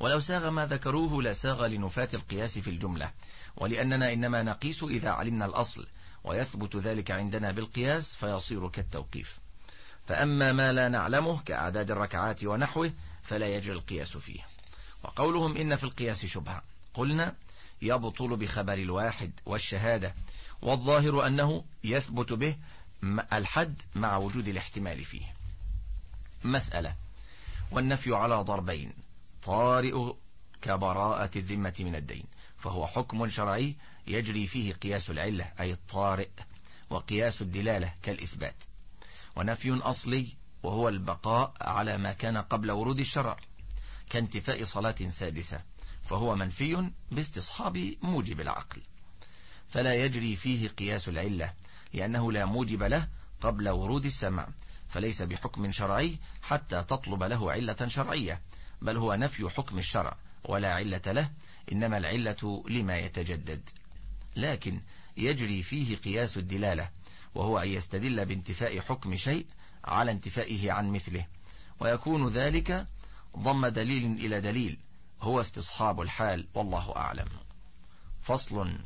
ولو ساغ ما ذكروه لساغ لنفاة القياس في الجملة ولأننا إنما نقيس إذا علمنا الأصل ويثبت ذلك عندنا بالقياس فيصير كالتوقيف فأما ما لا نعلمه كأعداد الركعات ونحوه فلا يجري القياس فيه وقولهم إن في القياس شبهة قلنا يبطل بخبر الواحد والشهادة والظاهر أنه يثبت به الحد مع وجود الاحتمال فيه مسألة والنفي على ضربين طارئ كبراءة الذمة من الدين فهو حكم شرعي يجري فيه قياس العلة أي الطارئ وقياس الدلالة كالإثبات ونفي أصلي وهو البقاء على ما كان قبل ورود الشرع كانتفاء صلاة سادسة فهو منفي باستصحاب موجب العقل فلا يجري فيه قياس العلة لأنه لا موجب له قبل ورود السمع فليس بحكم شرعي حتى تطلب له علة شرعية بل هو نفي حكم الشرع ولا علة له إنما العلة لما يتجدد لكن يجري فيه قياس الدلالة وهو أن يستدل بانتفاء حكم شيء على انتفائه عن مثله ويكون ذلك ضم دليل إلى دليل هو استصحاب الحال والله أعلم فصل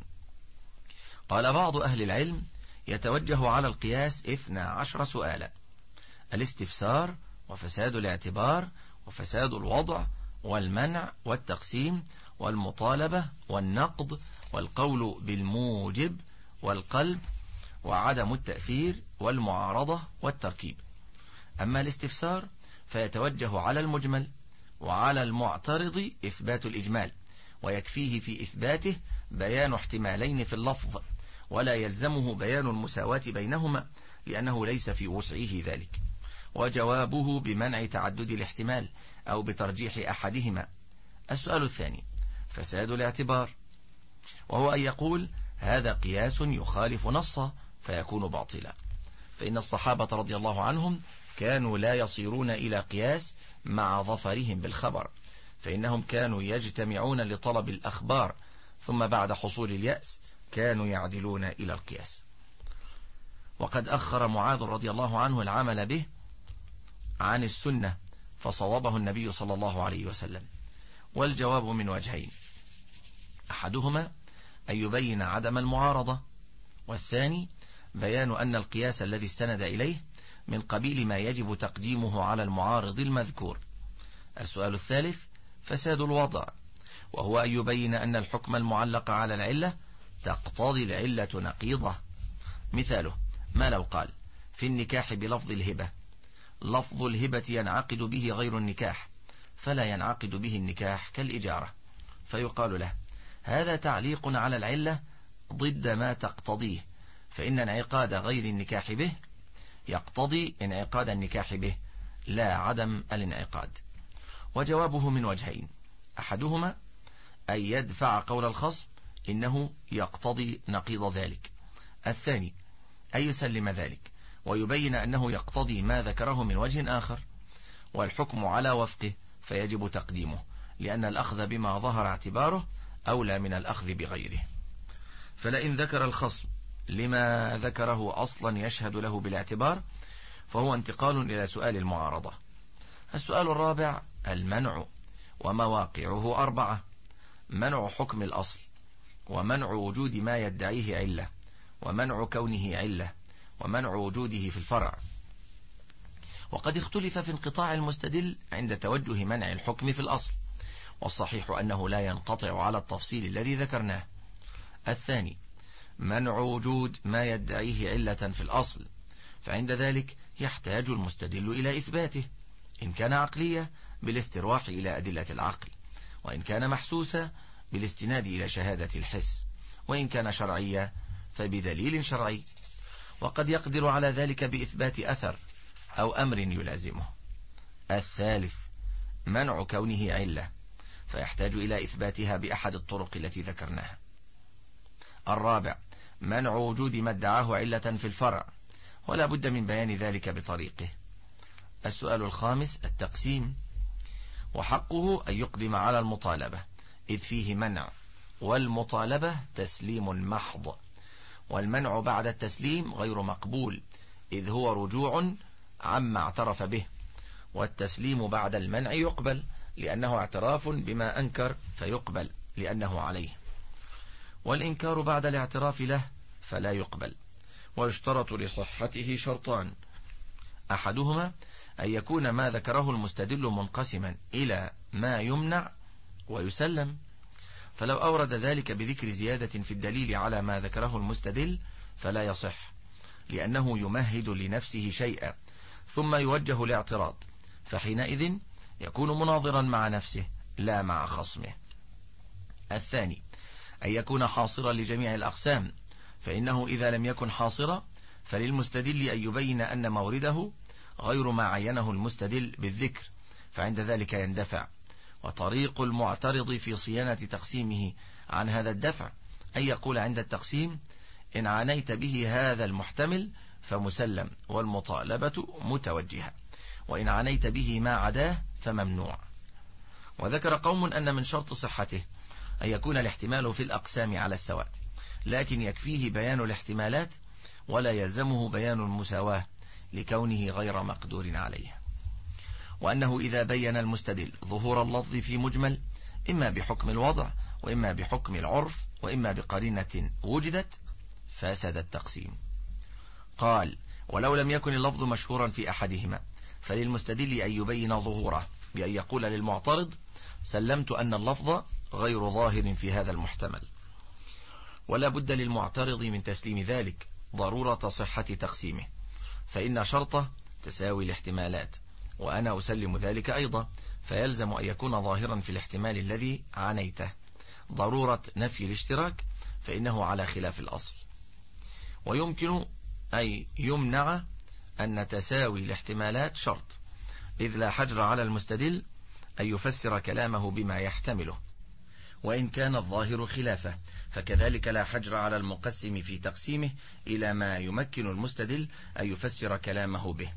قال بعض أهل العلم يتوجه على القياس إثنى عشر سؤالا الاستفسار وفساد الاعتبار وفساد الوضع والمنع والتقسيم والمطالبة والنقض والقول بالموجب والقلب وعدم التأثير والمعارضة والتركيب أما الاستفسار فيتوجه على المجمل وعلى المعترض إثبات الإجمال ويكفيه في إثباته بيان احتمالين في اللفظ ولا يلزمه بيان المساواة بينهما لأنه ليس في وسعه ذلك وجوابه بمنع تعدد الاحتمال أو بترجيح أحدهما السؤال الثاني فساد الاعتبار وهو أن يقول هذا قياس يخالف نصا فيكون باطلا فإن الصحابة رضي الله عنهم كانوا لا يصيرون إلى قياس مع ظفرهم بالخبر فإنهم كانوا يجتمعون لطلب الأخبار ثم بعد حصول اليأس كانوا يعدلون إلى القياس وقد أخر معاذ رضي الله عنه العمل به عن السنة فصوبه النبي صلى الله عليه وسلم والجواب من وجهين أحدهما أن يبين عدم المعارضة والثاني بيان أن القياس الذي استند إليه من قبيل ما يجب تقديمه على المعارض المذكور السؤال الثالث فساد الوضع وهو أن يبين أن الحكم المعلق على العلة تقتضي العلة نقيضة مثاله ما لو قال في النكاح بلفظ الهبة لفظ الهبة ينعقد به غير النكاح فلا ينعقد به النكاح كالإجارة فيقال له هذا تعليق على العلة ضد ما تقتضيه فإن انعقاد غير النكاح به يقتضي انعقاد النكاح به لا عدم الانعقاد وجوابه من وجهين أحدهما أن يدفع قول الخصم إنه يقتضي نقيض ذلك الثاني أن يسلم ذلك ويبين أنه يقتضي ما ذكره من وجه آخر والحكم على وفقه فيجب تقديمه لأن الأخذ بما ظهر اعتباره أولى من الأخذ بغيره فلئن ذكر الخصم لما ذكره أصلا يشهد له بالاعتبار فهو انتقال إلى سؤال المعارضة السؤال الرابع المنع ومواقعه أربعة منع حكم الأصل ومنع وجود ما يدعيه علة ومنع كونه علة ومنع وجوده في الفرع وقد اختلف في انقطاع المستدل عند توجه منع الحكم في الأصل والصحيح أنه لا ينقطع على التفصيل الذي ذكرناه الثاني منع وجود ما يدعيه علة في الأصل فعند ذلك يحتاج المستدل إلى إثباته إن كان عقلية بالاسترواح إلى أدلة العقل وإن كان محسوسة بالاستناد إلى شهادة الحس وإن كان شرعية فبدليل شرعي وقد يقدر على ذلك بإثبات أثر أو أمر يلازمه الثالث منع كونه علة فيحتاج إلى إثباتها بأحد الطرق التي ذكرناها الرابع منع وجود ما ادعاه علة في الفرع ولا بد من بيان ذلك بطريقه السؤال الخامس التقسيم وحقه أن يقدم على المطالبة إذ فيه منع والمطالبة تسليم محض والمنع بعد التسليم غير مقبول إذ هو رجوع عما اعترف به والتسليم بعد المنع يقبل لأنه اعتراف بما أنكر فيقبل لأنه عليه والإنكار بعد الاعتراف له فلا يقبل ويشترط لصحته شرطان أحدهما أن يكون ما ذكره المستدل منقسما إلى ما يمنع ويسلم فلو أورد ذلك بذكر زيادة في الدليل على ما ذكره المستدل فلا يصح لأنه يمهد لنفسه شيئا ثم يوجه الاعتراض فحينئذ يكون مناظرا مع نفسه لا مع خصمه الثاني أن يكون حاصرا لجميع الأقسام فإنه إذا لم يكن حاصرا فللمستدل أن يبين أن مورده غير ما عينه المستدل بالذكر فعند ذلك يندفع وطريق المعترض في صيانة تقسيمه عن هذا الدفع أن يقول عند التقسيم إن عانيت به هذا المحتمل فمسلم والمطالبة متوجهة وإن عانيت به ما عداه فممنوع وذكر قوم أن من شرط صحته أن يكون الاحتمال في الأقسام على السواء لكن يكفيه بيان الاحتمالات ولا يلزمه بيان المساواة لكونه غير مقدور عليه وأنه إذا بين المستدل ظهور اللفظ في مجمل إما بحكم الوضع وإما بحكم العرف وإما بقرينة وجدت فسد التقسيم قال ولو لم يكن اللفظ مشهورا في أحدهما فللمستدل أن يبين ظهوره بأن يقول للمعترض سلمت أن اللفظ غير ظاهر في هذا المحتمل ولا بد للمعترض من تسليم ذلك ضرورة صحة تقسيمه فإن شرطه تساوي الاحتمالات وأنا أسلم ذلك أيضا فيلزم أن يكون ظاهرا في الاحتمال الذي عانيته ضرورة نفي الاشتراك فإنه على خلاف الأصل ويمكن أي يمنع أن تساوي الاحتمالات شرط إذ لا حجر على المستدل أن يفسر كلامه بما يحتمله وإن كان الظاهر خلافه فكذلك لا حجر على المقسم في تقسيمه إلى ما يمكن المستدل أن يفسر كلامه به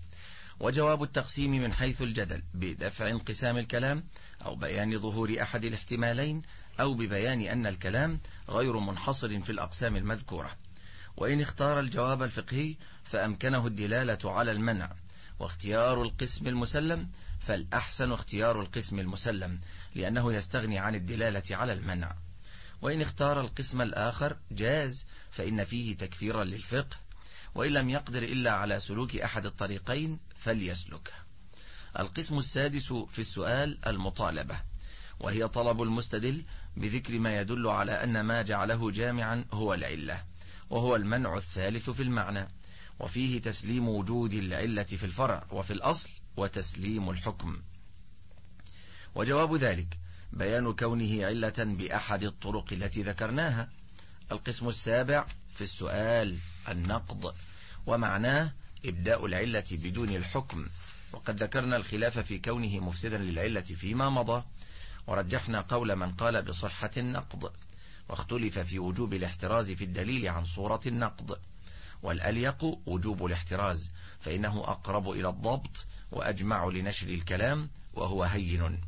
وجواب التقسيم من حيث الجدل بدفع انقسام الكلام أو بيان ظهور أحد الاحتمالين أو ببيان أن الكلام غير منحصر في الأقسام المذكورة وإن اختار الجواب الفقهي فأمكنه الدلالة على المنع واختيار القسم المسلم فالأحسن اختيار القسم المسلم لأنه يستغني عن الدلالة على المنع وإن اختار القسم الآخر جاز فإن فيه تكثيرا للفقه وإن لم يقدر إلا على سلوك أحد الطريقين فليسلكه القسم السادس في السؤال المطالبة وهي طلب المستدل بذكر ما يدل على أن ما جعله جامعا هو العلة وهو المنع الثالث في المعنى وفيه تسليم وجود العلة في الفرع وفي الأصل وتسليم الحكم وجواب ذلك بيان كونه علة بأحد الطرق التي ذكرناها القسم السابع في السؤال النقض ومعناه إبداء العلة بدون الحكم وقد ذكرنا الخلاف في كونه مفسدا للعلة فيما مضى ورجحنا قول من قال بصحة النقض واختلف في وجوب الاحتراز في الدليل عن صورة النقض والأليق وجوب الاحتراز فإنه أقرب إلى الضبط وأجمع لنشر الكلام وهو هين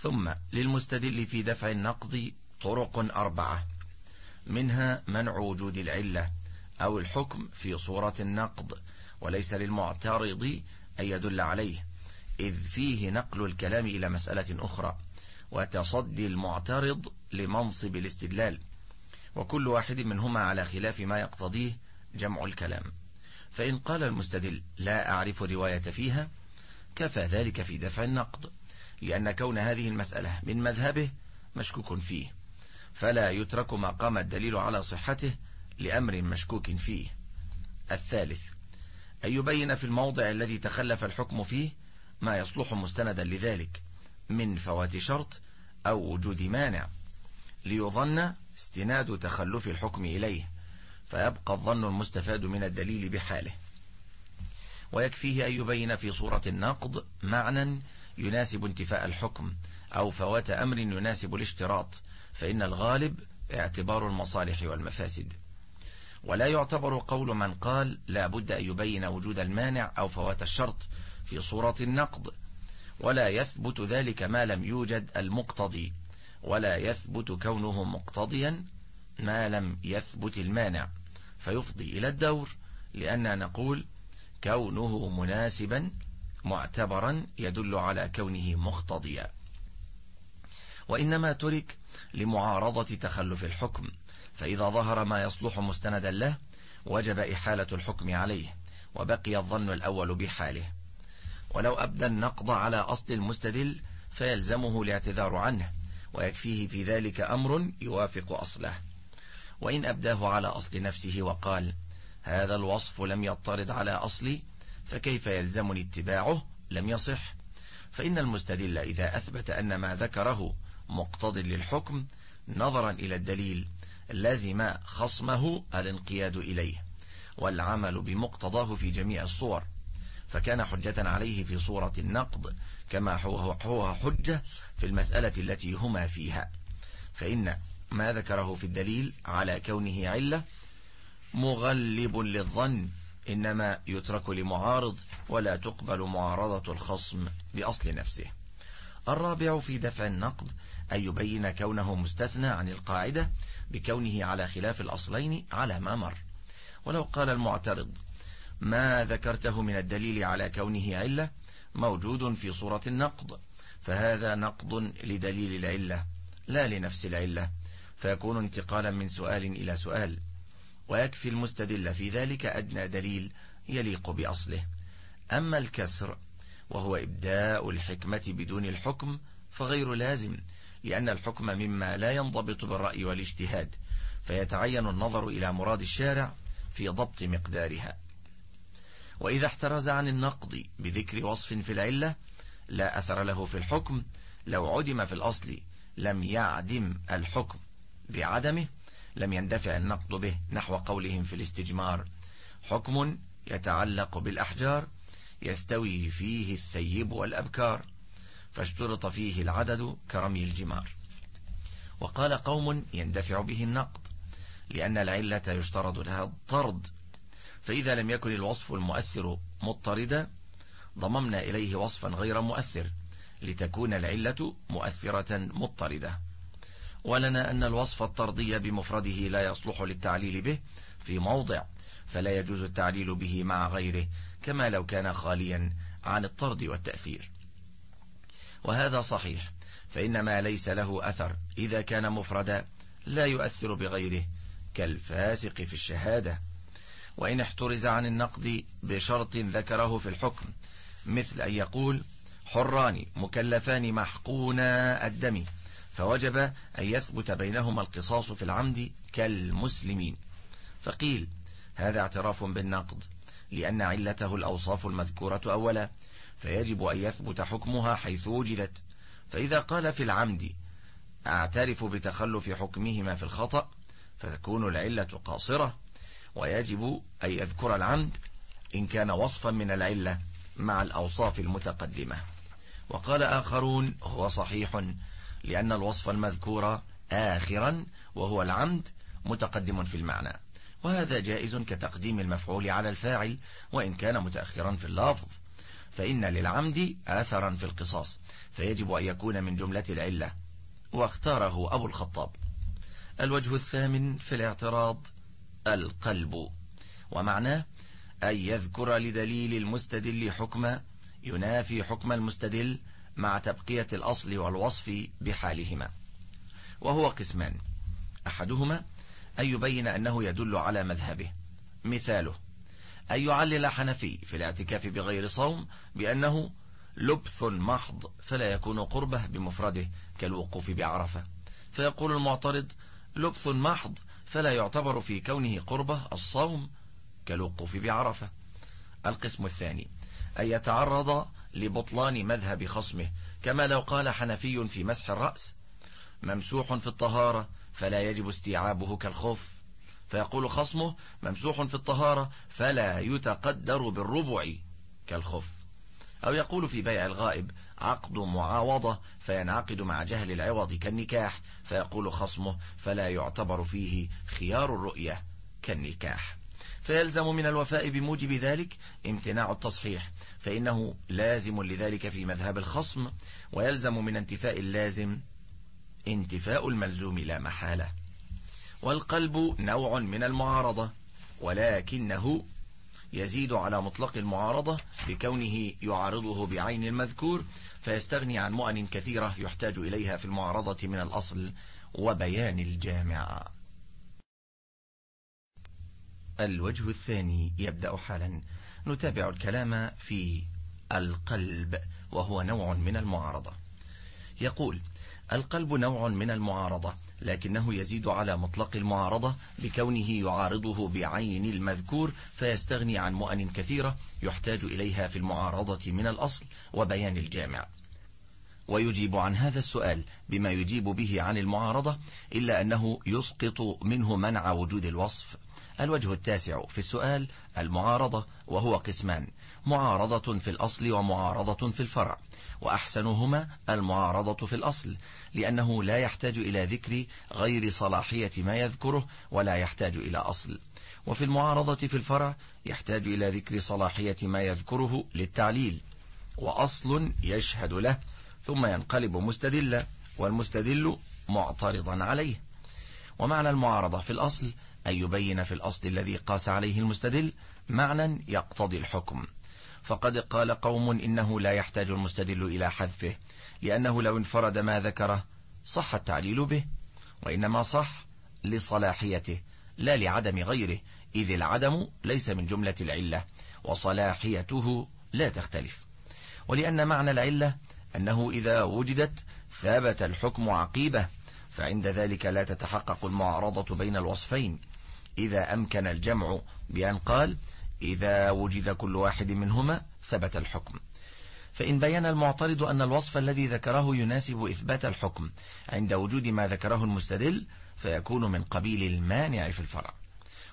ثم للمستدل في دفع النقض طرق أربعة منها منع وجود العلة أو الحكم في صورة النقد وليس للمعترض أن يدل عليه إذ فيه نقل الكلام إلى مسألة أخرى وتصدي المعترض لمنصب الاستدلال وكل واحد منهما على خلاف ما يقتضيه جمع الكلام فإن قال المستدل لا أعرف رواية فيها كفى ذلك في دفع النقد لأن كون هذه المسألة من مذهبه مشكوك فيه فلا يترك ما قام الدليل على صحته لأمر مشكوك فيه الثالث أن يبين في الموضع الذي تخلف الحكم فيه ما يصلح مستندا لذلك من فوات شرط أو وجود مانع ليظن استناد تخلف الحكم إليه فيبقى الظن المستفاد من الدليل بحاله ويكفيه أن يبين في صورة النقض معنى يناسب انتفاء الحكم أو فوات أمر يناسب الاشتراط فإن الغالب اعتبار المصالح والمفاسد ولا يعتبر قول من قال لا بد أن يبين وجود المانع أو فوات الشرط في صورة النقض ولا يثبت ذلك ما لم يوجد المقتضي ولا يثبت كونه مقتضيا ما لم يثبت المانع فيفضي إلى الدور لأننا نقول كونه مناسبا معتبرا يدل على كونه مقتضيا وإنما ترك لمعارضة تخلف الحكم فإذا ظهر ما يصلح مستندا له وجب إحالة الحكم عليه وبقي الظن الأول بحاله ولو أبدى النقض على أصل المستدل فيلزمه الاعتذار عنه ويكفيه في ذلك أمر يوافق أصله وإن أبداه على أصل نفسه وقال هذا الوصف لم يطرد على أصلي فكيف يلزمني اتباعه لم يصح فإن المستدل إذا أثبت أن ما ذكره مقتض للحكم نظرا إلى الدليل لازم خصمه الانقياد إليه والعمل بمقتضاه في جميع الصور فكان حجة عليه في صورة النقد كما هو حجة في المسألة التي هما فيها فإن ما ذكره في الدليل على كونه علة مغلب للظن إنما يترك لمعارض ولا تقبل معارضة الخصم بأصل نفسه الرابع في دفع النقد أن يبين كونه مستثنى عن القاعدة بكونه على خلاف الأصلين على ما مر ولو قال المعترض ما ذكرته من الدليل على كونه علة موجود في صورة النقد فهذا نقد لدليل العلة لا لنفس العلة فيكون انتقالا من سؤال إلى سؤال ويكفي المستدل في ذلك أدنى دليل يليق بأصله أما الكسر وهو إبداء الحكمة بدون الحكم فغير لازم لأن الحكم مما لا ينضبط بالرأي والاجتهاد فيتعين النظر إلى مراد الشارع في ضبط مقدارها وإذا احترز عن النقض بذكر وصف في العلة لا أثر له في الحكم لو عدم في الأصل لم يعدم الحكم بعدمه لم يندفع النقد به نحو قولهم في الاستجمار حكم يتعلق بالأحجار يستوي فيه الثيب والأبكار فاشترط فيه العدد كرمي الجمار وقال قوم يندفع به النقد لأن العلة يشترط لها الطرد فإذا لم يكن الوصف المؤثر مضطردا ضممنا إليه وصفا غير مؤثر لتكون العلة مؤثرة مضطردة ولنا أن الوصف الطردي بمفرده لا يصلح للتعليل به في موضع فلا يجوز التعليل به مع غيره كما لو كان خاليا عن الطرد والتأثير وهذا صحيح فإن ما ليس له أثر إذا كان مفردا لا يؤثر بغيره كالفاسق في الشهادة وإن احترز عن النقد بشرط ذكره في الحكم مثل أن يقول حران مكلفان محقونا الدم فوجب أن يثبت بينهما القصاص في العمد كالمسلمين فقيل هذا اعتراف بالنقد لأن علته الأوصاف المذكورة أولا فيجب أن يثبت حكمها حيث وجدت فإذا قال في العمد أعترف بتخلف حكمهما في الخطأ فتكون العلة قاصرة ويجب أن يذكر العمد إن كان وصفا من العلة مع الأوصاف المتقدمة وقال آخرون هو صحيح لأن الوصف المذكور آخرا وهو العمد متقدم في المعنى وهذا جائز كتقديم المفعول على الفاعل وإن كان متأخرا في اللفظ فإن للعمد آثرا في القصاص فيجب أن يكون من جملة العلة واختاره أبو الخطاب الوجه الثامن في الاعتراض القلب ومعناه أن يذكر لدليل المستدل حكم ينافي حكم المستدل مع تبقية الأصل والوصف بحالهما وهو قسمان أحدهما أن يبين أنه يدل على مذهبه مثاله أن يعلل حنفي في الاعتكاف بغير صوم بأنه لبث محض فلا يكون قربه بمفرده كالوقوف بعرفة فيقول المعترض لبث محض فلا يعتبر في كونه قربه الصوم كالوقوف بعرفة القسم الثاني أن يتعرض لبطلان مذهب خصمه كما لو قال حنفي في مسح الرأس ممسوح في الطهارة فلا يجب استيعابه كالخف فيقول خصمه ممسوح في الطهارة فلا يتقدر بالربع كالخف أو يقول في بيع الغائب عقد معاوضة فينعقد مع جهل العوض كالنكاح فيقول خصمه فلا يعتبر فيه خيار الرؤية كالنكاح فيلزم من الوفاء بموجب ذلك امتناع التصحيح فإنه لازم لذلك في مذهب الخصم ويلزم من انتفاء اللازم انتفاء الملزوم لا محالة والقلب نوع من المعارضة ولكنه يزيد على مطلق المعارضة بكونه يعارضه بعين المذكور فيستغني عن مؤن كثيرة يحتاج إليها في المعارضة من الأصل وبيان الجامع الوجه الثاني يبدأ حالا نتابع الكلام في القلب وهو نوع من المعارضة يقول القلب نوع من المعارضة لكنه يزيد على مطلق المعارضة بكونه يعارضه بعين المذكور فيستغني عن مؤن كثيرة يحتاج إليها في المعارضة من الأصل وبيان الجامع ويجيب عن هذا السؤال بما يجيب به عن المعارضة إلا أنه يسقط منه منع وجود الوصف الوجه التاسع في السؤال المعارضة وهو قسمان معارضة في الأصل ومعارضة في الفرع وأحسنهما المعارضة في الأصل لأنه لا يحتاج إلى ذكر غير صلاحية ما يذكره ولا يحتاج إلى أصل وفي المعارضة في الفرع يحتاج إلى ذكر صلاحية ما يذكره للتعليل وأصل يشهد له ثم ينقلب مستدلا والمستدل معترضا عليه ومعنى المعارضة في الأصل أن يبين في الأصل الذي قاس عليه المستدل معنى يقتضي الحكم فقد قال قوم إنه لا يحتاج المستدل إلى حذفه لأنه لو انفرد ما ذكره صح التعليل به وإنما صح لصلاحيته لا لعدم غيره إذ العدم ليس من جملة العلة وصلاحيته لا تختلف ولأن معنى العلة أنه إذا وجدت ثابت الحكم عقيبه فعند ذلك لا تتحقق المعارضة بين الوصفين إذا أمكن الجمع بأن قال إذا وجد كل واحد منهما ثبت الحكم فإن بين المعترض أن الوصف الذي ذكره يناسب إثبات الحكم عند وجود ما ذكره المستدل فيكون من قبيل المانع في الفرع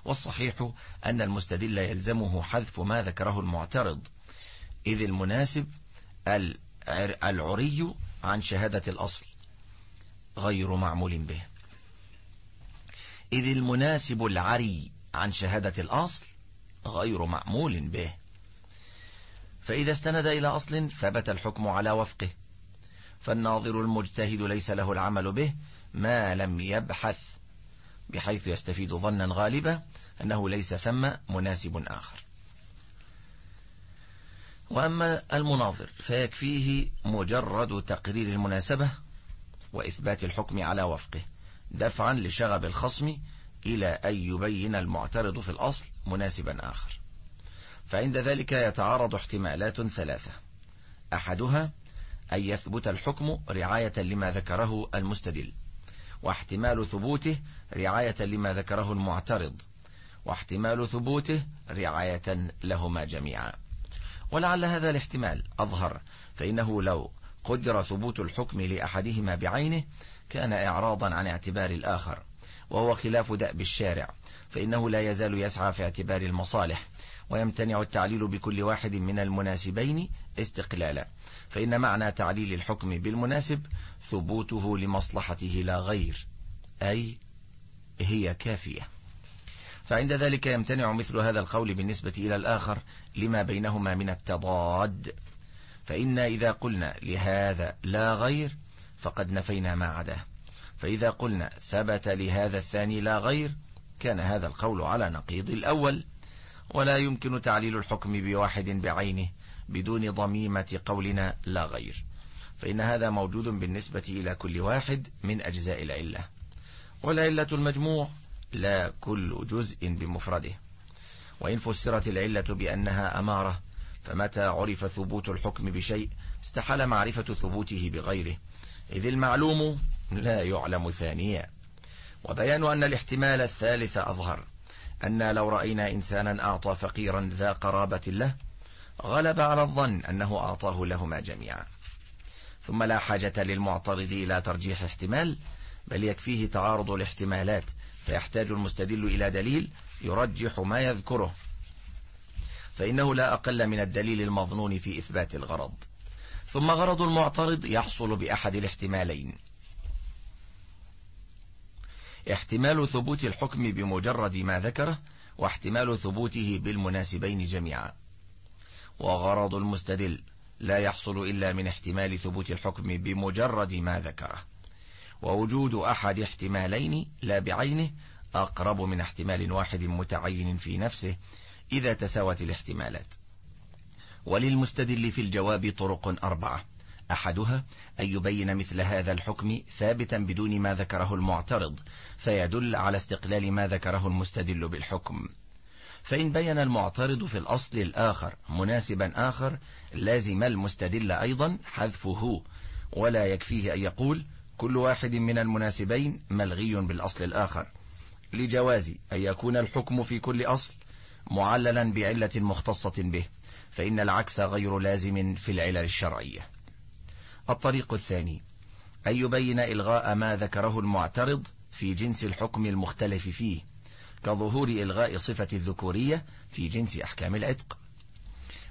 والصحيح أن المستدل يلزمه حذف ما ذكره المعترض إذ المناسب العري عن شهادة الأصل غير معمول به إذ المناسب العري عن شهادة الأصل غير معمول به فإذا استند إلى أصل ثبت الحكم على وفقه فالناظر المجتهد ليس له العمل به ما لم يبحث بحيث يستفيد ظنا غالبا أنه ليس ثم مناسب آخر وأما المناظر فيكفيه مجرد تقرير المناسبة وإثبات الحكم على وفقه دفعا لشغب الخصم إلى أن يبين المعترض في الأصل مناسبا آخر فعند ذلك يتعارض احتمالات ثلاثة أحدها أن يثبت الحكم رعاية لما ذكره المستدل واحتمال ثبوته رعاية لما ذكره المعترض واحتمال ثبوته رعاية لهما جميعا ولعل هذا الاحتمال أظهر فإنه لو قدر ثبوت الحكم لأحدهما بعينه كان إعراضا عن اعتبار الآخر وهو خلاف دأب الشارع فإنه لا يزال يسعى في اعتبار المصالح ويمتنع التعليل بكل واحد من المناسبين استقلالا فإن معنى تعليل الحكم بالمناسب ثبوته لمصلحته لا غير أي هي كافية فعند ذلك يمتنع مثل هذا القول بالنسبة إلى الآخر لما بينهما من التضاد فإن إذا قلنا لهذا لا غير فقد نفينا ما عداه فإذا قلنا ثبت لهذا الثاني لا غير كان هذا القول على نقيض الأول ولا يمكن تعليل الحكم بواحد بعينه بدون ضميمة قولنا لا غير فإن هذا موجود بالنسبة إلى كل واحد من أجزاء العلة والعلة المجموع لا كل جزء بمفرده وإن فسرت العلة بأنها أمارة فمتى عرف ثبوت الحكم بشيء استحال معرفة ثبوته بغيره إذ المعلوم لا يعلم ثانيا وبيان أن الاحتمال الثالث أظهر أن لو رأينا إنسانا أعطى فقيرا ذا قرابة له غلب على الظن أنه أعطاه لهما جميعا ثم لا حاجة للمعترض إلى ترجيح احتمال بل يكفيه تعارض الاحتمالات فيحتاج المستدل إلى دليل يرجح ما يذكره فإنه لا أقل من الدليل المظنون في إثبات الغرض ثم غرض المعترض يحصل بأحد الاحتمالين احتمال ثبوت الحكم بمجرد ما ذكره واحتمال ثبوته بالمناسبين جميعا وغرض المستدل لا يحصل إلا من احتمال ثبوت الحكم بمجرد ما ذكره ووجود أحد احتمالين لا بعينه أقرب من احتمال واحد متعين في نفسه إذا تساوت الاحتمالات وللمستدل في الجواب طرق أربعة أحدها أن يبين مثل هذا الحكم ثابتا بدون ما ذكره المعترض فيدل على استقلال ما ذكره المستدل بالحكم فإن بين المعترض في الأصل الآخر مناسبا آخر لازم المستدل أيضا حذفه ولا يكفيه أن يقول كل واحد من المناسبين ملغي بالأصل الآخر لجواز أن يكون الحكم في كل أصل معللا بعلة مختصة به فإن العكس غير لازم في العلل الشرعية الطريق الثاني أن يبين إلغاء ما ذكره المعترض في جنس الحكم المختلف فيه كظهور إلغاء صفة الذكورية في جنس أحكام العتق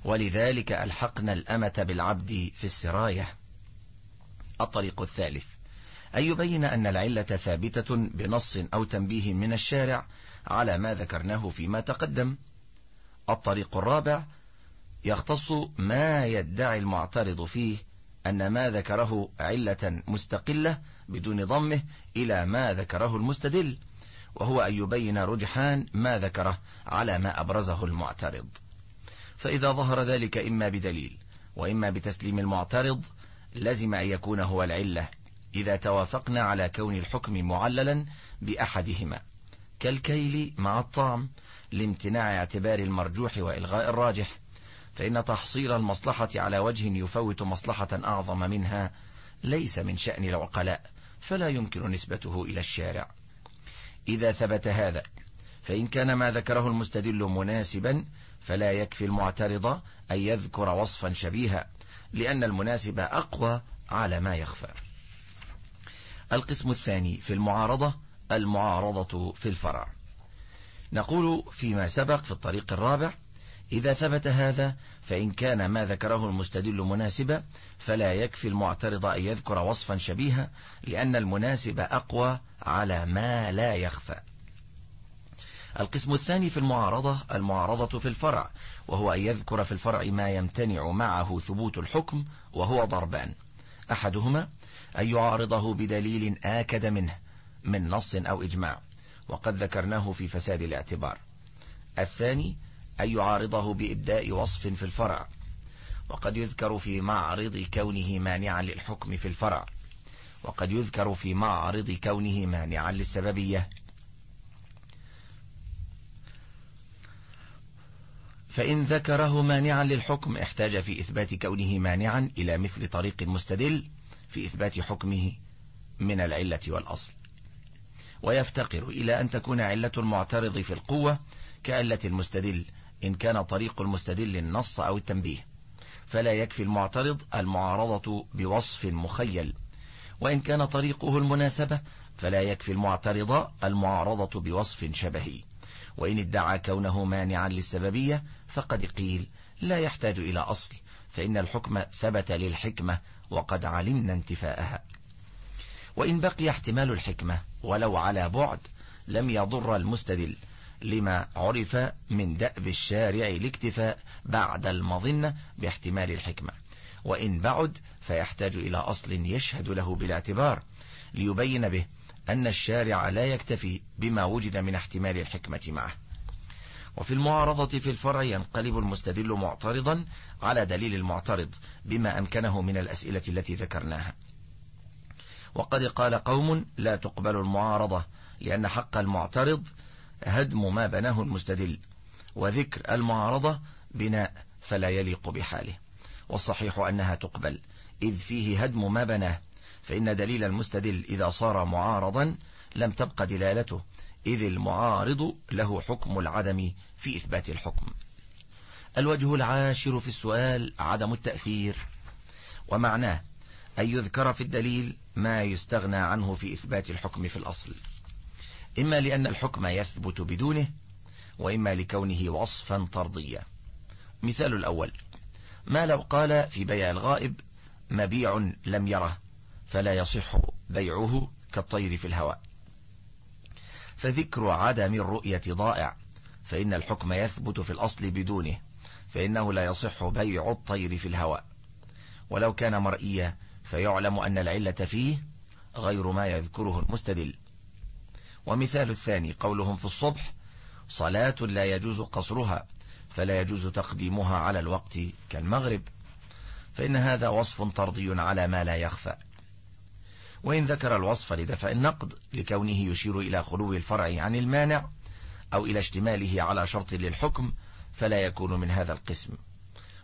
ولذلك ألحقنا الأمة بالعبد في السراية الطريق الثالث أن يبين أن العلة ثابتة بنص أو تنبيه من الشارع على ما ذكرناه فيما تقدم الطريق الرابع يختص ما يدعي المعترض فيه أن ما ذكره علة مستقلة بدون ضمه إلى ما ذكره المستدل وهو أن يبين رجحان ما ذكره على ما أبرزه المعترض فإذا ظهر ذلك إما بدليل وإما بتسليم المعترض لزم أن يكون هو العلة إذا توافقنا على كون الحكم معللا بأحدهما كالكيل مع الطعم لامتناع اعتبار المرجوح وإلغاء الراجح فإن تحصيل المصلحة على وجه يفوت مصلحة أعظم منها ليس من شأن العقلاء فلا يمكن نسبته إلى الشارع إذا ثبت هذا فإن كان ما ذكره المستدل مناسبا فلا يكفي المعترض أن يذكر وصفا شبيها لأن المناسب أقوى على ما يخفى القسم الثاني في المعارضة المعارضة في الفرع نقول فيما سبق في الطريق الرابع إذا ثبت هذا فإن كان ما ذكره المستدل مناسبا فلا يكفي المعترض أن يذكر وصفا شبيها لأن المناسب أقوى على ما لا يخفى القسم الثاني في المعارضة المعارضة في الفرع وهو أن يذكر في الفرع ما يمتنع معه ثبوت الحكم وهو ضربان أحدهما أن يعارضه بدليل آكد منه من نص أو إجماع وقد ذكرناه في فساد الاعتبار الثاني أن يعارضه بإبداء وصف في الفرع وقد يذكر في معرض كونه مانعا للحكم في الفرع وقد يذكر في معرض كونه مانعا للسببية فإن ذكره مانعا للحكم احتاج في إثبات كونه مانعا إلى مثل طريق مستدل في إثبات حكمه من العلة والأصل ويفتقر إلى أن تكون علة المعترض في القوة كعلة المستدل إن كان طريق المستدل النص أو التنبيه فلا يكفي المعترض المعارضة بوصف مخيل وإن كان طريقه المناسبة فلا يكفي المعترض المعارضة بوصف شبهي وإن ادعى كونه مانعا للسببية فقد قيل لا يحتاج إلى أصل فإن الحكم ثبت للحكمة وقد علمنا انتفاءها وإن بقي احتمال الحكمة ولو على بعد لم يضر المستدل لما عرف من دأب الشارع الاكتفاء بعد المظنة باحتمال الحكمة وإن بعد فيحتاج إلى أصل يشهد له بالاعتبار ليبين به أن الشارع لا يكتفي بما وجد من احتمال الحكمة معه وفي المعارضة في الفرع ينقلب المستدل معترضا على دليل المعترض بما أمكنه من الأسئلة التي ذكرناها وقد قال قوم لا تقبل المعارضة لأن حق المعترض هدم ما بناه المستدل وذكر المعارضة بناء فلا يليق بحاله والصحيح أنها تقبل إذ فيه هدم ما بناه فإن دليل المستدل إذا صار معارضا لم تبق دلالته إذ المعارض له حكم العدم في إثبات الحكم الوجه العاشر في السؤال عدم التأثير ومعناه أن يذكر في الدليل ما يستغنى عنه في إثبات الحكم في الأصل إما لأن الحكم يثبت بدونه وإما لكونه وصفا طرديا مثال الأول ما لو قال في بيع الغائب مبيع لم يره فلا يصح بيعه كالطير في الهواء فذكر عدم الرؤية ضائع فإن الحكم يثبت في الأصل بدونه فإنه لا يصح بيع الطير في الهواء ولو كان مرئيا فيعلم أن العلة فيه غير ما يذكره المستدل ومثال الثاني قولهم في الصبح صلاة لا يجوز قصرها فلا يجوز تقديمها على الوقت كالمغرب فإن هذا وصف طردي على ما لا يخفى وإن ذكر الوصف لدفع النقد لكونه يشير إلى خلو الفرع عن المانع أو إلى اشتماله على شرط للحكم فلا يكون من هذا القسم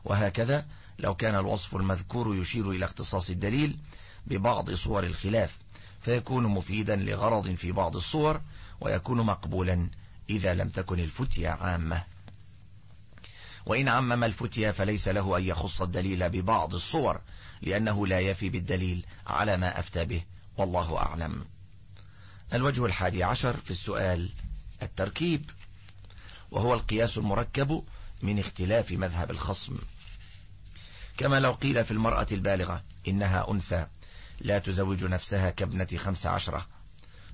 وهكذا لو كان الوصف المذكور يشير إلى اختصاص الدليل ببعض صور الخلاف فيكون مفيدا لغرض في بعض الصور ويكون مقبولا إذا لم تكن الفتية عامة وإن عمم الفتية فليس له أن يخص الدليل ببعض الصور لأنه لا يفي بالدليل على ما أفتى به والله أعلم الوجه الحادي عشر في السؤال التركيب وهو القياس المركب من اختلاف مذهب الخصم كما لو قيل في المرأة البالغة إنها أنثى لا تزوج نفسها كابنة خمس عشرة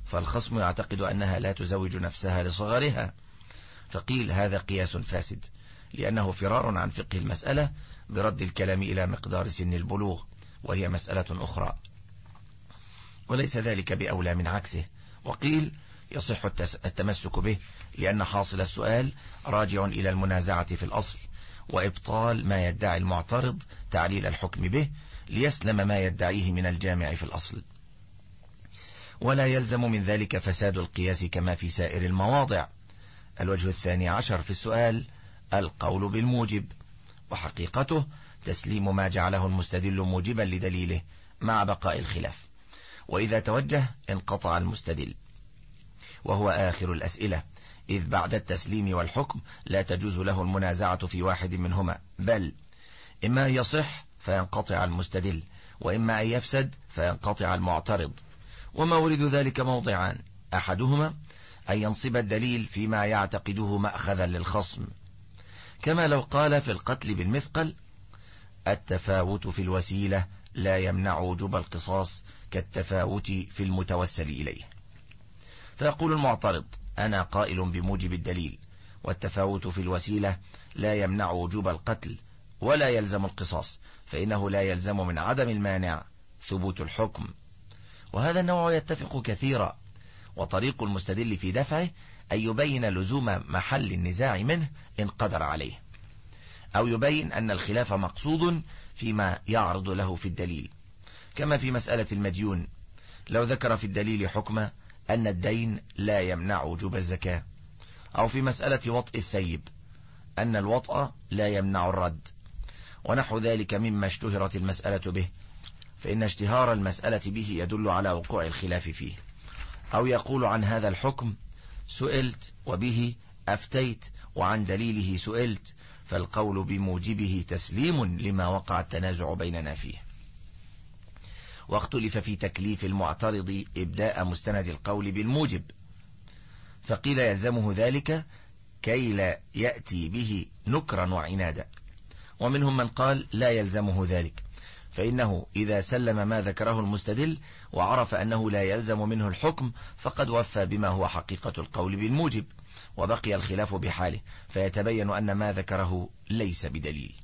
فالخصم يعتقد أنها لا تزوج نفسها لصغرها فقيل هذا قياس فاسد لأنه فرار عن فقه المسألة برد الكلام إلى مقدار سن البلوغ وهي مسألة أخرى وليس ذلك بأولى من عكسه وقيل يصح التمسك به لأن حاصل السؤال راجع إلى المنازعة في الأصل وإبطال ما يدعي المعترض تعليل الحكم به ليسلم ما يدعيه من الجامع في الأصل ولا يلزم من ذلك فساد القياس كما في سائر المواضع الوجه الثاني عشر في السؤال القول بالموجب وحقيقته تسليم ما جعله المستدل موجبا لدليله مع بقاء الخلاف وإذا توجه انقطع المستدل وهو آخر الأسئلة إذ بعد التسليم والحكم لا تجوز له المنازعة في واحد منهما بل إما يصح فينقطع المستدل وإما أن يفسد فينقطع المعترض ومورد ذلك موضعان أحدهما أن ينصب الدليل فيما يعتقده مأخذا للخصم كما لو قال في القتل بالمثقل التفاوت في الوسيلة لا يمنع وجوب القصاص كالتفاوت في المتوسل إليه فيقول المعترض أنا قائل بموجب الدليل والتفاوت في الوسيلة لا يمنع وجوب القتل ولا يلزم القصاص فإنه لا يلزم من عدم المانع ثبوت الحكم وهذا النوع يتفق كثيرا وطريق المستدل في دفعه أن يبين لزوم محل النزاع منه إن قدر عليه أو يبين أن الخلاف مقصود فيما يعرض له في الدليل كما في مسألة المديون لو ذكر في الدليل حكم أن الدين لا يمنع وجوب الزكاة أو في مسألة وطء الثيب أن الوطأ لا يمنع الرد ونحو ذلك مما اشتهرت المسألة به فإن اشتهار المسألة به يدل على وقوع الخلاف فيه أو يقول عن هذا الحكم سئلت وبه أفتيت وعن دليله سئلت فالقول بموجبه تسليم لما وقع التنازع بيننا فيه واختلف في تكليف المعترض إبداء مستند القول بالموجب فقيل يلزمه ذلك كي لا يأتي به نكرا وعنادا ومنهم من قال لا يلزمه ذلك فإنه إذا سلم ما ذكره المستدل وعرف أنه لا يلزم منه الحكم فقد وفى بما هو حقيقة القول بالموجب وبقي الخلاف بحاله فيتبين أن ما ذكره ليس بدليل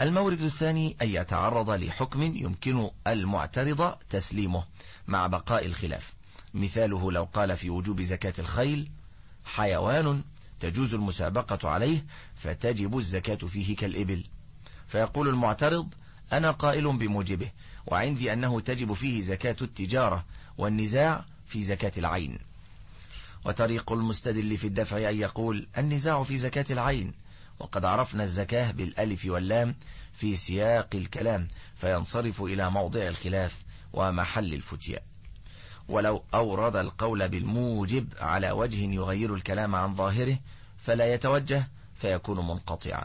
المورد الثاني أن يتعرض لحكم يمكن المعترض تسليمه مع بقاء الخلاف مثاله لو قال في وجوب زكاة الخيل حيوان تجوز المسابقة عليه فتجب الزكاة فيه كالإبل فيقول المعترض أنا قائل بموجبه وعندي أنه تجب فيه زكاة التجارة والنزاع في زكاة العين وطريق المستدل في الدفع أن يقول النزاع في زكاة العين وقد عرفنا الزكاة بالألف واللام في سياق الكلام فينصرف إلى موضع الخلاف ومحل الفتية ولو أورد القول بالموجب على وجه يغير الكلام عن ظاهره فلا يتوجه فيكون منقطعا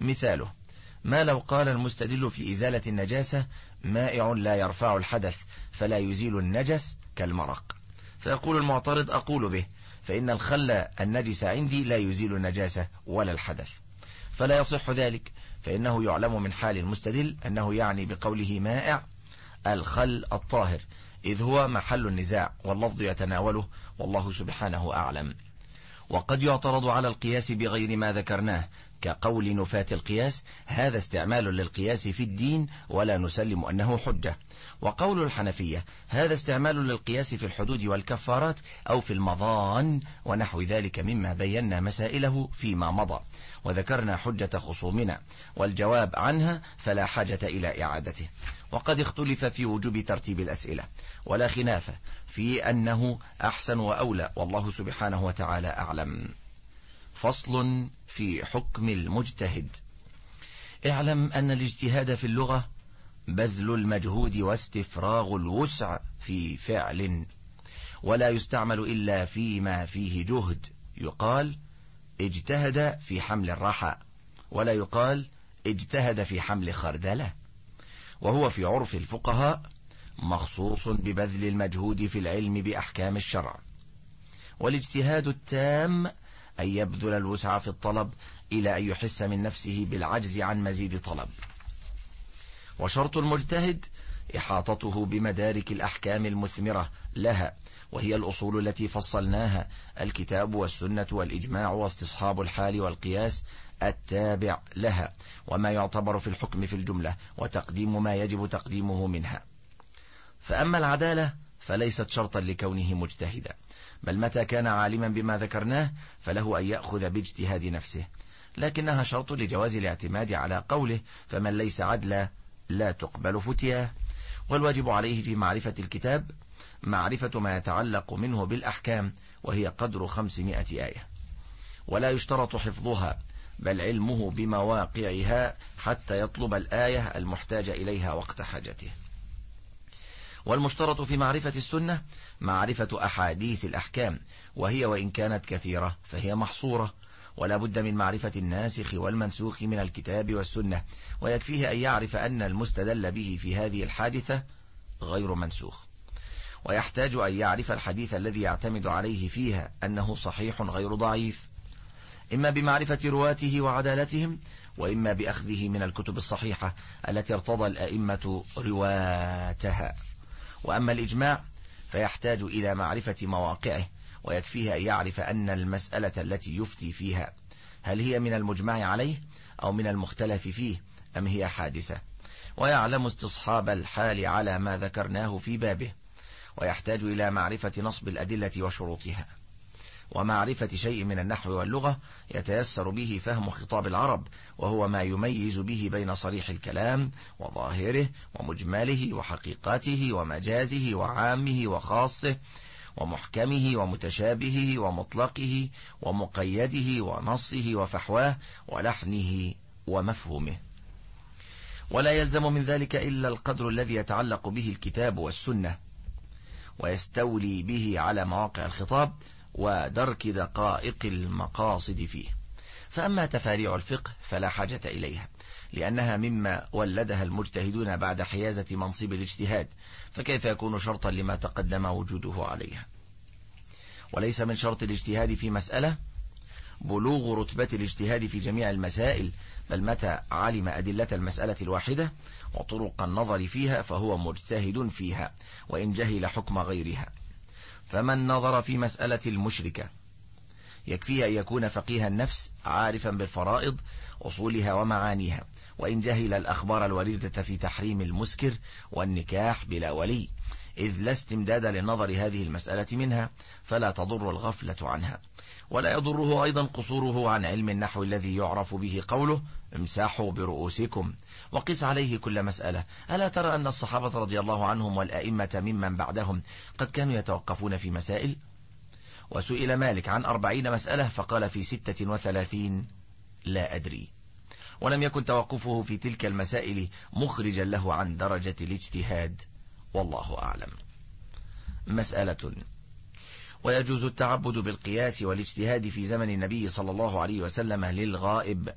مثاله ما لو قال المستدل في إزالة النجاسة مائع لا يرفع الحدث فلا يزيل النجس كالمرق فيقول المعترض أقول به فإن الخل النجس عندي لا يزيل النجاسة ولا الحدث فلا يصح ذلك فإنه يعلم من حال المستدل أنه يعني بقوله مائع الخل الطاهر إذ هو محل النزاع واللفظ يتناوله والله سبحانه أعلم وقد يعترض على القياس بغير ما ذكرناه كقول نفاة القياس هذا استعمال للقياس في الدين ولا نسلم أنه حجة وقول الحنفية هذا استعمال للقياس في الحدود والكفارات أو في المضان ونحو ذلك مما بينا مسائله فيما مضى وذكرنا حجة خصومنا والجواب عنها فلا حاجة إلى إعادته وقد اختلف في وجوب ترتيب الأسئلة ولا خلاف في أنه أحسن وأولى والله سبحانه وتعالى أعلم فصل في حكم المجتهد اعلم أن الاجتهاد في اللغة بذل المجهود واستفراغ الوسع في فعل ولا يستعمل إلا فيما فيه جهد يقال اجتهد في حمل الرحى ولا يقال اجتهد في حمل خردلة وهو في عرف الفقهاء مخصوص ببذل المجهود في العلم بأحكام الشرع والاجتهاد التام أن يبذل الوسع في الطلب إلى أن يحس من نفسه بالعجز عن مزيد طلب وشرط المجتهد إحاطته بمدارك الأحكام المثمرة لها وهي الأصول التي فصلناها الكتاب والسنة والإجماع واستصحاب الحال والقياس التابع لها وما يعتبر في الحكم في الجملة وتقديم ما يجب تقديمه منها فأما العدالة فليست شرطا لكونه مجتهدا بل متى كان عالما بما ذكرناه فله أن يأخذ باجتهاد نفسه لكنها شرط لجواز الاعتماد على قوله فمن ليس عدلا لا تقبل فتياه والواجب عليه في معرفة الكتاب معرفة ما يتعلق منه بالأحكام وهي قدر خمسمائة آية ولا يشترط حفظها بل علمه بمواقعها حتى يطلب الآية المحتاج إليها وقت حاجته والمشترط في معرفة السنة معرفة أحاديث الأحكام وهي وإن كانت كثيرة فهي محصورة ولا بد من معرفة الناسخ والمنسوخ من الكتاب والسنة ويكفيه أن يعرف أن المستدل به في هذه الحادثة غير منسوخ ويحتاج أن يعرف الحديث الذي يعتمد عليه فيها أنه صحيح غير ضعيف إما بمعرفة رواته وعدالتهم وإما بأخذه من الكتب الصحيحة التي ارتضى الأئمة رواتها وأما الإجماع فيحتاج إلى معرفة مواقعه ويكفيه أن يعرف أن المسألة التي يفتي فيها هل هي من المجمع عليه أو من المختلف فيه أم هي حادثة ويعلم استصحاب الحال على ما ذكرناه في بابه ويحتاج إلى معرفة نصب الأدلة وشروطها ومعرفة شيء من النحو واللغة يتيسر به فهم خطاب العرب وهو ما يميز به بين صريح الكلام وظاهره ومجمله وحقيقته ومجازه وعامه وخاصه ومحكمه ومتشابهه ومطلقه ومقيده ونصه وفحواه ولحنه ومفهومه ولا يلزم من ذلك إلا القدر الذي يتعلق به الكتاب والسنة ويستولي به على مواقع الخطاب ودرك دقائق المقاصد فيه فأما تفاريع الفقه فلا حاجة إليها لأنها مما ولدها المجتهدون بعد حيازة منصب الاجتهاد فكيف يكون شرطا لما تقدم وجوده عليها وليس من شرط الاجتهاد في مسألة بلوغ رتبة الاجتهاد في جميع المسائل بل متى علم أدلة المسألة الواحدة وطرق النظر فيها فهو مجتهد فيها وإن جهل حكم غيرها فمن نظر في مسألة المشركة يكفيه أن يكون فقيها النفس عارفا بالفرائض أصولها ومعانيها وإن جهل الأخبار الواردة في تحريم المسكر والنكاح بلا ولي إذ لا استمداد لنظر هذه المسألة منها فلا تضر الغفلة عنها ولا يضره أيضا قصوره عن علم النحو الذي يعرف به قوله امساحوا برؤوسكم وقس عليه كل مسألة ألا ترى أن الصحابة رضي الله عنهم والأئمة ممن بعدهم قد كانوا يتوقفون في مسائل وسئل مالك عن أربعين مسألة فقال في ستة وثلاثين لا أدري ولم يكن توقفه في تلك المسائل مخرجا له عن درجة الاجتهاد والله أعلم مسألة ويجوز التعبد بالقياس والاجتهاد في زمن النبي صلى الله عليه وسلم للغائب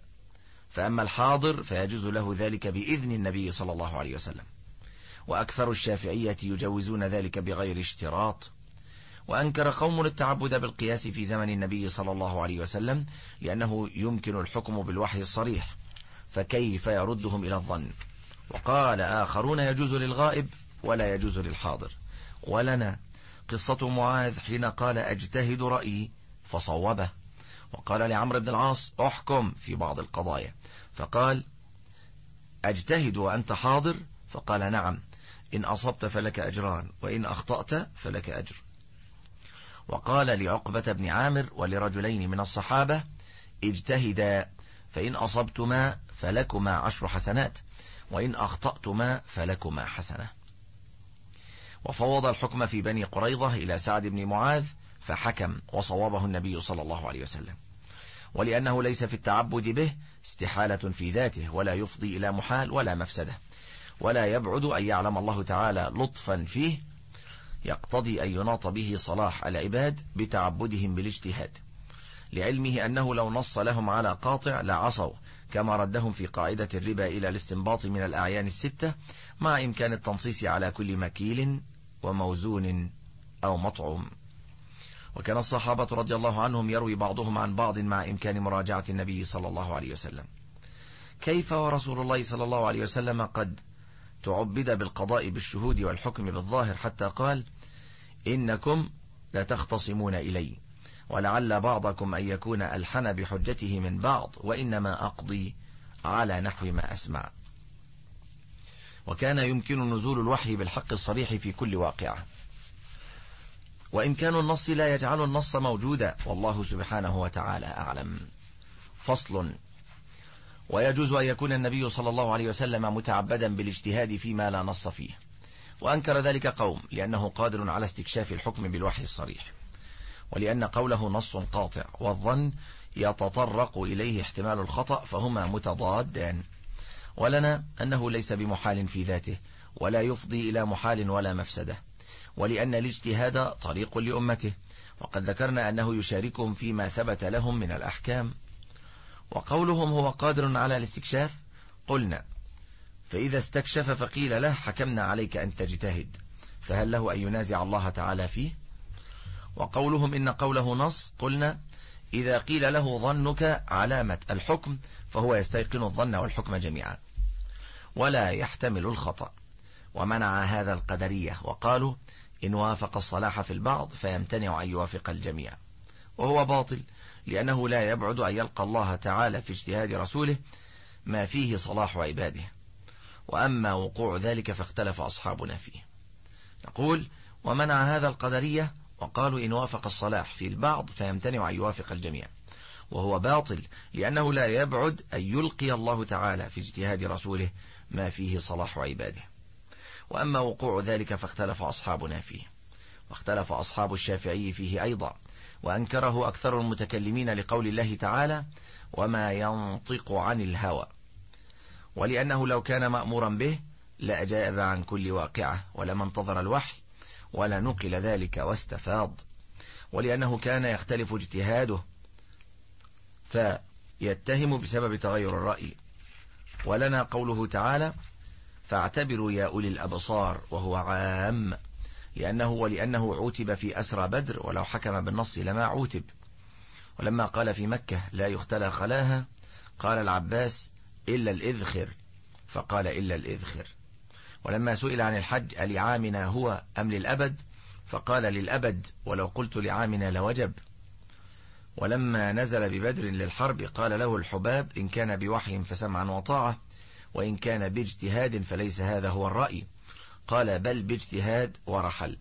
فأما الحاضر فيجوز له ذلك بإذن النبي صلى الله عليه وسلم وأكثر الشافعية يجوزون ذلك بغير اشتراط وأنكر قوم التعبد بالقياس في زمن النبي صلى الله عليه وسلم لأنه يمكن الحكم بالوحي الصريح فكيف يردهم إلى الظن وقال آخرون يجوز للغائب ولا يجوز للحاضر ولنا قصة معاذ حين قال أجتهد رأيي فصوبه وقال لعمرو بن العاص احكم في بعض القضايا فقال أجتهد وأنت حاضر فقال نعم إن أصبت فلك أجران وإن أخطأت فلك أجر وقال لعقبة بن عامر ولرجلين من الصحابة اجتهدا فإن أصبتما فلكما عشر حسنات وإن أخطأتما فلكما حسنة وفوض الحكم في بني قريظة إلى سعد بن معاذ فحكم وصوابه النبي صلى الله عليه وسلم ولأنه ليس في التعبد به استحالة في ذاته ولا يفضي إلى محال ولا مفسده ولا يبعد أن يعلم الله تعالى لطفا فيه يقتضي أن يناط به صلاح العباد بتعبدهم بالاجتهاد لعلمه أنه لو نص لهم على قاطع لعصوا كما ردهم في قاعدة الربا إلى الاستنباط من الأعيان الستة مع إمكان التنصيص على كل مكيل وموزون أو مطعم وكان الصحابة رضي الله عنهم يروي بعضهم عن بعض مع إمكان مراجعة النبي صلى الله عليه وسلم كيف ورسول الله صلى الله عليه وسلم قد تعبد بالقضاء بالشهود والحكم بالظاهر حتى قال إنكم لتختصمون إلي ولعل بعضكم أن يكون ألحن بحجته من بعض وإنما أقضي على نحو ما أسمع وكان يمكن نزول الوحي بالحق الصريح في كل واقعة وإمكان النص لا يجعل النص موجودا والله سبحانه وتعالى أعلم فصل ويجوز أن يكون النبي صلى الله عليه وسلم متعبدا بالاجتهاد فيما لا نص فيه وأنكر ذلك قوم لأنه قادر على استكشاف الحكم بالوحي الصريح ولأن قوله نص قاطع والظن يتطرق إليه احتمال الخطأ فهما متضادان ولنا أنه ليس بمحال في ذاته ولا يفضي إلى محال ولا مفسدة ولأن الاجتهاد طريق لأمته وقد ذكرنا أنه يشاركهم فيما ثبت لهم من الأحكام وقولهم هو قادر على الاستكشاف قلنا فإذا استكشف فقيل له حكمنا عليك أن تجتهد فهل له أن ينازع الله تعالى فيه وقولهم إن قوله نص قلنا إذا قيل له ظنك علامة الحكم فهو يستيقن الظن والحكم جميعا ولا يحتمل الخطأ ومنع هذا القدرية وقالوا إن وافق الصلاح في البعض فيمتنع أن يوافق الجميع وهو باطل لأنه لا يبعد أن يلقى الله تعالى في اجتهاد رسوله ما فيه صلاح عباده وأما وقوع ذلك فاختلف أصحابنا فيه نقول ومنع هذا القدرية وقالوا إن وافق الصلاح في البعض فيمتنع أن يوافق الجميع وهو باطل لأنه لا يبعد أن يلقي الله تعالى في اجتهاد رسوله ما فيه صلاح عباده وأما وقوع ذلك فاختلف أصحابنا فيه واختلف أصحاب الشافعي فيه أيضا وأنكره أكثر المتكلمين لقول الله تعالى وما ينطق عن الهوى ولأنه لو كان مأمورا به لأجاب عن كل واقعة ولما انتظر الوحي ولا نقل ذلك واستفاض ولأنه كان يختلف اجتهاده فيتهم بسبب تغير الرأي ولنا قوله تعالى فاعتبروا يا أولي الأبصار وهو عام لأنه ولأنه عوتب في أسرى بدر ولو حكم بالنص لما عوتب ولما قال في مكة لا يختلى خلاها قال العباس إلا الإذخر فقال إلا الإذخر ولما سئل عن الحج ألعامنا هو أم للأبد فقال للأبد ولو قلت لعامنا لوجب ولما نزل ببدر للحرب قال له الحباب إن كان بوحي فسمعا وطاعة وإن كان باجتهاد فليس هذا هو الرأي قال بل باجتهاد ورحل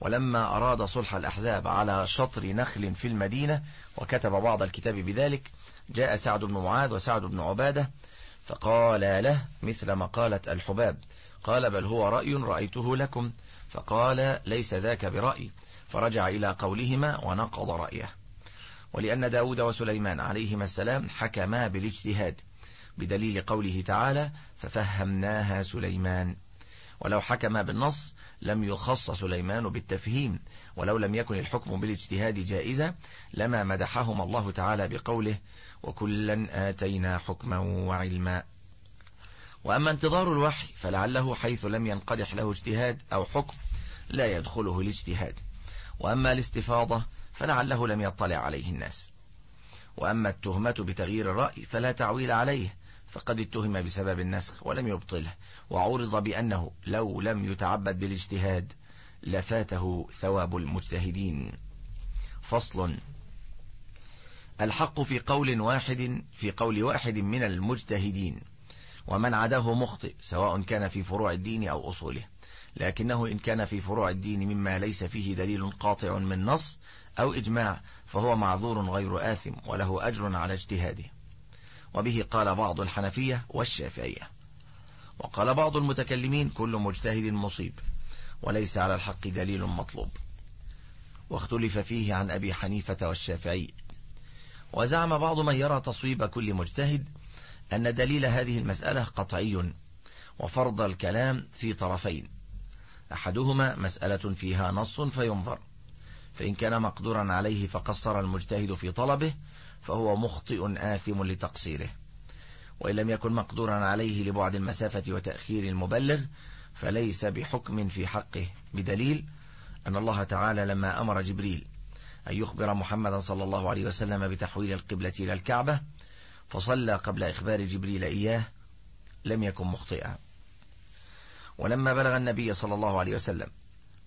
ولما أراد صلح الأحزاب على شطر نخل في المدينة وكتب بعض الكتاب بذلك جاء سعد بن معاذ وسعد بن عبادة فقال له مثل ما قالت الحباب قال بل هو رأي رأيته لكم فقال ليس ذاك برأي فرجع إلى قولهما ونقض رأيه ولأن داود وسليمان عليهما السلام حكما بالاجتهاد بدليل قوله تعالى ففهمناها سليمان ولو حكم بالنص لم يخص سليمان بالتفهيم ولو لم يكن الحكم بالاجتهاد جائزة لما مدحهما الله تعالى بقوله وكلا آتينا حكما وعلما وأما انتظار الوحي فلعله حيث لم ينقدح له اجتهاد أو حكم لا يدخله الاجتهاد وأما الاستفاضة فلعله لم يطلع عليه الناس وأما التهمة بتغيير الرأي فلا تعويل عليه فقد اتهم بسبب النسخ ولم يبطله وعرض بأنه لو لم يتعبد بالاجتهاد لفاته ثواب المجتهدين فصل الحق في قول واحد في قول واحد من المجتهدين ومن عداه مخطئ سواء كان في فروع الدين أو أصوله لكنه إن كان في فروع الدين مما ليس فيه دليل قاطع من نص أو إجماع فهو معذور غير آثم وله أجر على اجتهاده وبه قال بعض الحنفية والشافعية وقال بعض المتكلمين كل مجتهد مصيب وليس على الحق دليل مطلوب واختلف فيه عن أبي حنيفة والشافعي وزعم بعض من يرى تصويب كل مجتهد أن دليل هذه المسألة قطعي وفرض الكلام في طرفين أحدهما مسألة فيها نص فينظر فإن كان مقدورا عليه فقصر المجتهد في طلبه فهو مخطئ آثم لتقصيره وإن لم يكن مقدورا عليه لبعد المسافة وتأخير المبلغ فليس بحكم في حقه بدليل أن الله تعالى لما أمر جبريل أن يخبر محمدا صلى الله عليه وسلم بتحويل القبلة إلى الكعبة فصلى قبل إخبار جبريل إياه لم يكن مخطئا ولما بلغ النبي صلى الله عليه وسلم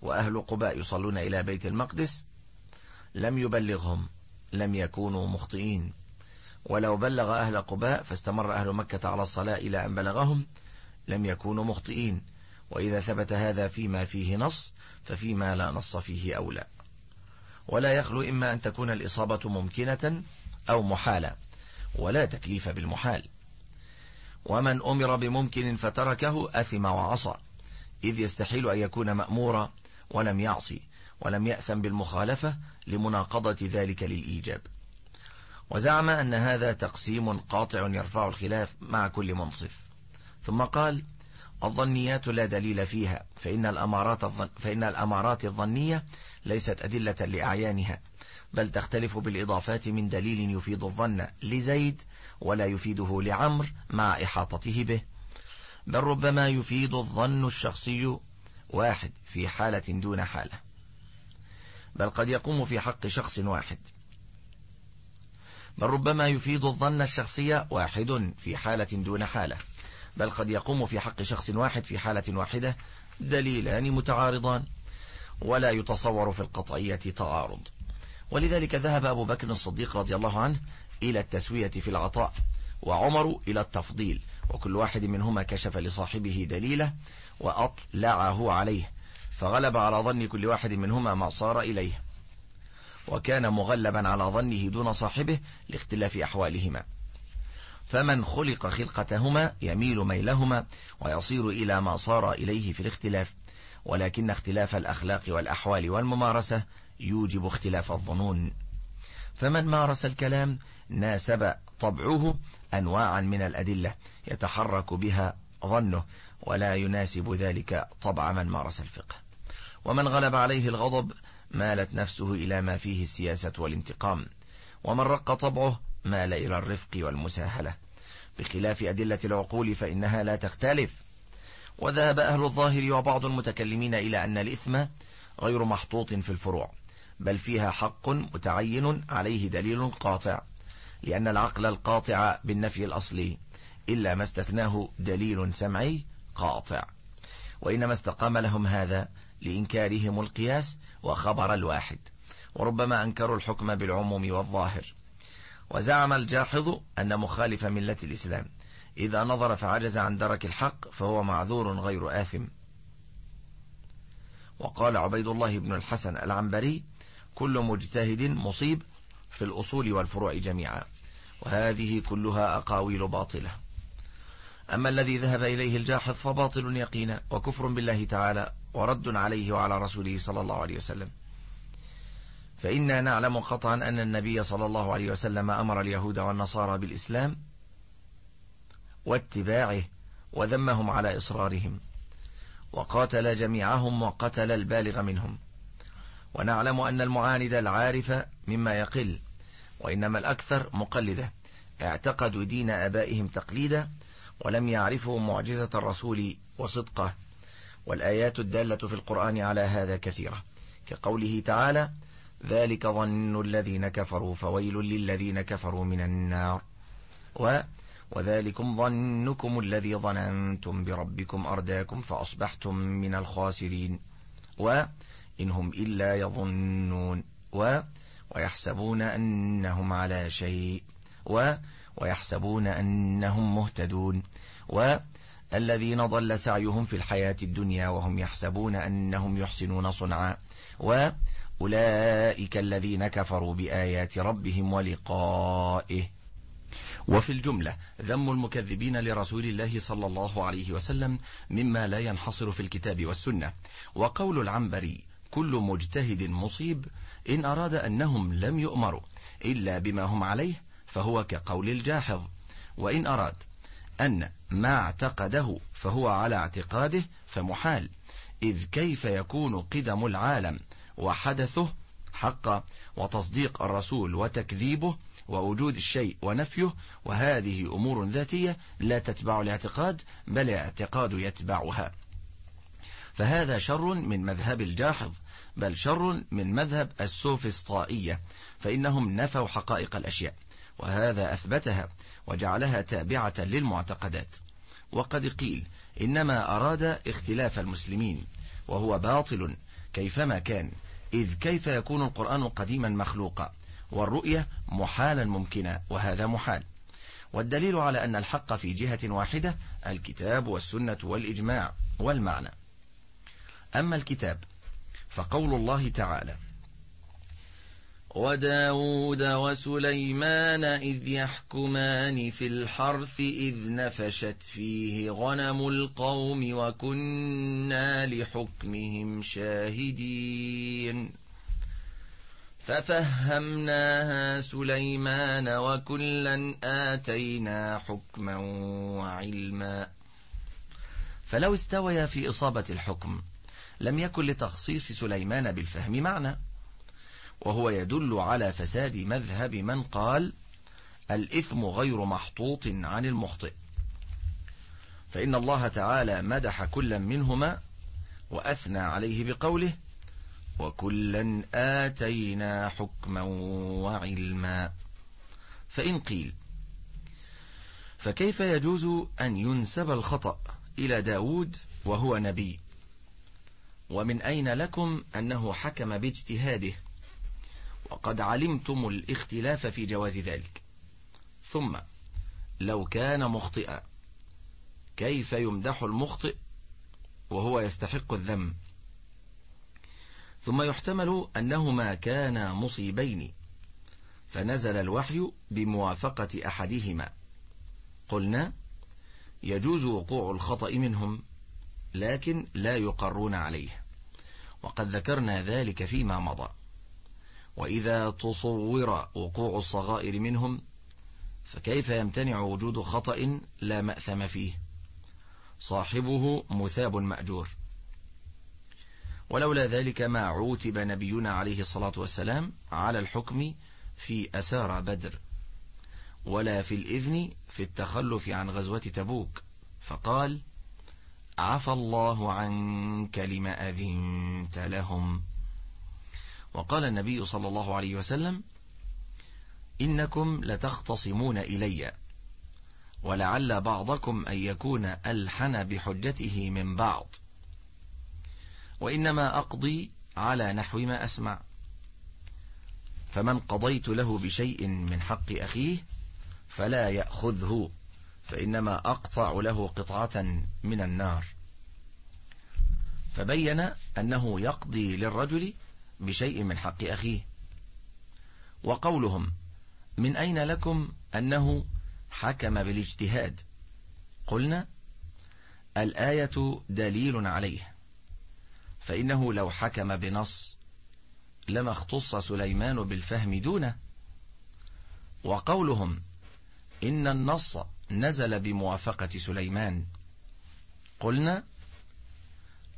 وأهل قباء يصلون إلى بيت المقدس لم يبلغهم لم يكونوا مخطئين ولو بلغ أهل قباء فاستمر أهل مكة على الصلاة إلى أن بلغهم لم يكونوا مخطئين وإذا ثبت هذا فيما فيه نص ففيما لا نص فيه أولى ولا يخلو إما أن تكون الإصابة ممكنة أو محالة ولا تكليف بالمحال ومن أمر بممكن فتركه أثم وعصى إذ يستحيل أن يكون مأمورا ولم يعصي ولم يأثم بالمخالفة لمناقضة ذلك للإيجاب وزعم أن هذا تقسيم قاطع يرفع الخلاف مع كل منصف ثم قال الظنيات لا دليل فيها فإن الأمارات, الظن فإن الأمارات الظنية ليست أدلة لأعيانها بل تختلف بالإضافات من دليل يفيد الظن لزيد ولا يفيده لعمر مع إحاطته به بل ربما يفيد الظن الشخصي واحد في حالة دون حالة بل قد يقوم في حق شخص واحد بل ربما يفيد الظن الشخصية واحد في حالة دون حالة بل قد يقوم في حق شخص واحد في حالة واحدة دليلان متعارضان ولا يتصور في القطعية تعارض ولذلك ذهب أبو بكر الصديق رضي الله عنه إلى التسوية في العطاء وعمر إلى التفضيل وكل واحد منهما كشف لصاحبه دليله وأطلعه عليه فغلب على ظن كل واحد منهما ما صار إليه وكان مغلبا على ظنه دون صاحبه لاختلاف أحوالهما فمن خلق خلقتهما يميل ميلهما ويصير إلى ما صار إليه في الاختلاف ولكن اختلاف الأخلاق والأحوال والممارسة يوجب اختلاف الظنون فمن مارس الكلام ناسب طبعه أنواعا من الأدلة يتحرك بها ظنه ولا يناسب ذلك طبع من مارس الفقه ومن غلب عليه الغضب مالت نفسه إلى ما فيه السياسة والانتقام ومن رق طبعه مال إلى الرفق والمساهلة بخلاف أدلة العقول فإنها لا تختلف وذهب أهل الظاهر وبعض المتكلمين إلى أن الإثم غير محطوط في الفروع بل فيها حق متعين عليه دليل قاطع لأن العقل القاطع بالنفي الأصلي إلا ما استثناه دليل سمعي قاطع وإنما استقام لهم هذا لإنكارهم القياس وخبر الواحد وربما أنكروا الحكم بالعموم والظاهر وزعم الجاحظ أن مخالف ملة الإسلام إذا نظر فعجز عن درك الحق فهو معذور غير آثم وقال عبيد الله بن الحسن العنبري كل مجتهد مصيب في الأصول والفروع جميعا وهذه كلها أقاويل باطلة أما الذي ذهب إليه الجاحظ فباطل يقينا وكفر بالله تعالى ورد عليه وعلى رسوله صلى الله عليه وسلم فإنا نعلم قطعا أن النبي صلى الله عليه وسلم أمر اليهود والنصارى بالإسلام واتباعه وذمهم على إصرارهم وقاتل جميعهم وقتل البالغ منهم ونعلم أن المعاند العارف مما يقل وإنما الأكثر مقلدة اعتقدوا دين آبائهم تقليدا ولم يعرفوا معجزة الرسول وصدقه والآيات الدالة في القرآن على هذا كثيرة كقوله تعالى ذلك ظن الذين كفروا فويل للذين كفروا من النار و وذلكم ظنكم الذي ظننتم بربكم أرداكم فأصبحتم من الخاسرين وإنهم إلا يظنون و ويحسبون أنهم على شيء و ويحسبون أنهم مهتدون والذين ضل سعيهم في الحياة الدنيا وهم يحسبون أنهم يحسنون صنعا وأولئك الذين كفروا بآيات ربهم ولقائه وفي الجملة ذم المكذبين لرسول الله صلى الله عليه وسلم مما لا ينحصر في الكتاب والسنة وقول العنبري كل مجتهد مصيب إن أراد أنهم لم يؤمروا إلا بما هم عليه فهو كقول الجاحظ وإن أراد أن ما اعتقده فهو على اعتقاده فمحال إذ كيف يكون قدم العالم وحدثه حقا وتصديق الرسول وتكذيبه ووجود الشيء ونفيه وهذه أمور ذاتية لا تتبع الاعتقاد بل اعتقاد يتبعها فهذا شر من مذهب الجاحظ بل شر من مذهب السوفسطائية فإنهم نفوا حقائق الأشياء وهذا أثبتها وجعلها تابعة للمعتقدات وقد قيل إنما أراد اختلاف المسلمين وهو باطل كيفما كان إذ كيف يكون القرآن قديما مخلوقا والرؤية محالا ممكنا وهذا محال والدليل على أن الحق في جهة واحدة الكتاب والسنة والإجماع والمعنى أما الكتاب فقول الله تعالى وداود وسليمان إذ يحكمان في الحرث إذ نفشت فيه غنم القوم وكنا لحكمهم شاهدين ففهمناها سليمان وكلا آتينا حكما وعلما فلو استويا في إصابة الحكم لم يكن لتخصيص سليمان بالفهم معنى وهو يدل على فساد مذهب من قال الإثم غير محطوط عن المخطئ فإن الله تعالى مدح كلا منهما وأثنى عليه بقوله وكلا آتينا حكما وعلما فإن قيل فكيف يجوز أن ينسب الخطأ إلى داود وهو نبي ومن أين لكم أنه حكم باجتهاده وقد علمتم الاختلاف في جواز ذلك ثم لو كان مخطئا كيف يمدح المخطئ وهو يستحق الذم ثم يحتمل أنهما كانا مصيبين فنزل الوحي بموافقة أحدهما قلنا يجوز وقوع الخطأ منهم لكن لا يقرون عليه وقد ذكرنا ذلك فيما مضى وإذا تصور وقوع الصغائر منهم فكيف يمتنع وجود خطأ لا مأثم فيه صاحبه مثاب مأجور ولولا ذلك ما عوتب نبينا عليه الصلاة والسلام على الحكم في أسار بدر ولا في الإذن في التخلف عن غزوة تبوك فقال عفى الله عنك لما أذنت لهم وقال النبي صلى الله عليه وسلم إنكم لتختصمون إلي ولعل بعضكم أن يكون ألحن بحجته من بعض وإنما أقضي على نحو ما أسمع فمن قضيت له بشيء من حق أخيه فلا يأخذه فإنما أقطع له قطعة من النار فبين أنه يقضي للرجل بشيء من حق أخيه وقولهم من أين لكم أنه حكم بالاجتهاد قلنا الآية دليل عليه فإنه لو حكم بنص لما اختص سليمان بالفهم دونه وقولهم إن النص نزل بموافقة سليمان قلنا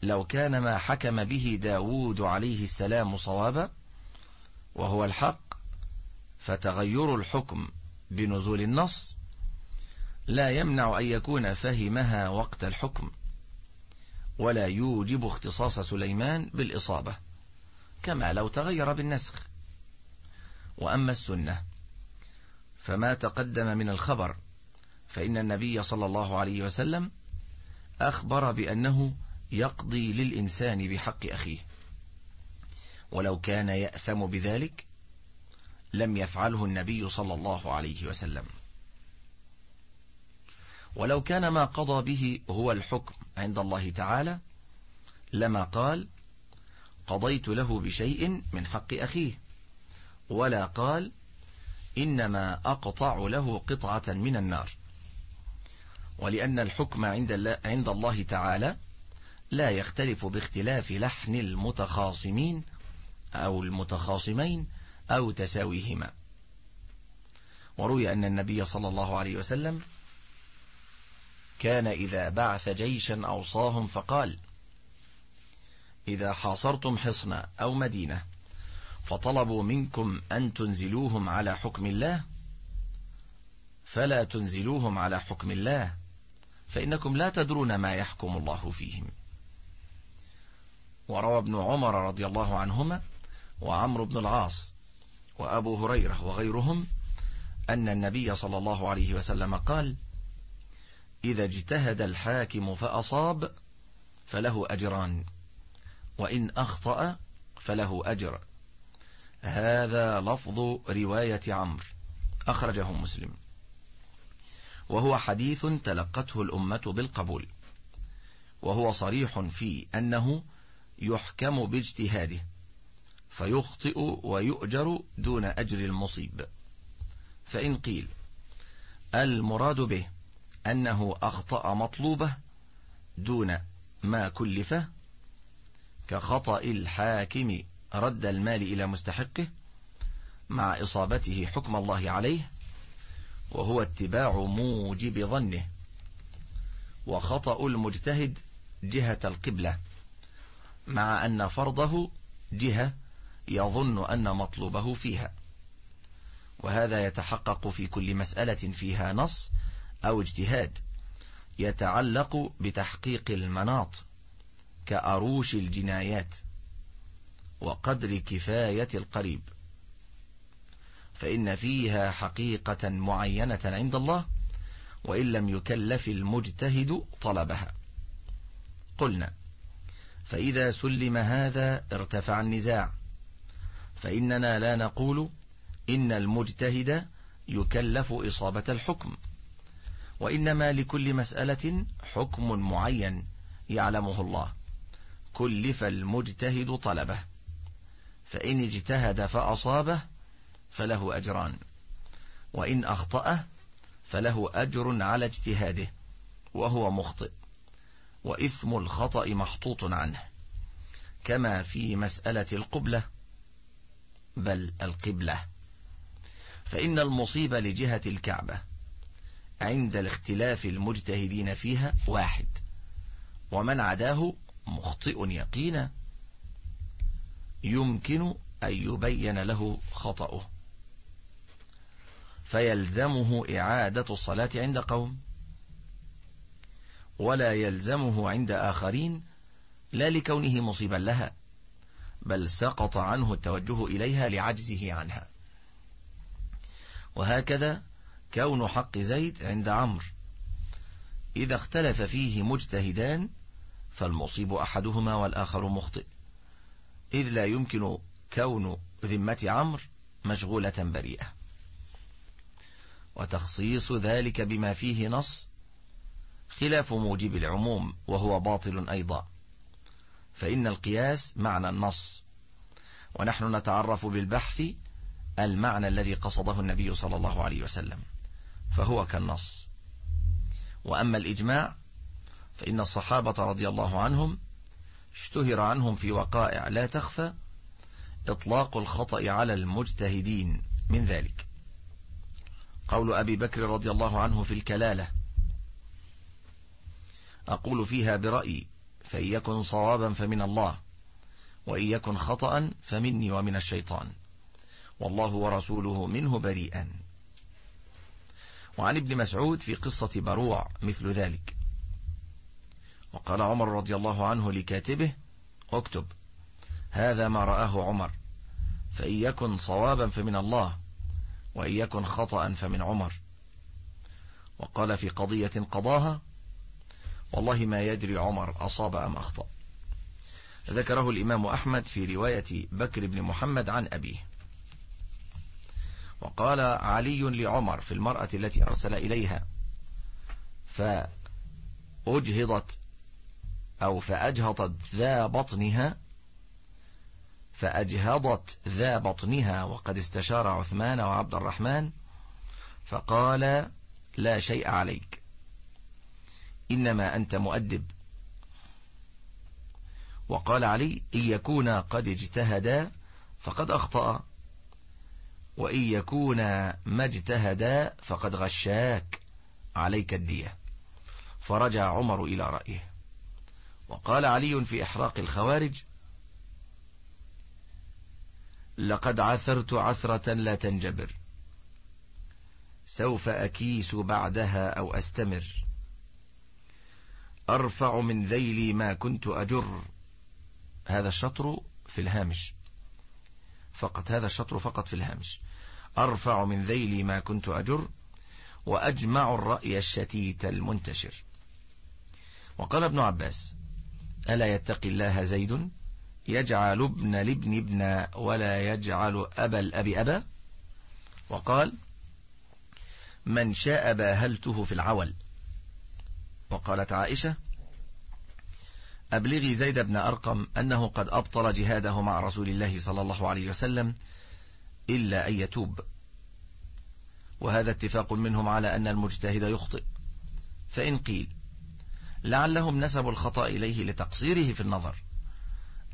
لو كان ما حكم به داود عليه السلام صوابا وهو الحق فتغير الحكم بنزول النص لا يمنع أن يكون فهمها وقت الحكم ولا يوجب اختصاص سليمان بالإصابة كما لو تغير بالنسخ وأما السنة فما تقدم من الخبر فإن النبي صلى الله عليه وسلم أخبر بأنه يقضي للإنسان بحق أخيه ولو كان يأثم بذلك لم يفعله النبي صلى الله عليه وسلم ولو كان ما قضى به هو الحكم عند الله تعالى لما قال قضيت له بشيء من حق أخيه ولا قال إنما أقطع له قطعة من النار ولأن الحكم عند الله تعالى لا يختلف باختلاف لحن المتخاصمين أو المتخاصمين أو تساويهما وروي أن النبي صلى الله عليه وسلم كان إذا بعث جيشا أوصاهم فقال إذا حاصرتم حصنا أو مدينة فطلبوا منكم أن تنزلوهم على حكم الله فلا تنزلوهم على حكم الله فإنكم لا تدرون ما يحكم الله فيهم وروى ابن عمر رضي الله عنهما وعمرو بن العاص وأبو هريرة وغيرهم أن النبي صلى الله عليه وسلم قال إذا اجتهد الحاكم فأصاب فله أجران وإن أخطأ فله أجر هذا لفظ رواية عمرو أخرجه مسلم وهو حديث تلقته الأمة بالقبول وهو صريح في أنه يحكم باجتهاده فيخطئ ويؤجر دون أجر المصيب فإن قيل المراد به أنه أخطأ مطلوبه دون ما كلفه كخطأ الحاكم رد المال إلى مستحقه مع إصابته حكم الله عليه وهو اتباع موجب ظنه وخطأ المجتهد جهة القبلة مع أن فرضه جهة يظن أن مطلوبه فيها وهذا يتحقق في كل مسألة فيها نص أو اجتهاد يتعلق بتحقيق المناط كأروش الجنايات وقدر كفاية القريب فإن فيها حقيقة معينة عند الله وإن لم يكلف المجتهد طلبها قلنا فإذا سلم هذا ارتفع النزاع فإننا لا نقول إن المجتهد يكلف إصابة الحكم وإنما لكل مسألة حكم معين يعلمه الله كلف المجتهد طلبه فإن اجتهد فأصابه فله أجران وإن أخطأه فله أجر على اجتهاده وهو مخطئ وإثم الخطأ محطوط عنه كما في مسألة القبلة بل القبلة فإن المصيبة لجهة الكعبة عند الاختلاف المجتهدين فيها واحد ومن عداه مخطئ يقينا يمكن أن يبين له خطأه فيلزمه إعادة الصلاة عند قوم ولا يلزمه عند آخرين لا لكونه مصيبا لها بل سقط عنه التوجه إليها لعجزه عنها وهكذا كون حق زيد عند عمرو إذا اختلف فيه مجتهدان فالمصيب أحدهما والآخر مخطئ إذ لا يمكن كون ذمة عمرو مشغولة بريئة وتخصيص ذلك بما فيه نص خلاف موجب العموم وهو باطل أيضا فإن القياس معنى النص ونحن نتعرف بالبحث المعنى الذي قصده النبي صلى الله عليه وسلم فهو كالنص وأما الإجماع فإن الصحابة رضي الله عنهم اشتهر عنهم في وقائع لا تخفى إطلاق الخطأ على المجتهدين من ذلك قول أبي بكر رضي الله عنه في الكلالة أقول فيها برأيي فإن يكن صوابا فمن الله وإن يكن خطأ فمني ومن الشيطان والله ورسوله منه بريئا وعن ابن مسعود في قصة بروع مثل ذلك وقال عمر رضي الله عنه لكاتبه اكتب هذا ما رآه عمر فإن يكن صوابا فمن الله وإن يكن خطأ فمن عمر وقال في قضية قضاها والله ما يدري عمر أصاب أم أخطأ ذكره الإمام أحمد في رواية بكر بن محمد عن أبيه وقال علي لعمر في المرأة التي أرسل إليها فأجهضت أو فأجهضت ذا بطنها فأجهضت ذا بطنها وقد استشار عثمان وعبد الرحمن فقال لا شيء عليك إنما أنت مؤدب وقال علي إن يكونا قد اجتهدا فقد أخطأ وإن يكونا ما اجتهدا فقد غشاك عليك الدية فرجع عمر إلى رأيه وقال علي في إحراق الخوارج لقد عثرت عثرة لا تنجبر سوف أكيس بعدها أو أستمر أرفع من ذيلي ما كنت أجر هذا الشطر في الهامش فقط هذا الشطر فقط في الهامش أرفع من ذيلي ما كنت أجر وأجمع الرأي الشتيت المنتشر وقال ابن عباس ألا يتقي الله زيد يجعل ابن لابن ابنا ولا يجعل أبا الأب أبا وقال من شاء باهلته في العول وقالت عائشة أبلغي زيد بن أرقم أنه قد أبطل جهاده مع رسول الله صلى الله عليه وسلم إلا أن يتوب وهذا اتفاق منهم على أن المجتهد يخطئ فإن قيل لعلهم نسبوا الخطأ إليه لتقصيره في النظر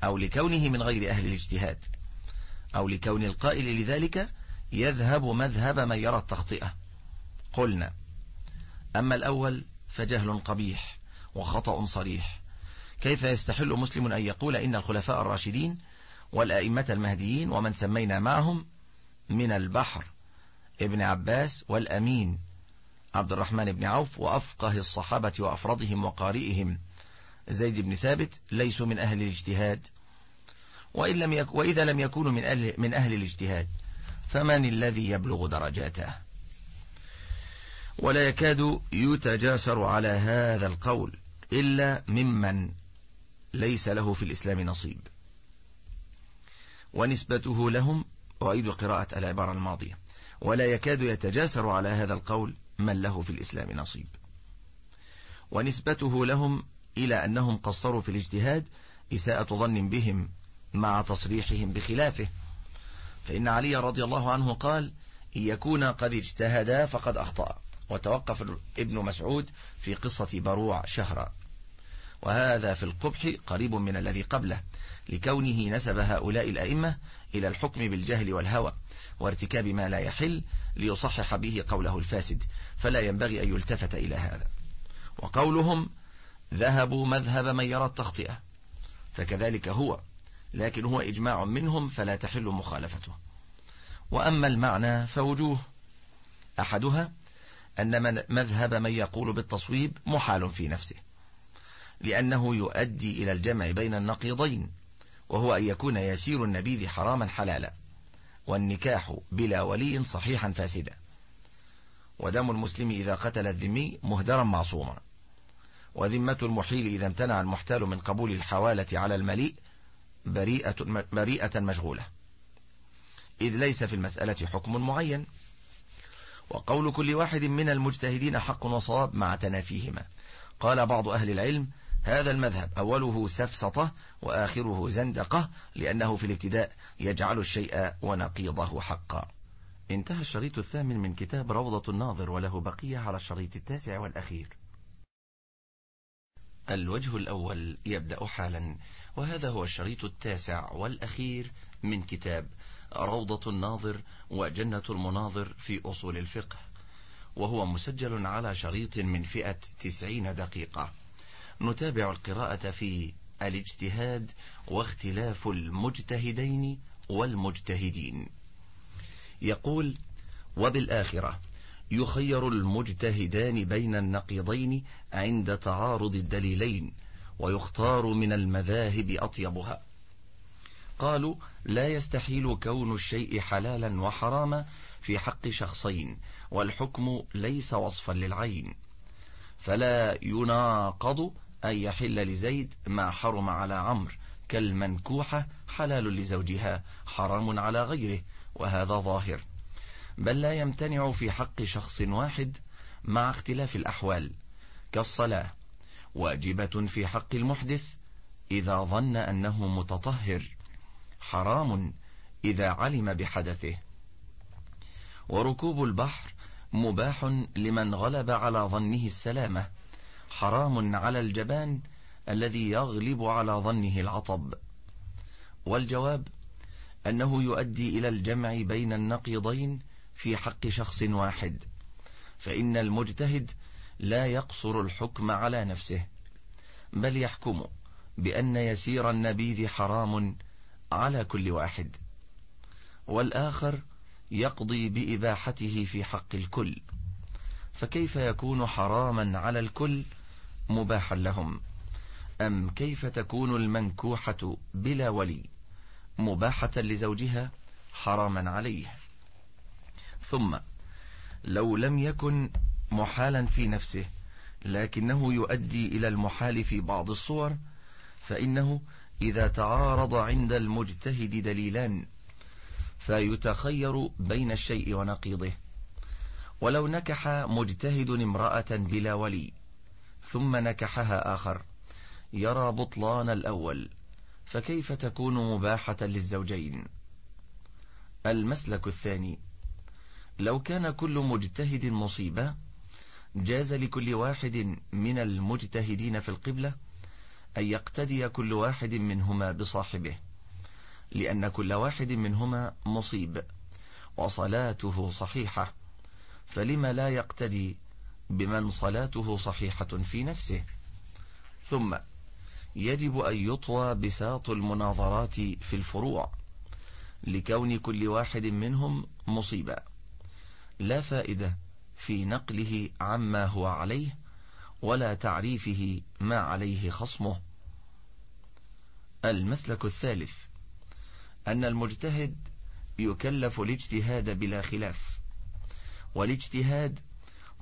أو لكونه من غير أهل الاجتهاد أو لكون القائل لذلك يذهب مذهب من يرى التخطئة قلنا أما الأول فجهل قبيح وخطأ صريح كيف يستحل مسلم أن يقول إن الخلفاء الراشدين والأئمة المهديين ومن سمينا معهم من البحر ابن عباس والأمين عبد الرحمن بن عوف وأفقه الصحابة وأفرضهم وقارئهم زيد بن ثابت ليسوا من أهل الاجتهاد وإن لم يك وإذا لم يكونوا من أهل, من أهل الاجتهاد فمن الذي يبلغ درجاته ولا يكاد يتجاسر على هذا القول إلا ممن ليس له في الإسلام نصيب ونسبته لهم أعيد قراءة العبارة الماضية ولا يكاد يتجاسر على هذا القول من له في الإسلام نصيب ونسبته لهم إلى أنهم قصروا في الاجتهاد إساءة ظن بهم مع تصريحهم بخلافه فإن علي رضي الله عنه قال إن يكون قد اجتهدا فقد أخطأ وتوقف ابن مسعود في قصة بروع شهرا وهذا في القبح قريب من الذي قبله لكونه نسب هؤلاء الأئمة إلى الحكم بالجهل والهوى وارتكاب ما لا يحل ليصحح به قوله الفاسد فلا ينبغي أن يلتفت إلى هذا وقولهم ذهبوا مذهب من يرى التخطئة فكذلك هو لكن هو إجماع منهم فلا تحل مخالفته وأما المعنى فوجوه أحدها أن من مذهب من يقول بالتصويب محال في نفسه لأنه يؤدي إلى الجمع بين النقيضين وهو أن يكون يسير النبيذ حراما حلالا والنكاح بلا ولي صحيحا فاسدا ودم المسلم إذا قتل الذمي مهدرا معصوما وذمة المحيل إذا امتنع المحتال من قبول الحوالة على المليء بريئة, بريئة مشغولة إذ ليس في المسألة حكم معين وقول كل واحد من المجتهدين حق وصواب مع تنافيهما قال بعض أهل العلم هذا المذهب أوله سفسطة وآخره زندقة لأنه في الابتداء يجعل الشيء ونقيضه حقا انتهى الشريط الثامن من كتاب روضة الناظر وله بقية على الشريط التاسع والأخير الوجه الأول يبدأ حالا وهذا هو الشريط التاسع والأخير من كتاب روضة الناظر وجنة المناظر في أصول الفقه وهو مسجل على شريط من فئة تسعين دقيقة نتابع القراءة في الاجتهاد واختلاف المجتهدين والمجتهدين يقول وبالآخرة يخير المجتهدان بين النقيضين عند تعارض الدليلين ويختار من المذاهب أطيبها قالوا لا يستحيل كون الشيء حلالا وحراما في حق شخصين والحكم ليس وصفا للعين فلا يناقض أن يحل لزيد ما حرم على عمرو كالمنكوحة حلال لزوجها حرام على غيره وهذا ظاهر بل لا يمتنع في حق شخص واحد مع اختلاف الأحوال كالصلاة واجبة في حق المحدث إذا ظن أنه متطهر حرام إذا علم بحدثه وركوب البحر مباح لمن غلب على ظنه السلامة حرام على الجبان الذي يغلب على ظنه العطب والجواب أنه يؤدي إلى الجمع بين النقيضين في حق شخص واحد فإن المجتهد لا يقصر الحكم على نفسه بل يحكم بأن يسير النبيذ حرام على كل واحد والآخر يقضي بإباحته في حق الكل فكيف يكون حراما على الكل مباحا لهم أم كيف تكون المنكوحة بلا ولي مباحة لزوجها حراما عليه ثم لو لم يكن محالا في نفسه لكنه يؤدي إلى المحال في بعض الصور فإنه إذا تعارض عند المجتهد دليلان فيتخير بين الشيء ونقيضه ولو نكح مجتهد امرأة بلا ولي ثم نكحها آخر يرى بطلان الأول فكيف تكون مباحة للزوجين المسلك الثاني لو كان كل مجتهد مصيبة جاز لكل واحد من المجتهدين في القبلة أن يقتدي كل واحد منهما بصاحبه لأن كل واحد منهما مصيب وصلاته صحيحة فلما لا يقتدي بمن صلاته صحيحة في نفسه ثم يجب أن يطوى بساط المناظرات في الفروع لكون كل واحد منهم مصيبا لا فائدة في نقله عما هو عليه ولا تعريفه ما عليه خصمه المسلك الثالث أن المجتهد يكلف الاجتهاد بلا خلاف والاجتهاد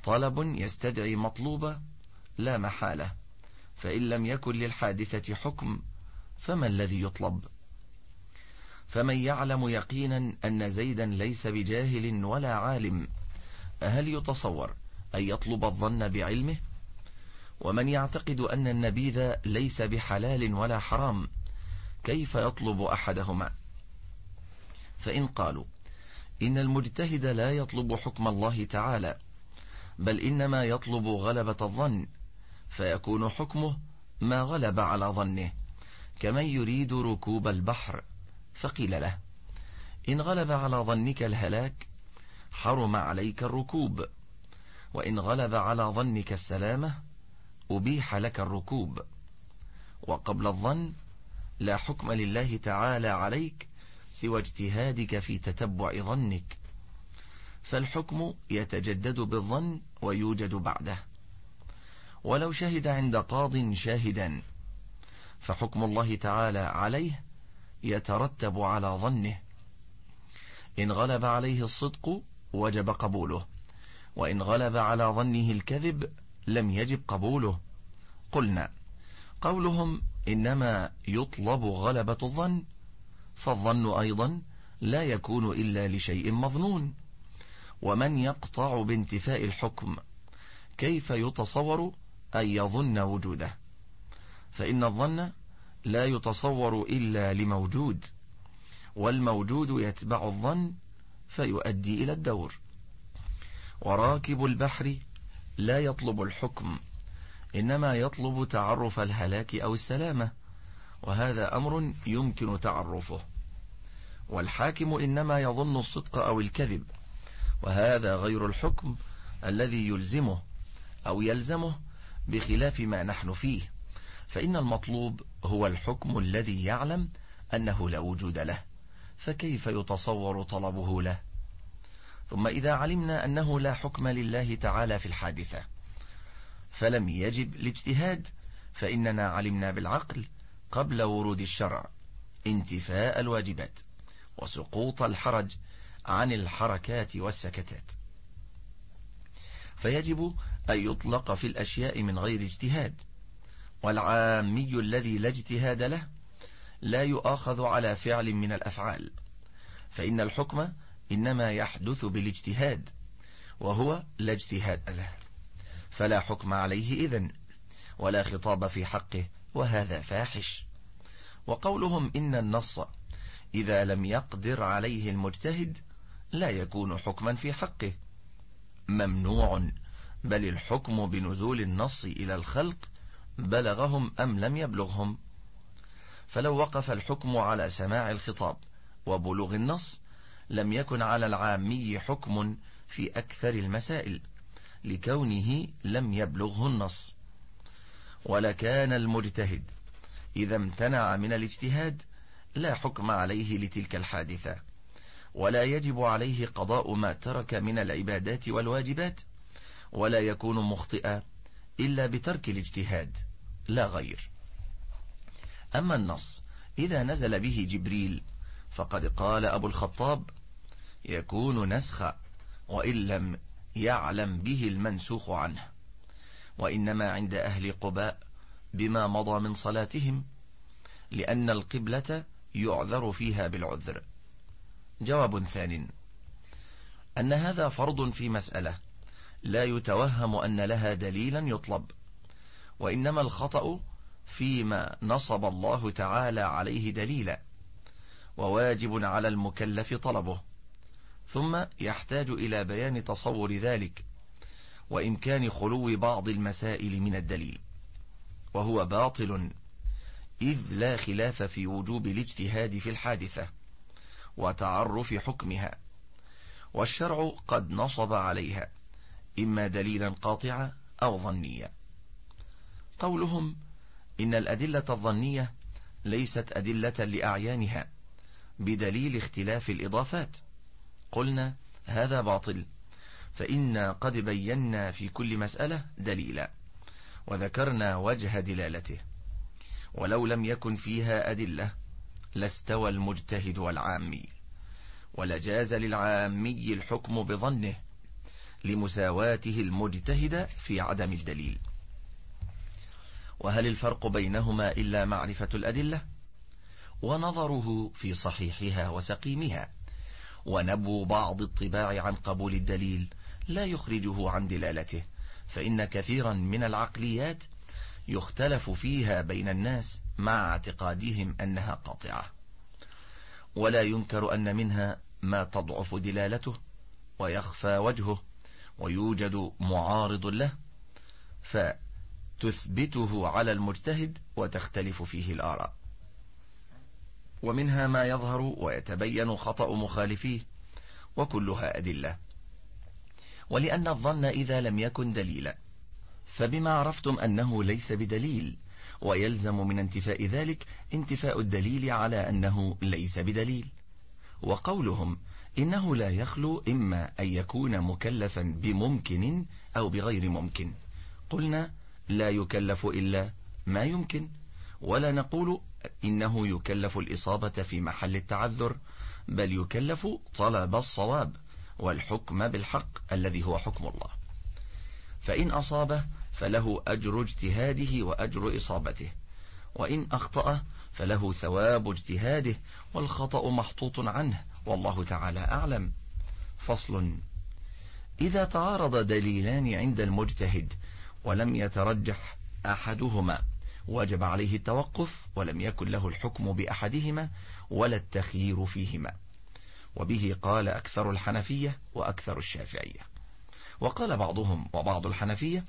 طلب يستدعي مطلوبة لا محالة فإن لم يكن للحادثة حكم فما الذي يطلب فمن يعلم يقينا أن زيدا ليس بجاهل ولا عالم هل يتصور أن يطلب الظن بعلمه ومن يعتقد أن النبيذ ليس بحلال ولا حرام كيف يطلب أحدهما فإن قالوا إن المجتهد لا يطلب حكم الله تعالى بل إنما يطلب غلبة الظن فيكون حكمه ما غلب على ظنه كمن يريد ركوب البحر فقيل له إن غلب على ظنك الهلاك حرم عليك الركوب وإن غلب على ظنك السلامة أبيح لك الركوب وقبل الظن لا حكم لله تعالى عليك سوى اجتهادك في تتبع ظنك فالحكم يتجدد بالظن ويوجد بعده ولو شهد عند قاض شاهدا فحكم الله تعالى عليه يترتب على ظنه إن غلب عليه الصدق وجب قبوله وإن غلب على ظنه الكذب لم يجب قبوله قلنا قولهم إنما يطلب غلبة الظن فالظن أيضا لا يكون إلا لشيء مظنون ومن يقطع بانتفاء الحكم كيف يتصور أن يظن وجوده فإن الظن لا يتصور إلا لموجود والموجود يتبع الظن فيؤدي إلى الدور وراكب البحر لا يطلب الحكم إنما يطلب تعرف الهلاك أو السلامة وهذا أمر يمكن تعرفه والحاكم إنما يظن الصدق أو الكذب وهذا غير الحكم الذي يلزمه أو يلزمه بخلاف ما نحن فيه فإن المطلوب هو الحكم الذي يعلم أنه لا وجود له فكيف يتصور طلبه له ثم إذا علمنا أنه لا حكم لله تعالى في الحادثة فلم يجب الاجتهاد فإننا علمنا بالعقل قبل ورود الشرع انتفاء الواجبات وسقوط الحرج عن الحركات والسكتات فيجب أن يطلق في الأشياء من غير اجتهاد والعامي الذي لا اجتهاد له لا يؤاخذ على فعل من الأفعال فإن الحكم إنما يحدث بالاجتهاد وهو لا اجتهاد له فلا حكم عليه إذن ولا خطاب في حقه وهذا فاحش وقولهم إن النص إذا لم يقدر عليه المجتهد لا يكون حكما في حقه ممنوع بل الحكم بنزول النص إلى الخلق بلغهم أم لم يبلغهم فلو وقف الحكم على سماع الخطاب وبلوغ النص لم يكن على العامي حكم في أكثر المسائل لكونه لم يبلغه النص ولكان المجتهد إذا امتنع من الاجتهاد لا حكم عليه لتلك الحادثة ولا يجب عليه قضاء ما ترك من العبادات والواجبات ولا يكون مخطئا إلا بترك الاجتهاد لا غير أما النص إذا نزل به جبريل فقد قال أبو الخطاب يكون نسخا وإن لم يعلم به المنسوخ عنه وإنما عند أهل قباء بما مضى من صلاتهم لأن القبلة يعذر فيها بالعذر جواب ثان أن هذا فرض في مسألة لا يتوهم أن لها دليلا يطلب وإنما الخطأ فيما نصب الله تعالى عليه دليلا وواجب على المكلف طلبه ثم يحتاج إلى بيان تصور ذلك وإمكان خلو بعض المسائل من الدليل وهو باطل إذ لا خلاف في وجوب الاجتهاد في الحادثة وتعرف حكمها والشرع قد نصب عليها إما دليلا قاطعا أو ظنيا قولهم إن الأدلة الظنية ليست أدلة لأعيانها بدليل اختلاف الإضافات قلنا هذا باطل فإنا قد بينا في كل مسألة دليلا وذكرنا وجه دلالته ولو لم يكن فيها أدلة لاستوى المجتهد والعامي ولجاز للعامي الحكم بظنه لمساواته المجتهد في عدم الدليل وهل الفرق بينهما إلا معرفة الأدلة ونظره في صحيحها وسقيمها ونبو بعض الطباع عن قبول الدليل لا يخرجه عن دلالته فإن كثيرا من العقليات يختلف فيها بين الناس مع اعتقادهم أنها قاطعة ولا ينكر أن منها ما تضعف دلالته ويخفى وجهه ويوجد معارض له فتثبته على المجتهد وتختلف فيه الآراء ومنها ما يظهر ويتبين خطأ مخالفيه وكلها أدلة ولأن الظن إذا لم يكن دليلا فبما عرفتم أنه ليس بدليل ويلزم من انتفاء ذلك انتفاء الدليل على أنه ليس بدليل وقولهم إنه لا يخلو إما أن يكون مكلفا بممكن أو بغير ممكن قلنا لا يكلف إلا ما يمكن ولا نقول إنه يكلف الإصابة في محل التعذر بل يكلف طلب الصواب والحكم بالحق الذي هو حكم الله فإن أصابه فله أجر اجتهاده وأجر إصابته وإن أخطأ فله ثواب اجتهاده والخطأ محطوط عنه والله تعالى أعلم فصل إذا تعارض دليلان عند المجتهد ولم يترجح أحدهما وجب عليه التوقف ولم يكن له الحكم بأحدهما ولا التخيير فيهما وبه قال أكثر الحنفية وأكثر الشافعية وقال بعضهم وبعض الحنفية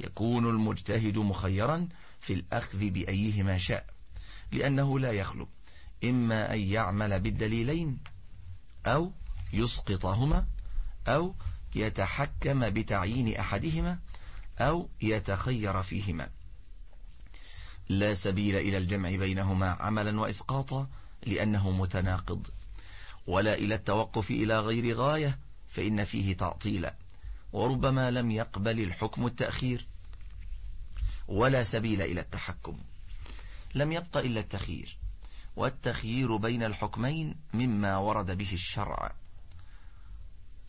يكون المجتهد مخيرا في الأخذ بأيهما شاء لأنه لا يخلو إما أن يعمل بالدليلين أو يسقطهما أو يتحكم بتعيين أحدهما أو يتخير فيهما لا سبيل إلى الجمع بينهما عملا وإسقاطا لأنه متناقض ولا إلى التوقف إلى غير غاية فإن فيه تعطيلا وربما لم يقبل الحكم التأخير ولا سبيل إلى التحكم لم يبق إلا التخيير والتخيير بين الحكمين مما ورد به الشرع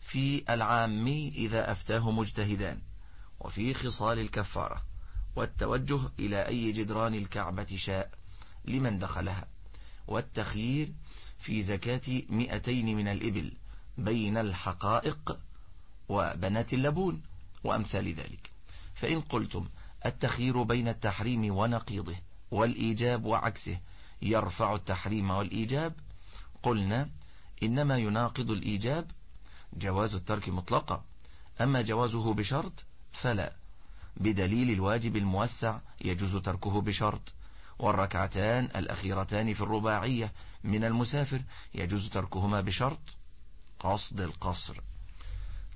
في العامي إذا أفتاه مجتهدان وفي خصال الكفارة والتوجه إلى أي جدران الكعبة شاء لمن دخلها والتخيير في زكاة مئتين من الإبل بين الحقائق وبنات اللبون وأمثال ذلك فإن قلتم التخيير بين التحريم ونقيضه والإيجاب وعكسه يرفع التحريم والإيجاب قلنا إنما يناقض الإيجاب جواز الترك مطلقة أما جوازه بشرط فلا بدليل الواجب الموسع يجوز تركه بشرط والركعتان الأخيرتان في الرباعية من المسافر يجوز تركهما بشرط قصد القصر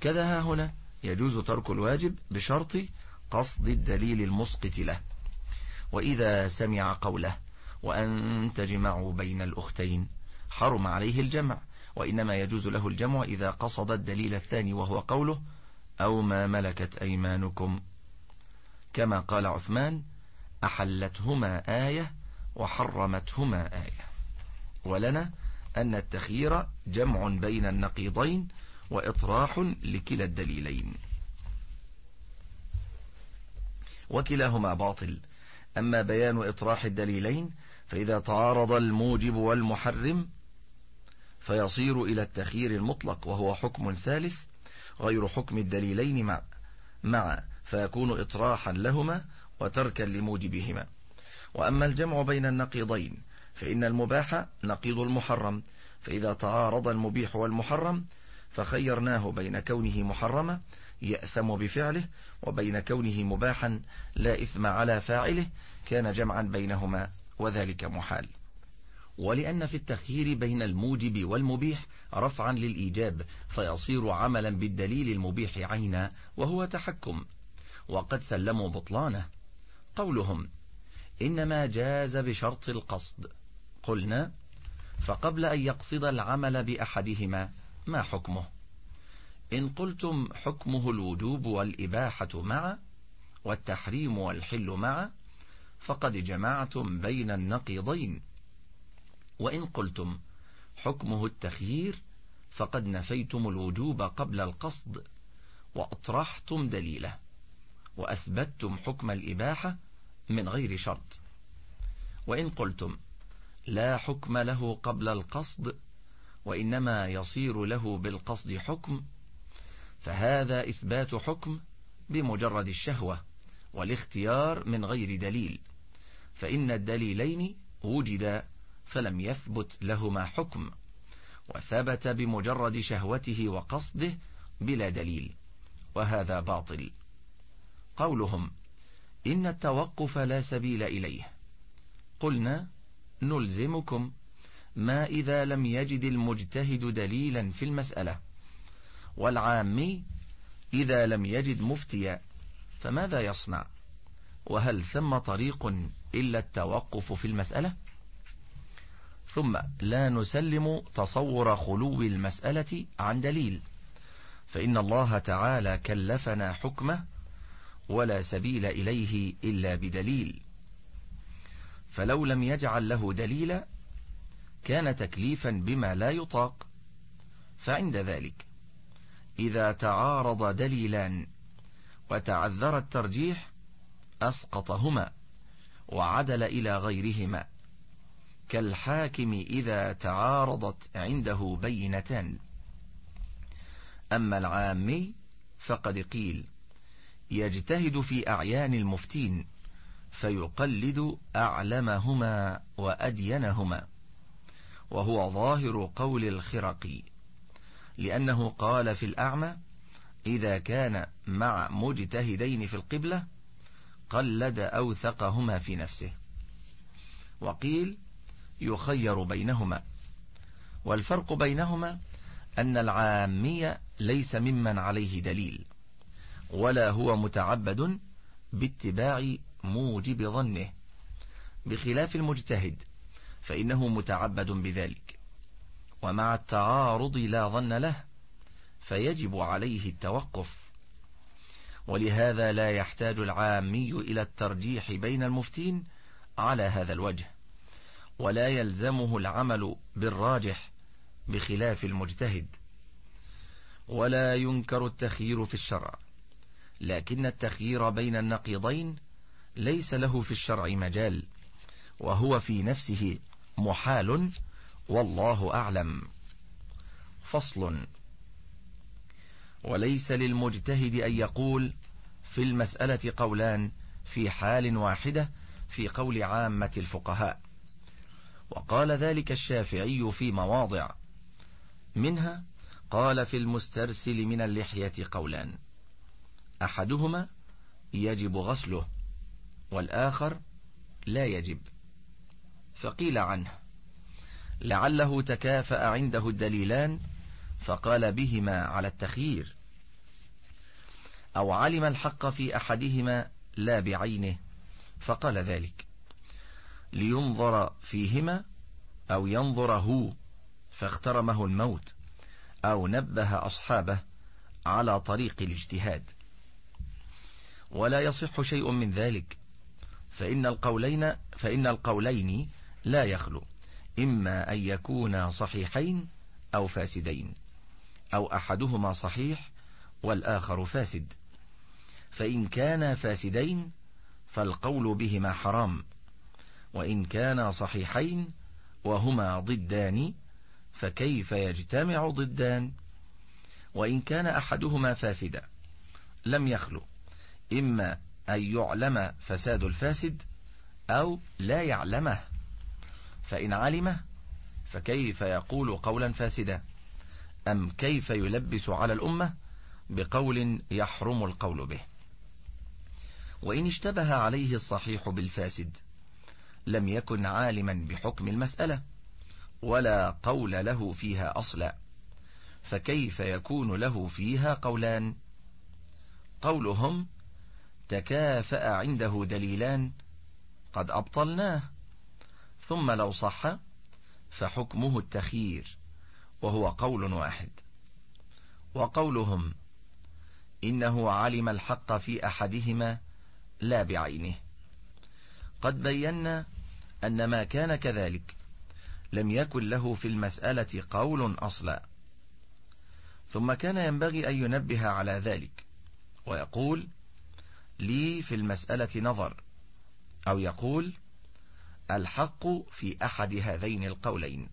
كذا ها هنا يجوز ترك الواجب بشرط قصد الدليل المسقط له وإذا سمع قوله وأن تجمعوا بين الأختين حرم عليه الجمع وإنما يجوز له الجمع إذا قصد الدليل الثاني وهو قوله أو ما ملكت أيمانكم كما قال عثمان أحلتهما آية وحرمتهما آية ولنا أن التخيير جمع بين النقيضين وإطراح لكلا الدليلين وكلاهما باطل أما بيان إطراح الدليلين فإذا تعارض الموجب والمحرم فيصير إلى التخيير المطلق وهو حكم ثالث غير حكم الدليلين مع مع فيكون إطراحا لهما وتركا لموجبهما وأما الجمع بين النقيضين فإن المباح نقيض المحرم فإذا تعارض المبيح والمحرم فخيرناه بين كونه محرما يأثم بفعله وبين كونه مباحا لا إثم على فاعله كان جمعا بينهما وذلك محال ولأن في التخيير بين الموجب والمبيح رفعا للإيجاب فيصير عملا بالدليل المبيح عينا وهو تحكم وقد سلموا بطلانه قولهم إنما جاز بشرط القصد قلنا فقبل أن يقصد العمل بأحدهما ما حكمه إن قلتم حكمه الوجوب والإباحة معا والتحريم والحل معا فقد جمعتم بين النقيضين وإن قلتم حكمه التخيير فقد نفيتم الوجوب قبل القصد وأطرحتم دليله وأثبتتم حكم الإباحة من غير شرط وإن قلتم لا حكم له قبل القصد وإنما يصير له بالقصد حكم فهذا إثبات حكم بمجرد الشهوة والاختيار من غير دليل فإن الدليلين وجدا فلم يثبت لهما حكم وثبت بمجرد شهوته وقصده بلا دليل وهذا باطل قولهم إن التوقف لا سبيل إليه قلنا نلزمكم ما إذا لم يجد المجتهد دليلا في المسألة والعامي إذا لم يجد مفتيا فماذا يصنع وهل ثم طريق إلا التوقف في المسألة ثم لا نسلم تصور خلو المسألة عن دليل فإن الله تعالى كلفنا حكمه ولا سبيل إليه إلا بدليل فلو لم يجعل له دليلا كان تكليفا بما لا يطاق فعند ذلك إذا تعارض دليلان وتعذر الترجيح أسقطهما وعدل إلى غيرهما كالحاكم إذا تعارضت عنده بينتان أما العامي فقد قيل يجتهد في أعيان المفتين فيقلد أعلمهما وأدينهما وهو ظاهر قول الخرقي لأنه قال في الأعمى إذا كان مع مجتهدين في القبلة قلد أوثقهما في نفسه وقيل يخير بينهما والفرق بينهما أن العامي ليس ممن عليه دليل ولا هو متعبد باتباع موجب ظنه بخلاف المجتهد فإنه متعبد بذلك ومع التعارض لا ظن له فيجب عليه التوقف ولهذا لا يحتاج العامي إلى الترجيح بين المفتين على هذا الوجه ولا يلزمه العمل بالراجح بخلاف المجتهد ولا ينكر التخيير في الشرع لكن التخيير بين النقيضين ليس له في الشرع مجال وهو في نفسه محال والله أعلم فصل وليس للمجتهد أن يقول في المسألة قولان في حال واحدة في قول عامة الفقهاء وقال ذلك الشافعي في مواضع منها قال في المسترسل من اللحية قولان أحدهما يجب غسله والآخر لا يجب فقيل عنه لعله تكافأ عنده الدليلان فقال بهما على التخيير أو علم الحق في أحدهما لا بعينه فقال ذلك لينظر فيهما أو ينظر هو فاخترمه الموت أو نبه أصحابه على طريق الاجتهاد ولا يصح شيء من ذلك فإن القولين فإن القولين لا يخلو إما أن يكونا صحيحين أو فاسدين أو أحدهما صحيح والآخر فاسد فإن كانا فاسدين فالقول بهما حرام وإن كانا صحيحين وهما ضدان فكيف يجتمع ضدان وإن كان أحدهما فاسدا لم يخلو إما أن يعلم فساد الفاسد أو لا يعلمه فإن علمه فكيف يقول قولا فاسدا أم كيف يلبس على الأمة بقول يحرم القول به وإن اشتبه عليه الصحيح بالفاسد لم يكن عالما بحكم المسألة ولا قول له فيها أصلا فكيف يكون له فيها قولان قولهم تكافأ عنده دليلان قد أبطلناه ثم لو صح فحكمه التخيير وهو قول واحد وقولهم إنه علم الحق في أحدهما لا بعينه قد بينا أن ما كان كذلك لم يكن له في المسألة قول أصلا ثم كان ينبغي أن ينبه على ذلك ويقول لي في المسألة نظر أو يقول الحق في أحد هذين القولين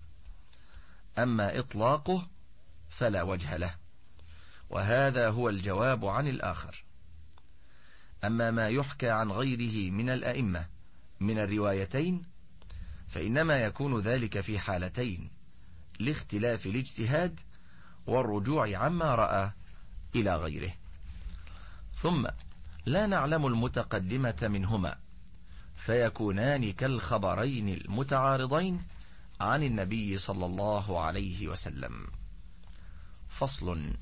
أما إطلاقه فلا وجه له وهذا هو الجواب عن الآخر أما ما يحكى عن غيره من الأئمة من الروايتين فإنما يكون ذلك في حالتين لاختلاف الاجتهاد والرجوع عما رأى إلى غيره ثم لا نعلم المتقدمة منهما فيكونان كالخبرين المتعارضين عن النبي صلى الله عليه وسلم فصل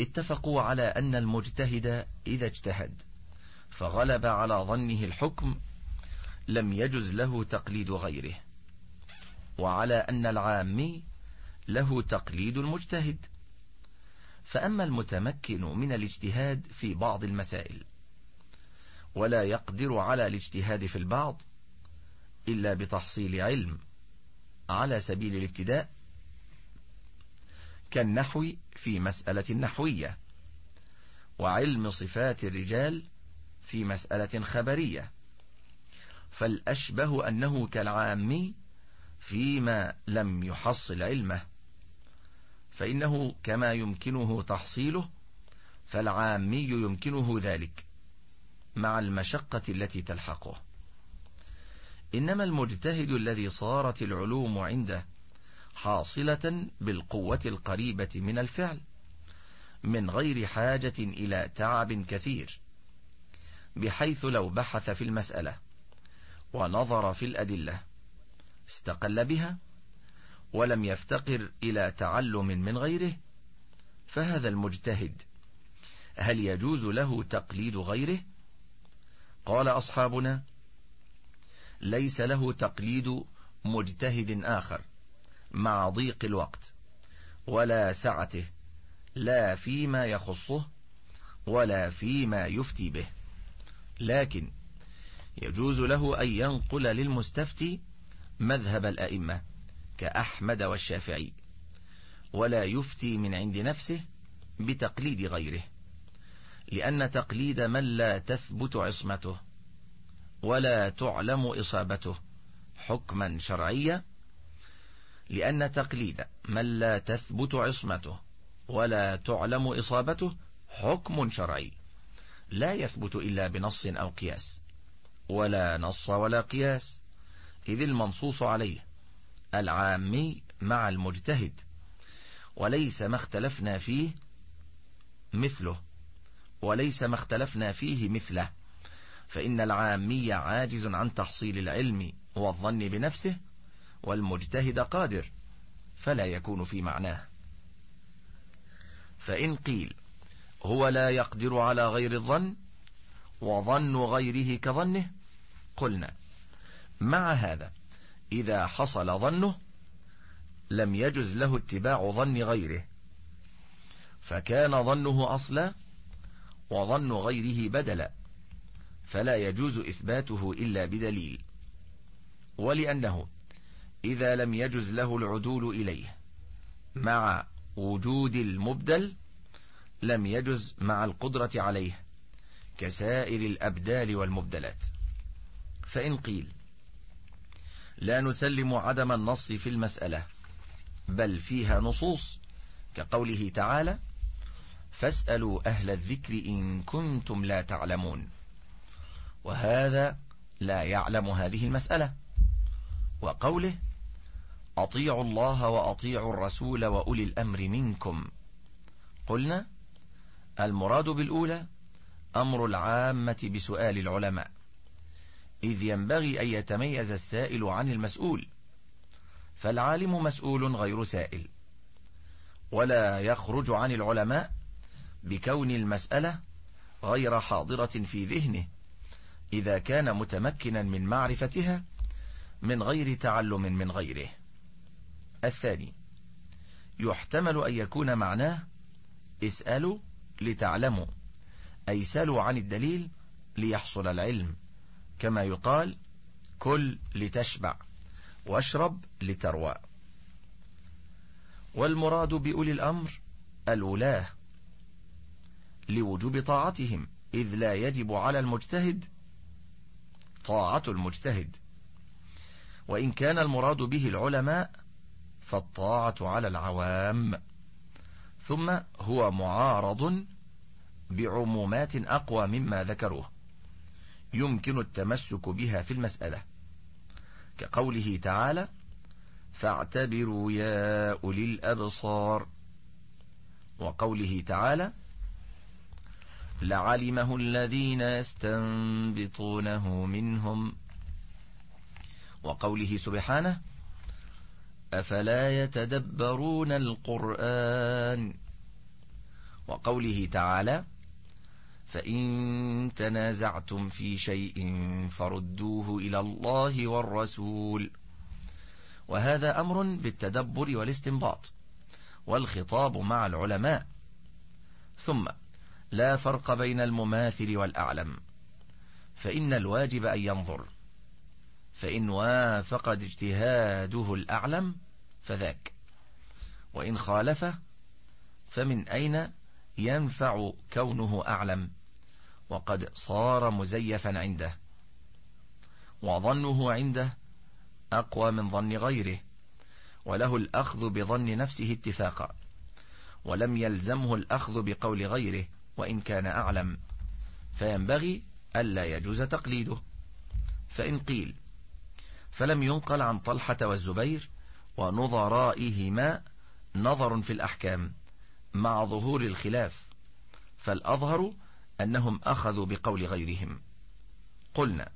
اتفقوا على أن المجتهد إذا اجتهد فغلب على ظنه الحكم لم يجز له تقليد غيره وعلى أن العامي له تقليد المجتهد فأما المتمكن من الاجتهاد في بعض المسائل ولا يقدر على الاجتهاد في البعض إلا بتحصيل علم على سبيل الابتداء كالنحو في مسألة نحوية وعلم صفات الرجال في مسألة خبرية فالأشبه أنه كالعامي فيما لم يحصل علمه فإنه كما يمكنه تحصيله فالعامي يمكنه ذلك مع المشقة التي تلحقه إنما المجتهد الذي صارت العلوم عنده حاصلة بالقوة القريبة من الفعل من غير حاجة إلى تعب كثير بحيث لو بحث في المسألة ونظر في الأدلة استقل بها ولم يفتقر إلى تعلم من غيره فهذا المجتهد هل يجوز له تقليد غيره قال أصحابنا ليس له تقليد مجتهد آخر مع ضيق الوقت ولا سعته لا فيما يخصه ولا فيما يفتي به لكن يجوز له أن ينقل للمستفتي مذهب الأئمة كأحمد والشافعي ولا يفتي من عند نفسه بتقليد غيره لأن تقليد من لا تثبت عصمته ولا تعلم إصابته حكما شرعيا لأن تقليد من لا تثبت عصمته ولا تعلم إصابته حكم شرعي لا يثبت إلا بنص أو قياس ولا نص ولا قياس إذ المنصوص عليه العامي مع المجتهد وليس ما اختلفنا فيه مثله وليس ما اختلفنا فيه مثله فإن العامي عاجز عن تحصيل العلم والظن بنفسه والمجتهد قادر فلا يكون في معناه فإن قيل هو لا يقدر على غير الظن وظن غيره كظنه قلنا مع هذا إذا حصل ظنه لم يجز له اتباع ظن غيره فكان ظنه أصلا وظن غيره بدلا فلا يجوز إثباته إلا بدليل ولأنه إذا لم يجز له العدول إليه مع وجود المبدل لم يجز مع القدرة عليه كسائر الأبدال والمبدلات فإن قيل لا نسلم عدم النص في المسألة بل فيها نصوص كقوله تعالى فاسألوا أهل الذكر إن كنتم لا تعلمون وهذا لا يعلم هذه المسألة وقوله أطيعوا الله وأطيعوا الرسول وأولي الأمر منكم قلنا المراد بالأولى أمر العامة بسؤال العلماء إذ ينبغي أن يتميز السائل عن المسؤول فالعالم مسؤول غير سائل ولا يخرج عن العلماء بكون المسألة غير حاضرة في ذهنه إذا كان متمكنا من معرفتها من غير تعلم من غيره الثاني يحتمل أن يكون معناه اسألوا لتعلموا أي سألوا عن الدليل ليحصل العلم كما يقال كل لتشبع واشرب لتروى والمراد بأولي الأمر الولاة لوجوب طاعتهم إذ لا يجب على المجتهد طاعة المجتهد وإن كان المراد به العلماء فالطاعة على العوام ثم هو معارض بعمومات أقوى مما ذكروه يمكن التمسك بها في المسألة كقوله تعالى فاعتبروا يا أولي الأبصار وقوله تعالى لعلمه الذين يستنبطونه منهم وقوله سبحانه أفلا يتدبرون القرآن وقوله تعالى فإن تنازعتم في شيء فردوه إلى الله والرسول وهذا أمر بالتدبر والاستنباط والخطاب مع العلماء ثم لا فرق بين المماثل والأعلم فإن الواجب أن ينظر فإن وافق اجتهاده الأعلم فذاك وإن خالفه فمن أين ينفع كونه أعلم وقد صار مزيفا عنده وظنه عنده أقوى من ظن غيره وله الأخذ بظن نفسه اتفاقا ولم يلزمه الأخذ بقول غيره وإن كان أعلم فينبغي ألا يجوز تقليده فإن قيل فلم ينقل عن طلحة والزبير ونظرائهما نظر في الأحكام مع ظهور الخلاف فالأظهر أنهم أخذوا بقول غيرهم قلنا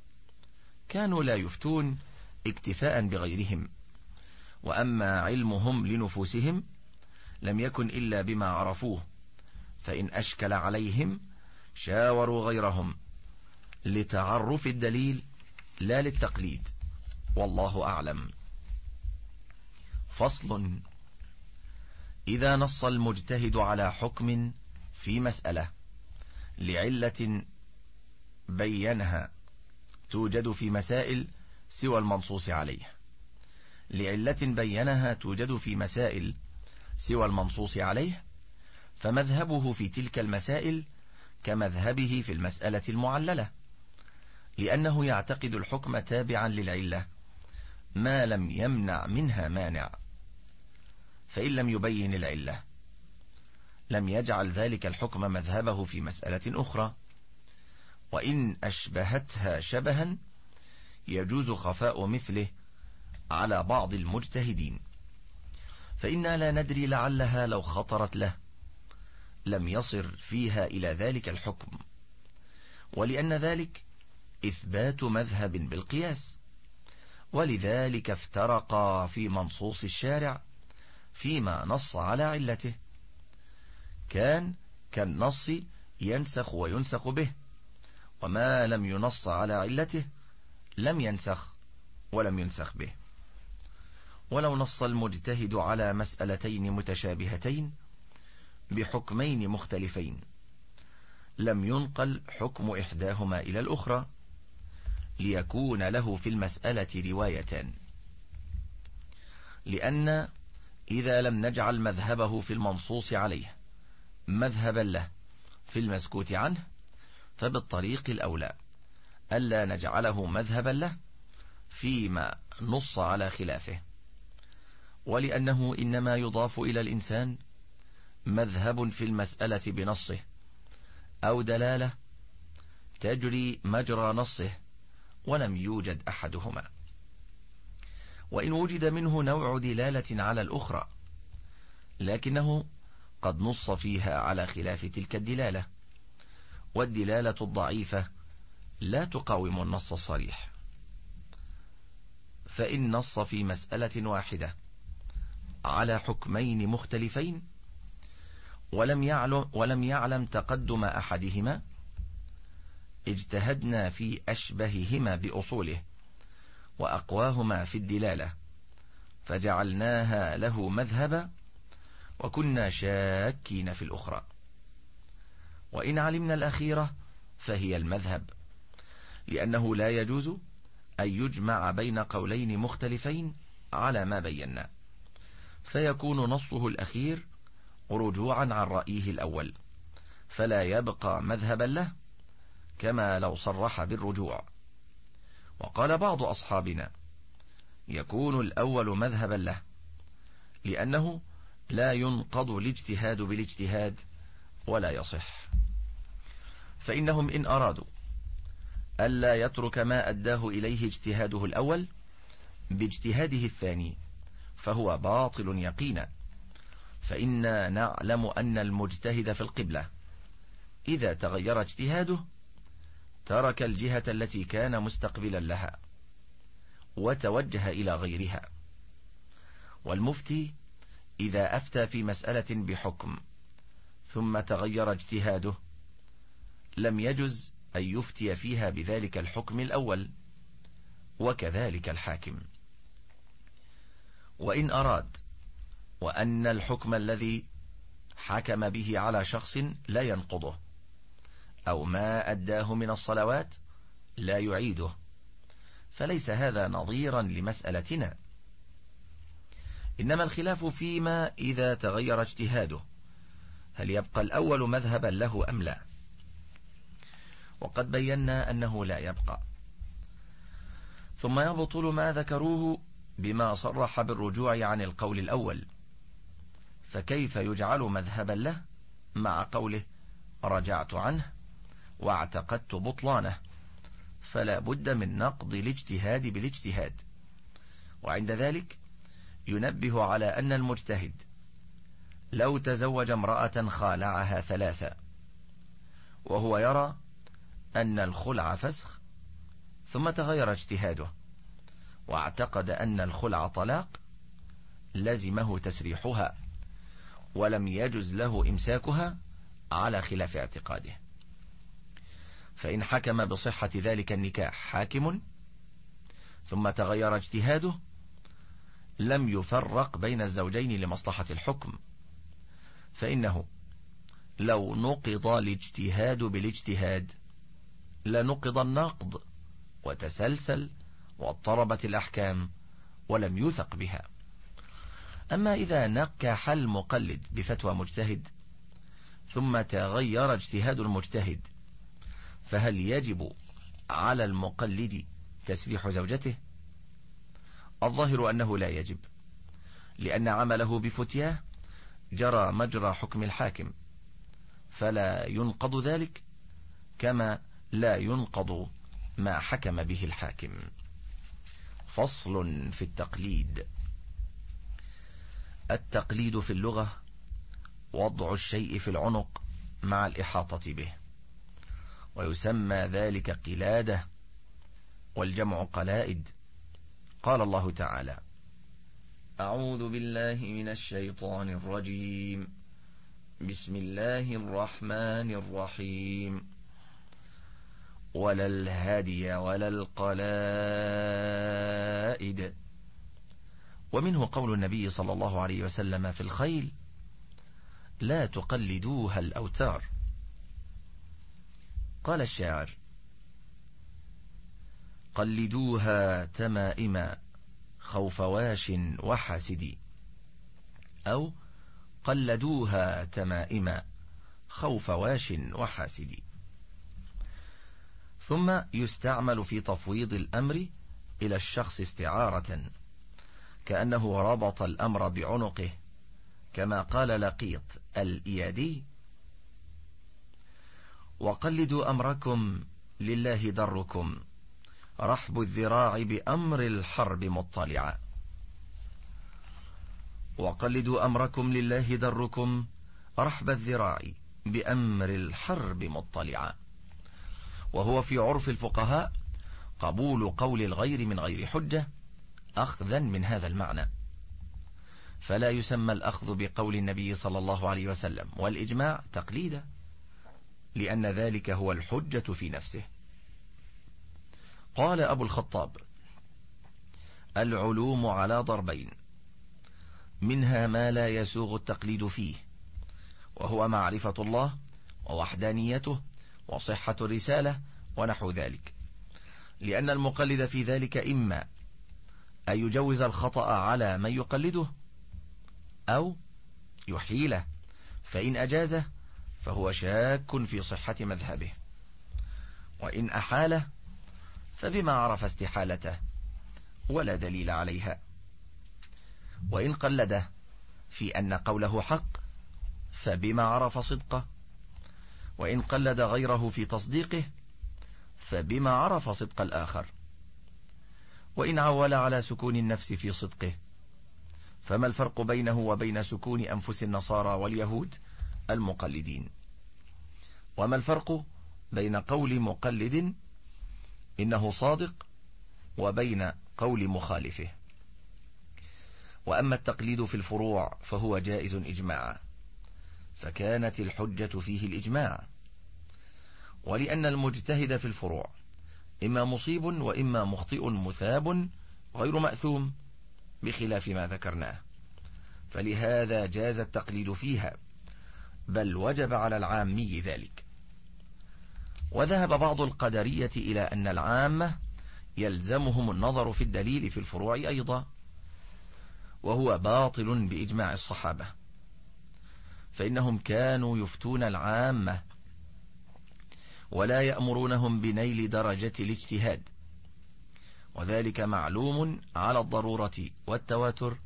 كانوا لا يفتون اكتفاء بغيرهم وأما علمهم لنفوسهم لم يكن إلا بما عرفوه فإن أشكل عليهم شاوروا غيرهم لتعرف الدليل لا للتقليد والله أعلم فصل إذا نص المجتهد على حكم في مسألة لعلة بينها توجد في مسائل سوى المنصوص عليه لعلة بينها توجد في مسائل سوى المنصوص عليه فمذهبه في تلك المسائل كمذهبه في المسألة المعللة لأنه يعتقد الحكم تابعا للعلة ما لم يمنع منها مانع فإن لم يبين العلة لم يجعل ذلك الحكم مذهبه في مسألة أخرى وإن أشبهتها شبها يجوز خفاء مثله على بعض المجتهدين فإنا لا ندري لعلها لو خطرت له لم يصر فيها إلى ذلك الحكم ولأن ذلك إثبات مذهب بالقياس ولذلك افترقا في منصوص الشارع فيما نص على علته كان كالنص ينسخ وينسخ به وما لم ينص على علته لم ينسخ ولم ينسخ به ولو نص المجتهد على مسألتين متشابهتين بحكمين مختلفين لم ينقل حكم إحداهما إلى الأخرى ليكون له في المسألة روايتان لأن إذا لم نجعل مذهبه في المنصوص عليه مذهبا له في المسكوت عنه فبالطريق الأولى ألا نجعله مذهبا له فيما نص على خلافه ولأنه إنما يضاف إلى الإنسان مذهب في المسألة بنصه أو دلالة تجري مجرى نصه ولم يوجد أحدهما وإن وجد منه نوع دلالة على الأخرى لكنه قد نص فيها على خلاف تلك الدلالة والدلالة الضعيفة لا تقاوم النص الصريح فإن نص في مسألة واحدة على حكمين مختلفين ولم يعلم, ولم يعلم تقدم أحدهما اجتهدنا في أشبههما بأصوله وأقواهما في الدلالة فجعلناها له مذهبا وكنا شاكين في الأخرى وإن علمنا الأخيرة فهي المذهب لأنه لا يجوز أن يجمع بين قولين مختلفين على ما بينا فيكون نصه الأخير رجوعا عن رأيه الأول فلا يبقى مذهبا له كما لو صرح بالرجوع وقال بعض أصحابنا يكون الأول مذهبا له لأنه لا ينقض الاجتهاد بالاجتهاد ولا يصح فإنهم إن أرادوا ألا يترك ما أداه إليه اجتهاده الأول باجتهاده الثاني فهو باطل يقينا فإنا نعلم أن المجتهد في القبلة إذا تغير اجتهاده ترك الجهة التي كان مستقبلا لها وتوجه إلى غيرها والمفتي إذا أفتى في مسألة بحكم ثم تغير اجتهاده لم يجز أن يفتي فيها بذلك الحكم الأول وكذلك الحاكم وإن أراد وأن الحكم الذي حكم به على شخص لا ينقضه أو ما أداه من الصلوات لا يعيده فليس هذا نظيرا لمسألتنا إنما الخلاف فيما إذا تغير اجتهاده هل يبقى الأول مذهبا له أم لا وقد بينا أنه لا يبقى ثم يبطل ما ذكروه بما صرح بالرجوع عن القول الأول فكيف يجعل مذهبا له مع قوله رجعت عنه واعتقدت بطلانه فلا بد من نقض الاجتهاد بالاجتهاد وعند ذلك ينبه على أن المجتهد لو تزوج امرأة خالعها ثلاثة وهو يرى أن الخلع فسخ ثم تغير اجتهاده واعتقد أن الخلع طلاق لزمه تسريحها ولم يجز له إمساكها على خلاف اعتقاده فإن حكم بصحة ذلك النكاح حاكم ثم تغير اجتهاده لم يفرق بين الزوجين لمصلحة الحكم فإنه لو نقض الاجتهاد بالاجتهاد لنقض النقض وتسلسل واضطربت الأحكام ولم يوثق بها أما إذا نكح المقلد بفتوى مجتهد ثم تغير اجتهاد المجتهد فهل يجب على المقلد تسريح زوجته الظاهر أنه لا يجب لأن عمله بفتياه جرى مجرى حكم الحاكم فلا ينقض ذلك كما لا ينقض ما حكم به الحاكم فصل في التقليد التقليد في اللغة وضع الشيء في العنق مع الإحاطة به ويسمى ذلك قلادة والجمع قلائد قال الله تعالى أعوذ بالله من الشيطان الرجيم بسم الله الرحمن الرحيم ولا الهادي ولا القلائد ومنه قول النبي صلى الله عليه وسلم في الخيل لا تقلدوها الأوتار قال الشاعر قلدوها تمائما خوف واش وحاسد أو قلدوها تمائما خوف واش وحاسد ثم يستعمل في تفويض الأمر إلى الشخص استعارة كأنه ربط الأمر بعنقه كما قال لقيط الإيادي وقلدوا أمركم لله دركم رحب الذراع بأمر الحرب مطلعا وقلدوا أمركم لله دركم رحب الذراع بأمر الحرب مطلعا وهو في عرف الفقهاء قبول قول الغير من غير حجة أخذا من هذا المعنى فلا يسمى الأخذ بقول النبي صلى الله عليه وسلم والإجماع تقليدا لأن ذلك هو الحجة في نفسه قال أبو الخطاب العلوم على ضربين منها ما لا يسوغ التقليد فيه وهو معرفة الله ووحدانيته وصحة الرسالة ونحو ذلك لأن المقلد في ذلك إما أن يجوز الخطأ على من يقلده أو يحيله فإن أجازه فهو شاك في صحة مذهبه وإن أحاله فبما عرف استحالته ولا دليل عليها وإن قلده في أن قوله حق فبما عرف صدقه وإن قلد غيره في تصديقه فبما عرف صدق الآخر وإن عول على سكون النفس في صدقه فما الفرق بينه وبين سكون أنفس النصارى واليهود المقلدين وما الفرق بين قول مقلد إنه صادق وبين قول مخالفه وأما التقليد في الفروع فهو جائز إجماعا فكانت الحجة فيه الإجماع ولأن المجتهد في الفروع إما مصيب وإما مخطئ مثاب غير مأثوم بخلاف ما ذكرناه فلهذا جاز التقليد فيها بل وجب على العامي ذلك وذهب بعض القدرية إلى أن العامة يلزمهم النظر في الدليل في الفروع أيضا وهو باطل بإجماع الصحابة فإنهم كانوا يفتون العامة ولا يأمرونهم بنيل درجة الاجتهاد وذلك معلوم على الضرورة والتواتر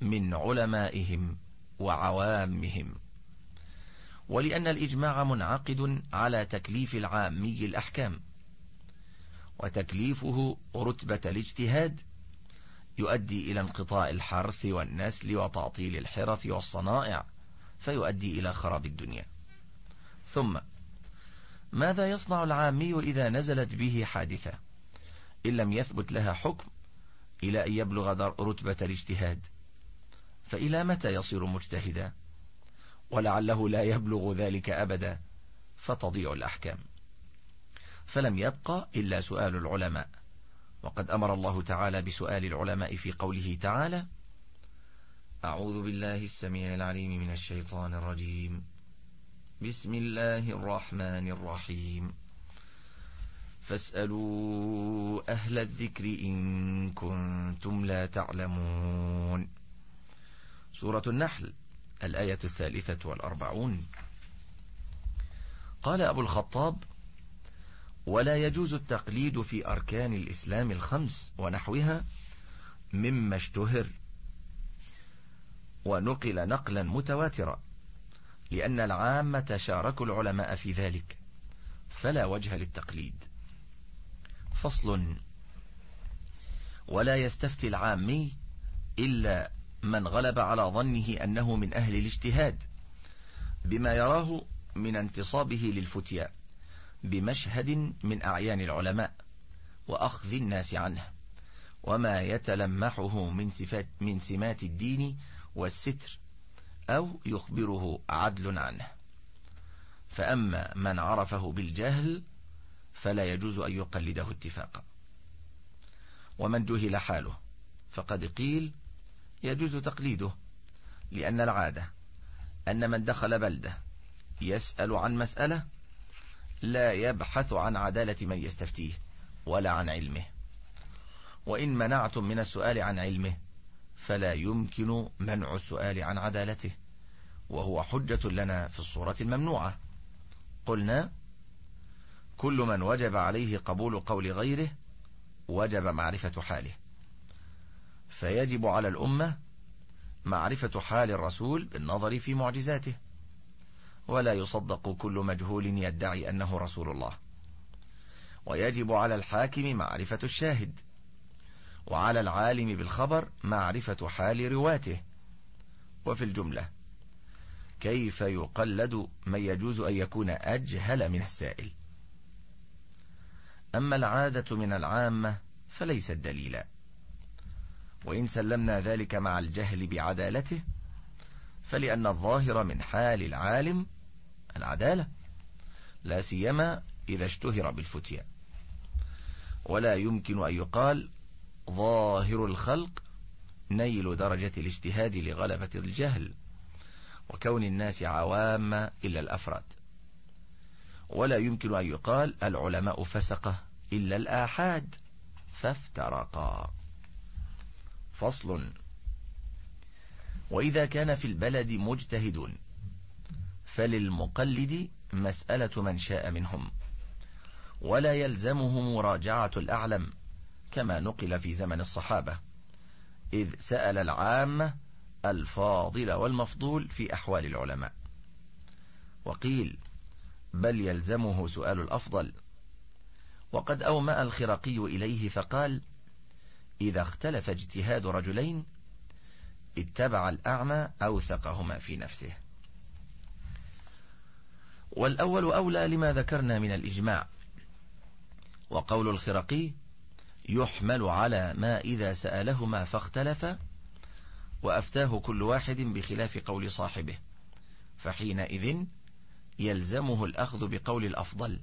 من علمائهم وعوامهم ولأن الإجماع منعقد على تكليف العامي الأحكام وتكليفه رتبة الاجتهاد يؤدي إلى انقطاع الحرث والنسل وتعطيل الحرف والصنائع فيؤدي إلى خراب الدنيا ثم ماذا يصنع العامي إذا نزلت به حادثة إن لم يثبت لها حكم إلى أن يبلغ رتبة الاجتهاد فإلى متى يصير مجتهدا ولعله لا يبلغ ذلك أبدا فتضيع الأحكام فلم يبقى إلا سؤال العلماء وقد أمر الله تعالى بسؤال العلماء في قوله تعالى أعوذ بالله السميع العليم من الشيطان الرجيم بسم الله الرحمن الرحيم فاسألوا أهل الذكر إن كنتم لا تعلمون سورة النحل الآية الثالثة والأربعون قال أبو الخطاب ولا يجوز التقليد في أركان الإسلام الخمس ونحوها مما اشتهر ونقل نقلا متواترا لأن العامة شاركوا العلماء في ذلك فلا وجه للتقليد فصل ولا يستفتي العامي إلا من غلب على ظنه أنه من أهل الاجتهاد بما يراه من انتصابه للفتيا بمشهد من أعيان العلماء وأخذ الناس عنه وما يتلمحه من صفات من سمات الدين والستر أو يخبره عدل عنه فأما من عرفه بالجهل فلا يجوز أن يقلده اتفاقا ومن جهل حاله فقد قيل يجوز تقليده لأن العادة أن من دخل بلدة يسأل عن مسألة لا يبحث عن عدالة من يستفتيه ولا عن علمه وإن منعتم من السؤال عن علمه فلا يمكن منع السؤال عن عدالته وهو حجة لنا في الصورة الممنوعة قلنا كل من وجب عليه قبول قول غيره وجب معرفة حاله فيجب على الأمة معرفة حال الرسول بالنظر في معجزاته ولا يصدق كل مجهول يدعي أنه رسول الله ويجب على الحاكم معرفة الشاهد وعلى العالم بالخبر معرفة حال رواته وفي الجملة كيف يقلد من يجوز أن يكون أجهل من السائل أما العادة من العامة فليست دليلا وإن سلمنا ذلك مع الجهل بعدالته فلأن الظاهر من حال العالم العدالة لا سيما إذا اشتهر بالفتيا ولا يمكن أن يقال ظاهر الخلق نيل درجة الاجتهاد لغلبة الجهل وكون الناس عوام إلا الأفراد ولا يمكن أن يقال العلماء فسقة إلا الآحاد فافترقا فصل وإذا كان في البلد مجتهد فللمقلد مسألة من شاء منهم ولا يلزمه مراجعة الأعلم كما نقل في زمن الصحابة إذ سأل العامة الفاضل والمفضول في أحوال العلماء وقيل بل يلزمه سؤال الأفضل وقد أومأ الخرقي إليه فقال: إذا اختلف اجتهاد رجلين اتبع الأعمى أوثقهما في نفسه والأول أولى لما ذكرنا من الإجماع وقول الخرقي يحمل على ما إذا سألهما فاختلف وأفتاه كل واحد بخلاف قول صاحبه فحينئذ يلزمه الأخذ بقول الأفضل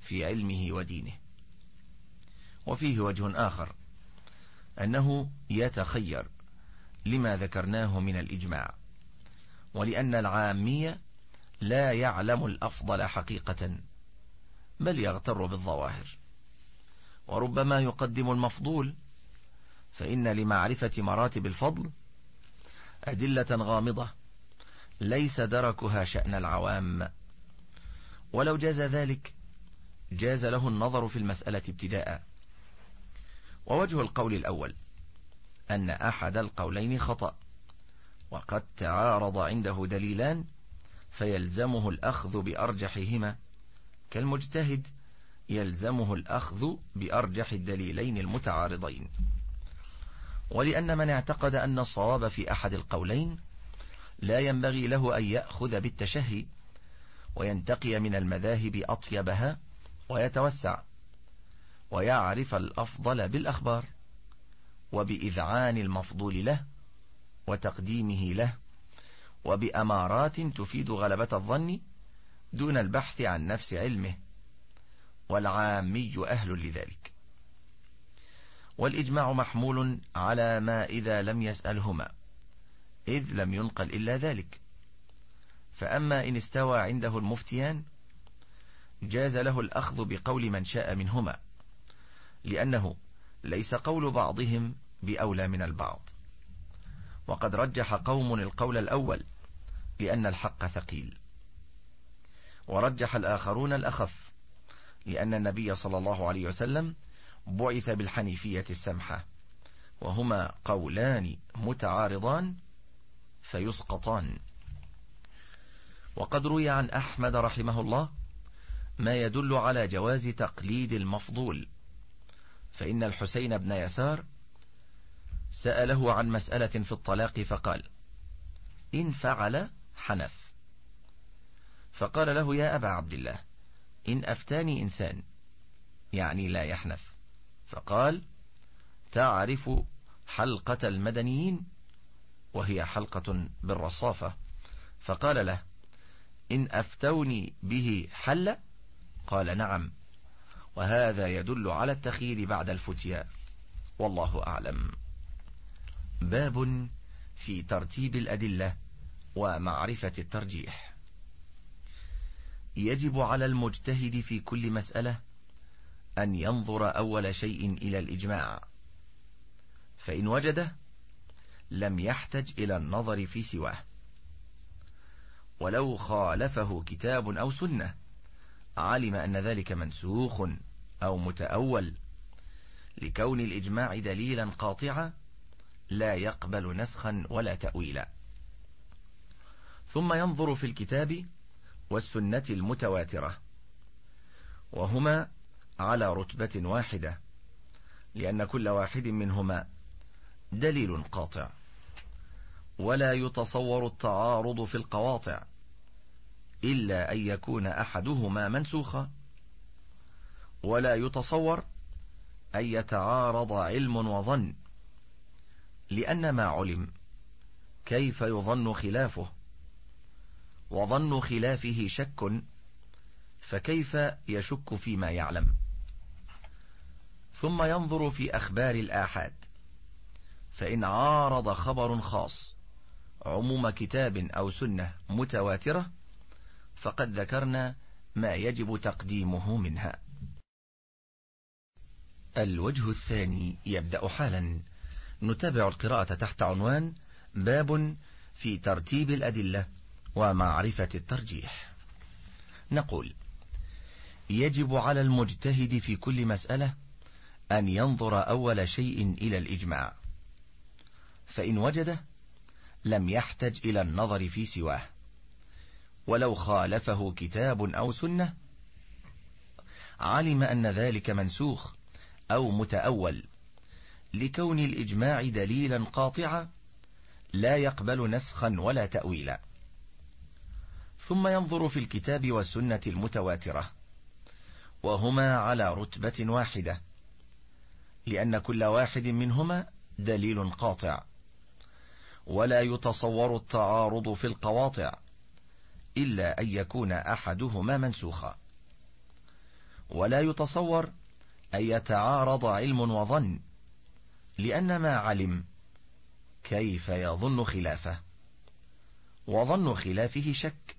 في علمه ودينه وفيه وجه آخر أنه يتخير لما ذكرناه من الإجماع ولأن العامية لا يعلم الأفضل حقيقة بل يغتر بالظواهر وربما يقدم المفضول فإن لمعرفة مراتب الفضل أدلة غامضة ليس دركها شأن العوام ولو جاز ذلك جاز له النظر في المسألة ابتداء ووجه القول الأول أن أحد القولين خطأ وقد تعارض عنده دليلان فيلزمه الأخذ بأرجحهما كالمجتهد يلزمه الأخذ بأرجح الدليلين المتعارضين ولأن من اعتقد أن الصواب في أحد القولين لا ينبغي له أن يأخذ بالتشهي وينتقي من المذاهب أطيبها ويتوسع ويعرف الأفضل بالأخبار وبإذعان المفضول له وتقديمه له وبأمارات تفيد غلبة الظن دون البحث عن نفس علمه والعامي أهل لذلك والإجماع محمول على ما إذا لم يسألهما إذ لم ينقل إلا ذلك فأما إن استوى عنده المفتيان جاز له الأخذ بقول من شاء منهما لأنه ليس قول بعضهم بأولى من البعض وقد رجح قوم القول الأول لأن الحق ثقيل ورجح الآخرون الأخف لأن النبي صلى الله عليه وسلم بعث بالحنيفية السمحة وهما قولان متعارضان فيسقطان وقد روي عن أحمد رحمه الله ما يدل على جواز تقليد المفضول فإن الحسين بن يسار سأله عن مسألة في الطلاق فقال إن فعل حنث فقال له يا أبا عبد الله إن أفتاني إنسان يعني لا يحنث فقال تعرف حلقة المدنيين وهي حلقة بالرصافة فقال له إن أفتوني به حل قال نعم وهذا يدل على التخيير بعد الفتيا والله أعلم باب في ترتيب الأدلة ومعرفة الترجيح يجب على المجتهد في كل مسألة أن ينظر أول شيء إلى الإجماع فإن وجده لم يحتج إلى النظر في سواه ولو خالفه كتاب أو سنة علم أن ذلك منسوخ أو متأول لكون الإجماع دليلا قاطعا لا يقبل نسخا ولا تأويلا ثم ينظر في الكتاب والسنة المتواترة وهما على رتبة واحدة لأن كل واحد منهما دليل قاطع ولا يتصور التعارض في القواطع إلا أن يكون أحدهما منسوخا ولا يتصور أن يتعارض علم وظن لأن ما علم كيف يظن خلافه وظن خلافه شك فكيف يشك فيما يعلم ثم ينظر في أخبار الآحاد فإن عارض خبر خاص عموم كتاب أو سنة متواترة فقد ذكرنا ما يجب تقديمه منها الوجه الثاني يبدأ حالا نتابع القراءة تحت عنوان باب في ترتيب الأدلة ومعرفة الترجيح نقول يجب على المجتهد في كل مسألة أن ينظر أول شيء إلى الإجماع فإن وجده لم يحتج إلى النظر في سواه ولو خالفه كتاب أو سنة علم أن ذلك منسوخ أو متأول لكون الإجماع دليلا قاطعا لا يقبل نسخا ولا تأويلا ثم ينظر في الكتاب والسنة المتواترة وهما على رتبة واحدة لأن كل واحد منهما دليل قاطع ولا يتصور التعارض في القواطع إلا أن يكون أحدهما منسوخا ولا يتصور أن يتعارض علم وظن لأن ما علم كيف يظن خلافه وظن خلافه شك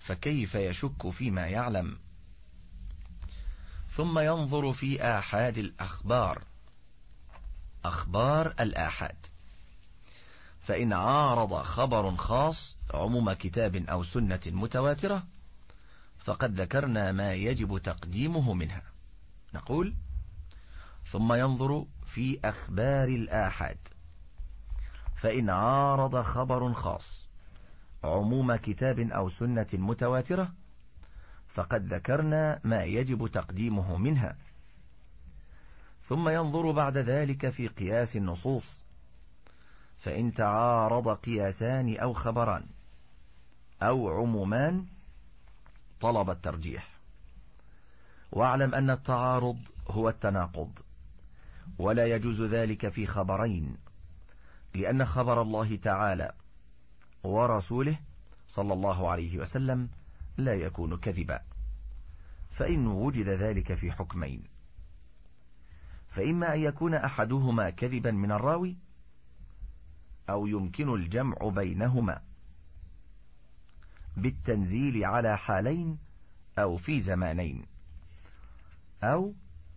فكيف يشك فيما يعلم ثم ينظر في آحاد الأخبار أخبار الآحاد فإن عارض خبر خاص عموم كتاب أو سنة متواترة فقد ذكرنا ما يجب تقديمه منها نقول ثم ينظر في أخبار الآحاد فإن عارض خبر خاص عموم كتاب أو سنة متواترة فقد ذكرنا ما يجب تقديمه منها ثم ينظر بعد ذلك في قياس النصوص فإن تعارض قياسان أو خبران أو عمومان طلب الترجيح واعلم أن التعارض هو التناقض ولا يجوز ذلك في خبرين لأن خبر الله تعالى ورسوله صلى الله عليه وسلم لا يكون كذبا فإن وجد ذلك في حكمين فإما أن يكون أحدهما كذبا من الراوي أو يمكن الجمع بينهما بالتنزيل على حالين أو في زمانين أو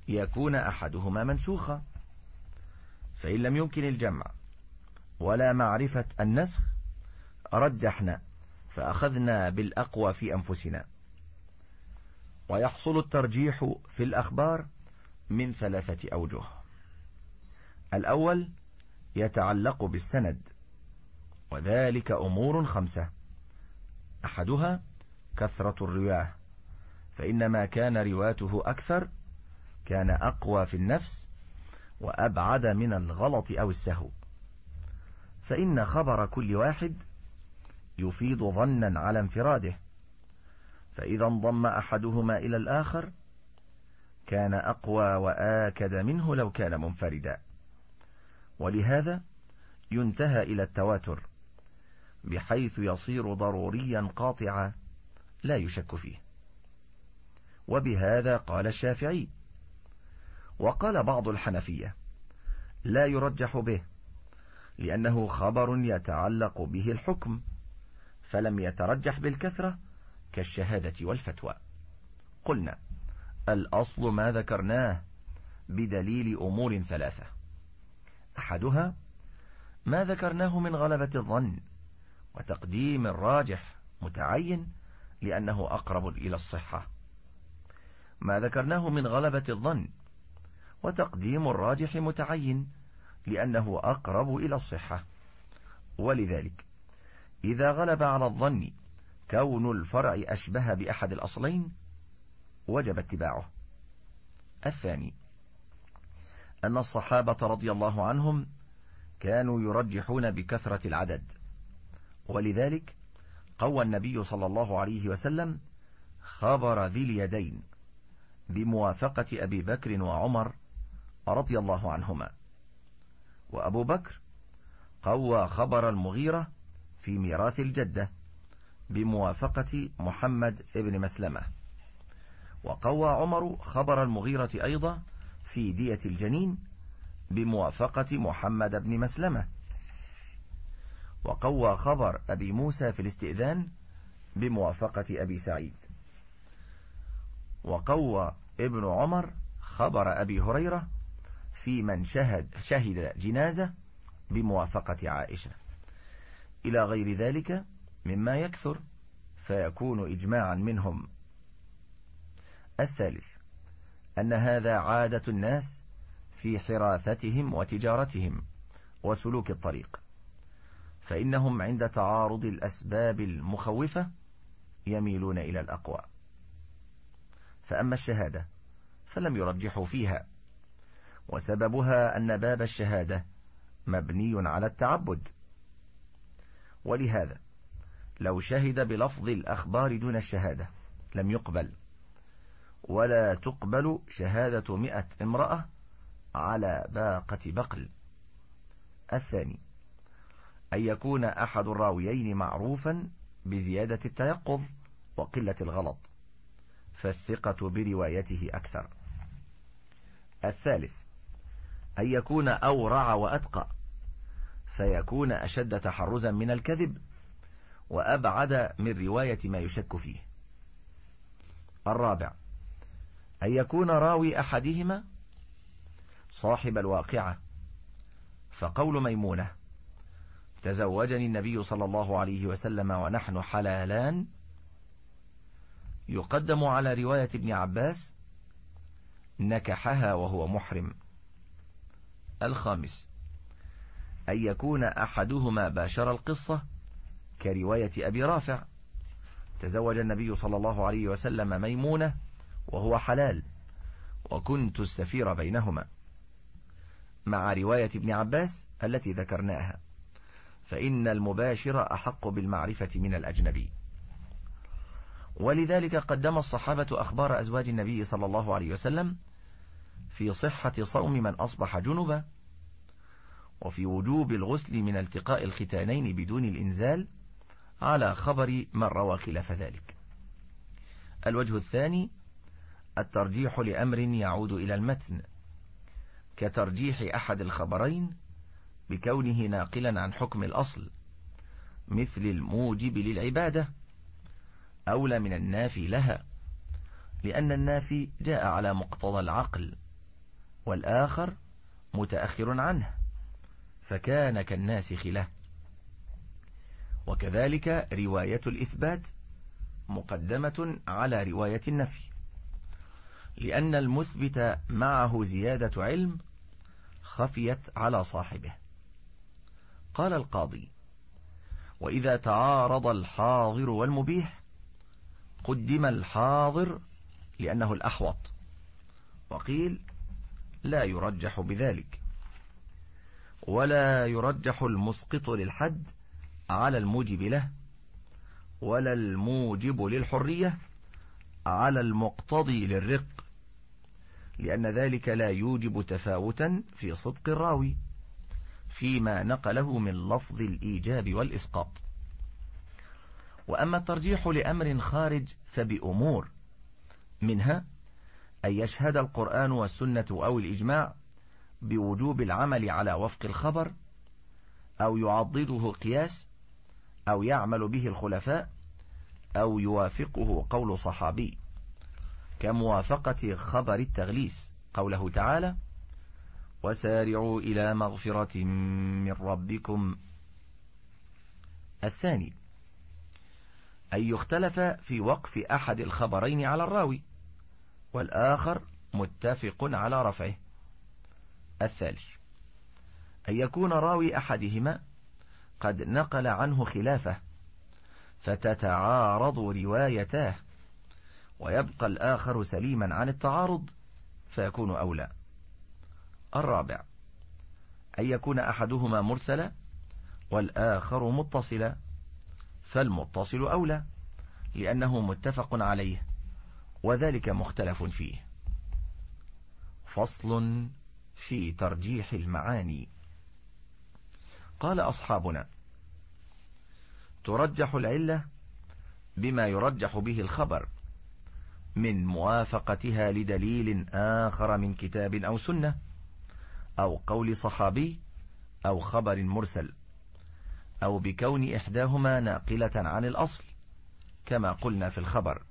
يكون أحدهما منسوخا فإن لم يمكن الجمع ولا معرفة النسخ رجحنا فأخذنا بالأقوى في أنفسنا ويحصل الترجيح في الأخبار من ثلاثة أوجه الأول يتعلق بالسند وذلك أمور خمسة أحدها كثرة الرواة فإنما كان رواته أكثر كان أقوى في النفس وأبعد من الغلط أو السهو فإن خبر كل واحد يفيد ظنا على انفراده فإذا انضم أحدهما إلى الآخر كان أقوى وآكد منه لو كان منفردا ولهذا ينتهى إلى التواتر بحيث يصير ضروريا قاطعا لا يشك فيه وبهذا قال الشافعي وقال بعض الحنفية لا يرجح به لأنه خبر يتعلق به الحكم فلم يترجح بالكثرة كالشهادة والفتوى قلنا الأصل ما ذكرناه بدليل أمور ثلاثة أحدها ما ذكرناه من غلبة الظن وتقديم الراجح متعين لأنه أقرب إلى الصحة ما ذكرناه من غلبة الظن وتقديم الراجح متعين لأنه أقرب إلى الصحة ولذلك إذا غلب على الظن كون الفرع أشبه بأحد الأصلين وجب اتباعه الثاني أن الصحابة رضي الله عنهم كانوا يرجحون بكثرة العدد ولذلك قوى النبي صلى الله عليه وسلم خبر ذي اليدين بموافقة أبي بكر وعمر رضي الله عنهما وأبو بكر قوى خبر المغيرة في ميراث الجدة بموافقة محمد ابن مسلمة وقوى عمر خبر المغيرة أيضا في دية الجنين بموافقة محمد بن مسلمة وقوى خبر أبي موسى في الاستئذان بموافقة أبي سعيد وقوى ابن عمر خبر أبي هريرة في من شهد, شهد جنازة بموافقة عائشة إلى غير ذلك مما يكثر فيكون إجماعا منهم الثالث أن هذا عادة الناس في حراثتهم وتجارتهم وسلوك الطريق فإنهم عند تعارض الأسباب المخوفة يميلون إلى الأقوى فأما الشهادة فلم يرجحوا فيها وسببها أن باب الشهادة مبني على التعبد ولهذا لو شهد بلفظ الأخبار دون الشهادة لم يقبل ولا تقبل شهادة مئة امرأة على باقة بقل الثاني أن يكون أحد الراويين معروفا بزيادة التيقظ وقلة الغلط فالثقة بروايته أكثر الثالث أن يكون أورع وأتقى فيكون أشد تحرزا من الكذب وأبعد من رواية ما يشك فيه الرابع أن يكون راوي أحدهما صاحب الواقعة فقول ميمونة تزوجني النبي صلى الله عليه وسلم ونحن حلالان يقدم على رواية ابن عباس نكحها وهو محرم الخامس أن يكون أحدهما باشر القصة كرواية أبي رافع تزوج النبي صلى الله عليه وسلم ميمونة وهو حلال وكنت السفير بينهما مع رواية ابن عباس التي ذكرناها فإن المباشر أحق بالمعرفة من الأجنبي ولذلك قدم الصحابة أخبار أزواج النبي صلى الله عليه وسلم في صحة صوم من أصبح جنبا وفي وجوب الغسل من التقاء الختانين بدون الإنزال على خبر من روى خلاف ذلك الوجه الثاني الترجيح لأمر يعود إلى المتن كترجيح أحد الخبرين بكونه ناقلا عن حكم الأصل مثل الموجب للعبادة أولى من النافي لها لأن النافي جاء على مقتضى العقل والآخر متأخر عنه فكان كالناسخ له وكذلك رواية الإثبات مقدمة على رواية النفي لأن المثبت معه زيادة علم خفيت على صاحبه قال القاضي وإذا تعارض الحاضر والمبيح قدم الحاضر لأنه الأحوط وقيل لا يرجح بذلك ولا يرجح المسقط للحد على الموجب له ولا الموجب للحرية على المقتضي للرق لأن ذلك لا يوجب تفاوتا في صدق الراوي فيما نقله من لفظ الإيجاب والإسقاط وأما الترجيح لأمر خارج فبأمور منها أن يشهد القرآن والسنة أو الإجماع بوجوب العمل على وفق الخبر أو يعضده القياس أو يعمل به الخلفاء أو يوافقه قول صحابي كموافقة خبر التغليس قوله تعالى وسارعوا إلى مغفرة من ربكم الثاني أن يختلف في وقف أحد الخبرين على الراوي والآخر متفق على رفعه الثالث أن يكون راوي أحدهما قد نقل عنه خلافه فتتعارض روايتاه ويبقى الآخر سليما عن التعارض فيكون أولى الرابع أن يكون أحدهما مرسلا والآخر متصلا فالمتصل أولى لأنه متفق عليه وذلك مختلف فيه فصل في ترجيح المعاني قال أصحابنا ترجح العلة بما يرجح به الخبر من موافقتها لدليل آخر من كتاب أو سنة أو قول صحابي أو خبر مرسل أو بكون إحداهما ناقلة عن الأصل كما قلنا في الخبر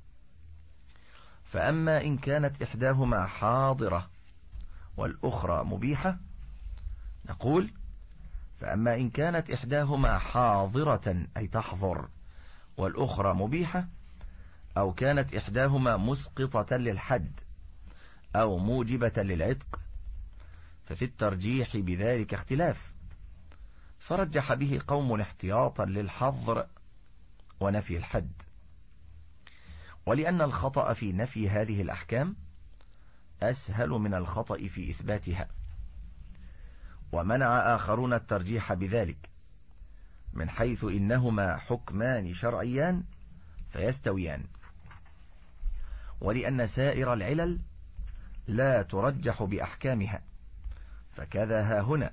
فأما إن كانت إحداهما حاضرة والأخرى مبيحة نقول فأما إن كانت إحداهما حاضرة أي تحضر والأخرى مبيحة أو كانت إحداهما مسقطة للحد أو موجبة للعتق ففي الترجيح بذلك اختلاف فرجح به قوم احتياطا للحظر ونفي الحد ولأن الخطأ في نفي هذه الأحكام أسهل من الخطأ في إثباتها ومنع آخرون الترجيح بذلك من حيث إنهما حكمان شرعيان فيستويان ولأن سائر العلل لا ترجح بأحكامها فكذا ها هنا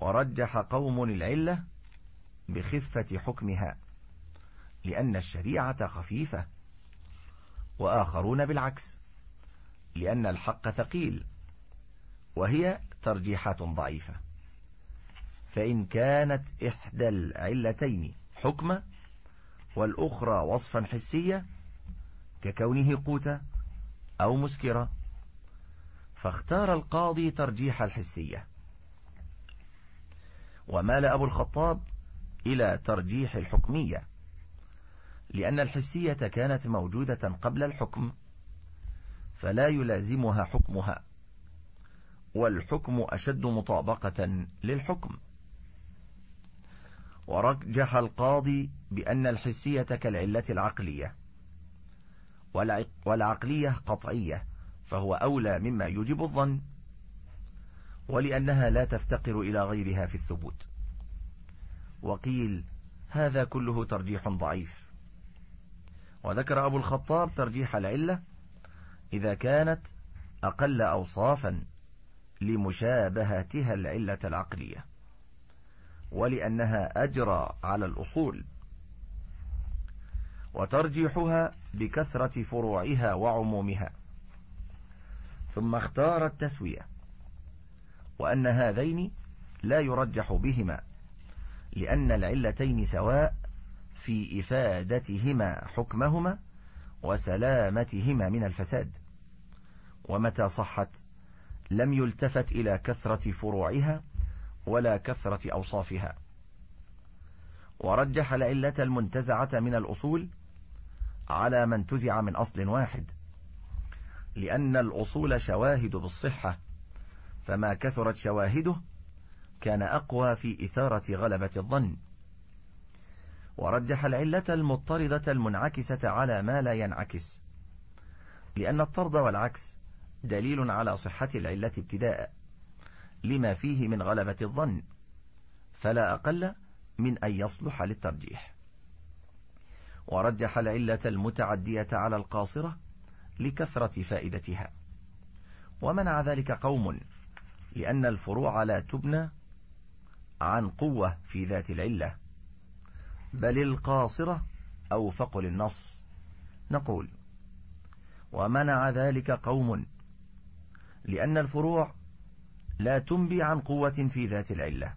ورجح قوم العلة بخفة حكمها لأن الشريعة خفيفة وآخرون بالعكس لأن الحق ثقيل وهي ترجيحات ضعيفة فإن كانت إحدى العلتين حكمة والأخرى وصفا حسيًا ككونه قوتا أو مسكرة فاختار القاضي ترجيح الحسية ومال أبو الخطاب إلى ترجيح الحكمية لأن الحسية كانت موجودة قبل الحكم فلا يلازمها حكمها والحكم أشد مطابقة للحكم ورجح القاضي بأن الحسية كالعلة العقلية والعقلية قطعية فهو أولى مما يوجب الظن ولأنها لا تفتقر إلى غيرها في الثبوت وقيل هذا كله ترجيح ضعيف وذكر أبو الخطاب ترجيح العلة إذا كانت أقل أوصافا لمشابهتها العلة العقلية ولأنها أجرى على الأصول وترجيحها بكثرة فروعها وعمومها ثم اختار التسوية وأن هذين لا يرجح بهما لأن العلتين سواء في إفادتهما حكمهما وسلامتهما من الفساد ومتى صحت لم يلتفت إلى كثرة فروعها ولا كثرة أوصافها ورجح العلة المنتزعة من الأصول على ما انتزع من أصل واحد لأن الأصول شواهد بالصحة فما كثرت شواهده كان أقوى في إثارة غلبة الظن ورجح العلة المضطردة المنعكسة على ما لا ينعكس لأن الطرد والعكس دليل على صحة العلة ابتداء لما فيه من غلبة الظن فلا أقل من أن يصلح للترجيح ورجح العلة المتعدية على القاصرة لكثرة فائدتها ومنع ذلك قوم لأن الفروع لا تبنى عن قوة في ذات العلة بل القاصرة أوفق للنص نقول ومنع ذلك قوم لأن الفروع لا تنبي عن قوة في ذات العلة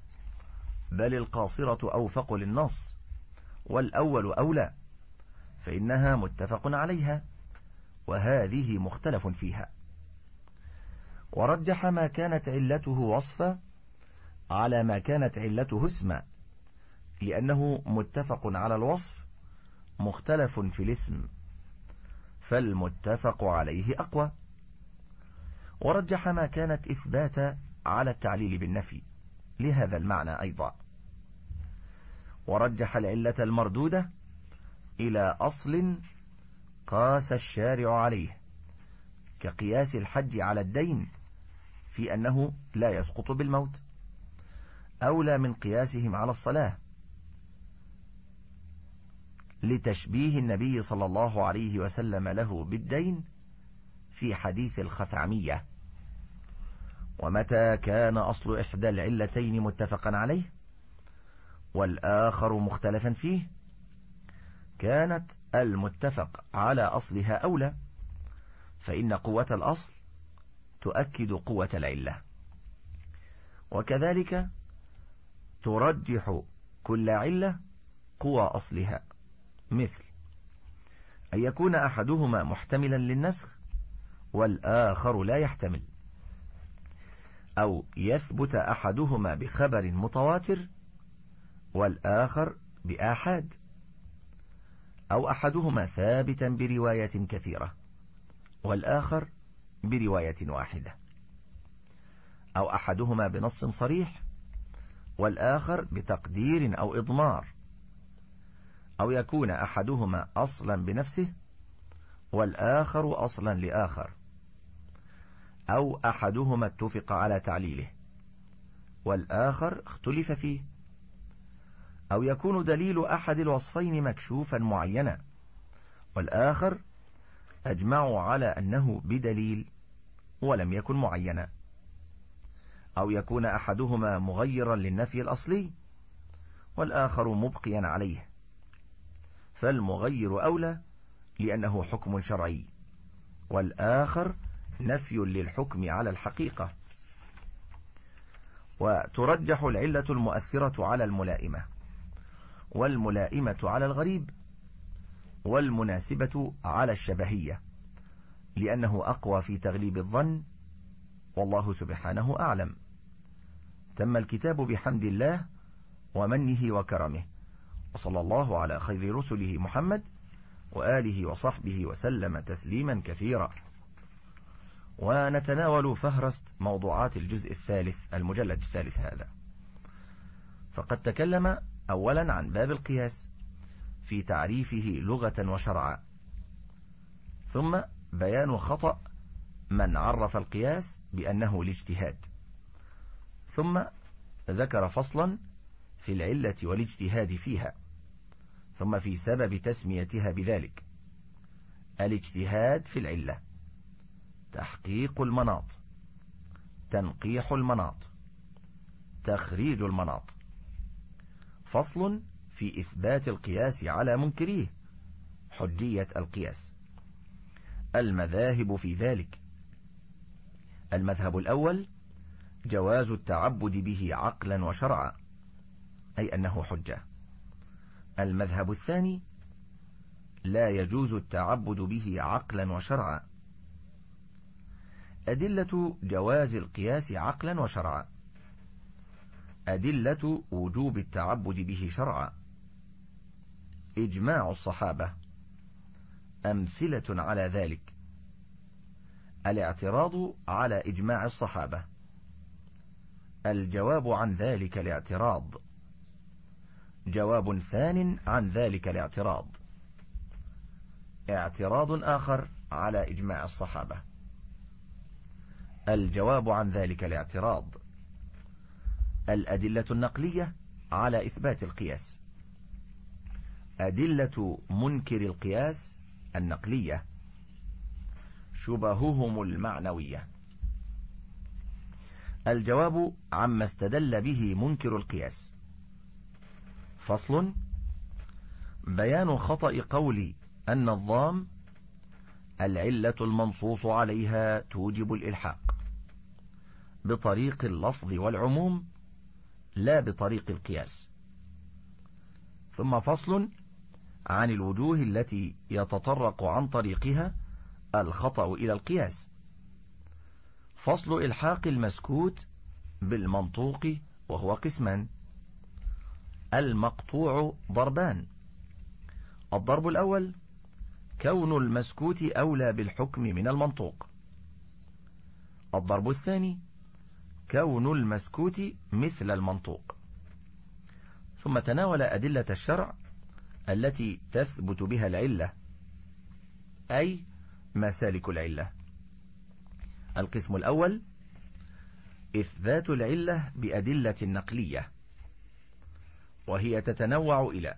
بل القاصرة أوفق للنص والأول أولى فإنها متفق عليها وهذه مختلف فيها ورجح ما كانت علته وصفا على ما كانت علته اسما لأنه متفق على الوصف مختلف في الاسم فالمتفق عليه أقوى ورجح ما كانت إثبات على التعليل بالنفي لهذا المعنى أيضا ورجح العلة المردودة إلى أصل قاس الشارع عليه كقياس الحج على الدين في أنه لا يسقط بالموت أولى من قياسهم على الصلاة لتشبيه النبي صلى الله عليه وسلم له بالدين في حديث الخثعمية ومتى كان أصل إحدى العلتين متفقا عليه والآخر مختلفا فيه كانت المتفق على أصلها أولى فإن قوة الأصل تؤكد قوة العلة وكذلك ترجح كل علة قوى أصلها مثل أن يكون أحدهما محتملا للنسخ والآخر لا يحتمل أو يثبت أحدهما بخبر متواتر والآخر بآحاد أو أحدهما ثابتا برواية كثيرة والآخر برواية واحدة أو أحدهما بنص صريح والآخر بتقدير أو إضمار أو يكون أحدهما أصلا بنفسه والآخر أصلا لآخر أو أحدهما اتفق على تعليله والآخر اختلف فيه أو يكون دليل أحد الوصفين مكشوفا معينا والآخر أجمعوا على أنه بدليل ولم يكن معينا أو يكون أحدهما مغيرا للنفي الأصلي والآخر مبقيا عليه فالمغير أولى لأنه حكم شرعي والآخر نفي للحكم على الحقيقة وترجح العلة المؤثرة على الملائمة والملائمة على الغريب والمناسبة على الشبهية لأنه أقوى في تغليب الظن والله سبحانه أعلم تم الكتاب بحمد الله ومنه وكرمه وصلى الله على خير رسله محمد وآله وصحبه وسلم تسليما كثيرا ونتناول فهرست موضوعات الجزء الثالث المجلد الثالث هذا فقد تكلم أولا عن باب القياس في تعريفه لغة وشرعا ثم بيان خطأ من عرف القياس بأنه الاجتهاد ثم ذكر فصلا في العلة والاجتهاد فيها ثم في سبب تسميتها بذلك الاجتهاد في العلة تحقيق المناط تنقيح المناط تخريج المناط فصل في إثبات القياس على منكريه حجية القياس المذاهب في ذلك المذهب الأول جواز التعبد به عقلا وشرعا أي أنه حجة المذهب الثاني لا يجوز التعبد به عقلا وشرعا أدلة جواز القياس عقلا وشرعا أدلة وجوب التعبد به شرعا إجماع الصحابة أمثلة على ذلك الاعتراض على إجماع الصحابة الجواب عن ذلك الاعتراض جواب ثان عن ذلك الاعتراض اعتراض آخر على إجماع الصحابة الجواب عن ذلك الاعتراض الأدلة النقلية على إثبات القياس أدلة منكر القياس النقلية شبههم المعنوية الجواب عما استدل به منكر القياس فصل بيان خطأ قول أن الضام العلة المنصوص عليها توجب الإلحاق بطريق اللفظ والعموم لا بطريق القياس ثم فصل عن الوجوه التي يتطرق عن طريقها الخطأ إلى القياس فصل إلحاق المسكوت بالمنطوق وهو قسمان المقطوع ضربان الضرب الأول كون المسكوت أولى بالحكم من المنطوق الضرب الثاني كون المسكوت مثل المنطوق ثم تناول أدلة الشرع التي تثبت بها العلة أي مسالك العلة القسم الأول إثبات العلة بأدلة نقلية وهي تتنوع إلى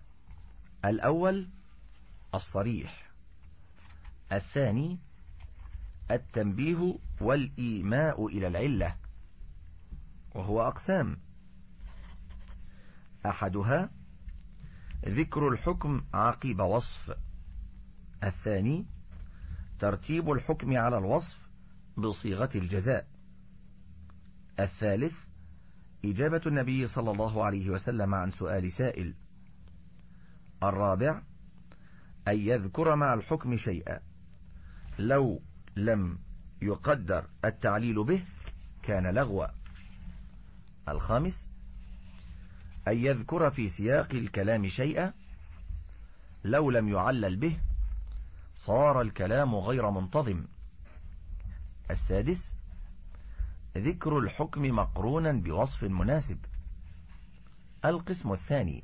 الأول الصريح الثاني التنبيه والإيماء إلى العلة وهو أقسام أحدها ذكر الحكم عقب وصف الثاني ترتيب الحكم على الوصف بصيغة الجزاء الثالث إجابة النبي صلى الله عليه وسلم عن سؤال سائل الرابع أن يذكر مع الحكم شيئا لو لم يقدر التعليل به كان لغوا الخامس أن يذكر في سياق الكلام شيئا لو لم يعلل به صار الكلام غير منتظم السادس ذكر الحكم مقرونا بوصف مناسب القسم الثاني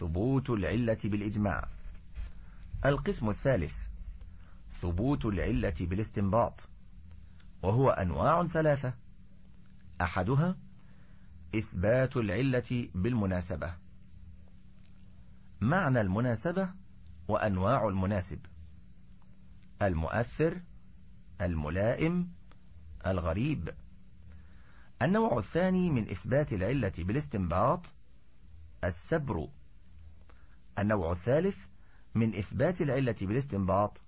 ثبوت العلة بالإجماع القسم الثالث ثبوت العلة بالاستنباط وهو أنواع ثلاثة أحدها إثبات العلة بالمناسبة معنى المناسبة وأنواع المناسب المؤثر الملائم الغريب النوع الثاني من إثبات العلة بالاستنباط السبر النوع الثالث من إثبات العلة بالاستنباط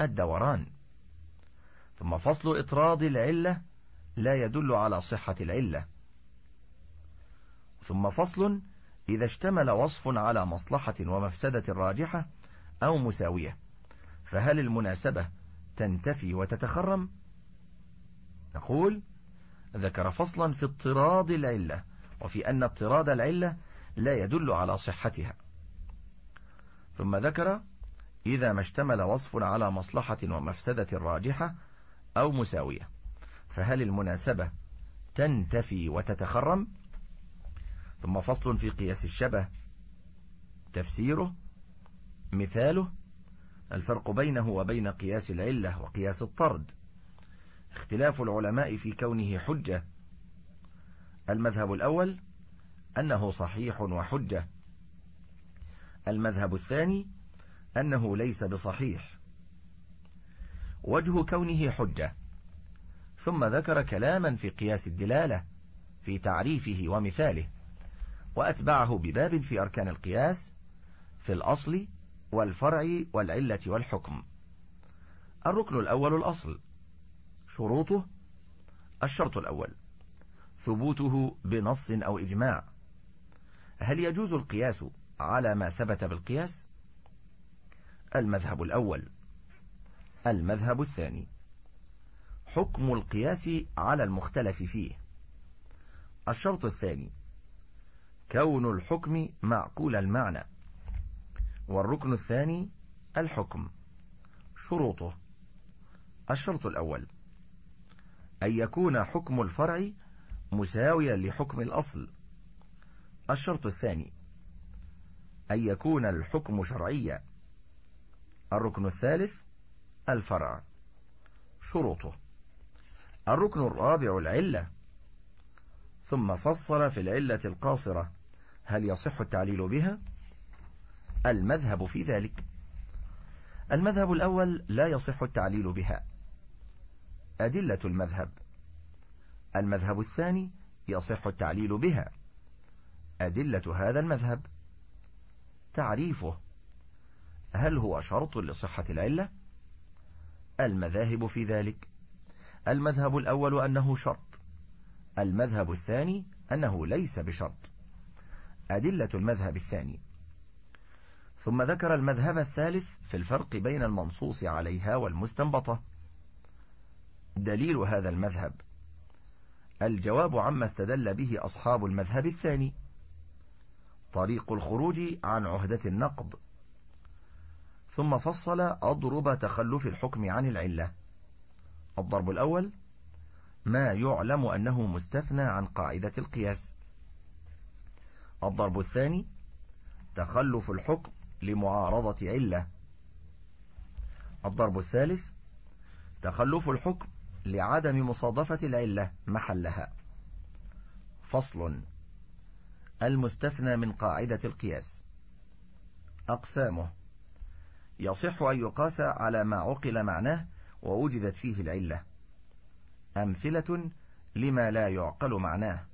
الدوران ثم فصل إطراد العلة لا يدل على صحة العلة ثم فصل إذا اشتمل وصف على مصلحة ومفسدة راجحة أو مساوية فهل المناسبة تنتفي وتتخرم نقول ذكر فصلا في اضطراد العلة وفي أن اضطراد العلة لا يدل على صحتها ثم ذكر إذا ما اشتمل وصف على مصلحة ومفسدة راجحة أو مساوية فهل المناسبة تنتفي وتتخرم ثم فصل في قياس الشبه تفسيره مثاله الفرق بينه وبين قياس العلة وقياس الطرد اختلاف العلماء في كونه حجة المذهب الأول أنه صحيح وحجة المذهب الثاني أنه ليس بصحيح وجه كونه حجة ثم ذكر كلاما في قياس الدلالة في تعريفه ومثاله وأتبعه بباب في أركان القياس في الأصل والفرع والعلة والحكم الركن الأول الأصل شروطه الشرط الأول ثبوته بنص أو إجماع هل يجوز القياس على ما ثبت بالقياس المذهب الأول المذهب الثاني حكم القياس على المختلف فيه الشرط الثاني كون الحكم معقول المعنى والركن الثاني الحكم شروطه الشرط الأول أن يكون حكم الفرع مساويا لحكم الأصل الشرط الثاني أن يكون الحكم شرعيا الركن الثالث الفرع شروطه الركن الرابع العلة ثم فصل في العلة القاصرة هل يصح التعليل بها المذهب في ذلك المذهب الأول لا يصح التعليل بها أدلة المذهب المذهب الثاني يصح التعليل بها أدلة هذا المذهب تعريفه هل هو شرط لصحة العلة؟ المذاهب في ذلك المذهب الأول أنه شرط المذهب الثاني أنه ليس بشرط أدلة المذهب الثاني ثم ذكر المذهب الثالث في الفرق بين المنصوص عليها والمستنبطة دليل هذا المذهب الجواب عما استدل به أصحاب المذهب الثاني طريق الخروج عن عهدة النقد ثم فصل أضرب تخلف الحكم عن العلة الضرب الأول ما يعلم أنه مستثنى عن قاعدة القياس الضرب الثاني تخلف الحكم لمعارضة علة الضرب الثالث تخلف الحكم لعدم مصادفة العلة محلها فصل المستثنى من قاعدة القياس أقسامه يصح أن يقاس على ما عقل معناه ووجدت فيه العلة أمثلة لما لا يعقل معناه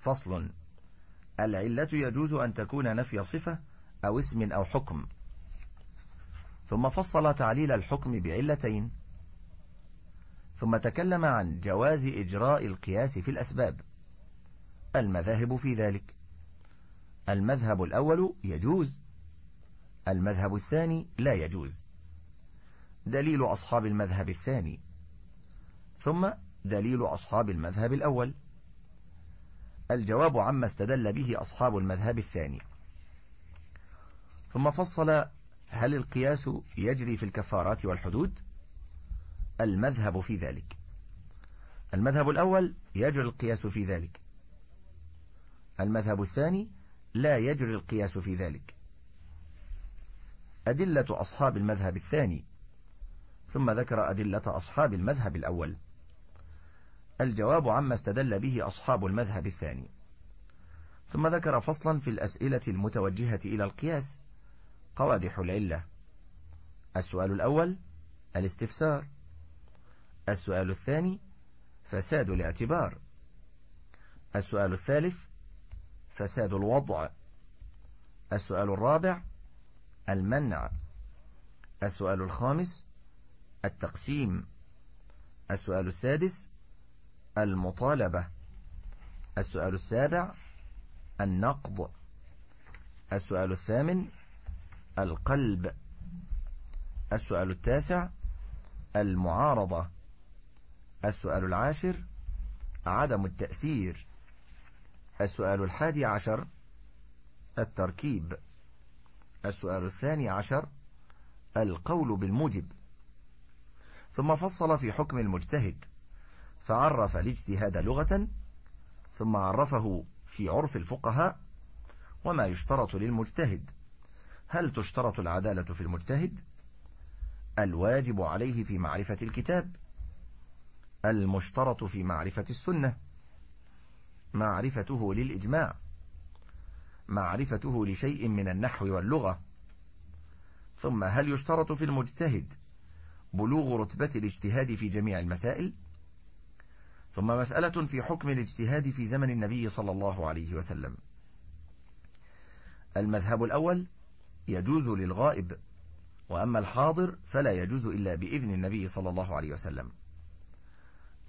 فصل العلة يجوز أن تكون نفي صفة أو اسم أو حكم ثم فصل تعليل الحكم بعلتين ثم تكلم عن جواز إجراء القياس في الأسباب المذاهب في ذلك المذهب الأول يجوز المذهب الثاني لا يجوز دليل أصحاب المذهب الثاني ثم دليل أصحاب المذهب الأول الجواب عما استدل به أصحاب المذهب الثاني ثم فصل هل القياس يجري في الكفارات والحدود المذهب في ذلك المذهب الأول يجري القياس في ذلك المذهب الثاني لا يجري القياس في ذلك أدلة أصحاب المذهب الثاني ثم ذكر أدلة أصحاب المذهب الأول الجواب عما استدل به أصحاب المذهب الثاني ثم ذكر فصلا في الأسئلة المتوجهة إلى القياس قوادح العلة السؤال الأول الاستفسار السؤال الثاني فساد الاعتبار السؤال الثالث فساد الوضع السؤال الرابع المنع السؤال الخامس التقسيم السؤال السادس المطالبة السؤال السابع النقض السؤال الثامن القلب السؤال التاسع المعارضة السؤال العاشر عدم التأثير السؤال الحادي عشر التركيب السؤال الثاني عشر القول بالموجب ثم فصل في حكم المجتهد فعرف الاجتهاد لغة ثم عرفه في عرف الفقهاء وما يشترط للمجتهد هل تشترط العدالة في المجتهد الواجب عليه في معرفة الكتاب المشترط في معرفة السنة معرفته للإجماع معرفته لشيء من النحو واللغة ثم هل يشترط في المجتهد بلوغ رتبة الاجتهاد في جميع المسائل؟ ثم مسألة في حكم الاجتهاد في زمن النبي صلى الله عليه وسلم المذهب الأول يجوز للغائب وأما الحاضر فلا يجوز إلا بإذن النبي صلى الله عليه وسلم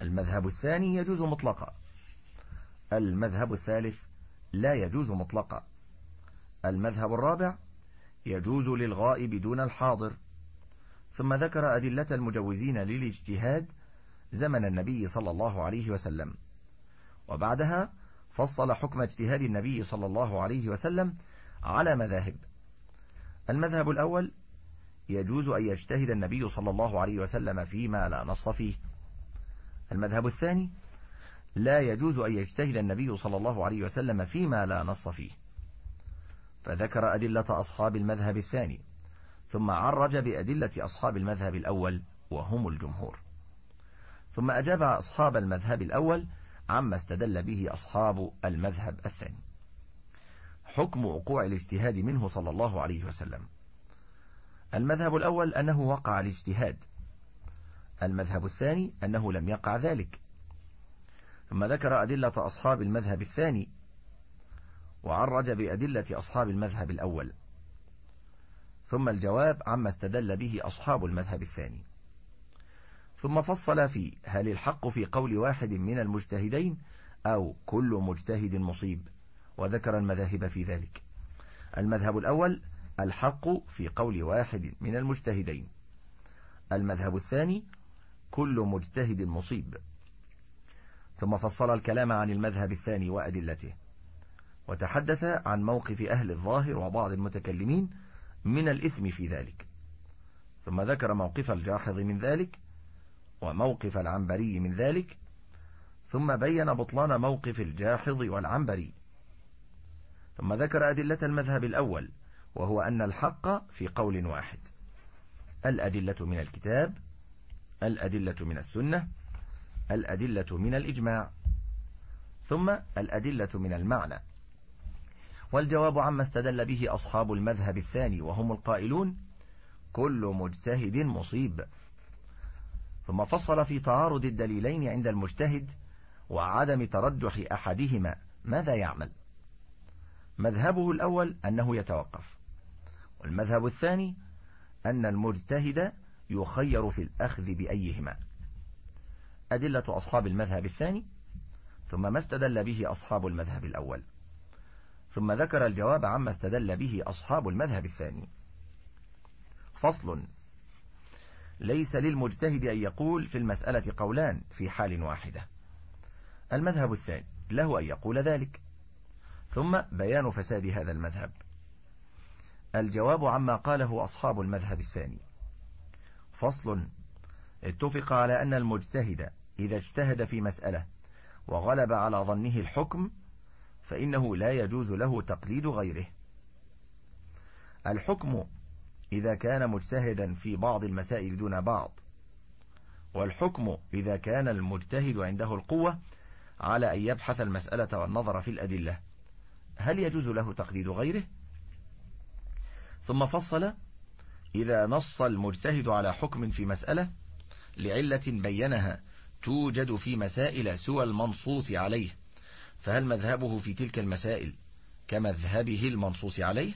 المذهب الثاني يجوز مطلقا المذهب الثالث لا يجوز مطلقا المذهب الرابع يجوز للغائب دون الحاضر ثم ذكر أدلة المجوزين للاجتهاد زمن النبي صلى الله عليه وسلم وبعدها فصل حكم اجتهاد النبي صلى الله عليه وسلم على مذاهب المذهب الأول يجوز أن يجتهد النبي صلى الله عليه وسلم فيما لا نص فيه المذهب الثاني لا يجوز أن يجتهد النبي صلى الله عليه وسلم فيما لا نص فيه فذكر أدلة أصحاب المذهب الثاني ثم عرج بأدلة أصحاب المذهب الأول وهم الجمهور ثم أجاب أصحاب المذهب الأول عما استدل به أصحاب المذهب الثاني حكم وقوع الاجتهاد منه صلى الله عليه وسلم المذهب الأول أنه وقع الاجتهاد المذهب الثاني أنه لم يقع ذلك ثم ذكر أدلة أصحاب المذهب الثاني وعرج بأدلة أصحاب المذهب الأول ثم الجواب عما استدل به أصحاب المذهب الثاني ثم فصل في هل الحق في قول واحد من المجتهدين أو كل مجتهد مصيب وذكر المذاهب في ذلك المذهب الأول الحق في قول واحد من المجتهدين المذهب الثاني كل مجتهد مصيب ثم فصل الكلام عن المذهب الثاني وأدلته وتحدث عن موقف أهل الظاهر وبعض المتكلمين من الإثم في ذلك ثم ذكر موقف الجاحظ من ذلك وموقف العنبري من ذلك ثم بين بطلان موقف الجاحظ والعنبري ثم ذكر أدلة المذهب الأول وهو أن الحق في قول واحد الأدلة من الكتاب الأدلة من السنة الأدلة من الإجماع ثم الأدلة من المعنى والجواب عما استدل به أصحاب المذهب الثاني وهم القائلون كل مجتهد مصيب ثم فصل في تعارض الدليلين عند المجتهد وعدم ترجح أحدهما ماذا يعمل مذهبه الأول أنه يتوقف والمذهب الثاني أن المجتهد يخير في الأخذ بأيهما أدلة أصحاب المذهب الثاني ثم ما استدل به أصحاب المذهب الأول ثم ذكر الجواب عما استدل به أصحاب المذهب الثاني فصل ليس للمجتهد أن يقول في المسألة قولان في حال واحدة المذهب الثاني له أن يقول ذلك ثم بيان فساد هذا المذهب الجواب عما قاله أصحاب المذهب الثاني فصل اتفق على أن المجتهد إذا اجتهد في مسألة وغلب على ظنه الحكم فإنه لا يجوز له تقليد غيره الحكم إذا كان مجتهدا في بعض المسائل دون بعض والحكم إذا كان المجتهد عنده القوة على أن يبحث المسألة والنظر في الأدلة هل يجوز له تقليد غيره؟ ثم فصل إذا نص المجتهد على حكم في مسألة لعلة بينها توجد في مسائل سوى المنصوص عليه فهل مذهبه في تلك المسائل كمذهبه المنصوص عليه؟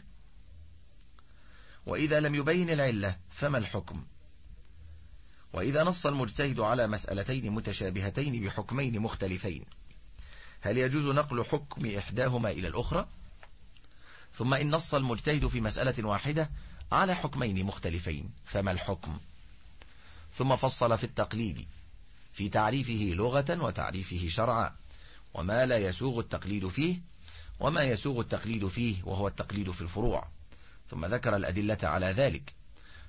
وإذا لم يبين العلة فما الحكم وإذا نص المجتهد على مسألتين متشابهتين بحكمين مختلفين هل يجوز نقل حكم إحداهما إلى الأخرى ثم إن نص المجتهد في مسألة واحدة على حكمين مختلفين فما الحكم ثم فصل في التقليد في تعريفه لغة وتعريفه شرعا وما لا يسوغ التقليد فيه وما يسوغ التقليد فيه وهو التقليد في الفروع ثم ذكر الأدلة على ذلك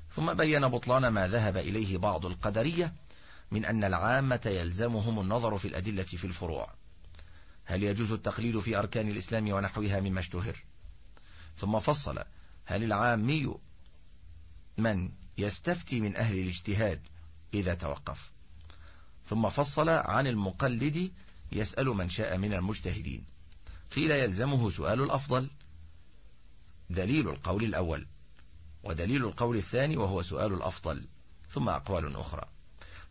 ثم بين بطلان ما ذهب إليه بعض القدرية من أن العامة يلزمهم النظر في الأدلة في الفروع هل يجوز التقليد في أركان الإسلام ونحوها مما اشتهر ثم فصل هل العامي من يستفتي من أهل الاجتهاد إذا توقف ثم فصل عن المقلد يسأل من شاء من المجتهدين قيل يلزمه سؤال الأفضل دليل القول الأول ودليل القول الثاني وهو سؤال الأفضل ثم أقوال أخرى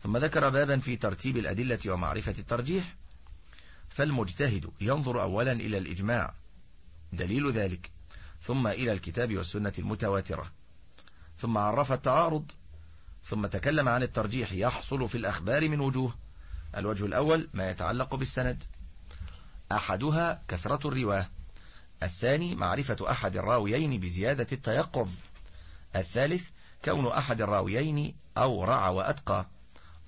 ثم ذكر بابا في ترتيب الأدلة ومعرفة الترجيح فالمجتهد ينظر أولا إلى الإجماع دليل ذلك ثم إلى الكتاب والسنة المتواترة ثم عرف التعارض ثم تكلم عن الترجيح يحصل في الأخبار من وجوه الوجه الأول ما يتعلق بالسند أحدها كثرة الرواه الثاني معرفة أحد الراويين بزيادة التيقظ الثالث كون أحد الراويين أو رعى وأتقى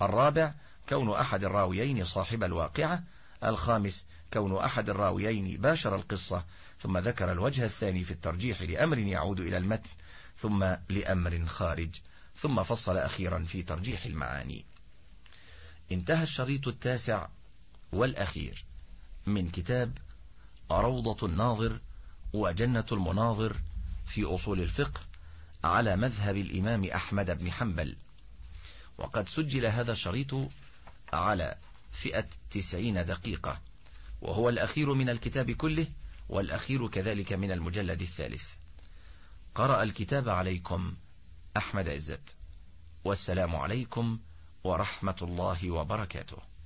الرابع كون أحد الراويين صاحب الواقعة الخامس كون أحد الراويين باشر القصة ثم ذكر الوجه الثاني في الترجيح لأمر يعود إلى المتن ثم لأمر خارج ثم فصل أخيرا في ترجيح المعاني انتهى الشريط التاسع والأخير من كتاب روضة الناظر وجنة المناظر في أصول الفقه على مذهب الإمام أحمد بن حنبل وقد سجل هذا الشريط على فئة تسعين دقيقة وهو الأخير من الكتاب كله والأخير كذلك من المجلد الثالث قرأ الكتاب عليكم أحمد عزت والسلام عليكم ورحمة الله وبركاته